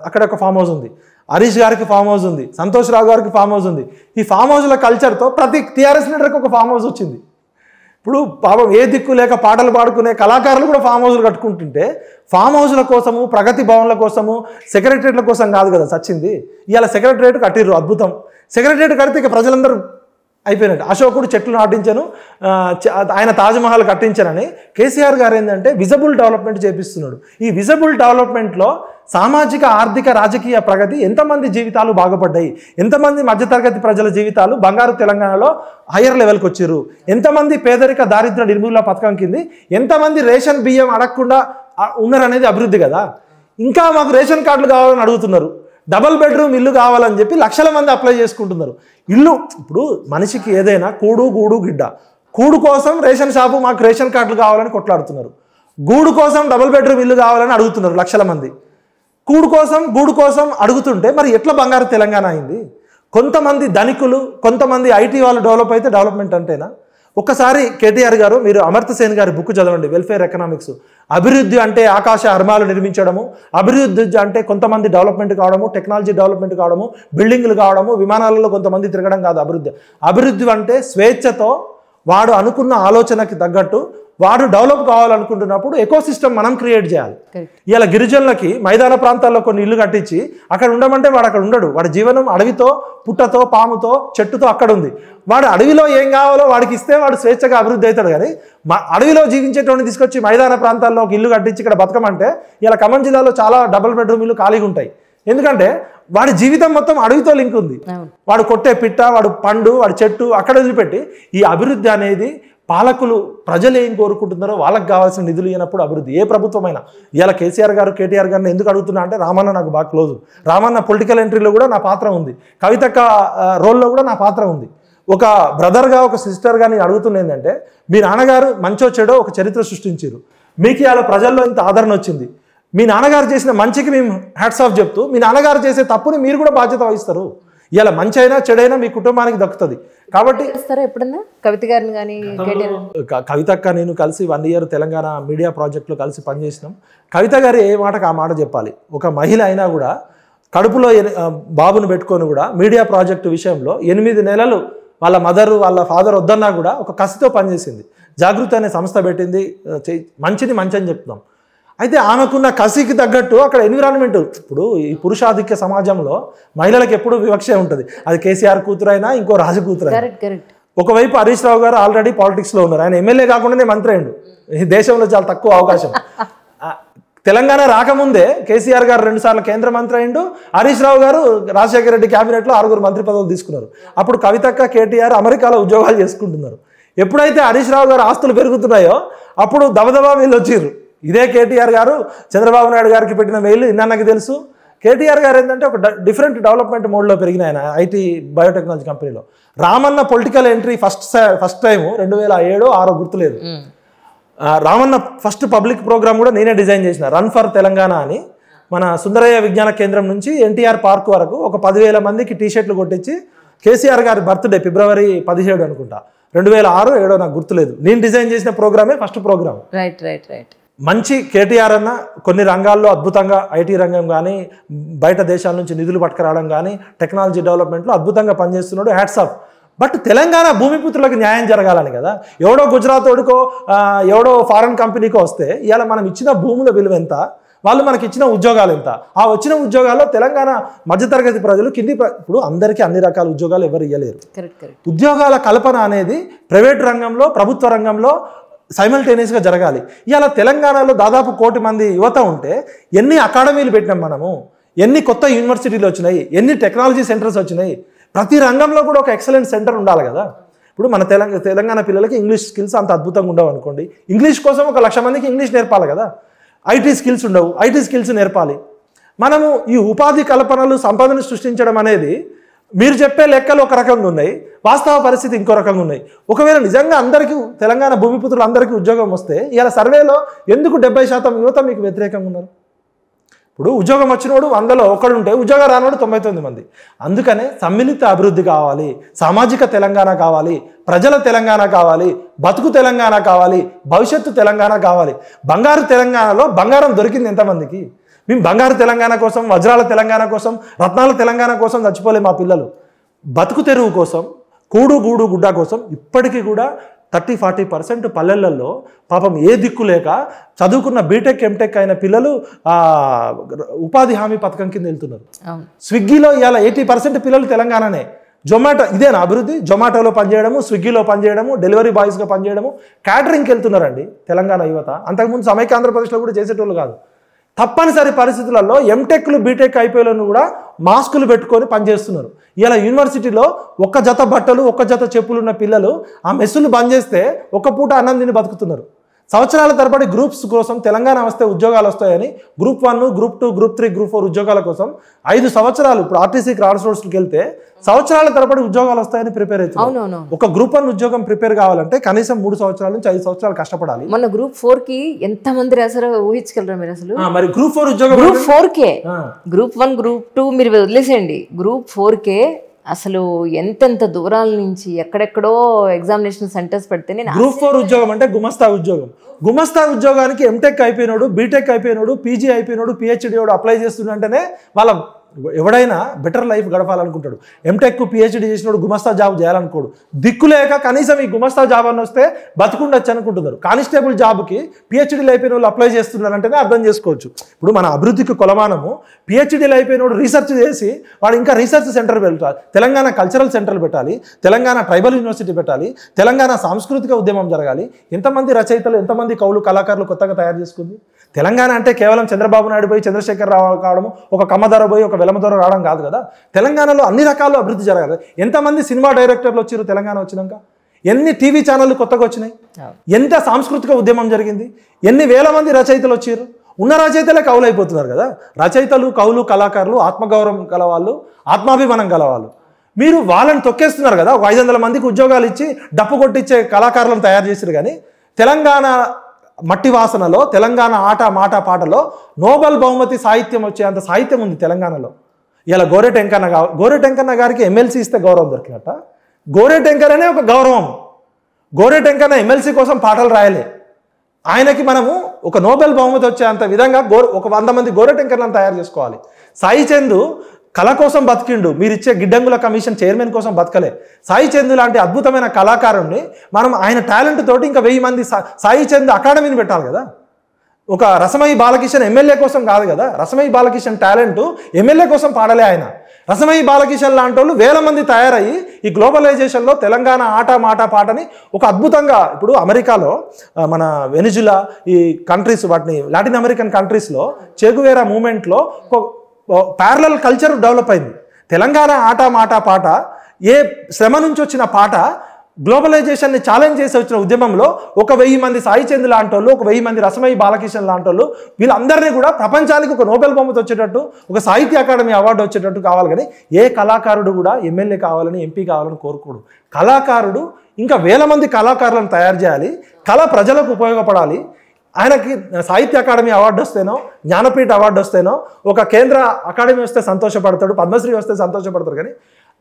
అక్కడ ఒక ఫామ్ హౌస్ ఉంది హరీష్ గారికి ఫామ్ హౌస్ ఉంది సంతోష్ రావు గారికి ఫామ్ హౌస్ ఉంది ఈ ఫామ్ హౌస్ల కల్చర్తో ప్రతి టీఆర్ఎస్ లీడర్కి ఒక ఫామ్ హౌస్ వచ్చింది ఇప్పుడు పాపం ఏ దిక్కు లేక పాటలు పాడుకునే కళాకారులు కూడా ఫామ్ హౌస్లు కట్టుకుంటుంటే ఫామ్ హౌస్ల కోసము ప్రగతి భవన్ల కోసము సెక్రటరేట్ల కోసం కాదు కదా సచ్చింది ఇవాళ సెక్రటరేట్ కట్టిర్రు అద్భుతం సెక్రటరేట్ కడితే ఇక ప్రజలందరూ అయిపోయినట్టు అశోకుడు చెట్లు నాటించాను ఆయన తాజ్మహల్ కట్టించానని కేసీఆర్ గారు ఏంటంటే విజబుల్ డెవలప్మెంట్ చేపిస్తున్నాడు ఈ విజబుల్ డెవలప్మెంట్లో సామాజిక ఆర్థిక రాజకీయ ప్రగతి ఎంతమంది జీవితాలు బాగుపడ్డాయి ఎంతమంది మధ్యతరగతి ప్రజల జీవితాలు బంగారు తెలంగాణలో హయ్యర్ లెవెల్కి వచ్చారు ఎంతమంది పేదరిక దారిద్ర నిర్మూలన పథకం కింది ఎంతమంది రేషన్ బియ్యం అడగకుండా ఉన్నారనేది అభివృద్ధి కదా ఇంకా మాకు రేషన్ కార్డులు కావాలని అడుగుతున్నారు డబల్ బెడ్రూమ్ ఇల్లు కావాలని చెప్పి లక్షల మంది అప్లై చేసుకుంటున్నారు ఇల్లు ఇప్పుడు మనిషికి ఏదైనా కూడు గూడు గిడ్డ కూడు కోసం రేషన్ షాపు మాకు రేషన్ కార్డులు కావాలని కొట్లాడుతున్నారు గూడు కోసం డబుల్ బెడ్రూమ్ ఇల్లు కావాలని అడుగుతున్నారు లక్షల మంది కూడు కోసం గూడు కోసం అడుగుతుంటే మరి ఎట్లా బంగారు తెలంగాణ అయింది కొంతమంది ధనికులు కొంతమంది ఐటీ వాళ్ళు డెవలప్ అయితే డెవలప్మెంట్ అంటేనా ఒక్కసారి కేటీఆర్ గారు మీరు అమర్త సేన్ గారి బుక్ చదవండి వెల్ఫేర్ ఎకనామిక్స్ అభివృద్ధి అంటే ఆకాశ అర్మాలు నిర్మించడము అభివృద్ధి అంటే కొంతమంది డెవలప్మెంట్ కావడము టెక్నాలజీ డెవలప్మెంట్ కావడము బిల్డింగ్లు కావడము విమానాలలో కొంతమంది తిరగడం కాదు అభివృద్ధి అభివృద్ధి అంటే స్వేచ్ఛతో వాడు అనుకున్న ఆలోచనకి తగ్గట్టు వాడు డెవలప్ కావాలనుకుంటున్నప్పుడు ఎకో సిస్టమ్ మనం క్రియేట్ చేయాలి ఇలా గిరిజనులకి మైదాన ప్రాంతాల్లో కొన్ని ఇల్లు కట్టించి అక్కడ ఉండమంటే వాడు అక్కడ ఉండడు వాడి జీవనం అడవితో పుట్టతో పాముతో చెట్టుతో అక్కడ ఉంది వాడు అడవిలో ఏం కావాలో వాడికి ఇస్తే వాడు స్వేచ్ఛగా అభివృద్ధి అవుతాడు కానీ మా అడవిలో జీవించేటువంటి తీసుకొచ్చి మైదాన ప్రాంతాల్లో ఒక ఇల్లు కట్టించి ఇక్కడ బతకమంటే ఇలా ఖమ్మం జిల్లాలో చాలా డబుల్ బెడ్రూమ్ ఇల్లు ఖాళీగా ఉంటాయి ఎందుకంటే వాడి జీవితం మొత్తం అడవితో లింక్ ఉంది వాడు కొట్టే పిట్ట వాడు పండు వాడు చెట్టు అక్కడ వదిలిపెట్టి ఈ అభివృద్ధి అనేది పాలకులు ప్రజలు ఏం కోరుకుంటున్నారో వాళ్ళకి కావాల్సిన నిధులు ఇవ్వనప్పుడు అభివృద్ధి ఏ ప్రభుత్వమైనా ఇలా కేసీఆర్ గారు కేటీఆర్ గారిని ఎందుకు అడుగుతున్నా అంటే రామన్న నాకు బాగా క్లోజ్ రామన్న పొలిటికల్ ఎంట్రీలో కూడా నా పాత్ర ఉంది కవితక్క రోల్లో కూడా నా పాత్ర ఉంది ఒక బ్రదర్గా ఒక సిస్టర్గా నేను అడుగుతున్న ఏంటంటే మీ నాన్నగారు మంచో చెడో ఒక చరిత్ర సృష్టించారు మీకు ఇలా ప్రజల్లో ఇంత ఆదరణ వచ్చింది మీ నాన్నగారు చేసిన మంచికి మేము హ్యాట్స్ ఆఫ్ చెప్తూ మీ నాన్నగారు చేసే తప్పుని మీరు కూడా బాధ్యత వహిస్తారు ఇలా మంచి అయినా చెడైనా మీ కుటుంబానికి దక్కుతుంది కాబట్టి కవిత అక్క నేను కలిసి వన్ ఇయర్ తెలంగాణ మీడియా ప్రాజెక్ట్లో కలిసి పనిచేసినాం కవిత గారు ఏ మాటకు ఆ మాట చెప్పాలి ఒక మహిళ అయినా కూడా కడుపులో బాబును పెట్టుకొని కూడా మీడియా ప్రాజెక్టు విషయంలో ఎనిమిది నెలలు వాళ్ళ మదర్ వాళ్ళ ఫాదర్ వద్దన్నా కూడా ఒక కసితో పనిచేసింది జాగృతి అనే సంస్థ పెట్టింది మంచిని మంచి అని చెప్తున్నాం అయితే ఆమెకున్న కసికి తగ్గట్టు అక్కడ ఎన్విరాన్మెంట్ ఇప్పుడు ఈ పురుషాధిక్య సమాజంలో మహిళలకు ఎప్పుడూ వివక్షే ఉంటుంది అది కేసీఆర్ అయినా ఇంకో రాజు కూతురు ఒకవైపు హరీష్ రావు గారు ఆల్రెడీ పాలిటిక్స్లో ఉన్నారు ఆయన ఎమ్మెల్యే కాకుండానే మంత్రి అయ్యండు ఈ దేశంలో చాలా తక్కువ అవకాశం తెలంగాణ రాకముందే కేసీఆర్ గారు రెండుసార్లు కేంద్ర మంత్రి అయిండు హరీష్ రావు గారు రాజశేఖర రెడ్డి క్యాబినెట్లో ఆరుగురు మంత్రి పదవులు తీసుకున్నారు అప్పుడు కవితక్క కేటీఆర్ అమెరికాలో ఉద్యోగాలు చేసుకుంటున్నారు ఎప్పుడైతే హరీష్ రావు గారు ఆస్తులు పెరుగుతున్నాయో అప్పుడు దబదబా వీళ్ళు వచ్చారు ఇదే కేటీఆర్ గారు చంద్రబాబు నాయుడు గారికి పెట్టిన మెయిల్ ఇన్నాకి తెలుసు కేటీఆర్ గారు ఏంటంటే ఒక డిఫరెంట్ డెవలప్మెంట్ మోడ్లో పెరిగిన ఆయన ఐటీ బయోటెక్నాలజీ కంపెనీలో Ramanna political entry first first time రెండు వేల ఏడు ఆరో గుర్తులేదు రామన్న ఫస్ట్ పబ్లిక్ ప్రోగ్రామ్ కూడా నేనే డిజైన్ చేసిన రన్ ఫర్ తెలంగాణ అని మన సుందరయ్య విజ్ఞాన కేంద్రం నుంచి ఎన్టీఆర్ పార్క్ వరకు ఒక పదివేల మందికి టీషర్ట్లు కొట్టించి కేసీఆర్ గారి బర్త్డే ఫిబ్రవరి పదిహేడు అనుకుంటా రెండు వేల ఆరు ఏడో నాకు గుర్తులేదు నేను డిజైన్ చేసిన ప్రోగ్రామే first programme right right right మంచి కేటీఆర్ అన్న కొన్ని రంగాల్లో అద్భుతంగా ఐటీ రంగం కానీ బయట దేశాల నుంచి నిధులు పట్టుకురావడం కానీ టెక్నాలజీ డెవలప్మెంట్లో అద్భుతంగా పనిచేస్తున్నాడు హ్యాట్సాప్ బట్ తెలంగాణ భూమిపుత్రులకు న్యాయం జరగాలని కదా ఎవడో గుజరాత్ ఓడికో ఎవడో ఫారెన్ కంపెనీకో వస్తే ఇవాళ మనం ఇచ్చిన భూముల విలువ ఎంత వాళ్ళు మనకి ఇచ్చిన ఉద్యోగాలు ఎంత ఆ వచ్చిన ఉద్యోగాల్లో తెలంగాణ మధ్యతరగతి ప్రజలు కింది ఇప్పుడు అందరికీ అన్ని రకాల ఉద్యోగాలు ఎవరు ఇవ్వలేరు ఉద్యోగాల కల్పన అనేది ప్రైవేట్ రంగంలో ప్రభుత్వ రంగంలో సైమల్టేనియస్గా జరగాలి ఇలా తెలంగాణలో దాదాపు కోటి మంది యువత ఉంటే ఎన్ని అకాడమీలు పెట్టినాం మనము ఎన్ని కొత్త యూనివర్సిటీలు వచ్చినాయి ఎన్ని టెక్నాలజీ సెంటర్స్ వచ్చినాయి ప్రతి రంగంలో కూడా ఒక ఎక్సలెంట్ సెంటర్ ఉండాలి కదా ఇప్పుడు మన తెలంగాణ తెలంగాణ పిల్లలకి ఇంగ్లీష్ స్కిల్స్ అంత అద్భుతంగా ఉండవు అనుకోండి ఇంగ్లీష్ కోసం ఒక లక్ష మందికి ఇంగ్లీష్ నేర్పాలి కదా ఐటీ స్కిల్స్ ఉండవు ఐటీ స్కిల్స్ నేర్పాలి మనము ఈ ఉపాధి కల్పనలు సంపదను సృష్టించడం అనేది మీరు చెప్పే లెక్కలు ఒక రకంగా ఉన్నాయి వాస్తవ పరిస్థితి ఇంకో రకంగా ఉన్నాయి ఒకవేళ నిజంగా అందరికీ తెలంగాణ భూమిపుత్రులు అందరికీ ఉద్యోగం వస్తే ఇలా సర్వేలో ఎందుకు డెబ్బై శాతం యువత మీకు వ్యతిరేకంగా ఉన్నారు ఇప్పుడు ఉద్యోగం వచ్చినోడు వందలో ఉంటే ఉద్యోగం రానివాడు తొంభై తొమ్మిది మంది అందుకనే సమ్మిళిత అభివృద్ధి కావాలి సామాజిక తెలంగాణ కావాలి ప్రజల తెలంగాణ కావాలి బతుకు తెలంగాణ కావాలి భవిష్యత్తు తెలంగాణ కావాలి బంగారు తెలంగాణలో బంగారం దొరికింది ఎంతమందికి మేము బంగారు తెలంగాణ కోసం వజ్రాల తెలంగాణ కోసం రత్నాల తెలంగాణ కోసం చచ్చిపోలే మా పిల్లలు బతుకు తెరువు కోసం కూడు గూడు గుడ్డ కోసం ఇప్పటికీ కూడా థర్టీ ఫార్టీ పర్సెంట్ పల్లెలలో పాపం ఏ దిక్కు లేక చదువుకున్న బీటెక్ ఎంటెక్ అయిన పిల్లలు ఉపాధి హామీ పథకం కింద వెళ్తున్నారు స్విగ్గీలో ఇలా ఎయిటీ పర్సెంట్ పిల్లలు తెలంగాణనే జొమాటో ఇదేనా అభివృద్ధి జొమాటోలో పనిచేయడము స్విగ్గీలో పనిచేయడము డెలివరీ బాయ్స్గా పనిచేయడము క్యాటరింగ్కి వెళ్తున్నారండి తెలంగాణ యువత అంతకుముందు సమైక్య ఆంధ్రప్రదేశ్లో కూడా చేసేటోళ్ళు కాదు తప్పనిసరి పరిస్థితులలో ఎంటెక్లు బీటెక్ అయిపోయిలను కూడా మాస్కులు పెట్టుకొని పనిచేస్తున్నారు ఇలా యూనివర్సిటీలో ఒక్క జత బట్టలు ఒక్క జత చెప్పులు ఉన్న పిల్లలు ఆ మెస్సులు బంద్ చేస్తే ఒక పూట అన్నం తిని బతుకుతున్నారు సంవత్సరాల తరబడి గ్రూప్స్ కోసం తెలంగాణ వస్తే ఉద్యోగాలు వస్తాయని group one group two group three group four ఉద్యోగాల కోసం ఐదు సంవత్సరాలు ఇప్పుడు ఆర్టీసీ క్రాడ్ సోర్స్కి వెళ్తే సంవత్సరాల తరబడి ఉద్యోగాలు వస్తాయని ప్రిపేర్ అవుతుంది ఒక గ్రూప్ వన్ ఉద్యోగం ప్రిపేర్ కావాలంటే కనీసం మూడు సంవత్సరాల నుంచి ఐదు సంవత్సరాలు కష్టపడాలి మన గ్రూప్ ఫోర్ కి ఎంత మంది రాసారో ఊహించగలరా మీరు అసలు మరి గ్రూప్ ఫోర్ ఉద్యోగం గ్రూప్ ఫోర్ కే గ్రూప్ వన్ గ్రూప్ టూ మీరు వదిలేసేయండి గ్రూప్ ఫోర్ కే అసలు ఎంతెంత దూరాల నుంచి ఎక్కడెక్కడో ఎగ్జామినేషన్ సెంటర్స్ పెడితే నేను గ్రూప్ ఫోర్ ఉద్యోగం అంటే గుమస్తా ఉద్యోగం గుమస్తా ఉద్యోగానికి ఎంటెక్ అయిపోయినోడు బీటెక్ అయిపోయినోడు పీజీ అయిపోయినాడు పిహెచ్డీ అప్లై అంటేనే వాళ్ళ ఎవడైనా బెటర్ లైఫ్ గడపాలనుకుంటాడు ఎంటెక్ పిహెచ్డి చేసినోడు గుమస్తా జాబ్ చేయాలనుకోడు దిక్కు లేక కనీసం ఈ గుమస్తా జాబ్ అని వస్తే బతుకుండొచ్చు అనుకుంటున్నారు కానిస్టేబుల్ జాబ్కి పిహెచ్డీలు అయిపోయిన వాళ్ళు అప్లై చేస్తున్నారు అంటేనే అర్థం చేసుకోవచ్చు ఇప్పుడు మన అభివృద్ధికి కొలమానము పిహెచ్డీలు అయిపోయినోడు రీసెర్చ్ చేసి వాడు ఇంకా రీసెర్చ్ సెంటర్ పెట్టాలి తెలంగాణ కల్చరల్ సెంటర్ పెట్టాలి తెలంగాణ ట్రైబల్ యూనివర్సిటీ పెట్టాలి తెలంగాణ సాంస్కృతిక ఉద్యమం జరగాలి ఎంతమంది రచయితలు ఎంతమంది కవులు కళాకారులు కొత్తగా తయారు చేసుకుంది తెలంగాణ అంటే కేవలం చంద్రబాబు నాయుడు పోయి చంద్రశేఖర రావు కావడము ఒక కమ్మధర పోయి ఒక వెలమధర రావడం కాదు కదా తెలంగాణలో అన్ని రకాల్లో అభివృద్ధి జరగాలి ఎంతమంది సినిమా డైరెక్టర్లు వచ్చారు తెలంగాణ వచ్చినాక ఎన్ని టీవీ ఛానళ్ళు కొత్తగా వచ్చినాయి ఎంత సాంస్కృతిక ఉద్యమం జరిగింది ఎన్ని వేల మంది రచయితలు వచ్చారు ఉన్న రచయితలే కవులు అయిపోతున్నారు కదా రచయితలు కవులు కళాకారులు ఆత్మగౌరవం గలవాళ్ళు ఆత్మాభిమానం గలవాళ్ళు మీరు వాళ్ళని తొక్కేస్తున్నారు కదా ఒక ఐదు వందల మందికి ఉద్యోగాలు ఇచ్చి డప్పు కొట్టించే కళాకారులను తయారు చేశారు కానీ తెలంగాణ మట్టి వాసనలో తెలంగాణ ఆట మాట పాటలో నోబెల్ బహుమతి సాహిత్యం వచ్చేంత సాహిత్యం ఉంది తెలంగాణలో ఇలా గోరెటెంకన్న గా గోరెటెంకన్న గారికి ఎమ్మెల్సీ ఇస్తే గౌరవం దొరికినట్ట గోరెటెంకర్ అనే ఒక గౌరవం గోరెటెంకన్న ఎమ్మెల్సీ కోసం పాటలు రాయలే ఆయనకి మనము ఒక నోబెల్ బహుమతి వచ్చేంత విధంగా గో ఒక వంద మంది గోరెటెంకర్లను తయారు చేసుకోవాలి సాయి చందు కళ కోసం బతికిండు మీరు ఇచ్చే గిడ్డంగుల కమిషన్ చైర్మన్ కోసం బతకలే సాయి చంద్ లాంటి అద్భుతమైన కళాకారుణ్ణి మనం ఆయన టాలెంట్ తోటి ఇంకా వెయ్యి మంది సాయి చంద్ అకాడమీని పెట్టాలి కదా ఒక రసమయి బాలకిషన్ ఎమ్మెల్యే కోసం కాదు కదా రసమయి బాలకిషన్ టాలెంట్ ఎమ్మెల్యే కోసం పాడలే ఆయన రసమయి బాలకిషన్ లాంటి వాళ్ళు వేల మంది తయారయ్యి ఈ గ్లోబలైజేషన్లో తెలంగాణ ఆట మాట పాటని ఒక అద్భుతంగా ఇప్పుడు అమెరికాలో మన వెనిజులా ఈ కంట్రీస్ వాటిని లాటిన్ అమెరికన్ కంట్రీస్లో చెగువేరా మూమెంట్లో ప్యారలల్ కల్చర్ డెవలప్ అయింది తెలంగాణ ఆట మాట పాట ఏ శ్రమ నుంచి వచ్చిన పాట గ్లోబలైజేషన్ని ఛాలెంజ్ చేసి వచ్చిన ఉద్యమంలో ఒక వెయ్యి మంది సాయి చంద్ లాంటి వాళ్ళు ఒక వెయ్యి మంది రసమయ్య బాలకిషన్ లాంటి వాళ్ళు వీళ్ళందరినీ కూడా ప్రపంచానికి ఒక నోబెల్ బహుమతి వచ్చేటట్టు ఒక సాహిత్య అకాడమీ అవార్డు వచ్చేటట్టు కావాలి కానీ ఏ కళాకారుడు కూడా ఎమ్మెల్యే కావాలని ఎంపీ కావాలని కోరుకోడు కళాకారుడు ఇంకా వేల మంది కళాకారులను తయారు చేయాలి కళ ప్రజలకు ఉపయోగపడాలి ఆయనకి సాహిత్య అకాడమీ అవార్డు వస్తేనో జ్ఞానపీఠ అవార్డు వస్తేనో ఒక కేంద్ర అకాడమీ వస్తే సంతోషపడతాడు పద్మశ్రీ వస్తే సంతోషపడతాడు కానీ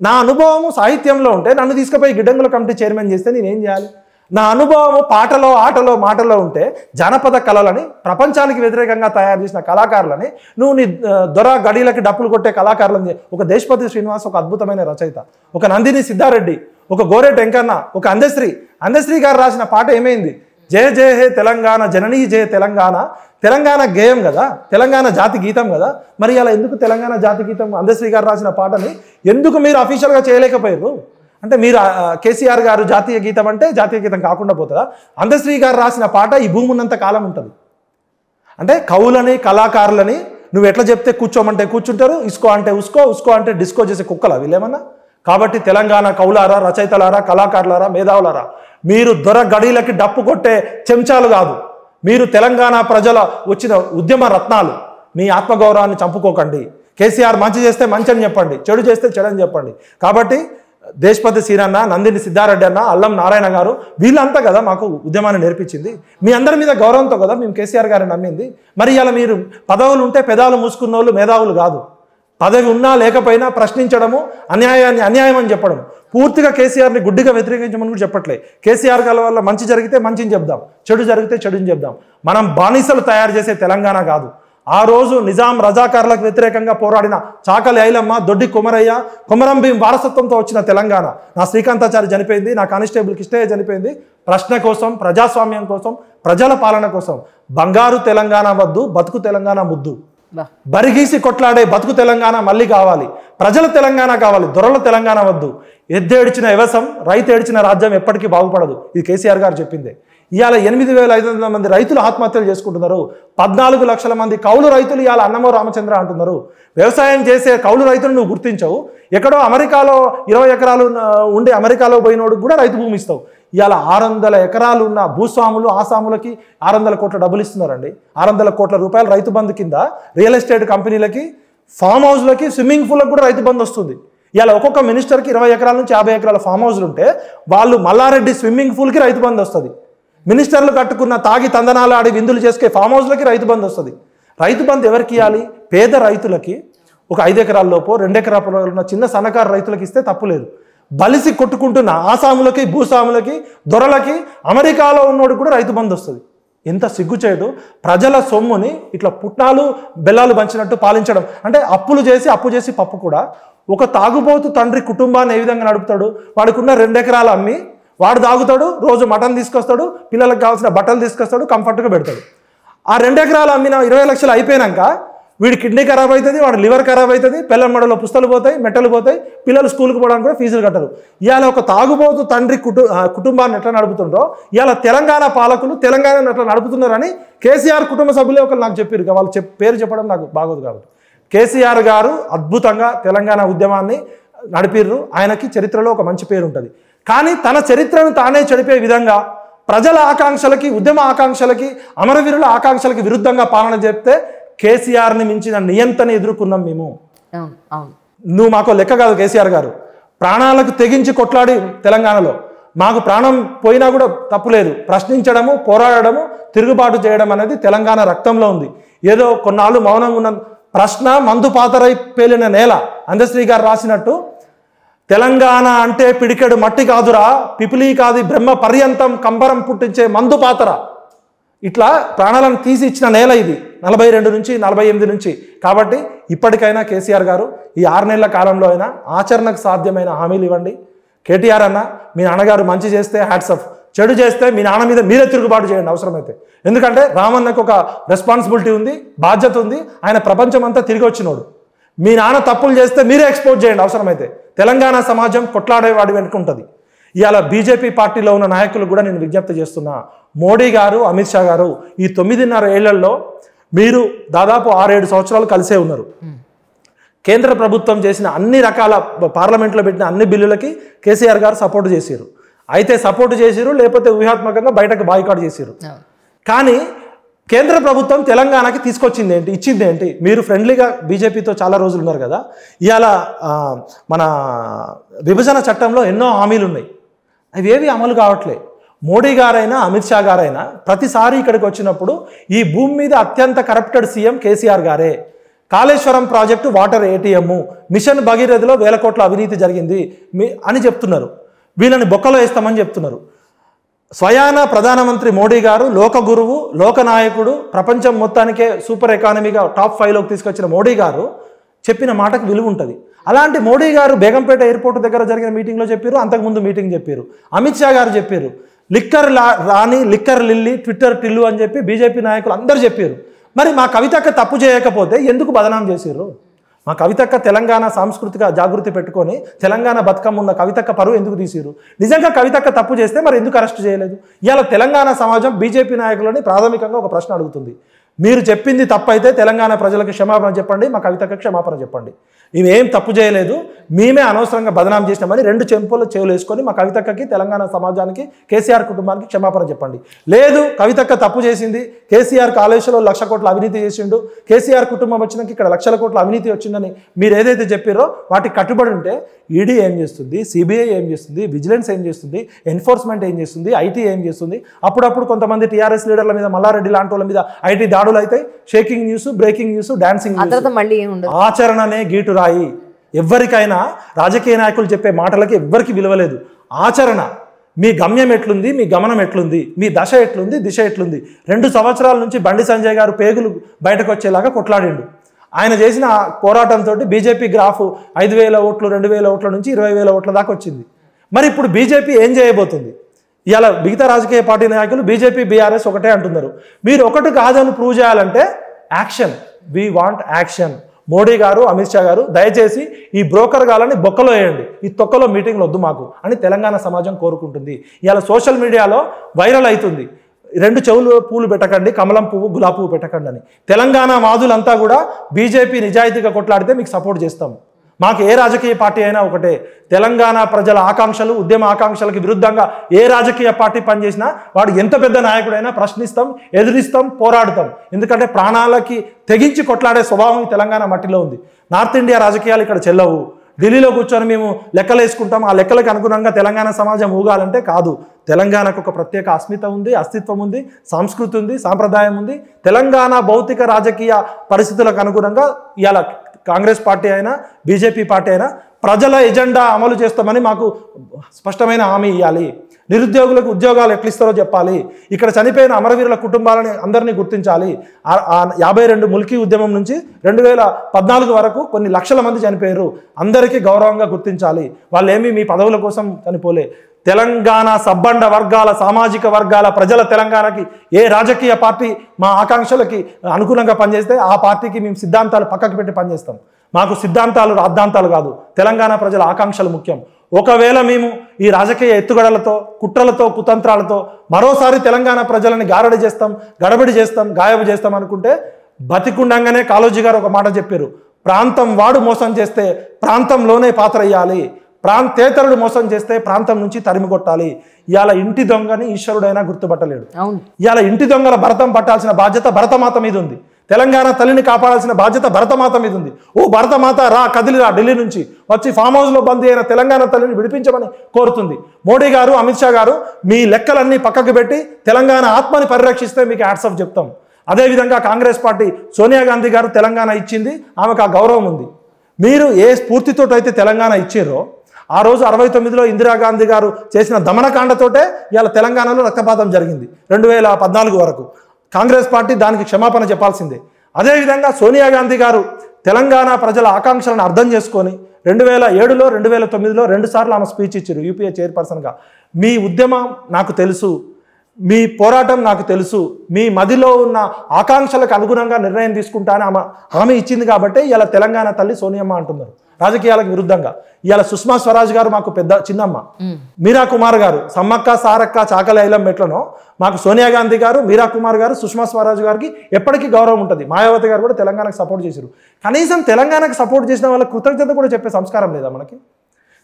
నా అనుభవము సాహిత్యంలో ఉంటే నన్ను తీసుకుపోయి గిడ్డంగుల కమిటీ చైర్మన్ చేస్తే నేనేం చేయాలి నా అనుభవము పాటలో ఆటలో మాటలో ఉంటే జానపద కళలని ప్రపంచానికి వ్యతిరేకంగా తయారు చేసిన కళాకారులని నువ్వు నీ దొర గడిలకి డప్పులు కొట్టే కళాకారులని ఒక దేశపతి శ్రీనివాస్ ఒక అద్భుతమైన రచయిత ఒక నందిని సిద్ధారెడ్డి ఒక గోరే టెంకన్న ఒక అందశ్రీ అందశ్రీ గారు రాసిన పాట ఏమైంది జయ జయ హే తెలంగాణ జననీ జయ తెలంగాణ తెలంగాణ గేయం కదా తెలంగాణ జాతి గీతం కదా మరి అలా ఎందుకు తెలంగాణ జాతి గీతం అందశ్రీ గారు రాసిన పాటని ఎందుకు మీరు అఫీషియల్గా చేయలేకపోయారు అంటే మీరు కేసీఆర్ గారు జాతీయ గీతం అంటే జాతీయ గీతం కాకుండా పోతుందా అందశ్రీ గారు రాసిన పాట ఈ భూమి ఉన్నంత కాలం ఉంటుంది అంటే కవులని కళాకారులని నువ్వు ఎట్లా చెప్తే కూర్చోమంటే కూర్చుంటారు ఇసుకో అంటే ఉసుకో ఉసుకో అంటే డిస్కో చేసే అవి లేమన్నా కాబట్టి తెలంగాణ కవులారా రచయితలారా కళాకారులారా మేధావులారా మీరు దొర గడిలకి డప్పు కొట్టే చెంచాలు కాదు మీరు తెలంగాణ ప్రజల వచ్చిన ఉద్యమ రత్నాలు మీ ఆత్మగౌరవాన్ని చంపుకోకండి కేసీఆర్ మంచి చేస్తే మంచి అని చెప్పండి చెడు చేస్తే చెడు అని చెప్పండి కాబట్టి దేశపతి సీరన్న నందిని సిద్ధారెడ్డి అన్న అల్లం నారాయణ గారు వీళ్ళంతా కదా మాకు ఉద్యమాన్ని నేర్పించింది మీ అందరి మీద గౌరవంతో కదా మేము కేసీఆర్ గారిని నమ్మింది మరి ఇలా మీరు పదవులు ఉంటే పెదాలు మూసుకున్న వాళ్ళు మేధావులు కాదు పదవి ఉన్నా లేకపోయినా ప్రశ్నించడము అన్యాయాన్ని అన్యాయం అని చెప్పడం పూర్తిగా కేసీఆర్ని గుడ్డిగా వ్యతిరేకించమని కూడా చెప్పట్లే కేసీఆర్ గల వల్ల మంచి జరిగితే మంచిని చెప్దాం చెడు జరిగితే చెడుని చెప్దాం మనం బానిసలు తయారు చేసే తెలంగాణ కాదు ఆ రోజు నిజాం రజాకారులకు వ్యతిరేకంగా పోరాడిన చాకలి ఐలమ్మ దొడ్డి కుమరయ్య కుమరం భీం వారసత్వంతో వచ్చిన తెలంగాణ నా శ్రీకాంతాచారి చనిపోయింది నా కానిస్టేబుల్ కిష్టయ్య చనిపోయింది ప్రశ్న కోసం ప్రజాస్వామ్యం కోసం ప్రజల పాలన కోసం బంగారు తెలంగాణ వద్దు బతుకు తెలంగాణ ముద్దు బరిగీసి కొట్లాడే బతుకు తెలంగాణ మళ్ళీ కావాలి ప్రజల తెలంగాణ కావాలి దొరల తెలంగాణ వద్దు ఎద్దేడిచిన వ్యవసం రైతు ఏడిచిన రాజ్యం ఎప్పటికీ బాగుపడదు ఇది కేసీఆర్ గారు చెప్పిందే ఇవాళ ఎనిమిది వేల ఐదు వందల మంది రైతులు ఆత్మహత్యలు చేసుకుంటున్నారు పద్నాలుగు లక్షల మంది కౌలు రైతులు ఇవాళ అన్నమో రామచంద్ర అంటున్నారు వ్యవసాయం చేసే కౌలు రైతులు నువ్వు గుర్తించవు ఎక్కడో అమెరికాలో ఇరవై ఎకరాలు ఉండే అమెరికాలో పోయినోడు కూడా రైతు భూమి ఇస్తావు ఇవాళ ఆరు వందల ఎకరాలు ఉన్న భూస్వాములు ఆసాములకి ఆరు వందల కోట్ల డబ్బులు ఇస్తున్నారండి ఆరు వందల కోట్ల రూపాయలు రైతు బంధు కింద రియల్ ఎస్టేట్ కంపెనీలకి ఫామ్ హౌస్లకి స్విమ్మింగ్ పూల్కి కూడా రైతు బంధు వస్తుంది ఇవాళ ఒక్కొక్క మినిస్టర్కి ఇరవై ఎకరాల నుంచి యాభై ఎకరాల ఫామ్ హౌస్లు ఉంటే వాళ్ళు మల్లారెడ్డి స్విమ్మింగ్ పూల్కి రైతు బంధు వస్తుంది మినిస్టర్లు కట్టుకున్న తాగి తందనాలు ఆడి విందులు చేసుకే ఫామ్ హౌస్లకి రైతు బంధు వస్తుంది రైతు బంధు ఎవరికి ఇవ్వాలి పేద రైతులకి ఒక ఐదు ఎకరాల లోపు రెండు ఎకరాల ఉన్న చిన్న సన్నకారు రైతులకు ఇస్తే తప్పులేదు బలిసి కొట్టుకుంటున్న ఆసాములకి భూస్వాములకి దొరలకి అమెరికాలో ఉన్నోడు కూడా రైతు బంధు వస్తుంది ఎంత సిగ్గుచేటు ప్రజల సొమ్ముని ఇట్లా పుట్నాలు బెల్లాలు పంచినట్టు పాలించడం అంటే అప్పులు చేసి అప్పు చేసి పప్పు కూడా ఒక తాగుబోతు తండ్రి కుటుంబాన్ని ఏ విధంగా నడుపుతాడు వాడికున్న రెండెకరాలు అమ్మి వాడు తాగుతాడు రోజు మటన్ తీసుకొస్తాడు పిల్లలకు కావాల్సిన బట్టలు తీసుకొస్తాడు కంఫర్ట్గా పెడతాడు ఆ రెండెకరాలు అమ్మిన ఇరవై లక్షలు అయిపోయాక వీడి కిడ్నీ ఖరాబ్ అవుతుంది వాడి లివర్ ఖరాబ్ అవుతుంది పిల్లల మెడలో పుస్తలు పోతాయి మెట్టలు పోతాయి పిల్లలు స్కూల్కి పోవడానికి కూడా ఫీజులు కట్టరు ఇవాళ ఒక తాగుబోతు తండ్రి కుటు కుటుంబాన్ని ఎట్లా నడుపుతుండో ఇవాళ తెలంగాణ పాలకులు తెలంగాణను ఎట్లా నడుపుతున్నారని కేసీఆర్ కుటుంబ సభ్యులే ఒకరు నాకు చెప్పారు వాళ్ళు చెప్ పేరు చెప్పడం నాకు బాగోదు కాబట్టి కేసీఆర్ గారు అద్భుతంగా తెలంగాణ ఉద్యమాన్ని నడిపిర్రు ఆయనకి చరిత్రలో ఒక మంచి పేరు ఉంటుంది కానీ తన చరిత్రను తానే చెడిపే విధంగా ప్రజల ఆకాంక్షలకి ఉద్యమ ఆకాంక్షలకి అమరవీరుల ఆకాంక్షలకి విరుద్ధంగా పాలన చెప్తే కేసీఆర్ని మించిన నియంత్రణ ఎదుర్కొన్నాం మేము నువ్వు మాకు లెక్క కాదు కేసీఆర్ గారు ప్రాణాలకు తెగించి కొట్లాడి తెలంగాణలో మాకు ప్రాణం పోయినా కూడా తప్పులేదు ప్రశ్నించడము పోరాడము తిరుగుబాటు చేయడం అనేది తెలంగాణ రక్తంలో ఉంది ఏదో కొన్నాళ్ళు మౌనంగా ఉన్న ప్రశ్న మందు పాతరై పేలిన నేల అందశ్రీ గారు రాసినట్టు తెలంగాణ అంటే పిడికెడు మట్టి కాదురా పిపిలి కాదు బ్రహ్మ పర్యంతం కంబరం పుట్టించే మందు పాతర ఇట్లా ప్రాణాలను తీసి ఇచ్చిన నేల ఇది నలభై రెండు నుంచి నలభై ఎనిమిది నుంచి కాబట్టి ఇప్పటికైనా కేసీఆర్ గారు ఈ ఆరు నెలల కాలంలో అయినా ఆచరణకు సాధ్యమైన హామీలు ఇవ్వండి కేటీఆర్ అన్న మీ నాన్నగారు మంచి చేస్తే ఆఫ్ చెడు చేస్తే మీ నాన్న మీద మీరే తిరుగుబాటు చేయండి అవసరమైతే ఎందుకంటే రామన్నకు ఒక రెస్పాన్సిబిలిటీ ఉంది బాధ్యత ఉంది ఆయన ప్రపంచం అంతా తిరిగి వచ్చినోడు మీ నాన్న తప్పులు చేస్తే మీరే ఎక్స్పోజ్ చేయండి అవసరమైతే తెలంగాణ సమాజం కొట్లాడేవాడి వెనుకుంటుంది ఇవాళ బీజేపీ పార్టీలో ఉన్న నాయకులు కూడా నేను విజ్ఞప్తి చేస్తున్నా మోడీ గారు అమిత్ షా గారు ఈ తొమ్మిదిన్నర ఏళ్లలో మీరు దాదాపు ఆరేడు సంవత్సరాలు కలిసే ఉన్నారు కేంద్ర ప్రభుత్వం చేసిన అన్ని రకాల పార్లమెంట్లో పెట్టిన అన్ని బిల్లులకి కేసీఆర్ గారు సపోర్ట్ చేశారు అయితే సపోర్టు చేశారు లేకపోతే వ్యూహాత్మకంగా బయటకు బాయ్కాట్ చేశారు కానీ కేంద్ర ప్రభుత్వం తెలంగాణకి తీసుకొచ్చింది ఏంటి ఇచ్చింది ఏంటి మీరు ఫ్రెండ్లీగా బీజేపీతో చాలా రోజులు ఉన్నారు కదా ఇవాళ మన విభజన చట్టంలో ఎన్నో హామీలు ఉన్నాయి అవి ఏవి అమలు కావట్లేదు మోడీ గారైనా అమిత్ షా గారైనా ప్రతిసారి ఇక్కడికి వచ్చినప్పుడు ఈ భూమి మీద అత్యంత కరప్టెడ్ సీఎం కేసీఆర్ గారే Kaleshwaram project water ATM mission భగీరథిలో వేల కోట్ల అవినీతి జరిగింది మీ అని చెప్తున్నారు వీళ్ళని బొక్కలో వేస్తామని చెప్తున్నారు స్వయాన ప్రధానమంత్రి మోడీ గారు లోక గురువు లోక నాయకుడు ప్రపంచం మొత్తానికే సూపర్ ఎకానమీగా టాప్ ఫైవ్లోకి తీసుకొచ్చిన మోడీ గారు చెప్పిన మాటకు విలువ ఉంటుంది అలాంటి మోడీ గారు బేగంపేట ఎయిర్పోర్ట్ దగ్గర జరిగిన మీటింగ్లో చెప్పారు అంతకుముందు మీటింగ్ చెప్పారు అమిత్ షా గారు చెప్పారు లిక్కర్ లా రాణి లిక్కర్ లిల్లి ట్విట్టర్ టిల్లు అని చెప్పి బీజేపీ నాయకులు అందరు చెప్పారు మరి మా కవితక్క తప్పు చేయకపోతే ఎందుకు బదనాం చేసిర్రు మా కవితక్క తెలంగాణ సాంస్కృతిక జాగృతి పెట్టుకొని తెలంగాణ బతుకమ్మ ఉన్న కవితక్క పరువు ఎందుకు తీసిరు నిజంగా కవితక్క తప్పు చేస్తే మరి ఎందుకు అరెస్ట్ చేయలేదు ఇలా తెలంగాణ సమాజం బీజేపీ నాయకులని ప్రాథమికంగా ఒక ప్రశ్న అడుగుతుంది మీరు చెప్పింది తప్పైతే తెలంగాణ ప్రజలకు క్షమాపణ చెప్పండి మా కవితక్క క్షమాపణ చెప్పండి మేము ఏం తప్పు చేయలేదు మేమే అనవసరంగా బదనాం చేసినామని రెండు చెంపుల చెవులు వేసుకొని మా కవితక్కకి తెలంగాణ సమాజానికి కేసీఆర్ కుటుంబానికి క్షమాపణ చెప్పండి లేదు కవితక్క తప్పు చేసింది కేసీఆర్ కాళేశ్వరంలో లక్ష కోట్ల అవినీతి చేసిండు కేసీఆర్ కుటుంబం వచ్చినాక ఇక్కడ లక్షల కోట్ల అవినీతి వచ్చిందని మీరు ఏదైతే చెప్పారో వాటికి కట్టుబడి ఉంటే ఈడీ ఏం చేస్తుంది సిబిఐ ఏం చేస్తుంది విజిలెన్స్ ఏం చేస్తుంది ఎన్ఫోర్స్మెంట్ ఏం చేస్తుంది ఐటీ ఏం చేస్తుంది అప్పుడప్పుడు కొంతమంది టీఆర్ఎస్ లీడర్ల మీద మల్లారెడ్డి లాంటి వాళ్ళ మీద ఐటీ దాడులు అయితే shaking news breaking news dancing ఆచరణనే గీటు స్థాయి ఎవరికైనా రాజకీయ నాయకులు చెప్పే మాటలకి ఎవ్వరికి విలువలేదు ఆచరణ మీ గమ్యం ఎట్లుంది మీ గమనం ఎట్లుంది మీ దశ ఎట్లుంది దిశ ఎట్లుంది రెండు సంవత్సరాల నుంచి బండి సంజయ్ గారు పేగులు బయటకు వచ్చేలాగా కొట్లాడిండు ఆయన చేసిన పోరాటంతో బీజేపీ గ్రాఫ్ ఐదు వేల ఓట్లు రెండు వేల ఓట్ల నుంచి ఇరవై వేల ఓట్ల దాకా వచ్చింది మరి ఇప్పుడు బీజేపీ ఏం చేయబోతుంది ఇలా మిగతా రాజకీయ పార్టీ నాయకులు బీజేపీ బీఆర్ఎస్ ఒకటే అంటున్నారు మీరు ఒకటి కాదని ప్రూవ్ చేయాలంటే action we want action Modi గారు అమిత్ షా గారు దయచేసి ఈ బ్రోకర్ గాలని బొక్కలో వేయండి ఈ తొక్కలో మీటింగ్లు వద్దు మాకు అని తెలంగాణ సమాజం కోరుకుంటుంది ఇలా సోషల్ మీడియాలో వైరల్ అవుతుంది రెండు చెవులు పూలు పెట్టకండి కమలం పువ్వు గులాబీ పువ్వు పెట్టకండి అని తెలంగాణ వాదులంతా కూడా బీజేపీ నిజాయితీగా కొట్లాడితే మీకు సపోర్ట్ చేస్తాము మాకు ఏ రాజకీయ పార్టీ అయినా ఒకటే తెలంగాణ ప్రజల ఆకాంక్షలు ఉద్యమ ఆకాంక్షలకు విరుద్ధంగా ఏ రాజకీయ పార్టీ పనిచేసినా వాడు ఎంత పెద్ద నాయకుడైనా ప్రశ్నిస్తాం ఎదిరిస్తాం పోరాడుతాం ఎందుకంటే ప్రాణాలకి తెగించి కొట్లాడే స్వభావం ఈ తెలంగాణ మట్టిలో ఉంది నార్త్ ఇండియా రాజకీయాలు ఇక్కడ చెల్లవు ఢిల్లీలో కూర్చొని మేము లెక్కలు వేసుకుంటాం ఆ లెక్కలకు అనుగుణంగా తెలంగాణ సమాజం ఊగాలంటే కాదు తెలంగాణకు ఒక ప్రత్యేక అస్మిత ఉంది అస్తిత్వం ఉంది సంస్కృతి ఉంది సాంప్రదాయం ఉంది తెలంగాణ భౌతిక రాజకీయ పరిస్థితులకు అనుగుణంగా ఇలా కాంగ్రెస్ పార్టీ అయినా బీజేపీ పార్టీ అయినా ప్రజల ఎజెండా అమలు చేస్తామని మాకు స్పష్టమైన హామీ ఇవ్వాలి నిరుద్యోగులకు ఉద్యోగాలు ఎట్లిస్తారో చెప్పాలి ఇక్కడ చనిపోయిన అమరవీరుల కుటుంబాలని అందరినీ గుర్తించాలి యాభై రెండు ముల్కీ ఉద్యమం నుంచి రెండు వేల పద్నాలుగు వరకు కొన్ని లక్షల మంది చనిపోయారు అందరికీ గౌరవంగా గుర్తించాలి వాళ్ళేమీ మీ పదవుల కోసం చనిపోలే తెలంగాణ సబ్బండ వర్గాల సామాజిక వర్గాల ప్రజల తెలంగాణకి ఏ రాజకీయ పార్టీ మా ఆకాంక్షలకి అనుకూలంగా పనిచేస్తే ఆ పార్టీకి మేము సిద్ధాంతాలు పక్కకు పెట్టి పనిచేస్తాం మాకు సిద్ధాంతాలు రాద్ధాంతాలు కాదు తెలంగాణ ప్రజల ఆకాంక్షలు ముఖ్యం ఒకవేళ మేము ఈ రాజకీయ ఎత్తుగడలతో కుట్రలతో కుతంత్రాలతో మరోసారి తెలంగాణ ప్రజలని గారడి చేస్తాం గడబడి చేస్తాం గాయబు చేస్తాం అనుకుంటే బతికుండంగానే కాళోజీ గారు ఒక మాట చెప్పారు ప్రాంతం వాడు మోసం చేస్తే ప్రాంతంలోనే పాత్ర వేయాలి ప్రాంతేతరుడు మోసం చేస్తే ప్రాంతం నుంచి తరిమి కొట్టాలి ఇవాళ ఇంటి దొంగని ఈశ్వరుడైనా గుర్తుపట్టలేడు ఇవాళ ఇంటి దొంగల భరతం పట్టాల్సిన బాధ్యత భరతమాత మీద ఉంది తెలంగాణ తల్లిని కాపాడాల్సిన బాధ్యత భరతమాత మీద ఉంది ఓ భరతమాత రా కదిలి రా ఢిల్లీ నుంచి వచ్చి ఫామ్ హౌస్లో బందీ అయిన తెలంగాణ తల్లిని విడిపించమని కోరుతుంది మోడీ గారు అమిత్ షా గారు మీ లెక్కలన్నీ పక్కకు పెట్టి తెలంగాణ ఆత్మని పరిరక్షిస్తే మీకు ఆఫ్ చెప్తాం అదేవిధంగా కాంగ్రెస్ పార్టీ సోనియా గాంధీ గారు తెలంగాణ ఇచ్చింది ఆమెకు ఆ గౌరవం ఉంది మీరు ఏ స్ఫూర్తితో అయితే తెలంగాణ ఇచ్చారో ఆ రోజు అరవై తొమ్మిదిలో ఇందిరాగాంధీ గారు చేసిన దమనకాండతోటే ఇవాళ తెలంగాణలో రక్తపాతం జరిగింది రెండు వేల పద్నాలుగు వరకు కాంగ్రెస్ పార్టీ దానికి క్షమాపణ చెప్పాల్సిందే అదేవిధంగా సోనియా గాంధీ గారు తెలంగాణ ప్రజల ఆకాంక్షలను అర్థం చేసుకొని రెండు వేల ఏడులో రెండు వేల తొమ్మిదిలో రెండుసార్లు ఆమె స్పీచ్ ఇచ్చారు యూపీఏ చైర్పర్సన్గా మీ ఉద్యమం నాకు తెలుసు మీ పోరాటం నాకు తెలుసు మీ మదిలో ఉన్న ఆకాంక్షలకు అనుగుణంగా నిర్ణయం తీసుకుంటానని ఆమె హామీ ఇచ్చింది కాబట్టి ఇలా తెలంగాణ తల్లి సోనియమ్మ అంటున్నారు రాజకీయాలకు విరుద్ధంగా ఇవాళ సుష్మా స్వరాజ్ గారు మాకు పెద్ద చిన్నమ్మ మీరా కుమార్ గారు సమ్మక్క సారక్క చాకలైలం ఐలం మాకు సోనియా గాంధీ గారు మీరా కుమార్ గారు సుష్మా స్వరాజ్ గారికి ఎప్పటికీ గౌరవం ఉంటుంది మాయావతి గారు కూడా తెలంగాణకు సపోర్ట్ చేశారు కనీసం తెలంగాణకు సపోర్ట్ చేసిన వాళ్ళ కృతజ్ఞత కూడా చెప్పే సంస్కారం లేదా మనకి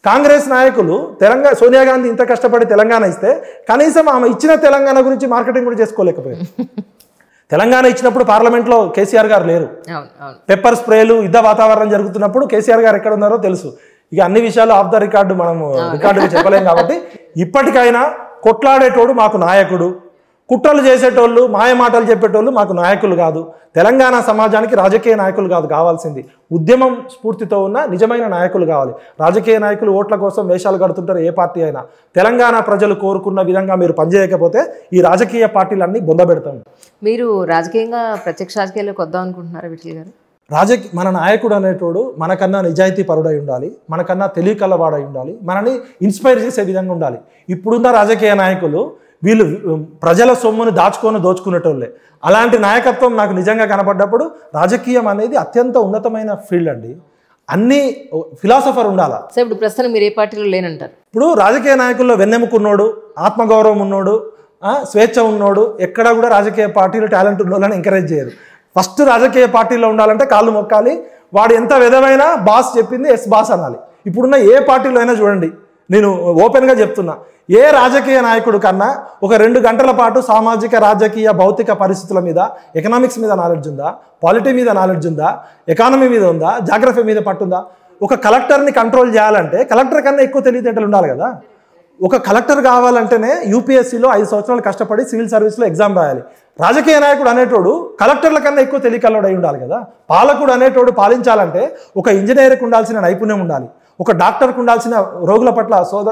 కాంగ్రెస్ నాయకులు తెలంగాణ సోనియా గాంధీ ఇంత కష్టపడి తెలంగాణ ఇస్తే కనీసం ఆమె ఇచ్చిన తెలంగాణ గురించి మార్కెటింగ్ కూడా చేసుకోలేకపోయారు తెలంగాణ ఇచ్చినప్పుడు పార్లమెంట్లో కేసీఆర్ గారు లేరు పెప్పర్ స్ప్రేలు యుద్ధ వాతావరణం జరుగుతున్నప్పుడు కేసీఆర్ గారు ఎక్కడ ఉన్నారో తెలుసు ఇక అన్ని విషయాలు ఆఫ్ ద రికార్డు మనం రికార్డు చెప్పలేము కాబట్టి ఇప్పటికైనా కొట్లాడేటోడు మాకు నాయకుడు కుట్రలు చేసేటోళ్ళు మాయమాటలు చెప్పేటోళ్ళు మాకు నాయకులు కాదు తెలంగాణ సమాజానికి రాజకీయ నాయకులు కాదు కావాల్సింది ఉద్యమం స్ఫూర్తితో ఉన్న నిజమైన నాయకులు కావాలి రాజకీయ నాయకులు ఓట్ల కోసం వేషాలు కడుతుంటారు ఏ పార్టీ అయినా తెలంగాణ ప్రజలు కోరుకున్న విధంగా మీరు పనిచేయకపోతే ఈ రాజకీయ పార్టీలన్నీ బొందబెడతాం మీరు రాజకీయంగా ప్రత్యక్ష రాజకీయాలకు వద్దాం అనుకుంటున్నారు విఠల్ గారు రాజకీయ మన నాయకుడు అనేటోడు మనకన్నా నిజాయితీ పరుడై ఉండాలి మనకన్నా తెలియకలవాడై ఉండాలి మనని ఇన్స్పైర్ చేసే విధంగా ఉండాలి ఇప్పుడున్న రాజకీయ నాయకులు వీళ్ళు ప్రజల సొమ్మును దాచుకొని దోచుకునేటోళ్ళే అలాంటి నాయకత్వం నాకు నిజంగా కనపడ్డప్పుడు రాజకీయం అనేది అత్యంత ఉన్నతమైన ఫీల్డ్ అండి అన్ని ఫిలాసఫర్ ఉండాలా సార్ ఇప్పుడు ప్రస్తుతం మీరు ఏ పార్టీలో లేనంటారు ఇప్పుడు రాజకీయ నాయకుల్లో వెన్నెముకున్నోడు ఆత్మగౌరవం ఉన్నోడు స్వేచ్ఛ ఉన్నోడు ఎక్కడ కూడా రాజకీయ పార్టీలు టాలెంట్ ఉన్నోళ్ళని ఎంకరేజ్ చేయరు ఫస్ట్ రాజకీయ పార్టీలో ఉండాలంటే కాళ్ళు మొక్కాలి వాడు ఎంత విధమైన బాస్ చెప్పింది ఎస్ బాస్ అనాలి ఇప్పుడున్న ఏ పార్టీలో అయినా చూడండి నేను ఓపెన్గా చెప్తున్నా ఏ రాజకీయ నాయకుడు కన్నా ఒక రెండు గంటల పాటు సామాజిక రాజకీయ భౌతిక పరిస్థితుల మీద ఎకనామిక్స్ మీద నాలెడ్జ్ ఉందా పాలిటీ మీద నాలెడ్జ్ ఉందా ఎకానమీ మీద ఉందా జాగ్రఫీ మీద పట్టుందా ఒక కలెక్టర్ని కంట్రోల్ చేయాలంటే కలెక్టర్ కన్నా ఎక్కువ తెలివితేటలు ఉండాలి కదా ఒక కలెక్టర్ కావాలంటేనే యూపీఎస్సీలో ఐదు సంవత్సరాలు కష్టపడి సివిల్ సర్వీస్లో ఎగ్జామ్ రాయాలి రాజకీయ నాయకుడు అనేటోడు కలెక్టర్ల కన్నా ఎక్కువ తెలియకల్లోడు అయి ఉండాలి కదా పాలకుడు అనేటోడు పాలించాలంటే ఒక ఇంజనీర్కి ఉండాల్సిన నైపుణ్యం ఉండాలి ఒక డాక్టర్కు ఉండాల్సిన రోగుల పట్ల సోద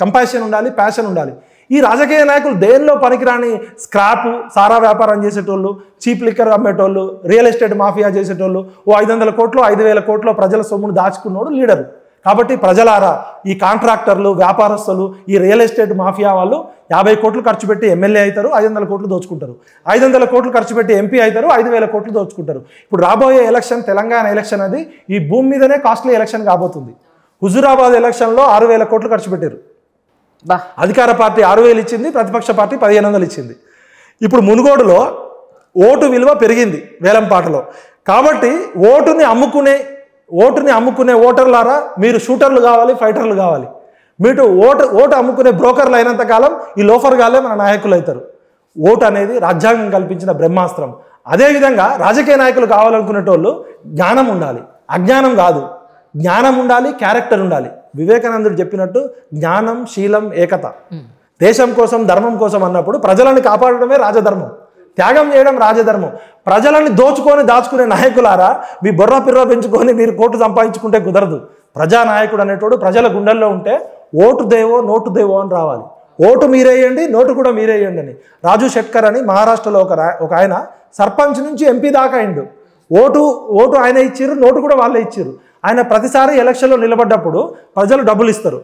కంపాషన్ ఉండాలి ప్యాషన్ ఉండాలి ఈ రాజకీయ నాయకులు దేనిలో పనికిరాని స్క్రాప్ సారా వ్యాపారం చేసేటోళ్ళు చీప్ లిక్కర్ అమ్మేటోళ్ళు రియల్ ఎస్టేట్ మాఫియా చేసేటోళ్ళు ఓ ఐదు వందల కోట్లు ఐదు వేల కోట్లు ప్రజల సొమ్మును దాచుకున్నోడు లీడరు కాబట్టి ప్రజలారా ఈ కాంట్రాక్టర్లు వ్యాపారస్తులు ఈ రియల్ ఎస్టేట్ మాఫియా వాళ్ళు యాభై కోట్లు ఖర్చు పెట్టి ఎమ్మెల్యే అవుతారు ఐదు వందల కోట్లు దోచుకుంటారు ఐదు వందల కోట్లు ఖర్చు పెట్టి ఎంపీ అవుతారు ఐదు వేల కోట్లు దోచుకుంటారు ఇప్పుడు రాబోయే ఎలక్షన్ తెలంగాణ ఎలక్షన్ అది ఈ భూమి మీదనే కాస్ట్లీ ఎలక్షన్ కాబోతుంది హుజూరాబాద్ ఎలక్షన్లో ఆరు వేల కోట్లు ఖర్చు పెట్టారు అధికార పార్టీ ఆరు వేలు ఇచ్చింది ప్రతిపక్ష పార్టీ పదిహేను వందలు ఇచ్చింది ఇప్పుడు మునుగోడులో ఓటు విలువ పెరిగింది వేలంపాటలో కాబట్టి ఓటుని అమ్ముకునే ఓటుని అమ్ముకునే ఓటర్లారా మీరు షూటర్లు కావాలి ఫైటర్లు కావాలి మీటు ఓటు ఓటు అమ్ముకునే బ్రోకర్లు అయినంత కాలం ఈ గాలే మన నాయకులు అవుతారు ఓటు అనేది రాజ్యాంగం కల్పించిన బ్రహ్మాస్త్రం అదేవిధంగా రాజకీయ నాయకులు కావాలనుకునేటోళ్ళు జ్ఞానం ఉండాలి అజ్ఞానం కాదు జ్ఞానం ఉండాలి క్యారెక్టర్ ఉండాలి వివేకానందుడు చెప్పినట్టు జ్ఞానం శీలం ఏకత దేశం కోసం ధర్మం కోసం అన్నప్పుడు ప్రజలను కాపాడడమే రాజధర్మం త్యాగం చేయడం రాజధర్మం ప్రజలను దోచుకొని దాచుకునే నాయకులారా మీ బుర్ర పిర్ర పెంచుకొని మీరు కోటు సంపాదించుకుంటే కుదరదు ప్రజానాయకుడు అనేటోడు ప్రజల గుండెల్లో ఉంటే ఓటు దేవో నోటు దేవో అని రావాలి ఓటు మీరేయండి నోటు కూడా మీరేయండి అని రాజు శెట్కర్ అని మహారాష్ట్రలో ఒక ఒక ఆయన సర్పంచ్ నుంచి ఎంపీ దాకా అయిండు ఓటు ఓటు ఆయన ఇచ్చారు నోటు కూడా వాళ్ళే ఇచ్చారు ఆయన ప్రతిసారి ఎలక్షన్లో నిలబడ్డప్పుడు ప్రజలు డబ్బులు ఇస్తారు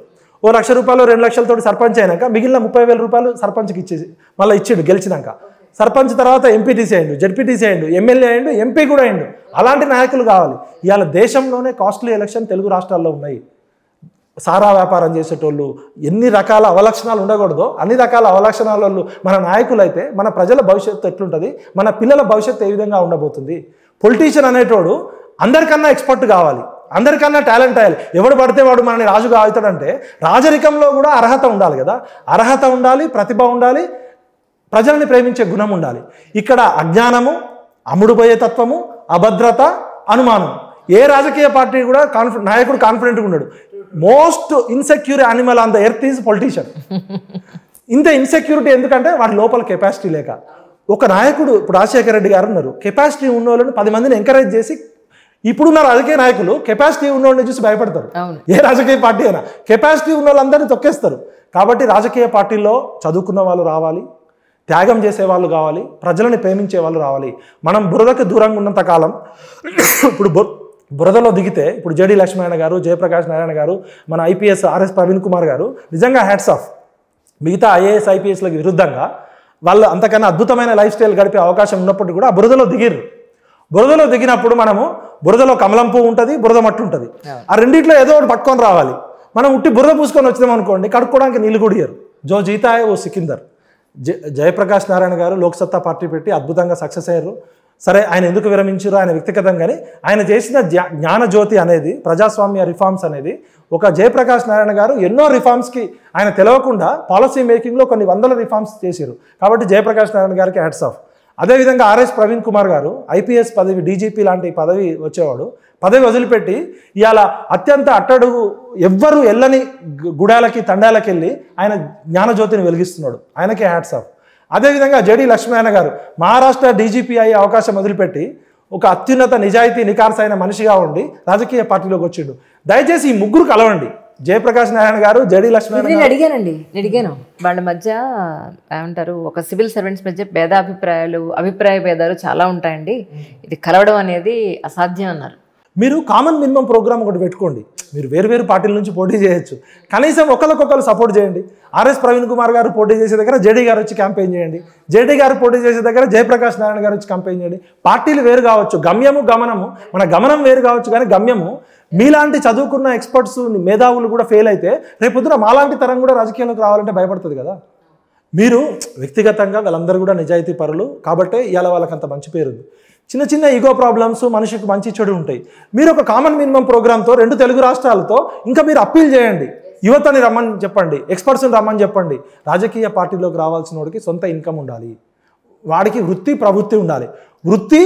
ఓ లక్ష రూపాయలు రెండు లక్షలతో సర్పంచ్ అయినాక మిగిలిన ముప్పై వేల రూపాయలు సర్పంచ్కి ఇచ్చేసి మళ్ళీ ఇచ్చిండు గెలిచినాక సర్పంచ్ తర్వాత ఎంపీటీసీ అయ్యిండు జడ్పీటీసీ అయ్యిండు ఎమ్మెల్యే అయ్యిండు ఎంపీ కూడా అయ్యిండు అలాంటి నాయకులు కావాలి ఇవాళ దేశంలోనే కాస్ట్లీ ఎలక్షన్ తెలుగు రాష్ట్రాల్లో ఉన్నాయి సారా వ్యాపారం చేసేటోళ్ళు ఎన్ని రకాల అవలక్షణాలు ఉండకూడదో అన్ని రకాల అవలక్షణాలలో మన మన నాయకులైతే మన ప్రజల భవిష్యత్తు ఎట్లుంటుంది మన పిల్లల భవిష్యత్తు ఏ విధంగా ఉండబోతుంది పొలిటీషియన్ అనేటోడు అందరికన్నా ఎక్స్పర్ట్ కావాలి అందరికన్నా టాలెంట్ అయ్యాలి ఎవడు పడితే వాడు మనని రాజుగా అవుతాడంటే రాజరికంలో కూడా అర్హత ఉండాలి కదా అర్హత ఉండాలి ప్రతిభ ఉండాలి ప్రజల్ని ప్రేమించే గుణం ఉండాలి ఇక్కడ అజ్ఞానము అమ్ముడుపోయే తత్వము అభద్రత అనుమానం ఏ రాజకీయ పార్టీ కూడా కాన్ఫి నాయకుడు కాన్ఫిడెంట్గా ఉండడు most insecure animal on the earth is politician ఇంత ఇన్సెక్యూరిటీ ఎందుకంటే వాడి లోపల కెపాసిటీ లేక ఒక నాయకుడు ఇప్పుడు రాజశేఖర రెడ్డి గారు ఉన్నారు కెపాసిటీ ఉన్న వాళ్ళని పది మందిని ఎంకరేజ్ చేసి ఇప్పుడున్న రాజకీయ నాయకులు కెపాసిటీ వాళ్ళని చూసి భయపడతారు ఏ రాజకీయ పార్టీ అయినా కెపాసిటీ ఉన్న వాళ్ళందరినీ తొక్కేస్తారు కాబట్టి రాజకీయ పార్టీల్లో చదువుకున్న వాళ్ళు రావాలి త్యాగం చేసే వాళ్ళు కావాలి ప్రజలను ప్రేమించే వాళ్ళు రావాలి మనం బురదకు దూరంగా ఉన్నంత కాలం ఇప్పుడు బురదలో దిగితే ఇప్పుడు జేడి లక్ష్మీనారాయణ గారు జయప్రకాష్ నారాయణ గారు మన ఐపీఎస్ ఆర్ఎస్ ప్రవీణ్ కుమార్ గారు నిజంగా హ్యాట్స్ ఆఫ్ మిగతా ఐఏఎస్ ఐపీఎస్లకు విరుద్ధంగా వాళ్ళు అంతకన్నా అద్భుతమైన లైఫ్ స్టైల్ గడిపే అవకాశం ఉన్నప్పటికీ కూడా బురదలో దిగిర్రు బురదలో దిగినప్పుడు మనము బురదలో కమలం పువ్వు ఉంటుంది బురద మట్టు ఉంటుంది ఆ రెండిట్లో ఏదో ఒకటి పట్టుకొని రావాలి మనం ఉట్టి బురద పూసుకొని వచ్చినాం అనుకోండి కడుక్కోవడానికి నీళ్ళు గుడియరు జో జీతాయ్ ఓ సికిందర్ జయప్రకాష్ నారాయణ గారు లోక్సత్తా పార్టీ పెట్టి అద్భుతంగా సక్సెస్ అయ్యారు సరే ఆయన ఎందుకు విరమించారు ఆయన వ్యక్తిగతం కానీ ఆయన చేసిన జ్ఞానజ్యోతి అనేది ప్రజాస్వామ్య రిఫార్మ్స్ అనేది ఒక జయప్రకాష్ నారాయణ గారు ఎన్నో రిఫార్మ్స్కి ఆయన తెలవకుండా పాలసీ మేకింగ్లో కొన్ని వందల రిఫార్మ్స్ చేశారు కాబట్టి జయప్రకాష్ నారాయణ గారికి హ్యాడ్స్ ఆఫ్ అదేవిధంగా ఆర్ఎస్ ప్రవీణ్ కుమార్ గారు ఐపీఎస్ పదవి డీజీపీ లాంటి పదవి వచ్చేవాడు పదవి వదిలిపెట్టి ఇవాళ అత్యంత అట్టడుగు ఎవ్వరూ ఎల్లని గుడాలకి తండాలకి వెళ్ళి ఆయన జ్ఞానజ్యోతిని వెలిగిస్తున్నాడు ఆయనకే హ్యాట్స్ ఆఫ్ అదేవిధంగా జేడి లక్ష్మీనారాయణ గారు మహారాష్ట్ర డీజీపీ అయ్యే అవకాశం వదిలిపెట్టి ఒక అత్యున్నత నిజాయితీ నికార్సైన మనిషిగా ఉండి రాజకీయ పార్టీలోకి వచ్చిండు దయచేసి ఈ ముగ్గురు కలవండి జయప్రకాశ్ నారాయణ గారు జేడి లక్ష్మీనారాయణ అడిగానండి నేను అడిగాను వాళ్ళ మధ్య ఏమంటారు ఒక సివిల్ సర్వెంట్స్ మధ్య భేదాభిప్రాయాలు అభిప్రాయ భేదాలు చాలా ఉంటాయండి ఇది కలవడం అనేది అసాధ్యం అన్నారు మీరు కామన్ మినిమం ప్రోగ్రామ్ ఒకటి పెట్టుకోండి మీరు వేరు వేరు పార్టీల నుంచి పోటీ చేయొచ్చు కనీసం ఒకరికొకరు సపోర్ట్ చేయండి ఆర్ఎస్ ప్రవీణ్ కుమార్ గారు పోటీ చేసే దగ్గర జేడీ గారు వచ్చి క్యాంపెయిన్ చేయండి జేడీ గారు పోటీ చేసే దగ్గర జయప్రకాష్ నారాయణ గారు వచ్చి క్యాంపెయిన్ చేయండి పార్టీలు వేరు కావచ్చు గమ్యము గమనము మన గమనం వేరు కావచ్చు కానీ గమ్యము మీలాంటి చదువుకున్న ఎక్స్పర్ట్స్ మేధావులు కూడా ఫెయిల్ అయితే రేపొద్దున మాలాంటి తరం కూడా రాజకీయాలకు రావాలంటే భయపడుతుంది కదా మీరు వ్యక్తిగతంగా వాళ్ళందరూ కూడా నిజాయితీ పరులు కాబట్టే ఇవాళ వాళ్ళకి అంత మంచి పేరు చిన్న చిన్న ఈగో ప్రాబ్లమ్స్ మనిషికి మంచి చెడు ఉంటాయి మీరు ఒక కామన్ మినిమం ప్రోగ్రామ్తో రెండు తెలుగు రాష్ట్రాలతో ఇంకా మీరు అప్పీల్ చేయండి యువతని రమ్మని చెప్పండి ఎక్స్పర్ట్స్ని రమ్మని చెప్పండి రాజకీయ పార్టీలోకి రావాల్సిన వాడికి సొంత ఇన్కమ్ ఉండాలి వాడికి వృత్తి ప్రవృత్తి ఉండాలి వృత్తి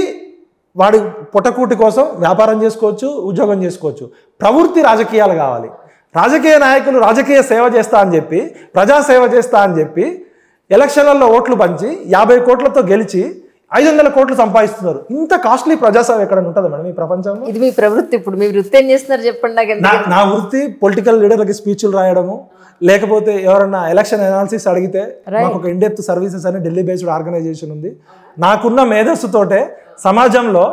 వాడి పొట్టకూటి కోసం వ్యాపారం చేసుకోవచ్చు ఉద్యోగం చేసుకోవచ్చు ప్రవృత్తి రాజకీయాలు కావాలి రాజకీయ నాయకులు రాజకీయ సేవ చేస్తా అని చెప్పి ప్రజాసేవ చేస్తా అని చెప్పి ఎలక్షన్లలో ఓట్లు పంచి యాభై కోట్లతో గెలిచి ఐదు వందల కోట్లు సంపాదిస్తున్నారు ఇంత కాస్ట్లీ ప్రజాసేవ ఎక్కడ ఉంటుంది మేడం ఈ ప్రపంచం ఇది మీ ప్రవృత్తి ఇప్పుడు మీ వృత్తి ఏం చేస్తున్నారు చెప్పండి నా వృత్తి పొలిటికల్ లీడర్లకి స్పీచ్లు రాయడము లేకపోతే ఎవరన్నా ఎలక్షన్ అనాలిసిస్ అడిగితే మాకు ఒక ఇండెప్త్ సర్వీసెస్ అని ఢిల్లీ బేస్డ్ ఆర్గనైజేషన్ ఉంది నాకున్న మేధస్సుతోటే సమాజంలో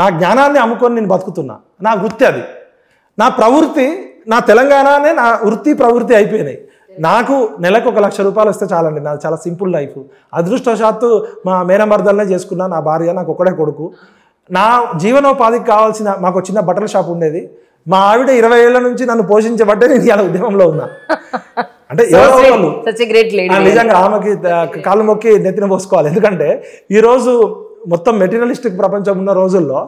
నా జ్ఞానాన్ని అమ్ముకొని నేను బతుకుతున్నా నా వృత్తి అది నా ప్రవృత్తి నా తెలంగాణనే నా వృత్తి ప్రవృత్తి అయిపోయినాయి నాకు నెలకు ఒక లక్ష రూపాయలు వస్తే చాలండి నాది చాలా సింపుల్ లైఫ్ అదృష్టవశాత్తు మా మేనమర్దలనే చేసుకున్నా నా భార్య నాకు ఒకడే కొడుకు నా జీవనోపాధికి కావాల్సిన మాకు చిన్న బట్టల షాప్ ఉండేది మా ఆవిడ ఇరవై ఏళ్ళ నుంచి నన్ను పోషించబట్టే నేను ఇలా ఉద్యమంలో ఉన్నా అంటే నిజంగా ఆమెకి కాళ్ళు మొక్కి నెత్తిన పోసుకోవాలి ఎందుకంటే ఈరోజు మొత్తం మెటీరియలిస్టిక్ ప్రపంచం ఉన్న రోజుల్లో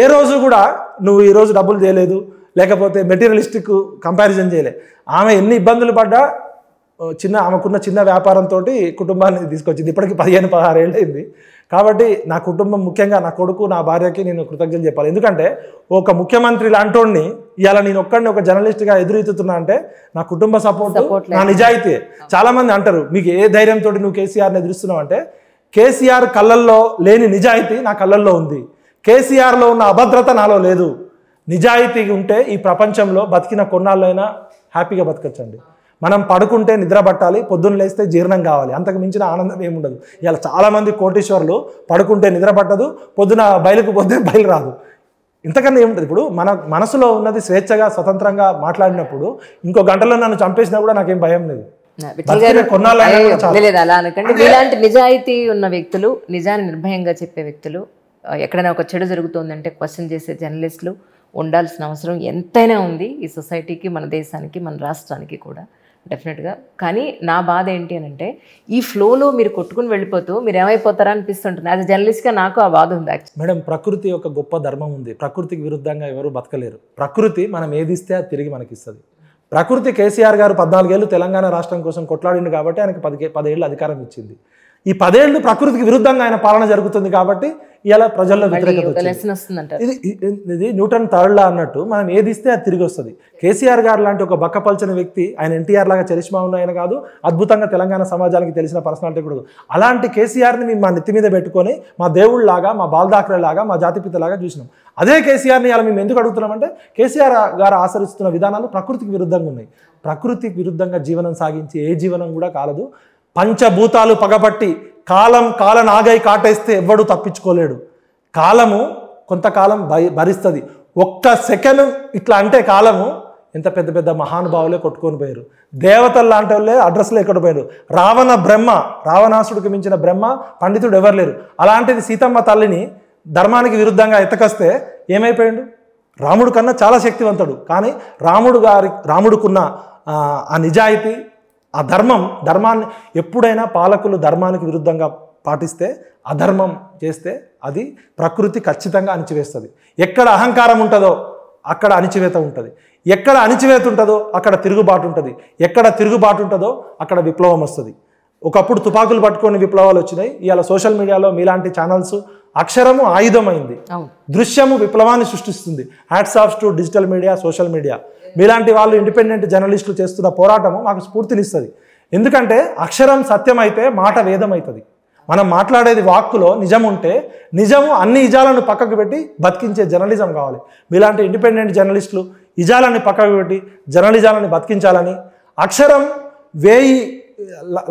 ఏ రోజు కూడా నువ్వు ఈరోజు డబ్బులు చేయలేదు లేకపోతే మెటీరియలిస్టిక్ కంపారిజన్ చేయలే ఆమె ఎన్ని ఇబ్బందులు పడ్డా చిన్న ఆమెకున్న చిన్న వ్యాపారంతో కుటుంబాన్ని తీసుకొచ్చింది ఇప్పటికి పదిహేను పదహారు అయింది కాబట్టి నా కుటుంబం ముఖ్యంగా నా కొడుకు నా భార్యకి నేను కృతజ్ఞతలు చెప్పాలి ఎందుకంటే ఒక ముఖ్యమంత్రి లాంటోడిని ఇలా నేను ఒక్కడిని ఒక జర్నలిస్ట్గా ఎదురెత్తుతున్నా అంటే నా కుటుంబ సపోర్ట్ నా నిజాయితీ చాలామంది అంటారు మీకు ఏ ధైర్యంతో నువ్వు కేసీఆర్ని ఎదురుస్తున్నావు అంటే కేసీఆర్ కళ్ళల్లో లేని నిజాయితీ నా కళ్ళల్లో ఉంది కేసీఆర్లో ఉన్న అభద్రత నాలో లేదు నిజాయితీగా ఉంటే ఈ ప్రపంచంలో బతికిన కొన్నాళ్ళైనా హ్యాపీగా బతకచ్చండి మనం పడుకుంటే నిద్ర పట్టాలి పొద్దున్న లేస్తే జీర్ణం కావాలి అంతకు మించిన ఆనందం ఏముండదు ఇలా చాలామంది కోటీశ్వర్లు పడుకుంటే నిద్ర పట్టదు పొద్దున బయలుకు పోతే బయలు రాదు ఇంతకన్నా ఏముంటుంది ఇప్పుడు మన మనసులో ఉన్నది స్వేచ్ఛగా స్వతంత్రంగా మాట్లాడినప్పుడు ఇంకో గంటలో నన్ను చంపేసినా కూడా నాకేం భయం లేదు లేదు అలా అనకండి నిజాయితీ ఉన్న వ్యక్తులు నిజాన్ని నిర్భయంగా చెప్పే వ్యక్తులు ఎక్కడైనా ఒక చెడు జరుగుతుందంటే క్వశ్చన్ చేసే జర్నలిస్టులు ఉండాల్సిన అవసరం ఎంతైనా ఉంది ఈ సొసైటీకి మన దేశానికి మన రాష్ట్రానికి కూడా డెఫినెట్గా కానీ నా బాధ ఏంటి అని అంటే ఈ ఫ్లోలో మీరు కొట్టుకుని వెళ్ళిపోతూ మీరు ఏమైపోతారా అనిపిస్తుంటుంది యాజ్ జర్నలిస్ట్గా నాకు ఆ బాధ ఉంది యాక్చువల్ మేడం ప్రకృతి యొక్క గొప్ప ధర్మం ఉంది ప్రకృతికి విరుద్ధంగా ఎవరు బతకలేరు ప్రకృతి మనం ఏది ఇస్తే అది తిరిగి మనకిస్తుంది ప్రకృతి కేసీఆర్ గారు పద్నాలుగేళ్ళు తెలంగాణ రాష్ట్రం కోసం కొట్లాడింది కాబట్టి ఆయనకు పది పదేళ్ళు అధికారం ఇచ్చింది ఈ పదేళ్ళు ప్రకృతికి విరుద్ధంగా ఆయన పాలన జరుగుతుంది కాబట్టి ఇలా ప్రజల్లో వ్యతిరేకత ఇది న్యూటన్ థర్డ్లా అన్నట్టు మనం ఏది ఇస్తే అది తిరిగి వస్తుంది కేసీఆర్ గారు లాంటి ఒక బక్కపల్చిన వ్యక్తి ఆయన ఎన్టీఆర్ లాగా చరిష్మా ఉన్న ఆయన కాదు అద్భుతంగా తెలంగాణ సమాజానికి తెలిసిన పర్సనాలిటీ కూడా అలాంటి కేసీఆర్ని మేము మా నెత్తి మీద పెట్టుకొని మా దేవుళ్ళలాగా మా బాల్దాక్రే లాగా మా జాతిపితలాగా చూసినాం అదే కేసీఆర్ని అలా మేము ఎందుకు అడుగుతున్నామంటే కేసీఆర్ గారు ఆచరిస్తున్న విధానాలు ప్రకృతికి విరుద్ధంగా ఉన్నాయి ప్రకృతికి విరుద్ధంగా జీవనం సాగించి ఏ జీవనం కూడా కాలదు పంచభూతాలు పగబట్టి కాలం కాలనాగై కాటేస్తే ఎవ్వడు తప్పించుకోలేడు కాలము కొంతకాలం భరిస్తుంది ఒక్క సెకండ్ ఇట్లా అంటే కాలము ఎంత పెద్ద పెద్ద మహానుభావులే కొట్టుకొని పోయారు దేవతలు లాంటి వాళ్ళే అడ్రస్లో ఎక్కడ పోయారు రావణ బ్రహ్మ రావణాసుడికి మించిన బ్రహ్మ పండితుడు ఎవరు లేరు అలాంటిది సీతమ్మ తల్లిని ధర్మానికి విరుద్ధంగా ఎతకొస్తే ఏమైపోయాడు రాముడు కన్నా చాలా శక్తివంతుడు కానీ రాముడు గారి రాముడుకున్న ఆ నిజాయితీ ఆ ధర్మం ధర్మాన్ని ఎప్పుడైనా పాలకులు ధర్మానికి విరుద్ధంగా పాటిస్తే అధర్మం చేస్తే అది ప్రకృతి ఖచ్చితంగా అణిచివేస్తుంది ఎక్కడ అహంకారం ఉంటుందో అక్కడ అణిచివేత ఉంటుంది ఎక్కడ అణిచివేత ఉంటుందో అక్కడ తిరుగుబాటు ఉంటుంది ఎక్కడ తిరుగుబాటు ఉంటుందో అక్కడ విప్లవం వస్తుంది ఒకప్పుడు తుపాకులు పట్టుకొని విప్లవాలు వచ్చినాయి ఇవాళ సోషల్ మీడియాలో మీలాంటి ఛానల్స్ అక్షరము ఆయుధమైంది దృశ్యము విప్లవాన్ని సృష్టిస్తుంది hats off to digital media social media మీలాంటి వాళ్ళు ఇండిపెండెంట్ జర్నలిస్టులు చేస్తున్న పోరాటము మాకు స్ఫూర్తినిస్తుంది ఎందుకంటే అక్షరం సత్యమైతే మాట వేదమవుతుంది అవుతుంది మనం మాట్లాడేది వాక్కులో నిజం ఉంటే నిజము అన్ని ఇజాలను పక్కకు పెట్టి బతికించే జర్నలిజం కావాలి మీలాంటి ఇండిపెండెంట్ జర్నలిస్టులు ఇజాలని పక్కకు పెట్టి జర్నలిజాలని బతికించాలని అక్షరం వేయి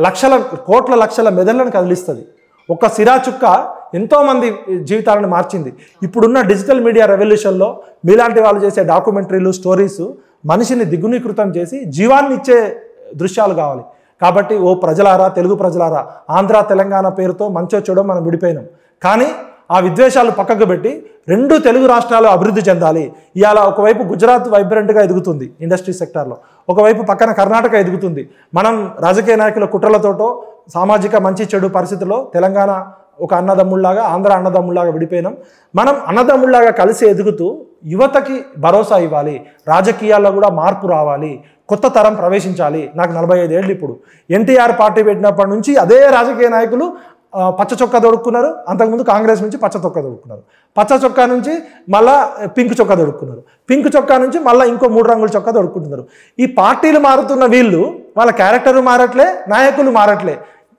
లక్షల కోట్ల లక్షల మెదళ్లను కదిలిస్తుంది ఒక సిరా చుక్క ఎంతోమంది జీవితాలను మార్చింది ఇప్పుడున్న డిజిటల్ మీడియా రెవల్యూషన్లో మీలాంటి వాళ్ళు చేసే డాక్యుమెంటరీలు స్టోరీసు మనిషిని దిగునీకృతం చేసి జీవాన్ని ఇచ్చే దృశ్యాలు కావాలి కాబట్టి ఓ ప్రజలారా తెలుగు ప్రజలారా ఆంధ్ర తెలంగాణ పేరుతో మంచో చెడో మనం విడిపోయినాం కానీ ఆ విద్వేషాలు పక్కకు పెట్టి రెండు తెలుగు రాష్ట్రాలు అభివృద్ధి చెందాలి ఇవాళ ఒకవైపు గుజరాత్ వైబ్రెంట్గా ఎదుగుతుంది ఇండస్ట్రీ సెక్టార్లో ఒకవైపు పక్కన కర్ణాటక ఎదుగుతుంది మనం రాజకీయ నాయకుల కుట్రలతోటో సామాజిక మంచి చెడు పరిస్థితుల్లో తెలంగాణ ఒక అన్నదమ్ముళ్లాగా ఆంధ్ర అన్నదమ్ముళ్లాగా విడిపోయినాం మనం అన్నదమ్ముళ్లాగా కలిసి ఎదుగుతూ యువతకి భరోసా ఇవ్వాలి రాజకీయాల్లో కూడా మార్పు రావాలి కొత్త తరం ప్రవేశించాలి నాకు నలభై ఐదేళ్ళు ఇప్పుడు ఎన్టీఆర్ పార్టీ పెట్టినప్పటి నుంచి అదే రాజకీయ నాయకులు పచ్చ చొక్క దొడుక్కున్నారు అంతకుముందు కాంగ్రెస్ నుంచి పచ్చ చొక్క దొడుక్కున్నారు పచ్చ చొక్కా నుంచి మళ్ళా పింక్ చొక్క దొడుక్కున్నారు పింక్ చొక్కా నుంచి మళ్ళీ ఇంకో మూడు రంగుల చొక్క దొడుక్కుంటున్నారు ఈ పార్టీలు మారుతున్న వీళ్ళు వాళ్ళ క్యారెక్టర్ మారట్లే నాయకులు మారట్లే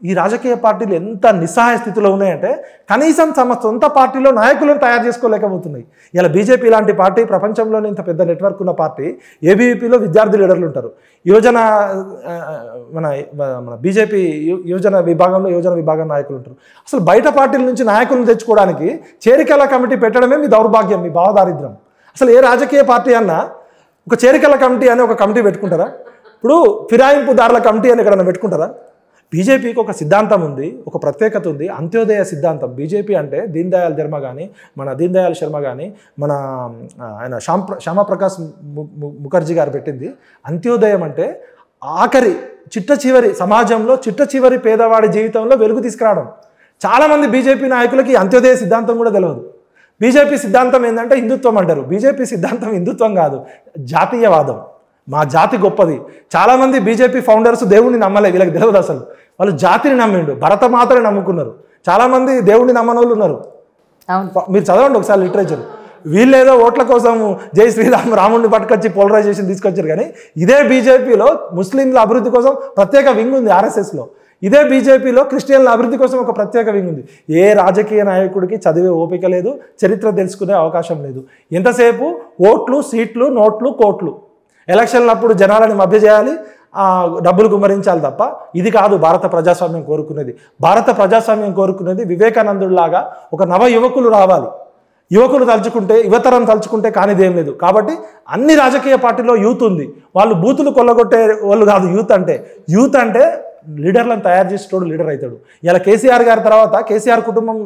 ఈ రాజకీయ పార్టీలు ఎంత నిస్సహాయ స్థితిలో ఉన్నాయంటే కనీసం తమ సొంత పార్టీలో నాయకులను తయారు చేసుకోలేకపోతున్నాయి ఇలా బీజేపీ లాంటి పార్టీ ప్రపంచంలోనే ఇంత పెద్ద నెట్వర్క్ ఉన్న పార్టీ ఏబీవీపీలో విద్యార్థి లీడర్లు ఉంటారు యువజన మన మన బీజేపీ యువజన విభాగంలో యువజన విభాగం నాయకులు ఉంటారు అసలు బయట పార్టీల నుంచి నాయకులను తెచ్చుకోవడానికి చేరికల కమిటీ పెట్టడమే మీ దౌర్భాగ్యం మీ భావదారిద్ర్యం అసలు ఏ రాజకీయ పార్టీ అన్నా ఒక చేరికల కమిటీ అని ఒక కమిటీ పెట్టుకుంటారా ఇప్పుడు ఫిరాయింపుదారుల కమిటీ అని ఎక్కడన్నా పెట్టుకుంటారా బీజేపీకి ఒక సిద్ధాంతం ఉంది ఒక ప్రత్యేకత ఉంది అంత్యోదయ సిద్ధాంతం బీజేపీ అంటే దీన్ దయాల్ ధర్మ కానీ మన దీన్ దయాల్ శర్మ కానీ మన ఆయన శ్యామ్ శ్యామప్రకాష్ ముఖర్జీ గారు పెట్టింది అంత్యోదయం అంటే ఆఖరి చిట్ట చివరి సమాజంలో చిట్ట చివరి పేదవాడి జీవితంలో వెలుగు తీసుకురావడం చాలామంది బీజేపీ నాయకులకి అంత్యోదయ సిద్ధాంతం కూడా తెలియదు బీజేపీ సిద్ధాంతం ఏంటంటే హిందుత్వం అంటారు బీజేపీ సిద్ధాంతం హిందుత్వం కాదు జాతీయవాదం మా జాతి గొప్పది చాలామంది బీజేపీ ఫౌండర్స్ దేవుడిని నమ్మలే వీళ్ళకి తెలియదు అసలు వాళ్ళు జాతిని నమ్మిండు భరత మాత్రమే నమ్ముకున్నారు చాలామంది దేవుడిని నమ్మనోళ్ళు ఉన్నారు మీరు చదవండి ఒకసారి లిటరేచర్ వీళ్ళేదో ఓట్ల కోసం జై శ్రీరామ్ రాముడిని పట్టుకొచ్చి పోలరైజేషన్ తీసుకొచ్చారు కానీ ఇదే బీజేపీలో ముస్లింల అభివృద్ధి కోసం ప్రత్యేక వింగ్ ఉంది ఆర్ఎస్ఎస్లో ఇదే బీజేపీలో క్రిస్టియన్ల అభివృద్ధి కోసం ఒక ప్రత్యేక వింగ్ ఉంది ఏ రాజకీయ నాయకుడికి చదివే ఓపిక లేదు చరిత్ర తెలుసుకునే అవకాశం లేదు ఎంతసేపు ఓట్లు సీట్లు నోట్లు కోట్లు ఎలక్షన్లప్పుడు జనాలను మభ్య చేయాలి డబ్బులు కుమ్మరించాలి తప్ప ఇది కాదు భారత ప్రజాస్వామ్యం కోరుకునేది భారత ప్రజాస్వామ్యం కోరుకునేది వివేకానందుడిలాగా ఒక నవ యువకులు రావాలి యువకులు తలుచుకుంటే యువతరం తలుచుకుంటే కానిదేం లేదు కాబట్టి అన్ని రాజకీయ పార్టీలో యూత్ ఉంది వాళ్ళు బూతులు కొల్లగొట్టే వాళ్ళు కాదు యూత్ అంటే యూత్ అంటే లీడర్లను తయారు చేసేటోడు లీడర్ అవుతాడు ఇలా కేసీఆర్ గారి తర్వాత కేసీఆర్ కుటుంబం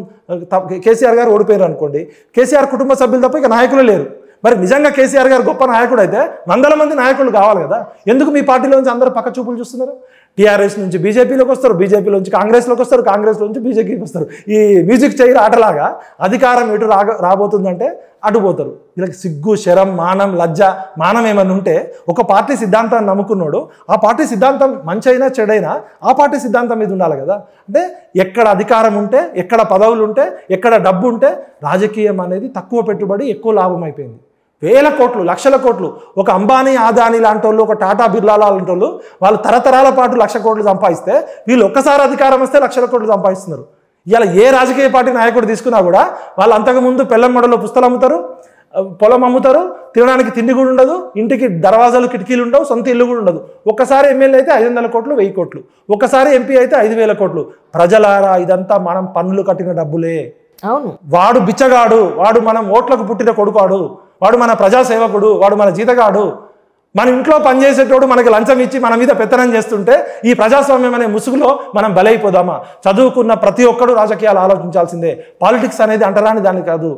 కేసీఆర్ గారు ఓడిపోయారు అనుకోండి కేసీఆర్ కుటుంబ సభ్యులు తప్ప ఇక నాయకులు లేరు మరి నిజంగా కేసీఆర్ గారు గొప్ప నాయకుడు అయితే వందల మంది నాయకులు కావాలి కదా ఎందుకు మీ పార్టీలో నుంచి అందరూ పక్క చూపులు చూస్తున్నారు టీఆర్ఎస్ నుంచి బీజేపీలోకి వస్తారు బీజేపీలో నుంచి కాంగ్రెస్లోకి వస్తారు కాంగ్రెస్లో నుంచి బీజేపీకి వస్తారు ఈ మ్యూజిక్ చైర్ ఆటలాగా అధికారం ఎటు రా రాబోతుందంటే అటుపోతారు వీళ్ళకి సిగ్గు శరం మానం లజ్జ మానం ఏమైనా ఉంటే ఒక పార్టీ సిద్ధాంతాన్ని నమ్ముకున్నాడు ఆ పార్టీ సిద్ధాంతం మంచి అయినా చెడైనా ఆ పార్టీ సిద్ధాంతం మీద ఉండాలి కదా అంటే ఎక్కడ అధికారం ఉంటే ఎక్కడ పదవులు ఉంటే ఎక్కడ డబ్బు ఉంటే రాజకీయం అనేది తక్కువ పెట్టుబడి ఎక్కువ లాభం అయిపోయింది వేల కోట్లు లక్షల కోట్లు ఒక అంబానీ ఆదాని లాంటి వాళ్ళు ఒక టాటా బిర్లా లాంటి వాళ్ళు వాళ్ళు తరతరాల పాటు లక్ష కోట్లు సంపాదిస్తే వీళ్ళు ఒక్కసారి అధికారం వస్తే లక్షల కోట్లు సంపాదిస్తున్నారు ఇలా ఏ రాజకీయ పార్టీ నాయకుడు తీసుకున్నా కూడా వాళ్ళు అంతకుముందు పెళ్ళం మడలో పుస్తలు అమ్ముతారు పొలం అమ్ముతారు తినడానికి తిండి కూడా ఉండదు ఇంటికి దర్వాజాలు కిటికీలు ఉండవు సొంత ఇల్లు కూడా ఉండదు ఒక్కసారి ఎమ్మెల్యే అయితే ఐదు వందల కోట్లు వెయ్యి కోట్లు ఒక్కసారి ఎంపీ అయితే ఐదు వేల కోట్లు ప్రజలారా ఇదంతా మనం పన్నులు కట్టిన డబ్బులే అవును వాడు బిచ్చగాడు వాడు మనం ఓట్లకు పుట్టిన కొడుకాడు వాడు మన ప్రజాసేవకుడు వాడు మన జీతగాడు మన ఇంట్లో పనిచేసేటోడు మనకి లంచం ఇచ్చి మన మీద పెత్తనం చేస్తుంటే ఈ ప్రజాస్వామ్యం అనే ముసుగులో మనం బలైపోదామా చదువుకున్న ప్రతి ఒక్కడు రాజకీయాలు ఆలోచించాల్సిందే పాలిటిక్స్ అనేది అంటరాని దాన్ని కాదు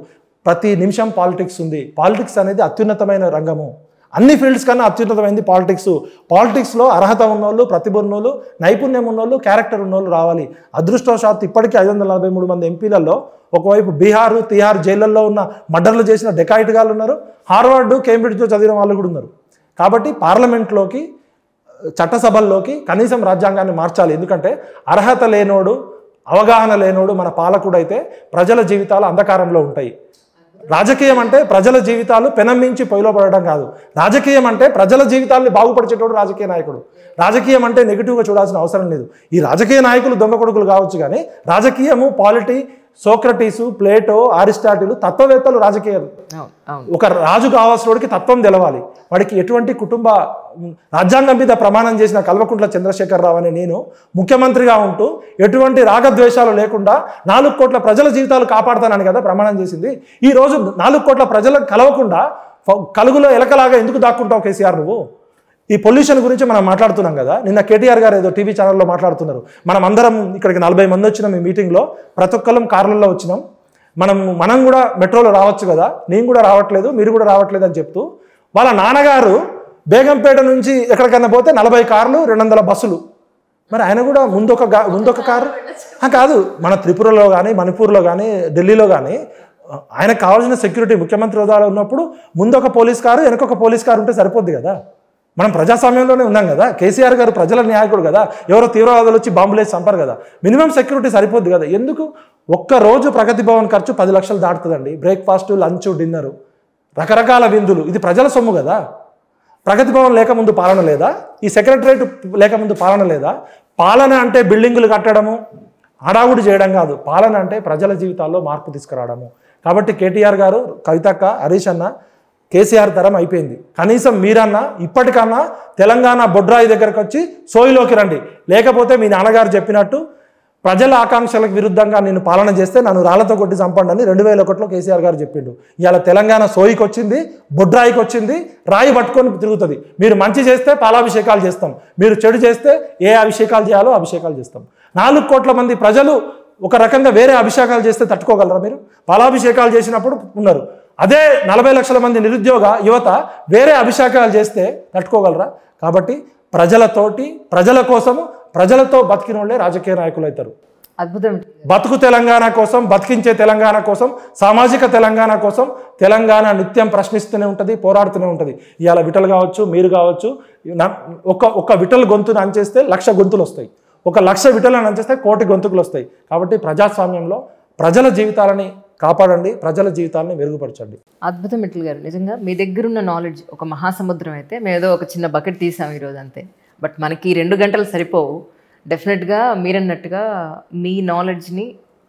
ప్రతి నిమిషం పాలిటిక్స్ ఉంది పాలిటిక్స్ అనేది అత్యున్నతమైన రంగము అన్ని ఫీల్డ్స్ కన్నా అత్యున్నతమైంది పాలిటిక్స్ పాలిటిక్స్లో అర్హత ఉన్నోళ్ళు ప్రతిభ ఉన్నోళ్ళు నైపుణ్యం ఉన్నోళ్ళు క్యారెక్టర్ ఉన్నోళ్ళు రావాలి అదృష్టవశాత్ ఇప్పటికీ ఐదు వందల నలభై మూడు మంది ఎంపీలలో ఒకవైపు బీహారు తిహార్ జైళ్ళల్లో ఉన్న మర్డర్లు చేసిన డెకాయిట్గాలు ఉన్నారు హార్వర్డ్ కేంబ్రిడ్జ్లో చదివిన వాళ్ళు కూడా ఉన్నారు కాబట్టి పార్లమెంట్లోకి చట్టసభల్లోకి కనీసం రాజ్యాంగాన్ని మార్చాలి ఎందుకంటే అర్హత లేనోడు అవగాహన లేనోడు మన పాలకుడైతే ప్రజల జీవితాలు అంధకారంలో ఉంటాయి రాజకీయం అంటే ప్రజల జీవితాలు పెనమ్మించి పొయ్యిలో పడటం కాదు రాజకీయం అంటే ప్రజల జీవితాల్ని బాగుపరిచేటోడు రాజకీయ నాయకుడు రాజకీయం అంటే నెగిటివ్గా చూడాల్సిన అవసరం లేదు ఈ రాజకీయ నాయకులు దొంగ కొడుకులు కావచ్చు కానీ రాజకీయము పాలిటీ సోక్రటీసు ప్లేటో ఆరిస్టాటిల్ తత్వవేత్తలు రాజకీయాలు ఒక రాజు వాడికి తత్వం తెలవాలి వాడికి ఎటువంటి కుటుంబ రాజ్యాంగం మీద ప్రమాణం చేసిన కల్వకుంట్ల చంద్రశేఖరరావు అనే నేను ముఖ్యమంత్రిగా ఉంటూ ఎటువంటి రాగద్వేషాలు లేకుండా నాలుగు కోట్ల ప్రజల జీవితాలు కాపాడుతానని కదా ప్రమాణం చేసింది ఈరోజు నాలుగు కోట్ల ప్రజలకు కలవకుండా కలుగులో ఎలకలాగా ఎందుకు దాక్కుంటావు కేసీఆర్ నువ్వు ఈ పొల్యూషన్ గురించి మనం మాట్లాడుతున్నాం కదా నిన్న కేటీఆర్ గారు ఏదో టీవీ ఛానల్లో మాట్లాడుతున్నారు మనం అందరం ఇక్కడికి నలభై మంది వచ్చినాం ఈ మీటింగ్లో ప్రతి ఒక్కళ్ళం కార్లలో వచ్చినాం మనం మనం కూడా మెట్రోలో రావచ్చు కదా నేను కూడా రావట్లేదు మీరు కూడా రావట్లేదు అని చెప్తూ వాళ్ళ నాన్నగారు బేగంపేట నుంచి ఎక్కడికైనా పోతే నలభై కార్లు రెండు వందల బస్సులు మరి ఆయన కూడా ముందొక ముందొక కారు కాదు మన త్రిపురలో కానీ మణిపూర్లో కానీ ఢిల్లీలో కానీ ఆయనకు కావాల్సిన సెక్యూరిటీ ముఖ్యమంత్రి హోదాలో ఉన్నప్పుడు ముందొక పోలీస్ కారు వెనకొక పోలీస్ కారు ఉంటే సరిపోద్ది కదా మనం ప్రజాస్వామ్యంలోనే ఉన్నాం కదా కేసీఆర్ గారు ప్రజల నాయకుడు కదా ఎవరో తీవ్రవాదులు వచ్చి బాంబులేసి చంపారు కదా మినిమం సెక్యూరిటీ సరిపోద్ది కదా ఎందుకు ఒక్క రోజు ప్రగతి భవన్ ఖర్చు పది లక్షలు దాటుతుందండి బ్రేక్ఫాస్ట్ లంచ్ డిన్నరు రకరకాల విందులు ఇది ప్రజల సొమ్ము కదా ప్రగతి భవన్ లేకముందు పాలన లేదా ఈ సెక్రటరేట్ లేకముందు పాలన లేదా పాలన అంటే బిల్డింగులు కట్టడము హడావుడి చేయడం కాదు పాలన అంటే ప్రజల జీవితాల్లో మార్పు తీసుకురావడము కాబట్టి కేటీఆర్ గారు కవితక్క హరీష్ అన్న కేసీఆర్ తరం అయిపోయింది కనీసం మీరన్నా ఇప్పటికన్నా తెలంగాణ బొడ్రాయి దగ్గరకు వచ్చి సోయిలోకి రండి లేకపోతే మీ నాన్నగారు చెప్పినట్టు ప్రజల ఆకాంక్షలకు విరుద్ధంగా నేను పాలన చేస్తే నన్ను రాళ్లతో కొట్టి చంపండి అని రెండు వేల ఒకటిలో కేసీఆర్ గారు చెప్పిండు ఇవాళ తెలంగాణ సోయికి వచ్చింది బొడ్రాయికి వచ్చింది రాయి పట్టుకొని తిరుగుతుంది మీరు మంచి చేస్తే పాలాభిషేకాలు చేస్తాం మీరు చెడు చేస్తే ఏ అభిషేకాలు చేయాలో అభిషేకాలు చేస్తాం నాలుగు కోట్ల మంది ప్రజలు ఒక రకంగా వేరే అభిషేకాలు చేస్తే తట్టుకోగలరా మీరు పాలాభిషేకాలు చేసినప్పుడు ఉన్నారు అదే నలభై లక్షల మంది నిరుద్యోగ యువత వేరే అభిషేకాలు చేస్తే తట్టుకోగలరా కాబట్టి ప్రజలతోటి ప్రజల కోసము ప్రజలతో బతికిన వాళ్ళే రాజకీయ నాయకులు అవుతారు అద్భుతం బతుకు తెలంగాణ కోసం బతికించే తెలంగాణ కోసం సామాజిక తెలంగాణ కోసం తెలంగాణ నిత్యం ప్రశ్నిస్తూనే ఉంటుంది పోరాడుతూనే ఉంటుంది ఇవాళ విటలు కావచ్చు మీరు కావచ్చు ఒక ఒక విటల్ గొంతును అంచేస్తే లక్ష గొంతులు వస్తాయి ఒక లక్ష విటలను అంచేస్తే కోటి గొంతుకులు వస్తాయి కాబట్టి ప్రజాస్వామ్యంలో ప్రజల జీవితాలని కాపాడండి ప్రజల జీవితాన్ని మెరుగుపరచండి అద్భుతం మిట్లు గారు నిజంగా మీ దగ్గర ఉన్న నాలెడ్జ్ ఒక మహాసముద్రం అయితే మేము ఏదో ఒక చిన్న బకెట్ తీసాం ఈరోజు అంతే బట్ మనకి రెండు గంటలు సరిపోవు డెఫినెట్గా మీరన్నట్టుగా మీ నాలెడ్జ్ని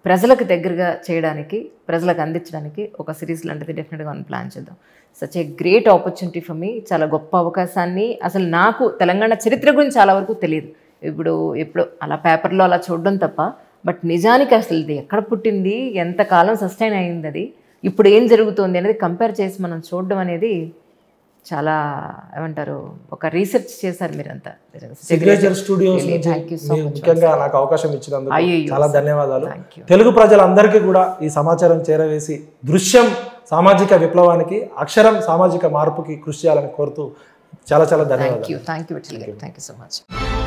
ప్రజలకు దగ్గరగా చేయడానికి ప్రజలకు అందించడానికి ఒక సిరీస్ లాంటిది డెఫినెట్గా మనం ప్లాన్ చేద్దాం such a great opportunity for me చాలా గొప్ప అవకాశాన్ని అసలు నాకు తెలంగాణ చరిత్ర గురించి చాలా వరకు తెలియదు ఇప్పుడు ఎప్పుడు అలా పేపర్లో అలా చూడడం తప్ప బట్ నిజానికి అసలు ఇది ఎక్కడ పుట్టింది ఎంతకాలం సస్టైన్ అయింది అది ఇప్పుడు ఏం జరుగుతుంది అనేది కంపేర్ చేసి మనం చూడడం అనేది చాలా ఏమంటారు ఒక రీసెర్చ్ చేశారు మీరంతా సిగ్నేచర్ స్టూడియోస్ ముఖ్యంగా నాకు అవకాశం ఇచ్చినందుకు చాలా ధన్యవాదాలు తెలుగు ప్రజలందరికీ కూడా ఈ సమాచారం చేరవేసి దృశ్యం సామాజిక విప్లవానికి అక్షరం సామాజిక మార్పుకి కృషి చేయాలని కోరుతూ చాలా చాలా ధన్యవాదాలు thank you thank you so much